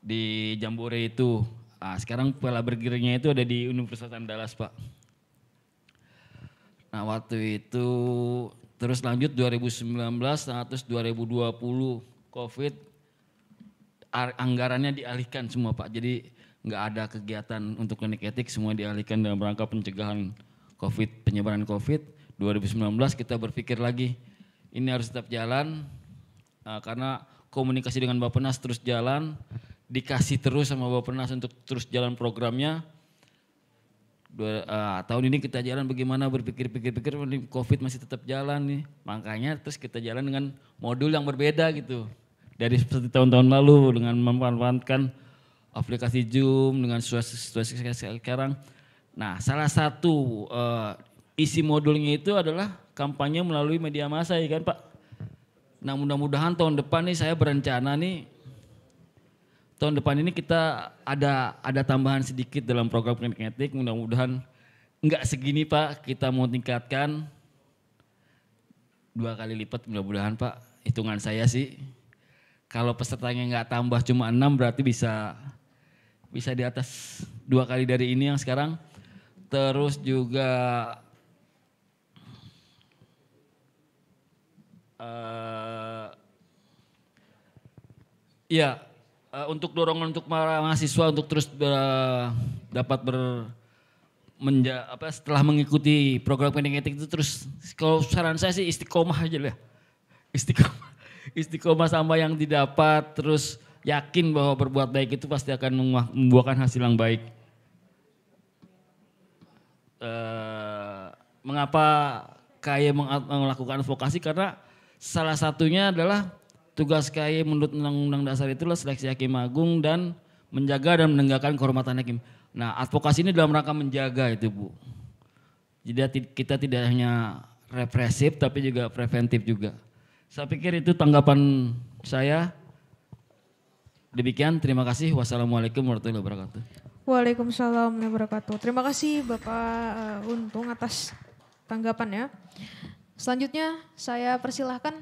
di Jambore itu. Nah, sekarang pola bergerinya itu ada di Universitas Andalas, Pak. Nah, waktu itu terus lanjut 2019, terus 2020 COVID anggarannya dialihkan semua, Pak. Jadi nggak ada kegiatan untuk klinik etik, semua dialihkan dalam rangka pencegahan COVID, penyebaran COVID. 2019 kita berpikir lagi, ini harus tetap jalan uh, karena komunikasi dengan Bapak Nas terus jalan dikasih terus sama Bapak Penas untuk terus jalan programnya. Dua, uh, tahun ini kita jalan bagaimana berpikir-pikir-pikir COVID masih tetap jalan nih. Makanya terus kita jalan dengan modul yang berbeda gitu. Dari seperti tahun-tahun lalu dengan memanfaatkan aplikasi Zoom dengan situasi, situasi sekarang. Nah, salah satu uh, isi modulnya itu adalah kampanye melalui media massa ya kan Pak. Nah, mudah-mudahan tahun depan nih saya berencana nih tahun depan ini kita ada ada tambahan sedikit dalam program kinetik. Mudah-mudahan nggak segini Pak, kita mau tingkatkan dua kali lipat mudah-mudahan Pak. Hitungan saya sih kalau pesertanya nggak tambah cuma enam berarti bisa bisa di atas dua kali dari ini yang sekarang. Terus juga uh, ya uh, untuk dorongan untuk para mahasiswa untuk terus ber, eh, dapat ber menja, apa setelah mengikuti program pendidikan etik itu terus kalau saran saya sih istiqomah aja lah. Istiqomah. Istiqomah sama yang didapat terus yakin bahwa berbuat baik itu pasti akan membuahkan hasil yang baik. Uh, mengapa kaya melakukan advokasi karena salah satunya adalah tugas KAI menurut Undang-Undang Dasar itulah seleksi hakim agung dan menjaga dan menegakkan kehormatan hakim. Nah, advokasi ini dalam rangka menjaga itu, Bu. Jadi kita tidak hanya represif tapi juga preventif juga. Saya pikir itu tanggapan saya. Demikian, terima kasih. Wassalamualaikum warahmatullahi wabarakatuh. Waalaikumsalam warahmatullahi wabarakatuh. Terima kasih Bapak eh, Untung atas tanggapannya. Selanjutnya saya persilahkan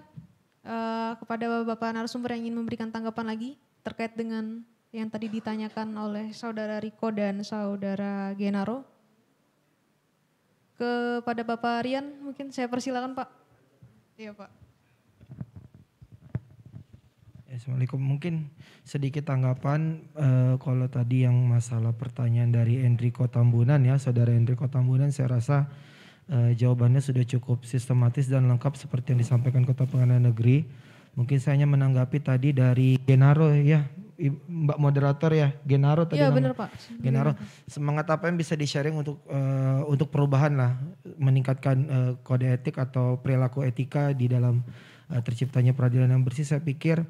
Eh, kepada Bapak bapak narasumber yang ingin memberikan tanggapan lagi terkait dengan yang tadi ditanyakan oleh saudara Riko dan saudara Genaro. Kepada Bapak Rian mungkin saya persilakan Pak. Iya Pak. Ya, Assalamualaikum. Mungkin sedikit tanggapan eh, kalau tadi yang masalah pertanyaan dari Enrico Tambunan ya, saudara Enrico Tambunan saya rasa uh, jawabannya sudah cukup sistematis dan lengkap seperti yang disampaikan Kota Pengadilan Negeri. Mungkin saya hanya menanggapi tadi dari Genaro ya, Mbak moderator ya, Genaro tadi. Iya benar Pak. Genaro, semangat apa yang bisa di-sharing untuk uh, untuk perubahan lah, meningkatkan uh, kode etik atau perilaku etika di dalam uh, terciptanya peradilan yang bersih. Saya pikir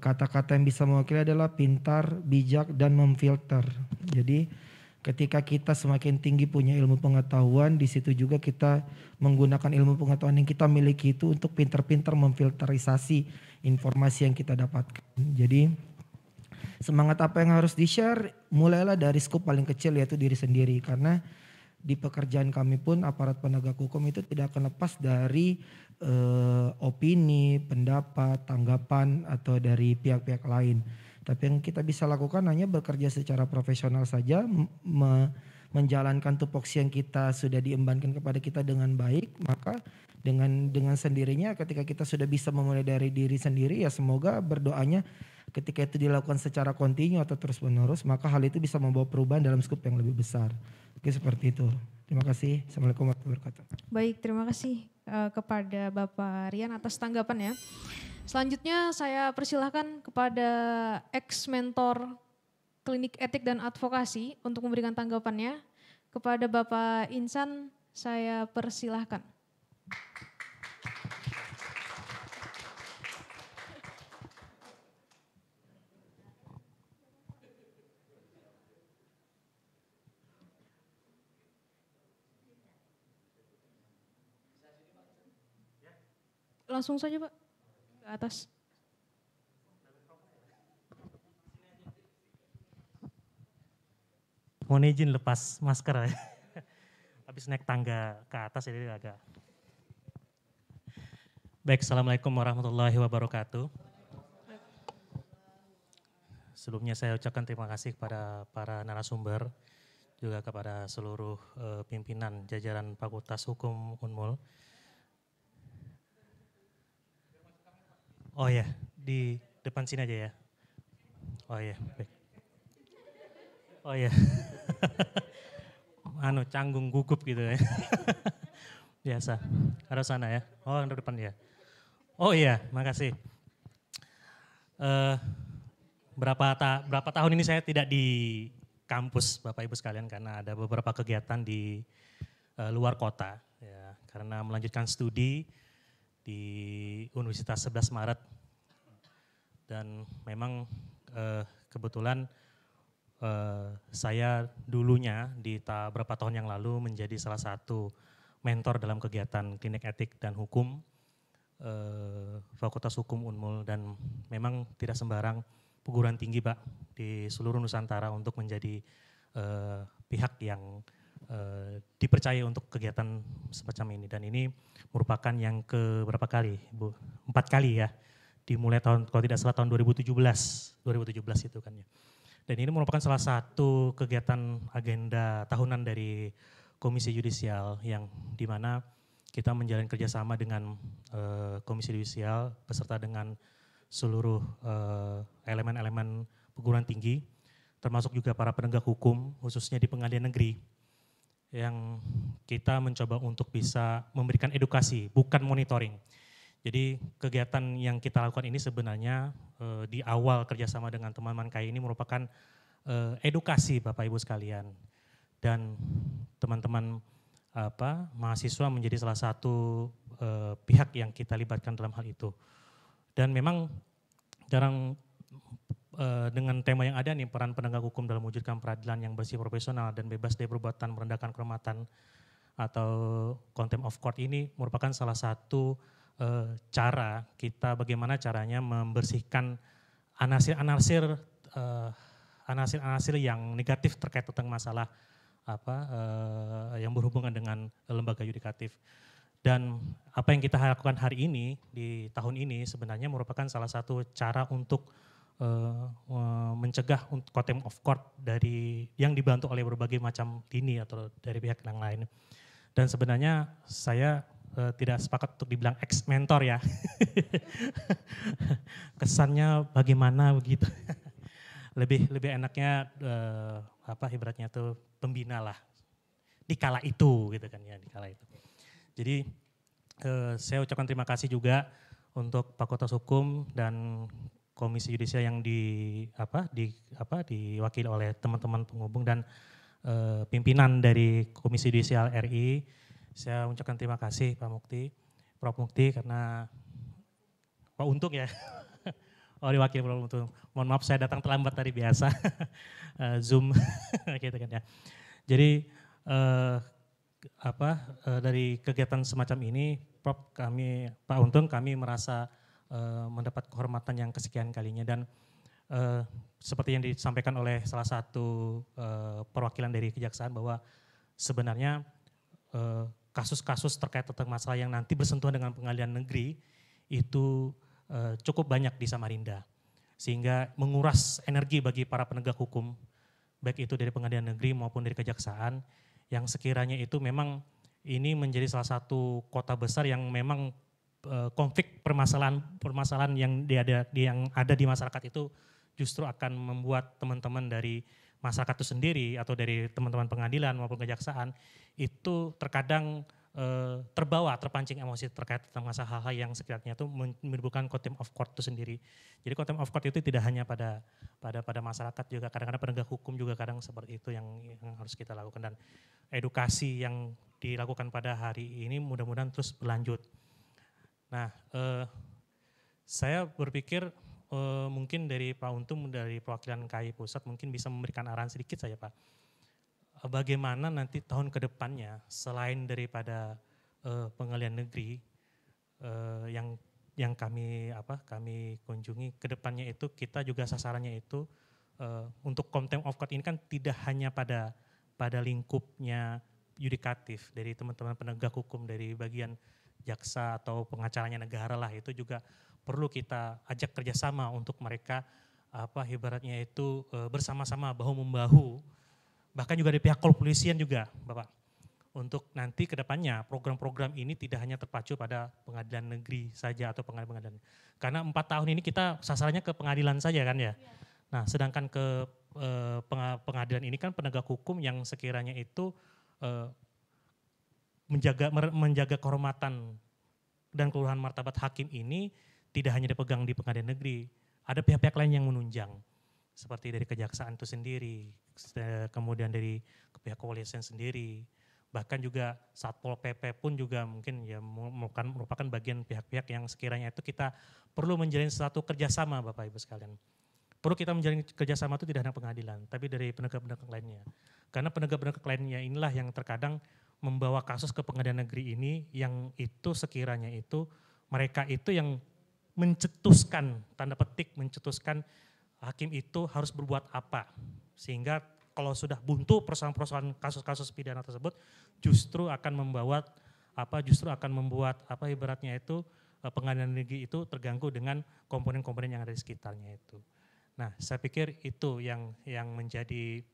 kata -kata yang bisa mewakili adalah pintar, bijak dan memfilter. Jadi Ketika kita semakin tinggi punya ilmu pengetahuan, di situ juga kita menggunakan ilmu pengetahuan yang kita miliki itu untuk pintar-pintar memfilterisasi informasi yang kita dapatkan. Jadi semangat apa yang harus di-share? Mulailah dari skop paling kecil yaitu diri sendiri karena di pekerjaan kami pun aparat penegak hukum itu tidak akan lepas dari uh, opini, pendapat, tanggapan atau dari pihak-pihak lain tapi yang kita bisa lakukan hanya bekerja secara profesional saja, me menjalankan tupoksi yang kita sudah diembankan kepada kita dengan baik, maka dengan dengan sendirinya ketika kita sudah bisa memulai dari diri sendiri ya semoga berdoanya ketika itu dilakukan secara kontinu atau terus menerus maka hal itu bisa membawa perubahan dalam skup yang lebih besar. Oke seperti itu. Terima kasih. Assalamualaikum warahmatullahi wabarakatuh. Baik, terima kasih. Eh, kepada Bapak Rian atas tanggapannya. Selanjutnya saya persilahkan kepada ex-mentor Klinik Etik dan Advokasi untuk memberikan tanggapannya. Kepada Bapak Insan saya persilahkan. langsung saja Pak ke atas. Mohon izin lepas masker ya. Habis naik tangga ke atas jadi agak. Baik, Assalamualaikum warahmatullahi wabarakatuh. Sebelumnya saya ucapkan terima kasih kepada para narasumber, juga kepada seluruh uh, pimpinan jajaran Fakultas Hukum Unmul Oh ya, di depan sini aja ya. Oh ya, baik. Oh ya. anu canggung gugup gitu ya. Biasa. Harus sana ya. Oh, yang depan ya. Oh iya, makasih. Uh, berapa ta berapa tahun ini saya tidak di kampus Bapak Ibu sekalian karena ada beberapa kegiatan di uh, luar kota ya, karena melanjutkan studi di Universitas 11 Maret dan memang eh, kebetulan eh, saya dulunya di ta berapa tahun yang lalu menjadi salah satu mentor dalam kegiatan klinik etik dan hukum eh, Fakultas Hukum Unmul dan memang tidak sembarang perguruan tinggi Pak di seluruh Nusantara untuk menjadi eh, pihak yang uh, dipercaya untuk kegiatan semacam ini dan ini merupakan yang ke berapa kali Bu? Empat kali ya. Dimulai tahun kalau tidak salah tahun 2017, 2017 itu kan ya. Dan ini merupakan salah satu kegiatan agenda tahunan dari Komisi Yudisial yang dimana kita menjalin kerjasama dengan uh, Komisi Yudisial beserta dengan seluruh eh, elemen-elemen uh, elemen -elemen perguruan tinggi termasuk juga para penegak hukum khususnya di pengadilan negeri yang kita mencoba untuk bisa memberikan edukasi, bukan monitoring. Jadi kegiatan yang kita lakukan ini sebenarnya eh, di awal kerjasama dengan teman-teman KAI ini merupakan eh, edukasi Bapak Ibu sekalian dan teman-teman apa mahasiswa menjadi salah satu eh, pihak yang kita libatkan dalam hal itu. Dan memang jarang Eh, dengan tema yang ada nih peran penegak hukum dalam mewujudkan peradilan yang bersih profesional dan bebas dari perbuatan merendahkan kehormatan atau contempt of court ini merupakan salah satu eh, cara kita bagaimana caranya membersihkan anasir-anasir eh, anasir-anasir yang negatif terkait tentang masalah apa yang berhubungan dengan lembaga yudikatif. Dan apa yang kita lakukan hari ini di tahun ini sebenarnya merupakan salah satu cara untuk uh, mencegah kotem of court dari yang dibantu oleh berbagai macam dini atau dari pihak yang lain. Dan sebenarnya saya uh, tidak sepakat untuk dibilang ex mentor ya. Kesannya bagaimana begitu. lebih lebih enaknya uh, apa ibaratnya tuh pembina lah di kala itu gitu kan ya di kala itu. Jadi uh, saya ucapkan terima kasih juga untuk pak Fakultas Hukum dan komisi yudisial yang di apa di apa diwakili oleh teman-teman penghubung dan e, pimpinan dari Komisi Yudisial RI. Saya ucapkan terima kasih Pak Mukti, Prof Mukti karena Pak Untung ya. Oh, diwakili Prof Untung. Mohon maaf saya datang terlambat dari biasa. Eh, Zoom gitu kan ya. Jadi e, apa e, dari kegiatan semacam ini Prof kami Pak Untung kami merasa Eh, mendapat kehormatan yang kesekian kalinya dan uh, seperti yang disampaikan oleh salah satu uh, perwakilan dari kejaksaan bahwa sebenarnya kasus-kasus uh, terkait tentang masalah yang nanti bersentuhan dengan pengadilan negeri itu uh, cukup banyak di Samarinda sehingga menguras energi bagi para penegak hukum baik itu dari pengadilan negeri maupun dari kejaksaan yang sekiranya itu memang ini menjadi salah satu kota besar yang memang Eh, konflik permasalahan permasalahan yang ada yang ada di masyarakat itu justru akan membuat teman-teman dari masyarakat itu sendiri atau dari teman-teman pengadilan maupun kejaksaan itu terkadang eh, terbawa terpancing emosi terkait tentang masa hal-hal yang sekitarnya itu menimbulkan contempt of court itu sendiri. Jadi contempt of court itu tidak hanya pada pada pada masyarakat juga kadang-kadang penegak hukum juga kadang seperti itu yang, yang harus kita lakukan dan edukasi yang dilakukan pada hari ini mudah-mudahan terus berlanjut. Nah, eh, saya berpikir eh, mungkin dari Pak Untung dari perwakilan KAI pusat mungkin bisa memberikan arahan sedikit saja Pak. Eh, bagaimana nanti tahun kedepannya selain daripada eh, pengalian negeri eh, yang yang kami apa kami kunjungi kedepannya itu kita juga sasarannya itu uh, untuk contempt of court ini kan tidak hanya pada pada lingkupnya yudikatif dari teman-teman penegak hukum dari bagian jaksa atau pengacaranya negara lah itu juga perlu kita ajak kerjasama untuk mereka apa ibaratnya itu e, bersama-sama bahu membahu bahkan juga dari pihak kepolisian juga bapak untuk nanti kedepannya program-program ini tidak hanya terpacu pada pengadilan negeri saja atau pengadilan-pengadilan karena empat tahun ini kita sasarannya ke pengadilan saja kan ya, iya. nah sedangkan ke e, pengadilan ini kan penegak hukum yang sekiranya itu e, menjaga menjaga kehormatan dan keluhan martabat hakim ini tidak hanya dipegang di pengadilan negeri, ada pihak-pihak lain yang menunjang seperti dari kejaksaan itu sendiri, kemudian dari pihak kepolisian sendiri, bahkan juga satpol pp pun juga mungkin ya merupakan merupakan bagian pihak-pihak yang sekiranya itu kita perlu menjalin satu kerjasama bapak ibu sekalian. Perlu kita menjalin kerjasama itu tidak hanya pengadilan, tapi dari penegak-penegak lainnya. Karena penegak-penegak lainnya inilah yang terkadang membawa kasus ke pengadilan negeri ini yang itu sekiranya itu mereka itu yang mencetuskan tanda petik mencetuskan hakim itu harus berbuat apa sehingga kalau sudah buntu persoalan-persoalan kasus-kasus pidana tersebut justru akan membawa apa justru akan membuat apa ibaratnya itu eh, pengadilan negeri itu terganggu dengan komponen-komponen yang ada di sekitarnya itu. Nah, saya pikir itu yang yang menjadi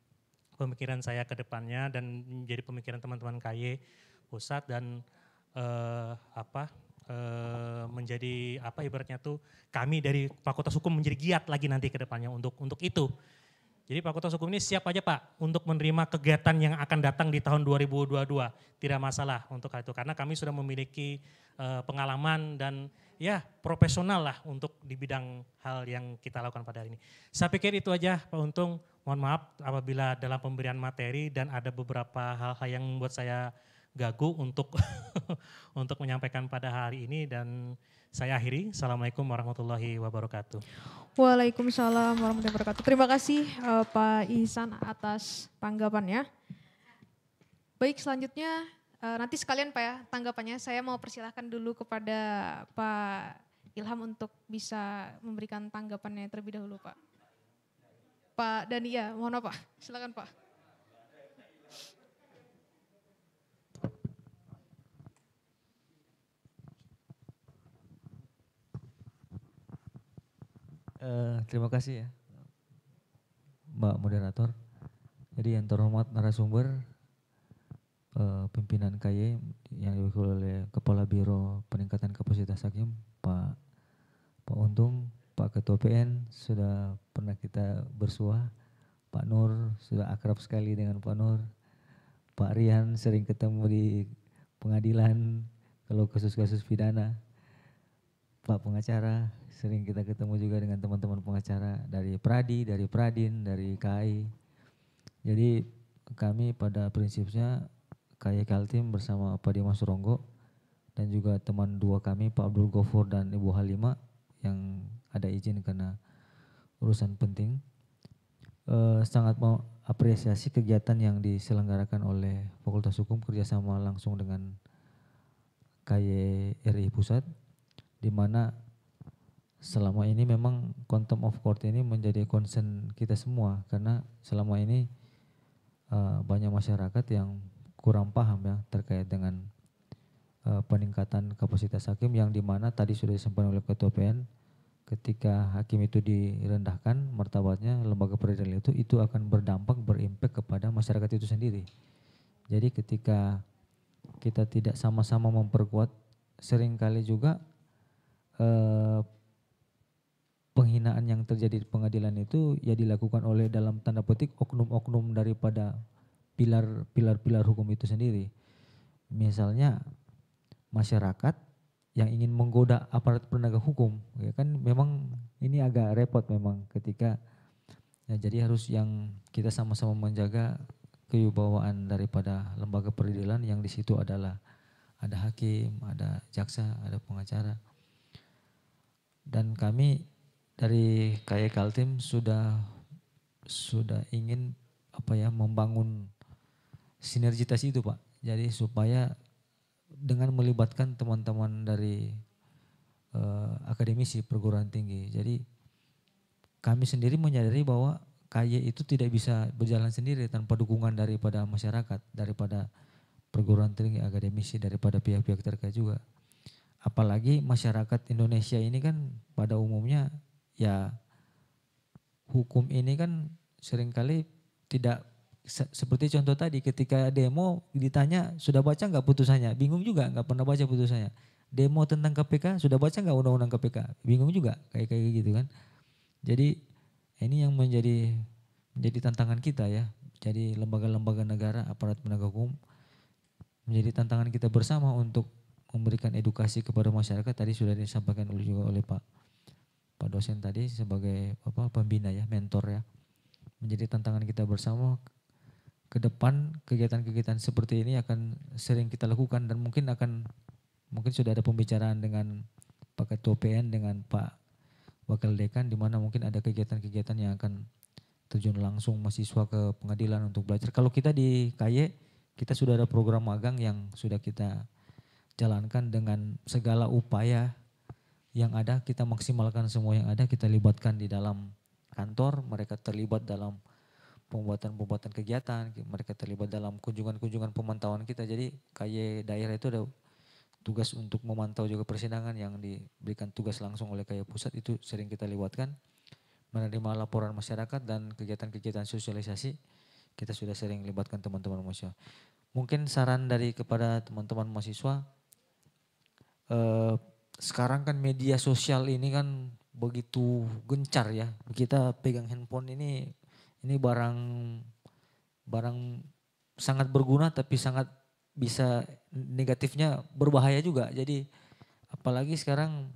pemikiran saya ke depannya dan menjadi pemikiran teman-teman KY pusat dan uh, apa uh, menjadi apa ibaratnya tuh kami dari Fakultas Hukum menjadi giat lagi nanti ke depannya untuk untuk itu. Jadi Fakultas Hukum ini siap aja Pak untuk menerima kegiatan yang akan datang di tahun 2022. Tidak masalah untuk hal itu karena kami sudah memiliki uh, pengalaman dan ya profesional lah untuk di bidang hal yang kita lakukan pada hari ini. Saya pikir itu aja Pak Untung mohon maaf apabila dalam pemberian materi dan ada beberapa hal-hal yang membuat saya gagu untuk untuk menyampaikan pada hari ini dan saya akhiri. Assalamualaikum warahmatullahi wabarakatuh. Waalaikumsalam warahmatullahi wabarakatuh. Terima kasih uh, Pak Ihsan atas tanggapannya. Baik, selanjutnya uh, nanti sekalian Pak ya tanggapannya. Saya mau persilahkan dulu kepada Pak Ilham untuk bisa memberikan tanggapannya terlebih dahulu Pak. Pak Dani ya, mohon apa? Silakan Pak. Uh, terima kasih ya, Mbak Moderator. Jadi yang terhormat narasumber, uh, pimpinan KY yang diwakili oleh Kepala Biro Peningkatan Kapasitas Hakim, Pak Pak Untung, Pak Ketua PN sudah pernah kita bersuah, Pak Nur sudah akrab sekali dengan Pak Nur. Pak Rian sering ketemu di pengadilan kalau kasus-kasus pidana. Pak pengacara sering kita ketemu juga dengan teman-teman pengacara dari Pradi, dari Pradin, dari KAI. Jadi kami pada prinsipnya KAI Kaltim bersama Pak Dimas Ronggo dan juga teman dua kami Pak Abdul Gofur dan Ibu Halima yang ada izin karena urusan penting. Uh, sangat mau apresiasi kegiatan yang diselenggarakan oleh Fakultas Hukum kerjasama langsung dengan KYRI e Pusat, di mana selama ini memang quantum of court ini menjadi concern kita semua karena selama ini uh, banyak masyarakat yang kurang paham ya terkait dengan uh, peningkatan kapasitas hakim yang di mana tadi sudah disampaikan oleh Ketua PN ketika hakim itu direndahkan martabatnya lembaga peradilan itu itu akan berdampak berimpact kepada masyarakat itu sendiri. Jadi ketika kita tidak sama-sama memperkuat seringkali juga eh, penghinaan yang terjadi di pengadilan itu ya dilakukan oleh dalam tanda petik oknum-oknum daripada pilar-pilar hukum itu sendiri. Misalnya masyarakat yang ingin menggoda aparat penegak hukum ya kan memang ini agak repot memang ketika ya jadi harus yang kita sama-sama menjaga kewibawaan daripada lembaga peradilan yang di situ adalah ada hakim, ada jaksa, ada pengacara. Dan kami dari kaya e Kaltim sudah sudah ingin apa ya membangun sinergitas itu, Pak. Jadi supaya dengan melibatkan teman-teman dari uh, akademisi perguruan tinggi. Jadi kami sendiri menyadari bahwa KY itu tidak bisa berjalan sendiri tanpa dukungan daripada masyarakat, daripada perguruan tinggi akademisi, daripada pihak-pihak terkait juga. Apalagi masyarakat Indonesia ini kan pada umumnya ya hukum ini kan seringkali tidak se seperti contoh tadi ketika demo ditanya sudah baca nggak putusannya bingung juga nggak pernah baca putusannya demo tentang KPK sudah baca nggak undang-undang KPK bingung juga kayak kayak gitu kan jadi ini yang menjadi menjadi tantangan kita ya jadi lembaga-lembaga negara aparat penegak hukum menjadi tantangan kita bersama untuk memberikan edukasi kepada masyarakat tadi sudah disampaikan oleh juga oleh Pak Pak dosen tadi sebagai apa pembina ya mentor ya menjadi tantangan kita bersama ke depan kegiatan-kegiatan seperti ini akan sering kita lakukan dan mungkin akan mungkin sudah ada pembicaraan dengan Pak Ketua PN dengan Pak Wakil Dekan di mana mungkin ada kegiatan-kegiatan yang akan terjun langsung mahasiswa ke pengadilan untuk belajar. Kalau kita di KY kita sudah ada program magang yang sudah kita jalankan dengan segala upaya yang ada kita maksimalkan semua yang ada kita libatkan di dalam kantor mereka terlibat dalam pembuatan-pembuatan kegiatan, mereka terlibat dalam kunjungan-kunjungan pemantauan kita. Jadi KY daerah itu ada tugas untuk memantau juga persidangan yang diberikan tugas langsung oleh KY pusat itu sering kita lewatkan. Menerima laporan masyarakat dan kegiatan-kegiatan sosialisasi kita sudah sering libatkan teman-teman mahasiswa. Mungkin saran dari kepada teman-teman mahasiswa, eh, sekarang kan media sosial ini kan begitu gencar ya. Kita pegang handphone ini ini barang barang sangat berguna tapi sangat bisa negatifnya berbahaya juga. Jadi apalagi sekarang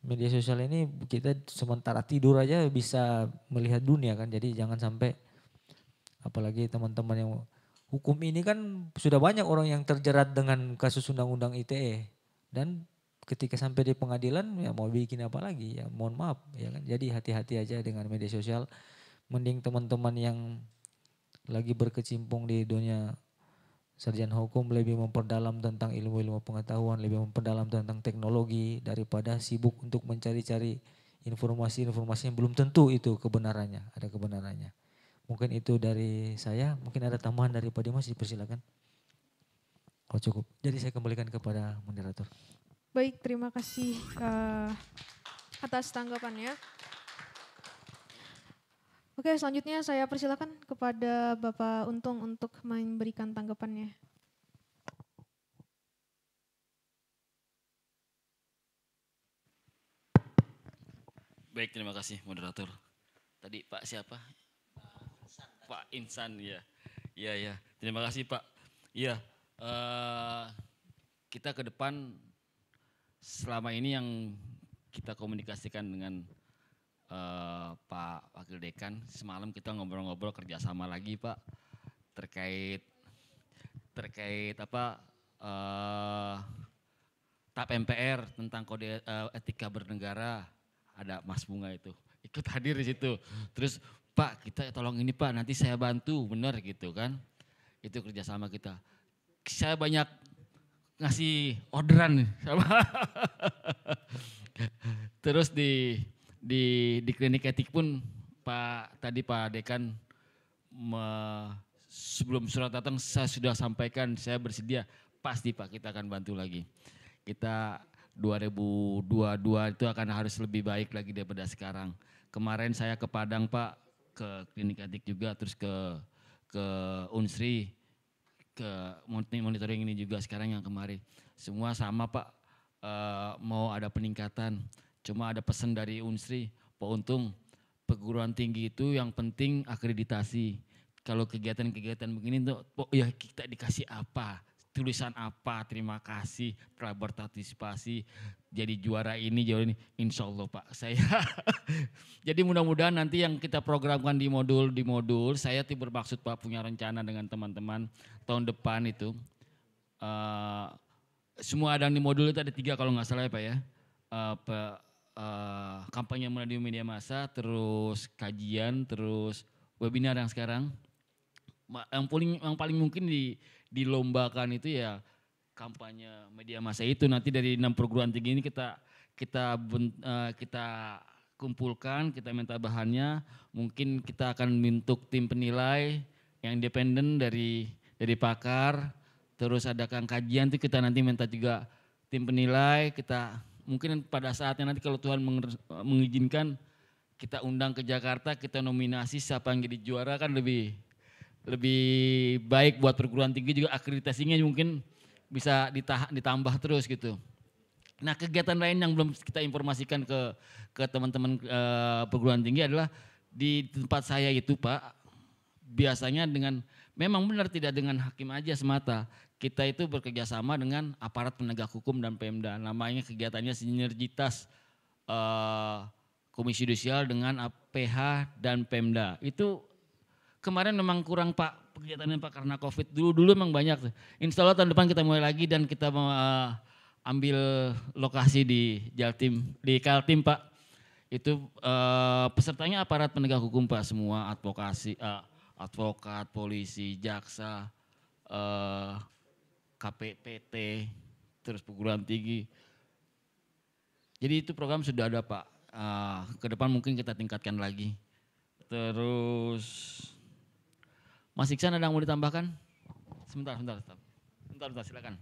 media sosial ini kita sementara tidur aja bisa melihat dunia kan. Jadi jangan sampai apalagi teman-teman yang hukum ini kan sudah banyak orang yang terjerat dengan kasus undang-undang ITE dan ketika sampai di pengadilan ya mau bikin apa lagi ya mohon maaf ya kan. Jadi hati-hati aja dengan media sosial mending teman-teman yang lagi berkecimpung di dunia sarjana hukum lebih memperdalam tentang ilmu-ilmu pengetahuan, lebih memperdalam tentang teknologi daripada sibuk untuk mencari-cari informasi-informasi yang belum tentu itu kebenarannya, ada kebenarannya. Mungkin itu dari saya, mungkin ada tambahan dari Pak Dimas dipersilakan. Oh cukup. Jadi saya kembalikan kepada moderator. Baik, terima kasih uh, atas tanggapannya. Oke, selanjutnya saya persilakan kepada Bapak Untung untuk memberikan tanggapannya. Baik, terima kasih moderator. Tadi Pak siapa? Pak Insan, ya. Ya, ya. Terima kasih Pak. Iya uh, kita ke depan selama ini yang kita komunikasikan dengan Eh, Pak Wakil Dekan semalam kita ngobrol-ngobrol kerjasama lagi Pak terkait terkait apa uh, TAP MPR tentang kode uh, etika bernegara ada Mas Bunga itu ikut hadir di situ terus Pak kita tolong ini Pak nanti saya bantu benar gitu kan itu kerjasama kita saya banyak ngasih orderan terus di di di klinik etik pun Pak tadi Pak Dekan me, sebelum surat datang saya sudah sampaikan saya bersedia pasti Pak kita akan bantu lagi. Kita 2022 itu akan harus lebih baik lagi daripada sekarang. Kemarin saya ke Padang Pak ke klinik etik juga terus ke ke Unsri ke monitoring ini juga sekarang yang kemarin semua sama Pak e, mau ada peningkatan Cuma ada pesan dari Unsri, Pak Untung, perguruan tinggi itu yang penting akreditasi. Kalau kegiatan-kegiatan begini tuh, oh ya kita dikasih apa? Tulisan apa? Terima kasih telah berpartisipasi. Jadi juara ini, juara ini. Insya Allah Pak, saya. Jadi mudah-mudahan nanti yang kita programkan di modul, di modul, saya tuh bermaksud Pak punya rencana dengan teman-teman tahun depan itu. Uh, semua ada di modul itu ada tiga kalau nggak salah ya Pak ya. Uh, uh, kampanye melalui media massa, terus kajian, terus webinar yang sekarang yang paling yang paling mungkin di dilombakan itu ya kampanye media massa itu nanti dari enam perguruan tinggi ini kita kita uh, kita kumpulkan, kita minta bahannya, mungkin kita akan bentuk tim penilai yang independen dari dari pakar, terus adakan kajian itu kita nanti minta juga tim penilai, kita Mungkin pada saatnya nanti kalau Tuhan mengizinkan kita undang ke Jakarta, kita nominasi siapa yang jadi juara kan lebih lebih baik buat perguruan tinggi juga akreditasinya mungkin bisa ditambah terus gitu. Nah kegiatan lain yang belum kita informasikan ke ke teman-teman e, perguruan tinggi adalah di tempat saya itu Pak biasanya dengan memang benar tidak dengan hakim aja semata kita itu bekerjasama dengan aparat penegak hukum dan Pemda. Namanya kegiatannya sinergitas uh, Komisi Yudisial dengan APH dan Pemda. Itu kemarin memang kurang Pak kegiatannya Pak karena COVID. Dulu dulu memang banyak. Insya Allah tahun depan kita mulai lagi dan kita mau uh, ambil lokasi di Jaltim di Kaltim Pak. Itu uh, pesertanya aparat penegak hukum Pak semua advokasi uh, advokat, polisi, jaksa, uh, KPPT, terus perguruan tinggi. Jadi itu program sudah ada Pak. Uh, ke depan mungkin kita tingkatkan lagi. Terus Mas Iksan ada yang mau ditambahkan? Sebentar, sebentar, sebentar. Sebentar, sebentar silakan.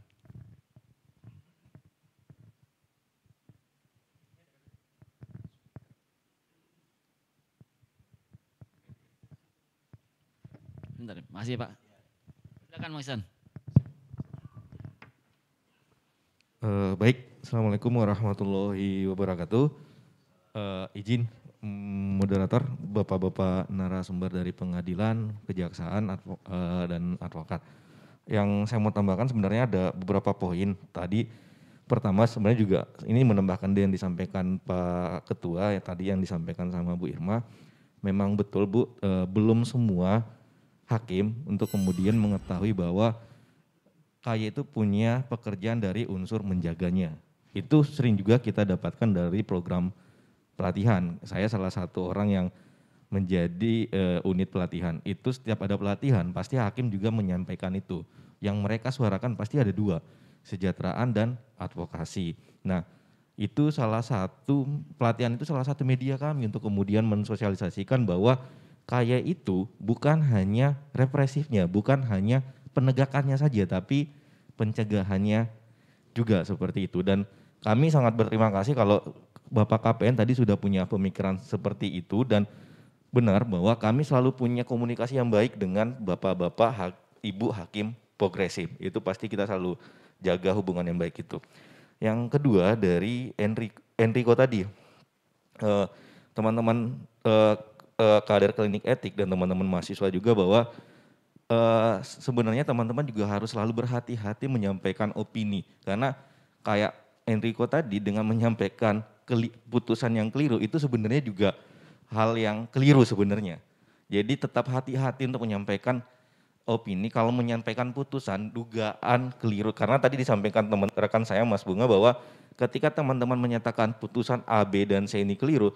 Sebentar, masih Pak. Silakan Mas Iksan. Uh, baik, Assalamualaikum warahmatullahi wabarakatuh. Uh, izin mm, moderator, bapak-bapak narasumber dari pengadilan, kejaksaan, advo, uh, dan advokat. Yang saya mau tambahkan sebenarnya ada beberapa poin tadi. Pertama sebenarnya juga ini menambahkan yang disampaikan Pak Ketua ya tadi yang disampaikan sama Bu Irma. Memang betul Bu, uh, belum semua hakim untuk kemudian mengetahui bahwa kaya itu punya pekerjaan dari unsur menjaganya. Itu sering juga kita dapatkan dari program pelatihan. Saya salah satu orang yang menjadi uh, unit pelatihan. Itu setiap ada pelatihan pasti hakim juga menyampaikan itu. Yang mereka suarakan pasti ada dua, sejahteraan dan advokasi. Nah, itu salah satu pelatihan itu salah satu media kami untuk kemudian mensosialisasikan bahwa kaya itu bukan hanya represifnya, bukan hanya penegakannya saja tapi pencegahannya juga seperti itu dan kami sangat berterima kasih kalau Bapak KPN tadi sudah punya pemikiran seperti itu dan benar bahwa kami selalu punya komunikasi yang baik dengan bapak-bapak, hak, ibu hakim progresif. Itu pasti kita selalu jaga hubungan yang baik itu. Yang kedua dari Enrico, tadi, eh, teman-teman eh, eh, kader klinik etik dan teman-teman mahasiswa juga bahwa Eh, sebenarnya teman-teman juga harus selalu berhati-hati menyampaikan opini karena kayak Enrico tadi dengan menyampaikan putusan yang keliru itu sebenarnya juga hal yang keliru sebenarnya. Jadi tetap hati-hati untuk menyampaikan opini kalau menyampaikan putusan dugaan keliru karena tadi disampaikan teman rekan saya Mas Bunga bahwa ketika teman-teman menyatakan putusan A, B dan C ini keliru,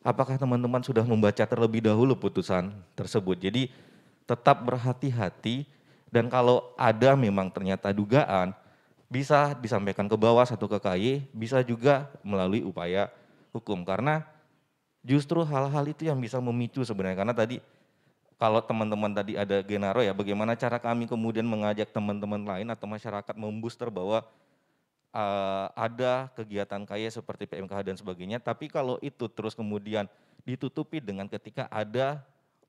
apakah teman-teman sudah membaca terlebih dahulu putusan tersebut? Jadi tetap berhati-hati dan kalau ada memang ternyata dugaan bisa disampaikan ke bawah satu ke KY, bisa juga melalui upaya hukum karena justru hal-hal itu yang bisa memicu sebenarnya karena tadi kalau teman-teman tadi ada Genaro ya bagaimana cara kami kemudian mengajak teman-teman lain atau masyarakat membooster bahwa uh, ada kegiatan KY seperti PMKH dan sebagainya tapi kalau itu terus kemudian ditutupi dengan ketika ada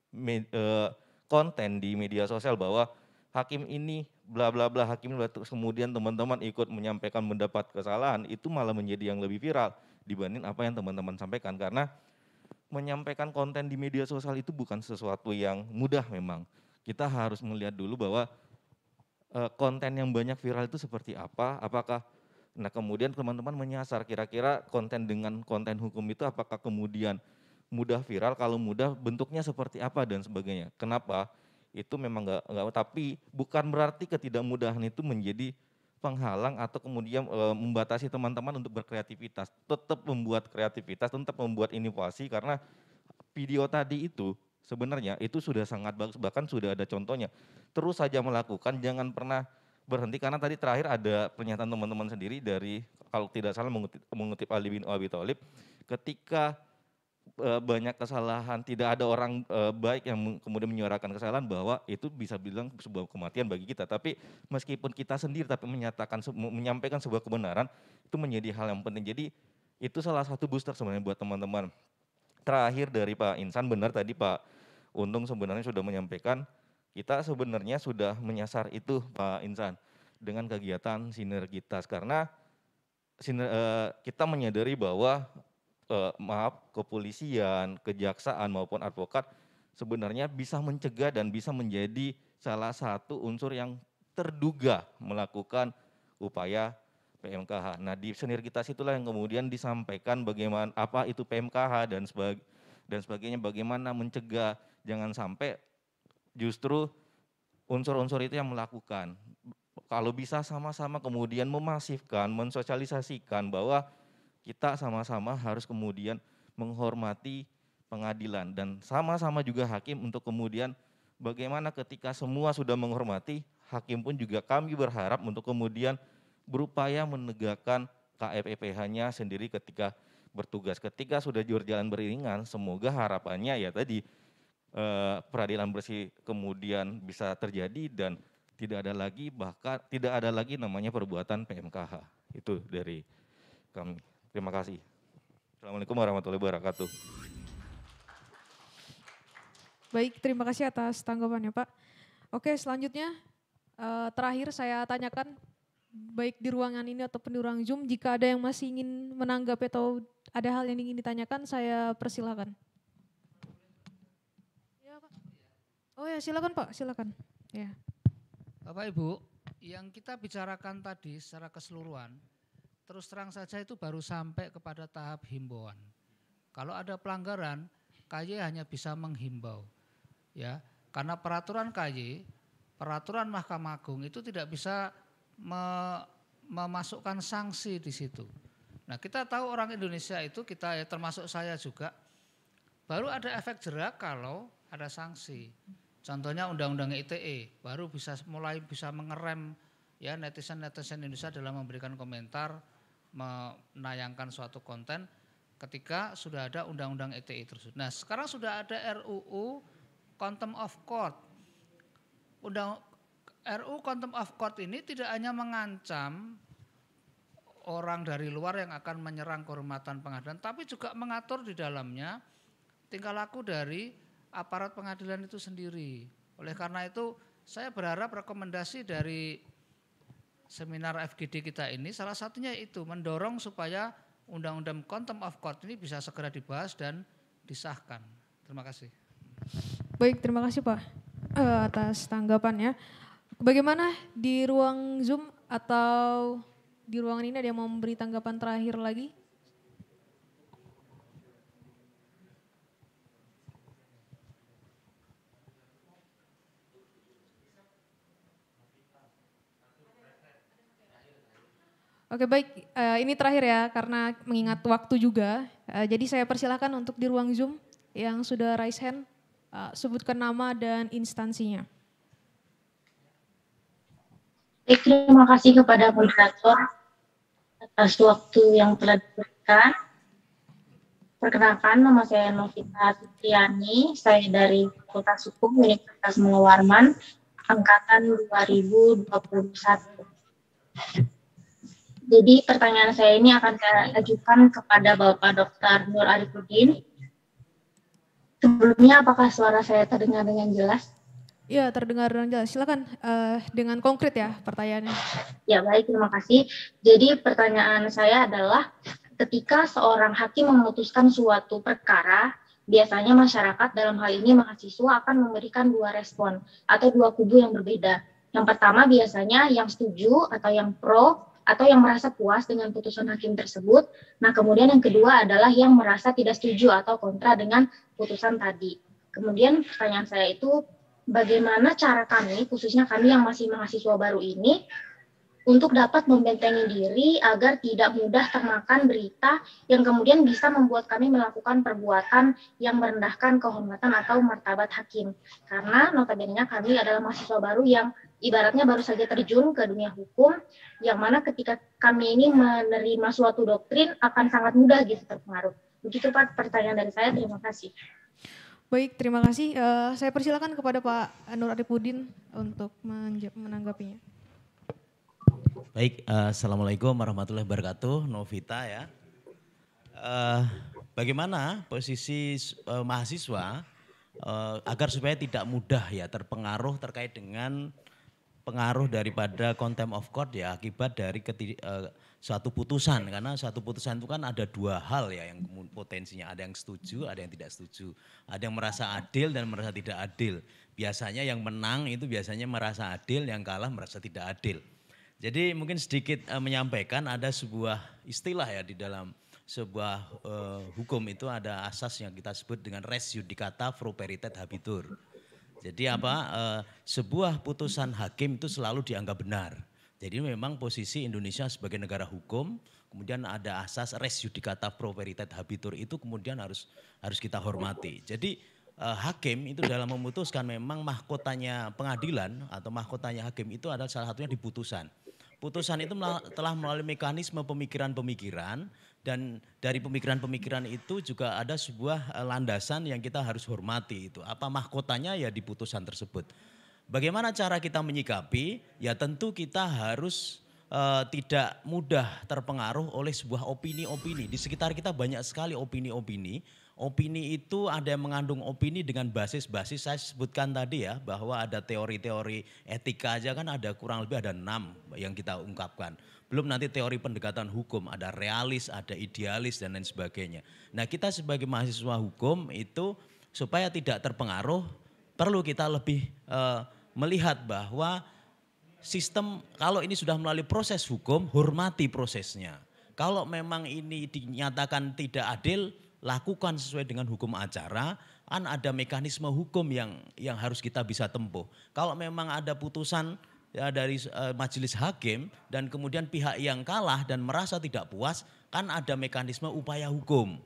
me, uh, konten di media sosial bahwa hakim ini bla bla bla hakim ini kemudian teman-teman ikut menyampaikan mendapat kesalahan itu malah menjadi yang lebih viral dibanding apa yang teman-teman sampaikan karena menyampaikan konten di media sosial itu bukan sesuatu yang mudah memang kita harus melihat dulu bahwa eh, konten yang banyak viral itu seperti apa apakah nah kemudian teman-teman menyasar kira-kira konten dengan konten hukum itu apakah kemudian mudah viral, kalau mudah bentuknya seperti apa dan sebagainya. Kenapa? Itu memang nggak nggak tapi bukan berarti ketidakmudahan itu menjadi penghalang atau kemudian e, membatasi teman-teman untuk berkreativitas. Tetap membuat kreativitas, tetap membuat inovasi karena video tadi itu sebenarnya itu sudah sangat bagus bahkan sudah ada contohnya. Terus saja melakukan, jangan pernah berhenti karena tadi terakhir ada pernyataan teman-teman sendiri dari kalau tidak salah mengutip, mengutip Ali bin Abi Thalib ketika Eh, banyak kesalahan, tidak ada orang eh, baik yang kemudian menyuarakan kesalahan bahwa itu bisa bilang sebuah kematian bagi kita. Tapi meskipun kita sendiri tapi menyatakan menyampaikan sebuah kebenaran itu menjadi hal yang penting. Jadi itu salah satu booster sebenarnya buat teman-teman. Terakhir dari Pak Insan benar tadi Pak Untung sebenarnya sudah menyampaikan kita sebenarnya sudah menyasar itu Pak Insan dengan kegiatan sinergitas karena eh, kita menyadari bahwa eh, maaf kepolisian, kejaksaan maupun advokat sebenarnya bisa mencegah dan bisa menjadi salah satu unsur yang terduga melakukan upaya PMKH. Nah, di sinergitas itulah yang kemudian disampaikan bagaimana apa itu PMKH dan sebagi dan sebagainya bagaimana mencegah jangan sampai justru unsur-unsur itu yang melakukan. Kalau bisa sama-sama kemudian memasifkan, mensosialisasikan bahwa kita sama-sama harus kemudian menghormati pengadilan dan sama-sama juga hakim untuk kemudian bagaimana ketika semua sudah menghormati hakim pun juga kami berharap untuk kemudian berupaya menegakkan KFPH-nya e sendiri ketika bertugas. Ketika sudah jalan beriringan, semoga harapannya ya tadi eh, peradilan bersih kemudian bisa terjadi dan tidak ada lagi bahkan tidak ada lagi namanya perbuatan PMKH. Itu dari kami. Terima kasih. Assalamualaikum warahmatullahi wabarakatuh. Baik, terima kasih atas tanggapannya Pak. Oke, selanjutnya eh, terakhir saya tanyakan baik di ruangan ini atau di ruang Zoom, jika ada yang masih ingin menanggapi atau ada hal yang ingin ditanyakan, saya persilakan. Iya, oh ya, silakan Pak, silakan. Ya. Bapak Ibu, yang kita bicarakan tadi secara keseluruhan terus terang saja itu baru sampai kepada tahap himbauan. Kalau ada pelanggaran, KY hanya bisa menghimbau. Ya, karena peraturan KY, peraturan Mahkamah Agung itu tidak bisa me memasukkan sanksi di situ. Nah, kita tahu orang Indonesia itu kita ya termasuk saya juga baru ada efek jerak kalau ada sanksi. Contohnya undang-undang ITE baru bisa mulai bisa mengerem ya netizen-netizen Indonesia dalam memberikan komentar menayangkan suatu konten ketika sudah ada undang-undang ETI tersebut. Nah, sekarang sudah ada RUU Contempt of Court. Undang RUU Contempt of Court ini tidak hanya mengancam orang dari luar yang akan menyerang kehormatan pengadilan, tapi juga mengatur di dalamnya tingkah laku dari aparat pengadilan itu sendiri. Oleh karena itu, saya berharap rekomendasi dari seminar FGD kita ini salah satunya itu mendorong supaya undang-undang contempt of court ini bisa segera dibahas dan disahkan. Terima kasih. Baik, terima kasih Pak eh, atas tanggapannya. Bagaimana di ruang Zoom atau di ruangan ini ada yang mau memberi tanggapan terakhir lagi? Oke baik, uh, ini terakhir ya karena mengingat waktu juga. Uh, jadi saya persilahkan untuk di ruang Zoom yang sudah raise hand, uh, sebutkan nama dan instansinya. Baik, terima kasih kepada moderator atas waktu yang telah diberikan. Perkenalkan, nama saya Novita Fitriani, saya dari Fakultas Hukum Universitas Mengewarman, Angkatan 2021. Jadi pertanyaan saya ini akan saya ajukan kepada Bapak Dr. Nur Arifudin. Sebelumnya apakah suara saya terdengar dengan jelas? Iya terdengar dengan jelas. Silakan uh, dengan konkret ya pertanyaannya. Ya, baik terima kasih. Jadi pertanyaan saya adalah ketika seorang hakim memutuskan suatu perkara, biasanya masyarakat dalam hal ini mahasiswa akan memberikan dua respon atau dua kubu yang berbeda. Yang pertama biasanya yang setuju atau yang pro atau yang merasa puas dengan putusan hakim tersebut. Nah, kemudian yang kedua adalah yang merasa tidak setuju atau kontra dengan putusan tadi. Kemudian pertanyaan saya itu bagaimana cara kami, khususnya kami yang masih mahasiswa baru ini, untuk dapat membentengi diri agar tidak mudah termakan berita yang kemudian bisa membuat kami melakukan perbuatan yang merendahkan kehormatan atau martabat hakim. Karena notabene kami adalah mahasiswa baru yang ibaratnya baru saja terjun ke dunia hukum yang mana ketika kami ini menerima suatu doktrin akan sangat mudah gitu terpengaruh. Begitu Pak pertanyaan dari saya, terima kasih. Baik, terima kasih. Uh, saya persilakan kepada Pak Nur Arifudin untuk menanggapinya. Baik, uh, Assalamualaikum warahmatullahi wabarakatuh, Novita ya. Uh, bagaimana posisi uh, mahasiswa uh, agar supaya tidak mudah ya terpengaruh terkait dengan pengaruh daripada contempt of court ya akibat dari keti, uh, suatu putusan karena suatu putusan itu kan ada dua hal ya yang potensinya ada yang setuju ada yang tidak setuju ada yang merasa adil dan merasa tidak adil biasanya yang menang itu biasanya merasa adil yang kalah merasa tidak adil jadi mungkin sedikit uh, menyampaikan ada sebuah istilah ya di dalam sebuah uh, hukum itu ada asas yang kita sebut dengan res judicata pro peritet habitur jadi apa uh, sebuah putusan hakim itu selalu dianggap benar. Jadi memang posisi Indonesia sebagai negara hukum, kemudian ada asas res judicata pro veritate habitur itu kemudian harus harus kita hormati. Jadi uh, hakim itu dalam memutuskan memang mahkotanya pengadilan atau mahkotanya hakim itu adalah salah satunya di putusan. Putusan itu telah melalui mekanisme pemikiran-pemikiran dan dari pemikiran-pemikiran itu juga ada sebuah eh, landasan yang kita harus hormati itu apa mahkotanya ya di putusan tersebut. Bagaimana cara kita menyikapi? Ya tentu kita harus uh, tidak mudah terpengaruh oleh sebuah opini-opini. Di sekitar kita banyak sekali opini-opini. Opini itu ada yang mengandung opini dengan basis-basis saya sebutkan tadi ya bahwa ada teori-teori etika aja kan ada kurang lebih ada enam yang kita ungkapkan belum nanti teori pendekatan hukum, ada realis, ada idealis dan lain sebagainya. Nah kita sebagai mahasiswa hukum itu supaya tidak terpengaruh perlu kita lebih e, melihat bahwa sistem kalau ini sudah melalui proses hukum hormati prosesnya. Kalau memang ini dinyatakan tidak adil, lakukan sesuai dengan hukum acara, kan ada mekanisme hukum yang yang harus kita bisa tempuh. Kalau memang ada putusan ya, dari eh, majelis hakim dan kemudian pihak yang kalah dan merasa tidak puas kan ada mekanisme upaya hukum.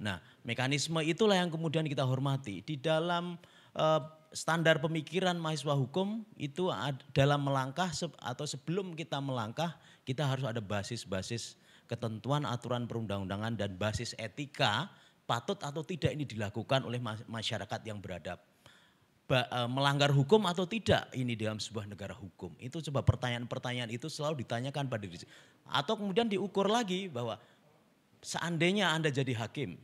Nah, mekanisme itulah yang kemudian kita hormati di dalam eh, standar pemikiran mahasiswa hukum itu dalam melangkah atau sebelum kita melangkah kita harus ada basis-basis ketentuan aturan perundang-undangan dan basis etika patut atau tidak ini dilakukan oleh masyarakat yang beradab Eh, melanggar hukum atau tidak ini dalam sebuah negara hukum. Itu coba pertanyaan-pertanyaan itu selalu ditanyakan pada diri. Atau kemudian diukur lagi bahwa seandainya Anda jadi hakim,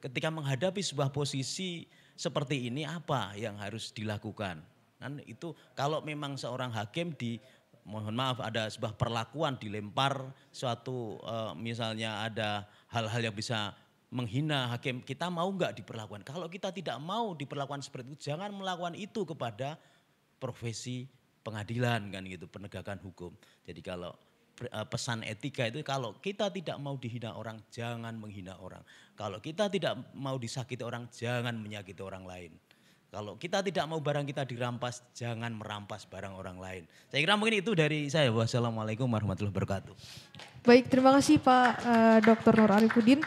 ketika menghadapi sebuah posisi seperti ini apa yang harus dilakukan? Kan itu kalau memang seorang hakim di mohon maaf ada sebuah perlakuan dilempar suatu eh, misalnya ada hal-hal yang bisa menghina hakim, kita mau nggak diperlakukan? Kalau kita tidak mau diperlakukan seperti itu, jangan melakukan itu kepada profesi pengadilan kan gitu, penegakan hukum. Jadi kalau eh, pesan etika itu kalau kita tidak mau dihina orang, jangan menghina orang. Kalau kita tidak mau disakiti orang, jangan menyakiti orang lain. Kalau kita tidak mau barang kita dirampas, jangan merampas barang orang lain. Saya kira mungkin itu dari saya. Wassalamualaikum warahmatullahi wabarakatuh. Baik, terima kasih Pak uh, eh, Dr. Nur Arifudin.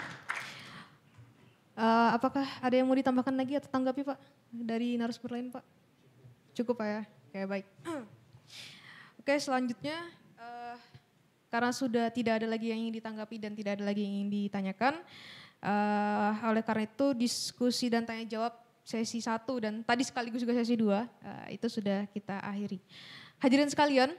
Uh, apakah ada yang mau ditambahkan lagi atau tanggapi Pak dari narasumber lain Pak? Cukup Pak ya? Oke baik. Oke selanjutnya uh, karena sudah tidak ada lagi yang ingin ditanggapi dan tidak ada lagi yang ingin ditanyakan. Uh, oleh karena itu diskusi dan tanya jawab sesi satu dan tadi sekaligus juga sesi dua uh, itu sudah kita akhiri. Hadirin sekalian,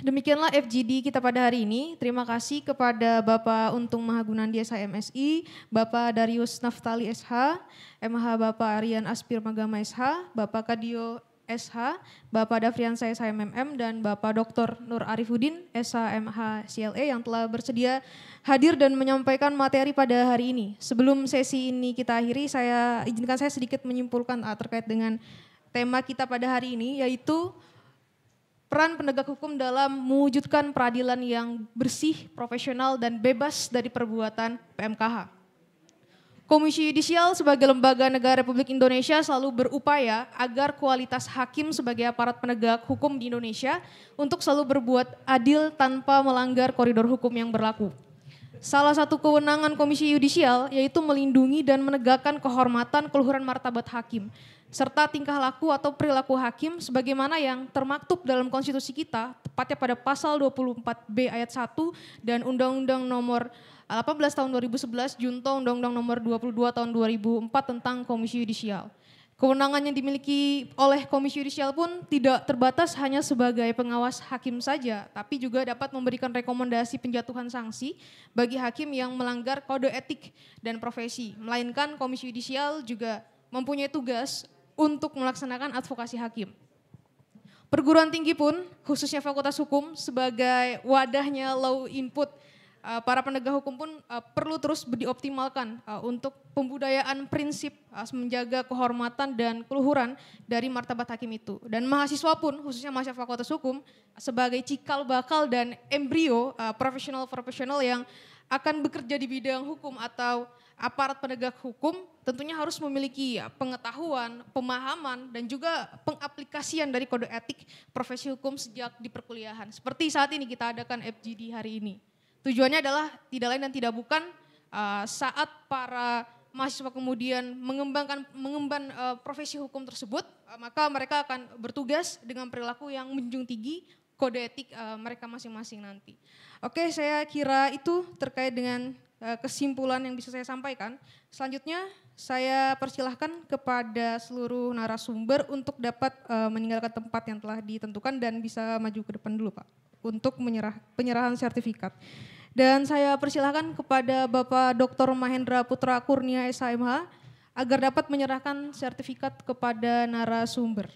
Demikianlah FGD kita pada hari ini. Terima kasih kepada Bapak Untung Mahagunan di SHMSI, Bapak Darius Naftali SH, MH Bapak Aryan Aspir Magama SH, Bapak Kadio SH, Bapak Dafriansa SHMMM, dan Bapak Dr. Nur Arifuddin SHMH CLE yang telah bersedia hadir dan menyampaikan materi pada hari ini. Sebelum sesi ini kita akhiri, saya izinkan saya sedikit menyimpulkan ah, terkait dengan tema kita pada hari ini, yaitu peran penegak hukum dalam mewujudkan peradilan yang bersih, profesional, dan bebas dari perbuatan PMKH. Komisi Yudisial sebagai lembaga negara Republik Indonesia selalu berupaya agar kualitas hakim sebagai aparat penegak hukum di Indonesia untuk selalu berbuat adil tanpa melanggar koridor hukum yang berlaku. Salah satu kewenangan Komisi Yudisial yaitu melindungi dan menegakkan kehormatan keluhuran martabat hakim serta tingkah laku atau perilaku hakim sebagaimana yang termaktub dalam konstitusi kita, tepatnya pada pasal 24B ayat 1 dan Undang-Undang nomor 18 eh, tahun 2011 junto Undang-Undang nomor 22 tahun 2004 tentang komisi yudisial. Kewenangan yang dimiliki oleh Komisi Yudisial pun tidak terbatas hanya sebagai pengawas hakim saja, tapi juga dapat memberikan rekomendasi penjatuhan sanksi bagi hakim yang melanggar kode etik dan profesi. Melainkan Komisi Yudisial juga mempunyai tugas untuk melaksanakan advokasi hakim. Perguruan tinggi pun, khususnya Fakultas Hukum, sebagai wadahnya low input eh, para penegak hukum pun eh, perlu terus dioptimalkan eh, untuk pembudayaan prinsip menjaga kehormatan dan keluhuran dari martabat hakim itu. Dan mahasiswa pun, khususnya mahasiswa fakultas hukum, sebagai cikal bakal dan embrio profesional-profesional yang akan bekerja di bidang hukum atau aparat penegak hukum tentunya harus memiliki pengetahuan, pemahaman, dan juga pengaplikasian dari kode etik profesi hukum sejak di perkuliahan. Seperti saat ini kita adakan FGD hari ini. Tujuannya adalah tidak lain dan tidak bukan uh, saat para mahasiswa kemudian mengembangkan mengemban uh, profesi hukum tersebut, uh, maka mereka akan bertugas dengan perilaku yang menjunjung tinggi kode etik mereka masing-masing nanti. Oke, saya kira itu terkait dengan Eh, kesimpulan yang bisa saya sampaikan. Selanjutnya saya persilahkan kepada seluruh narasumber untuk dapat uh, meninggalkan tempat yang telah ditentukan dan bisa maju ke depan dulu Pak untuk menyerah, penyerahan sertifikat. Dan saya persilahkan kepada Bapak Dr. Mahendra Putra Kurnia SHMH agar dapat menyerahkan sertifikat kepada narasumber.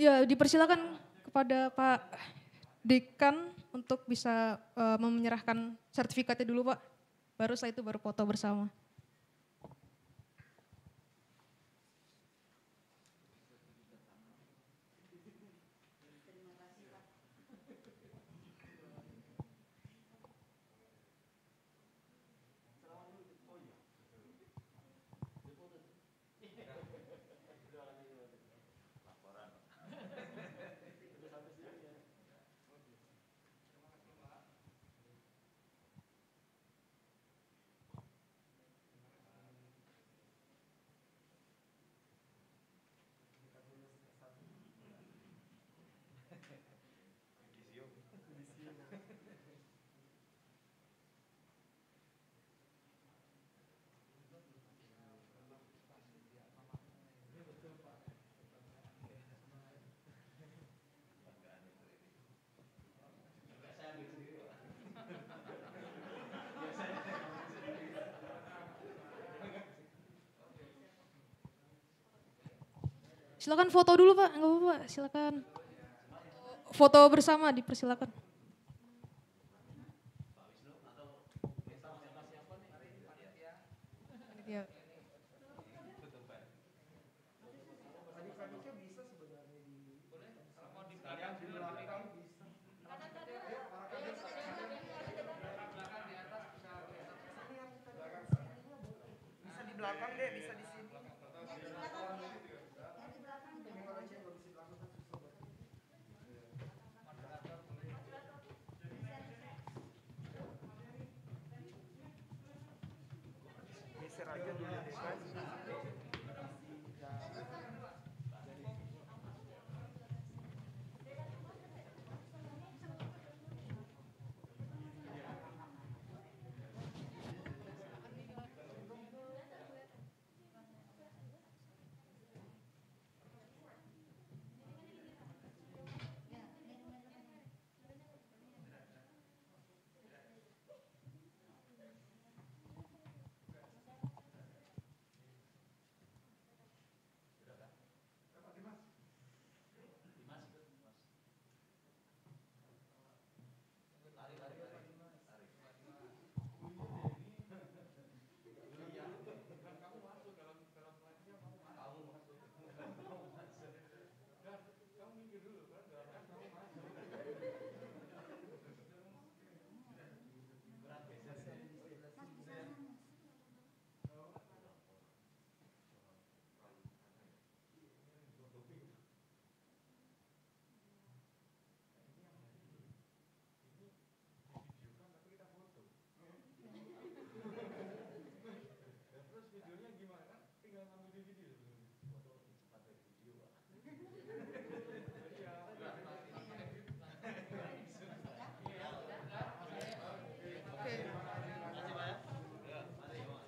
Ya, dipersilakan kepada Pak Dekan untuk bisa uh, menyerahkan sertifikatnya dulu, Pak. Baru setelah itu baru foto bersama. Silakan foto dulu Pak, enggak apa-apa, silakan. Foto bersama dipersilakan.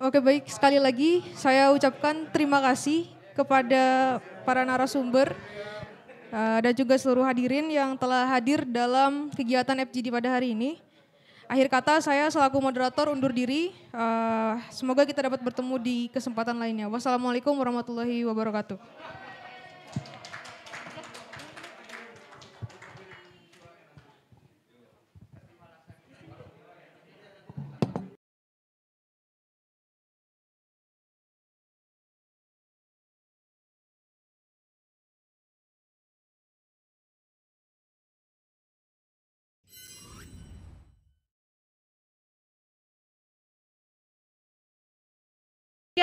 Oke baik, sekali lagi saya ucapkan terima kasih kepada para narasumber eh, dan juga seluruh hadirin yang telah hadir dalam kegiatan FGD pada hari ini. Akhir kata saya selaku moderator undur diri. Eh, semoga kita dapat bertemu di kesempatan lainnya. Wassalamualaikum warahmatullahi wabarakatuh.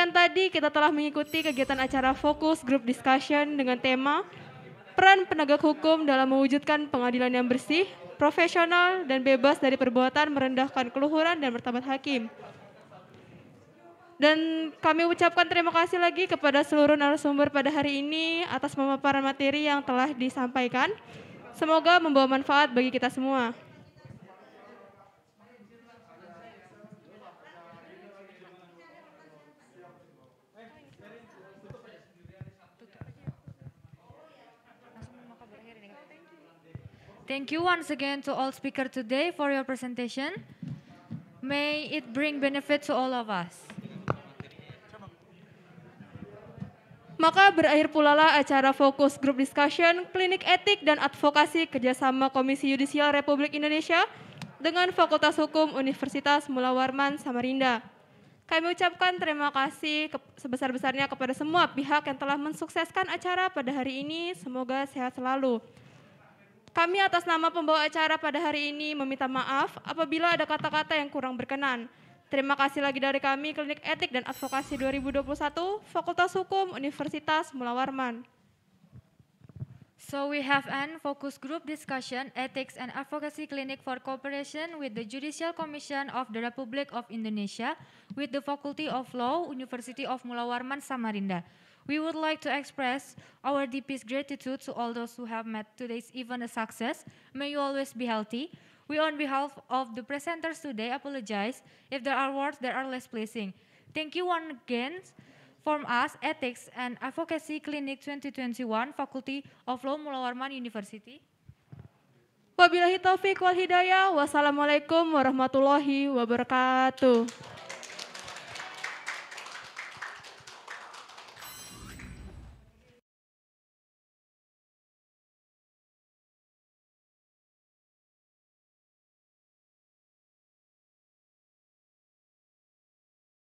Sekian tadi kita telah mengikuti kegiatan acara fokus group discussion dengan tema peran penegak hukum dalam mewujudkan pengadilan yang bersih, profesional, dan bebas dari perbuatan merendahkan keluhuran dan martabat hakim. Dan kami ucapkan terima kasih lagi kepada seluruh narasumber pada hari ini atas pemaparan materi yang telah disampaikan. Semoga membawa manfaat bagi kita semua. Thank you once again to all speaker today for your presentation. May it bring benefit to all of us. Maka berakhir pula lah acara fokus group discussion klinik etik dan advokasi kerjasama Komisi Yudisial Republik Indonesia dengan Fakultas Hukum Universitas Mula Warman Samarinda. Kami ucapkan terima kasih sebesar-besarnya kepada semua pihak yang telah mensukseskan acara pada hari ini. Semoga sehat selalu. Kami atas nama pembawa acara pada hari ini meminta maaf apabila ada kata-kata yang kurang berkenan. Terima kasih lagi dari kami Klinik Etik dan Advokasi 2021, Fakultas Hukum Universitas Mula Warman. So we have an focus group discussion ethics and advocacy clinic for cooperation with the Judicial Commission of the Republic of Indonesia with the Faculty of Law, University of Mula Warman, Samarinda. We would like to express our deepest gratitude to all those who have made today's event a success. May you always be healthy. We, on behalf of the presenters today, apologize if there are words that are less pleasing. Thank you once again from us, Ethics and Advocacy Clinic 2021, Faculty of Law Mulawarman University. Wabillahi taufiq wal hidayah. Wassalamualaikum warahmatullahi wabarakatuh.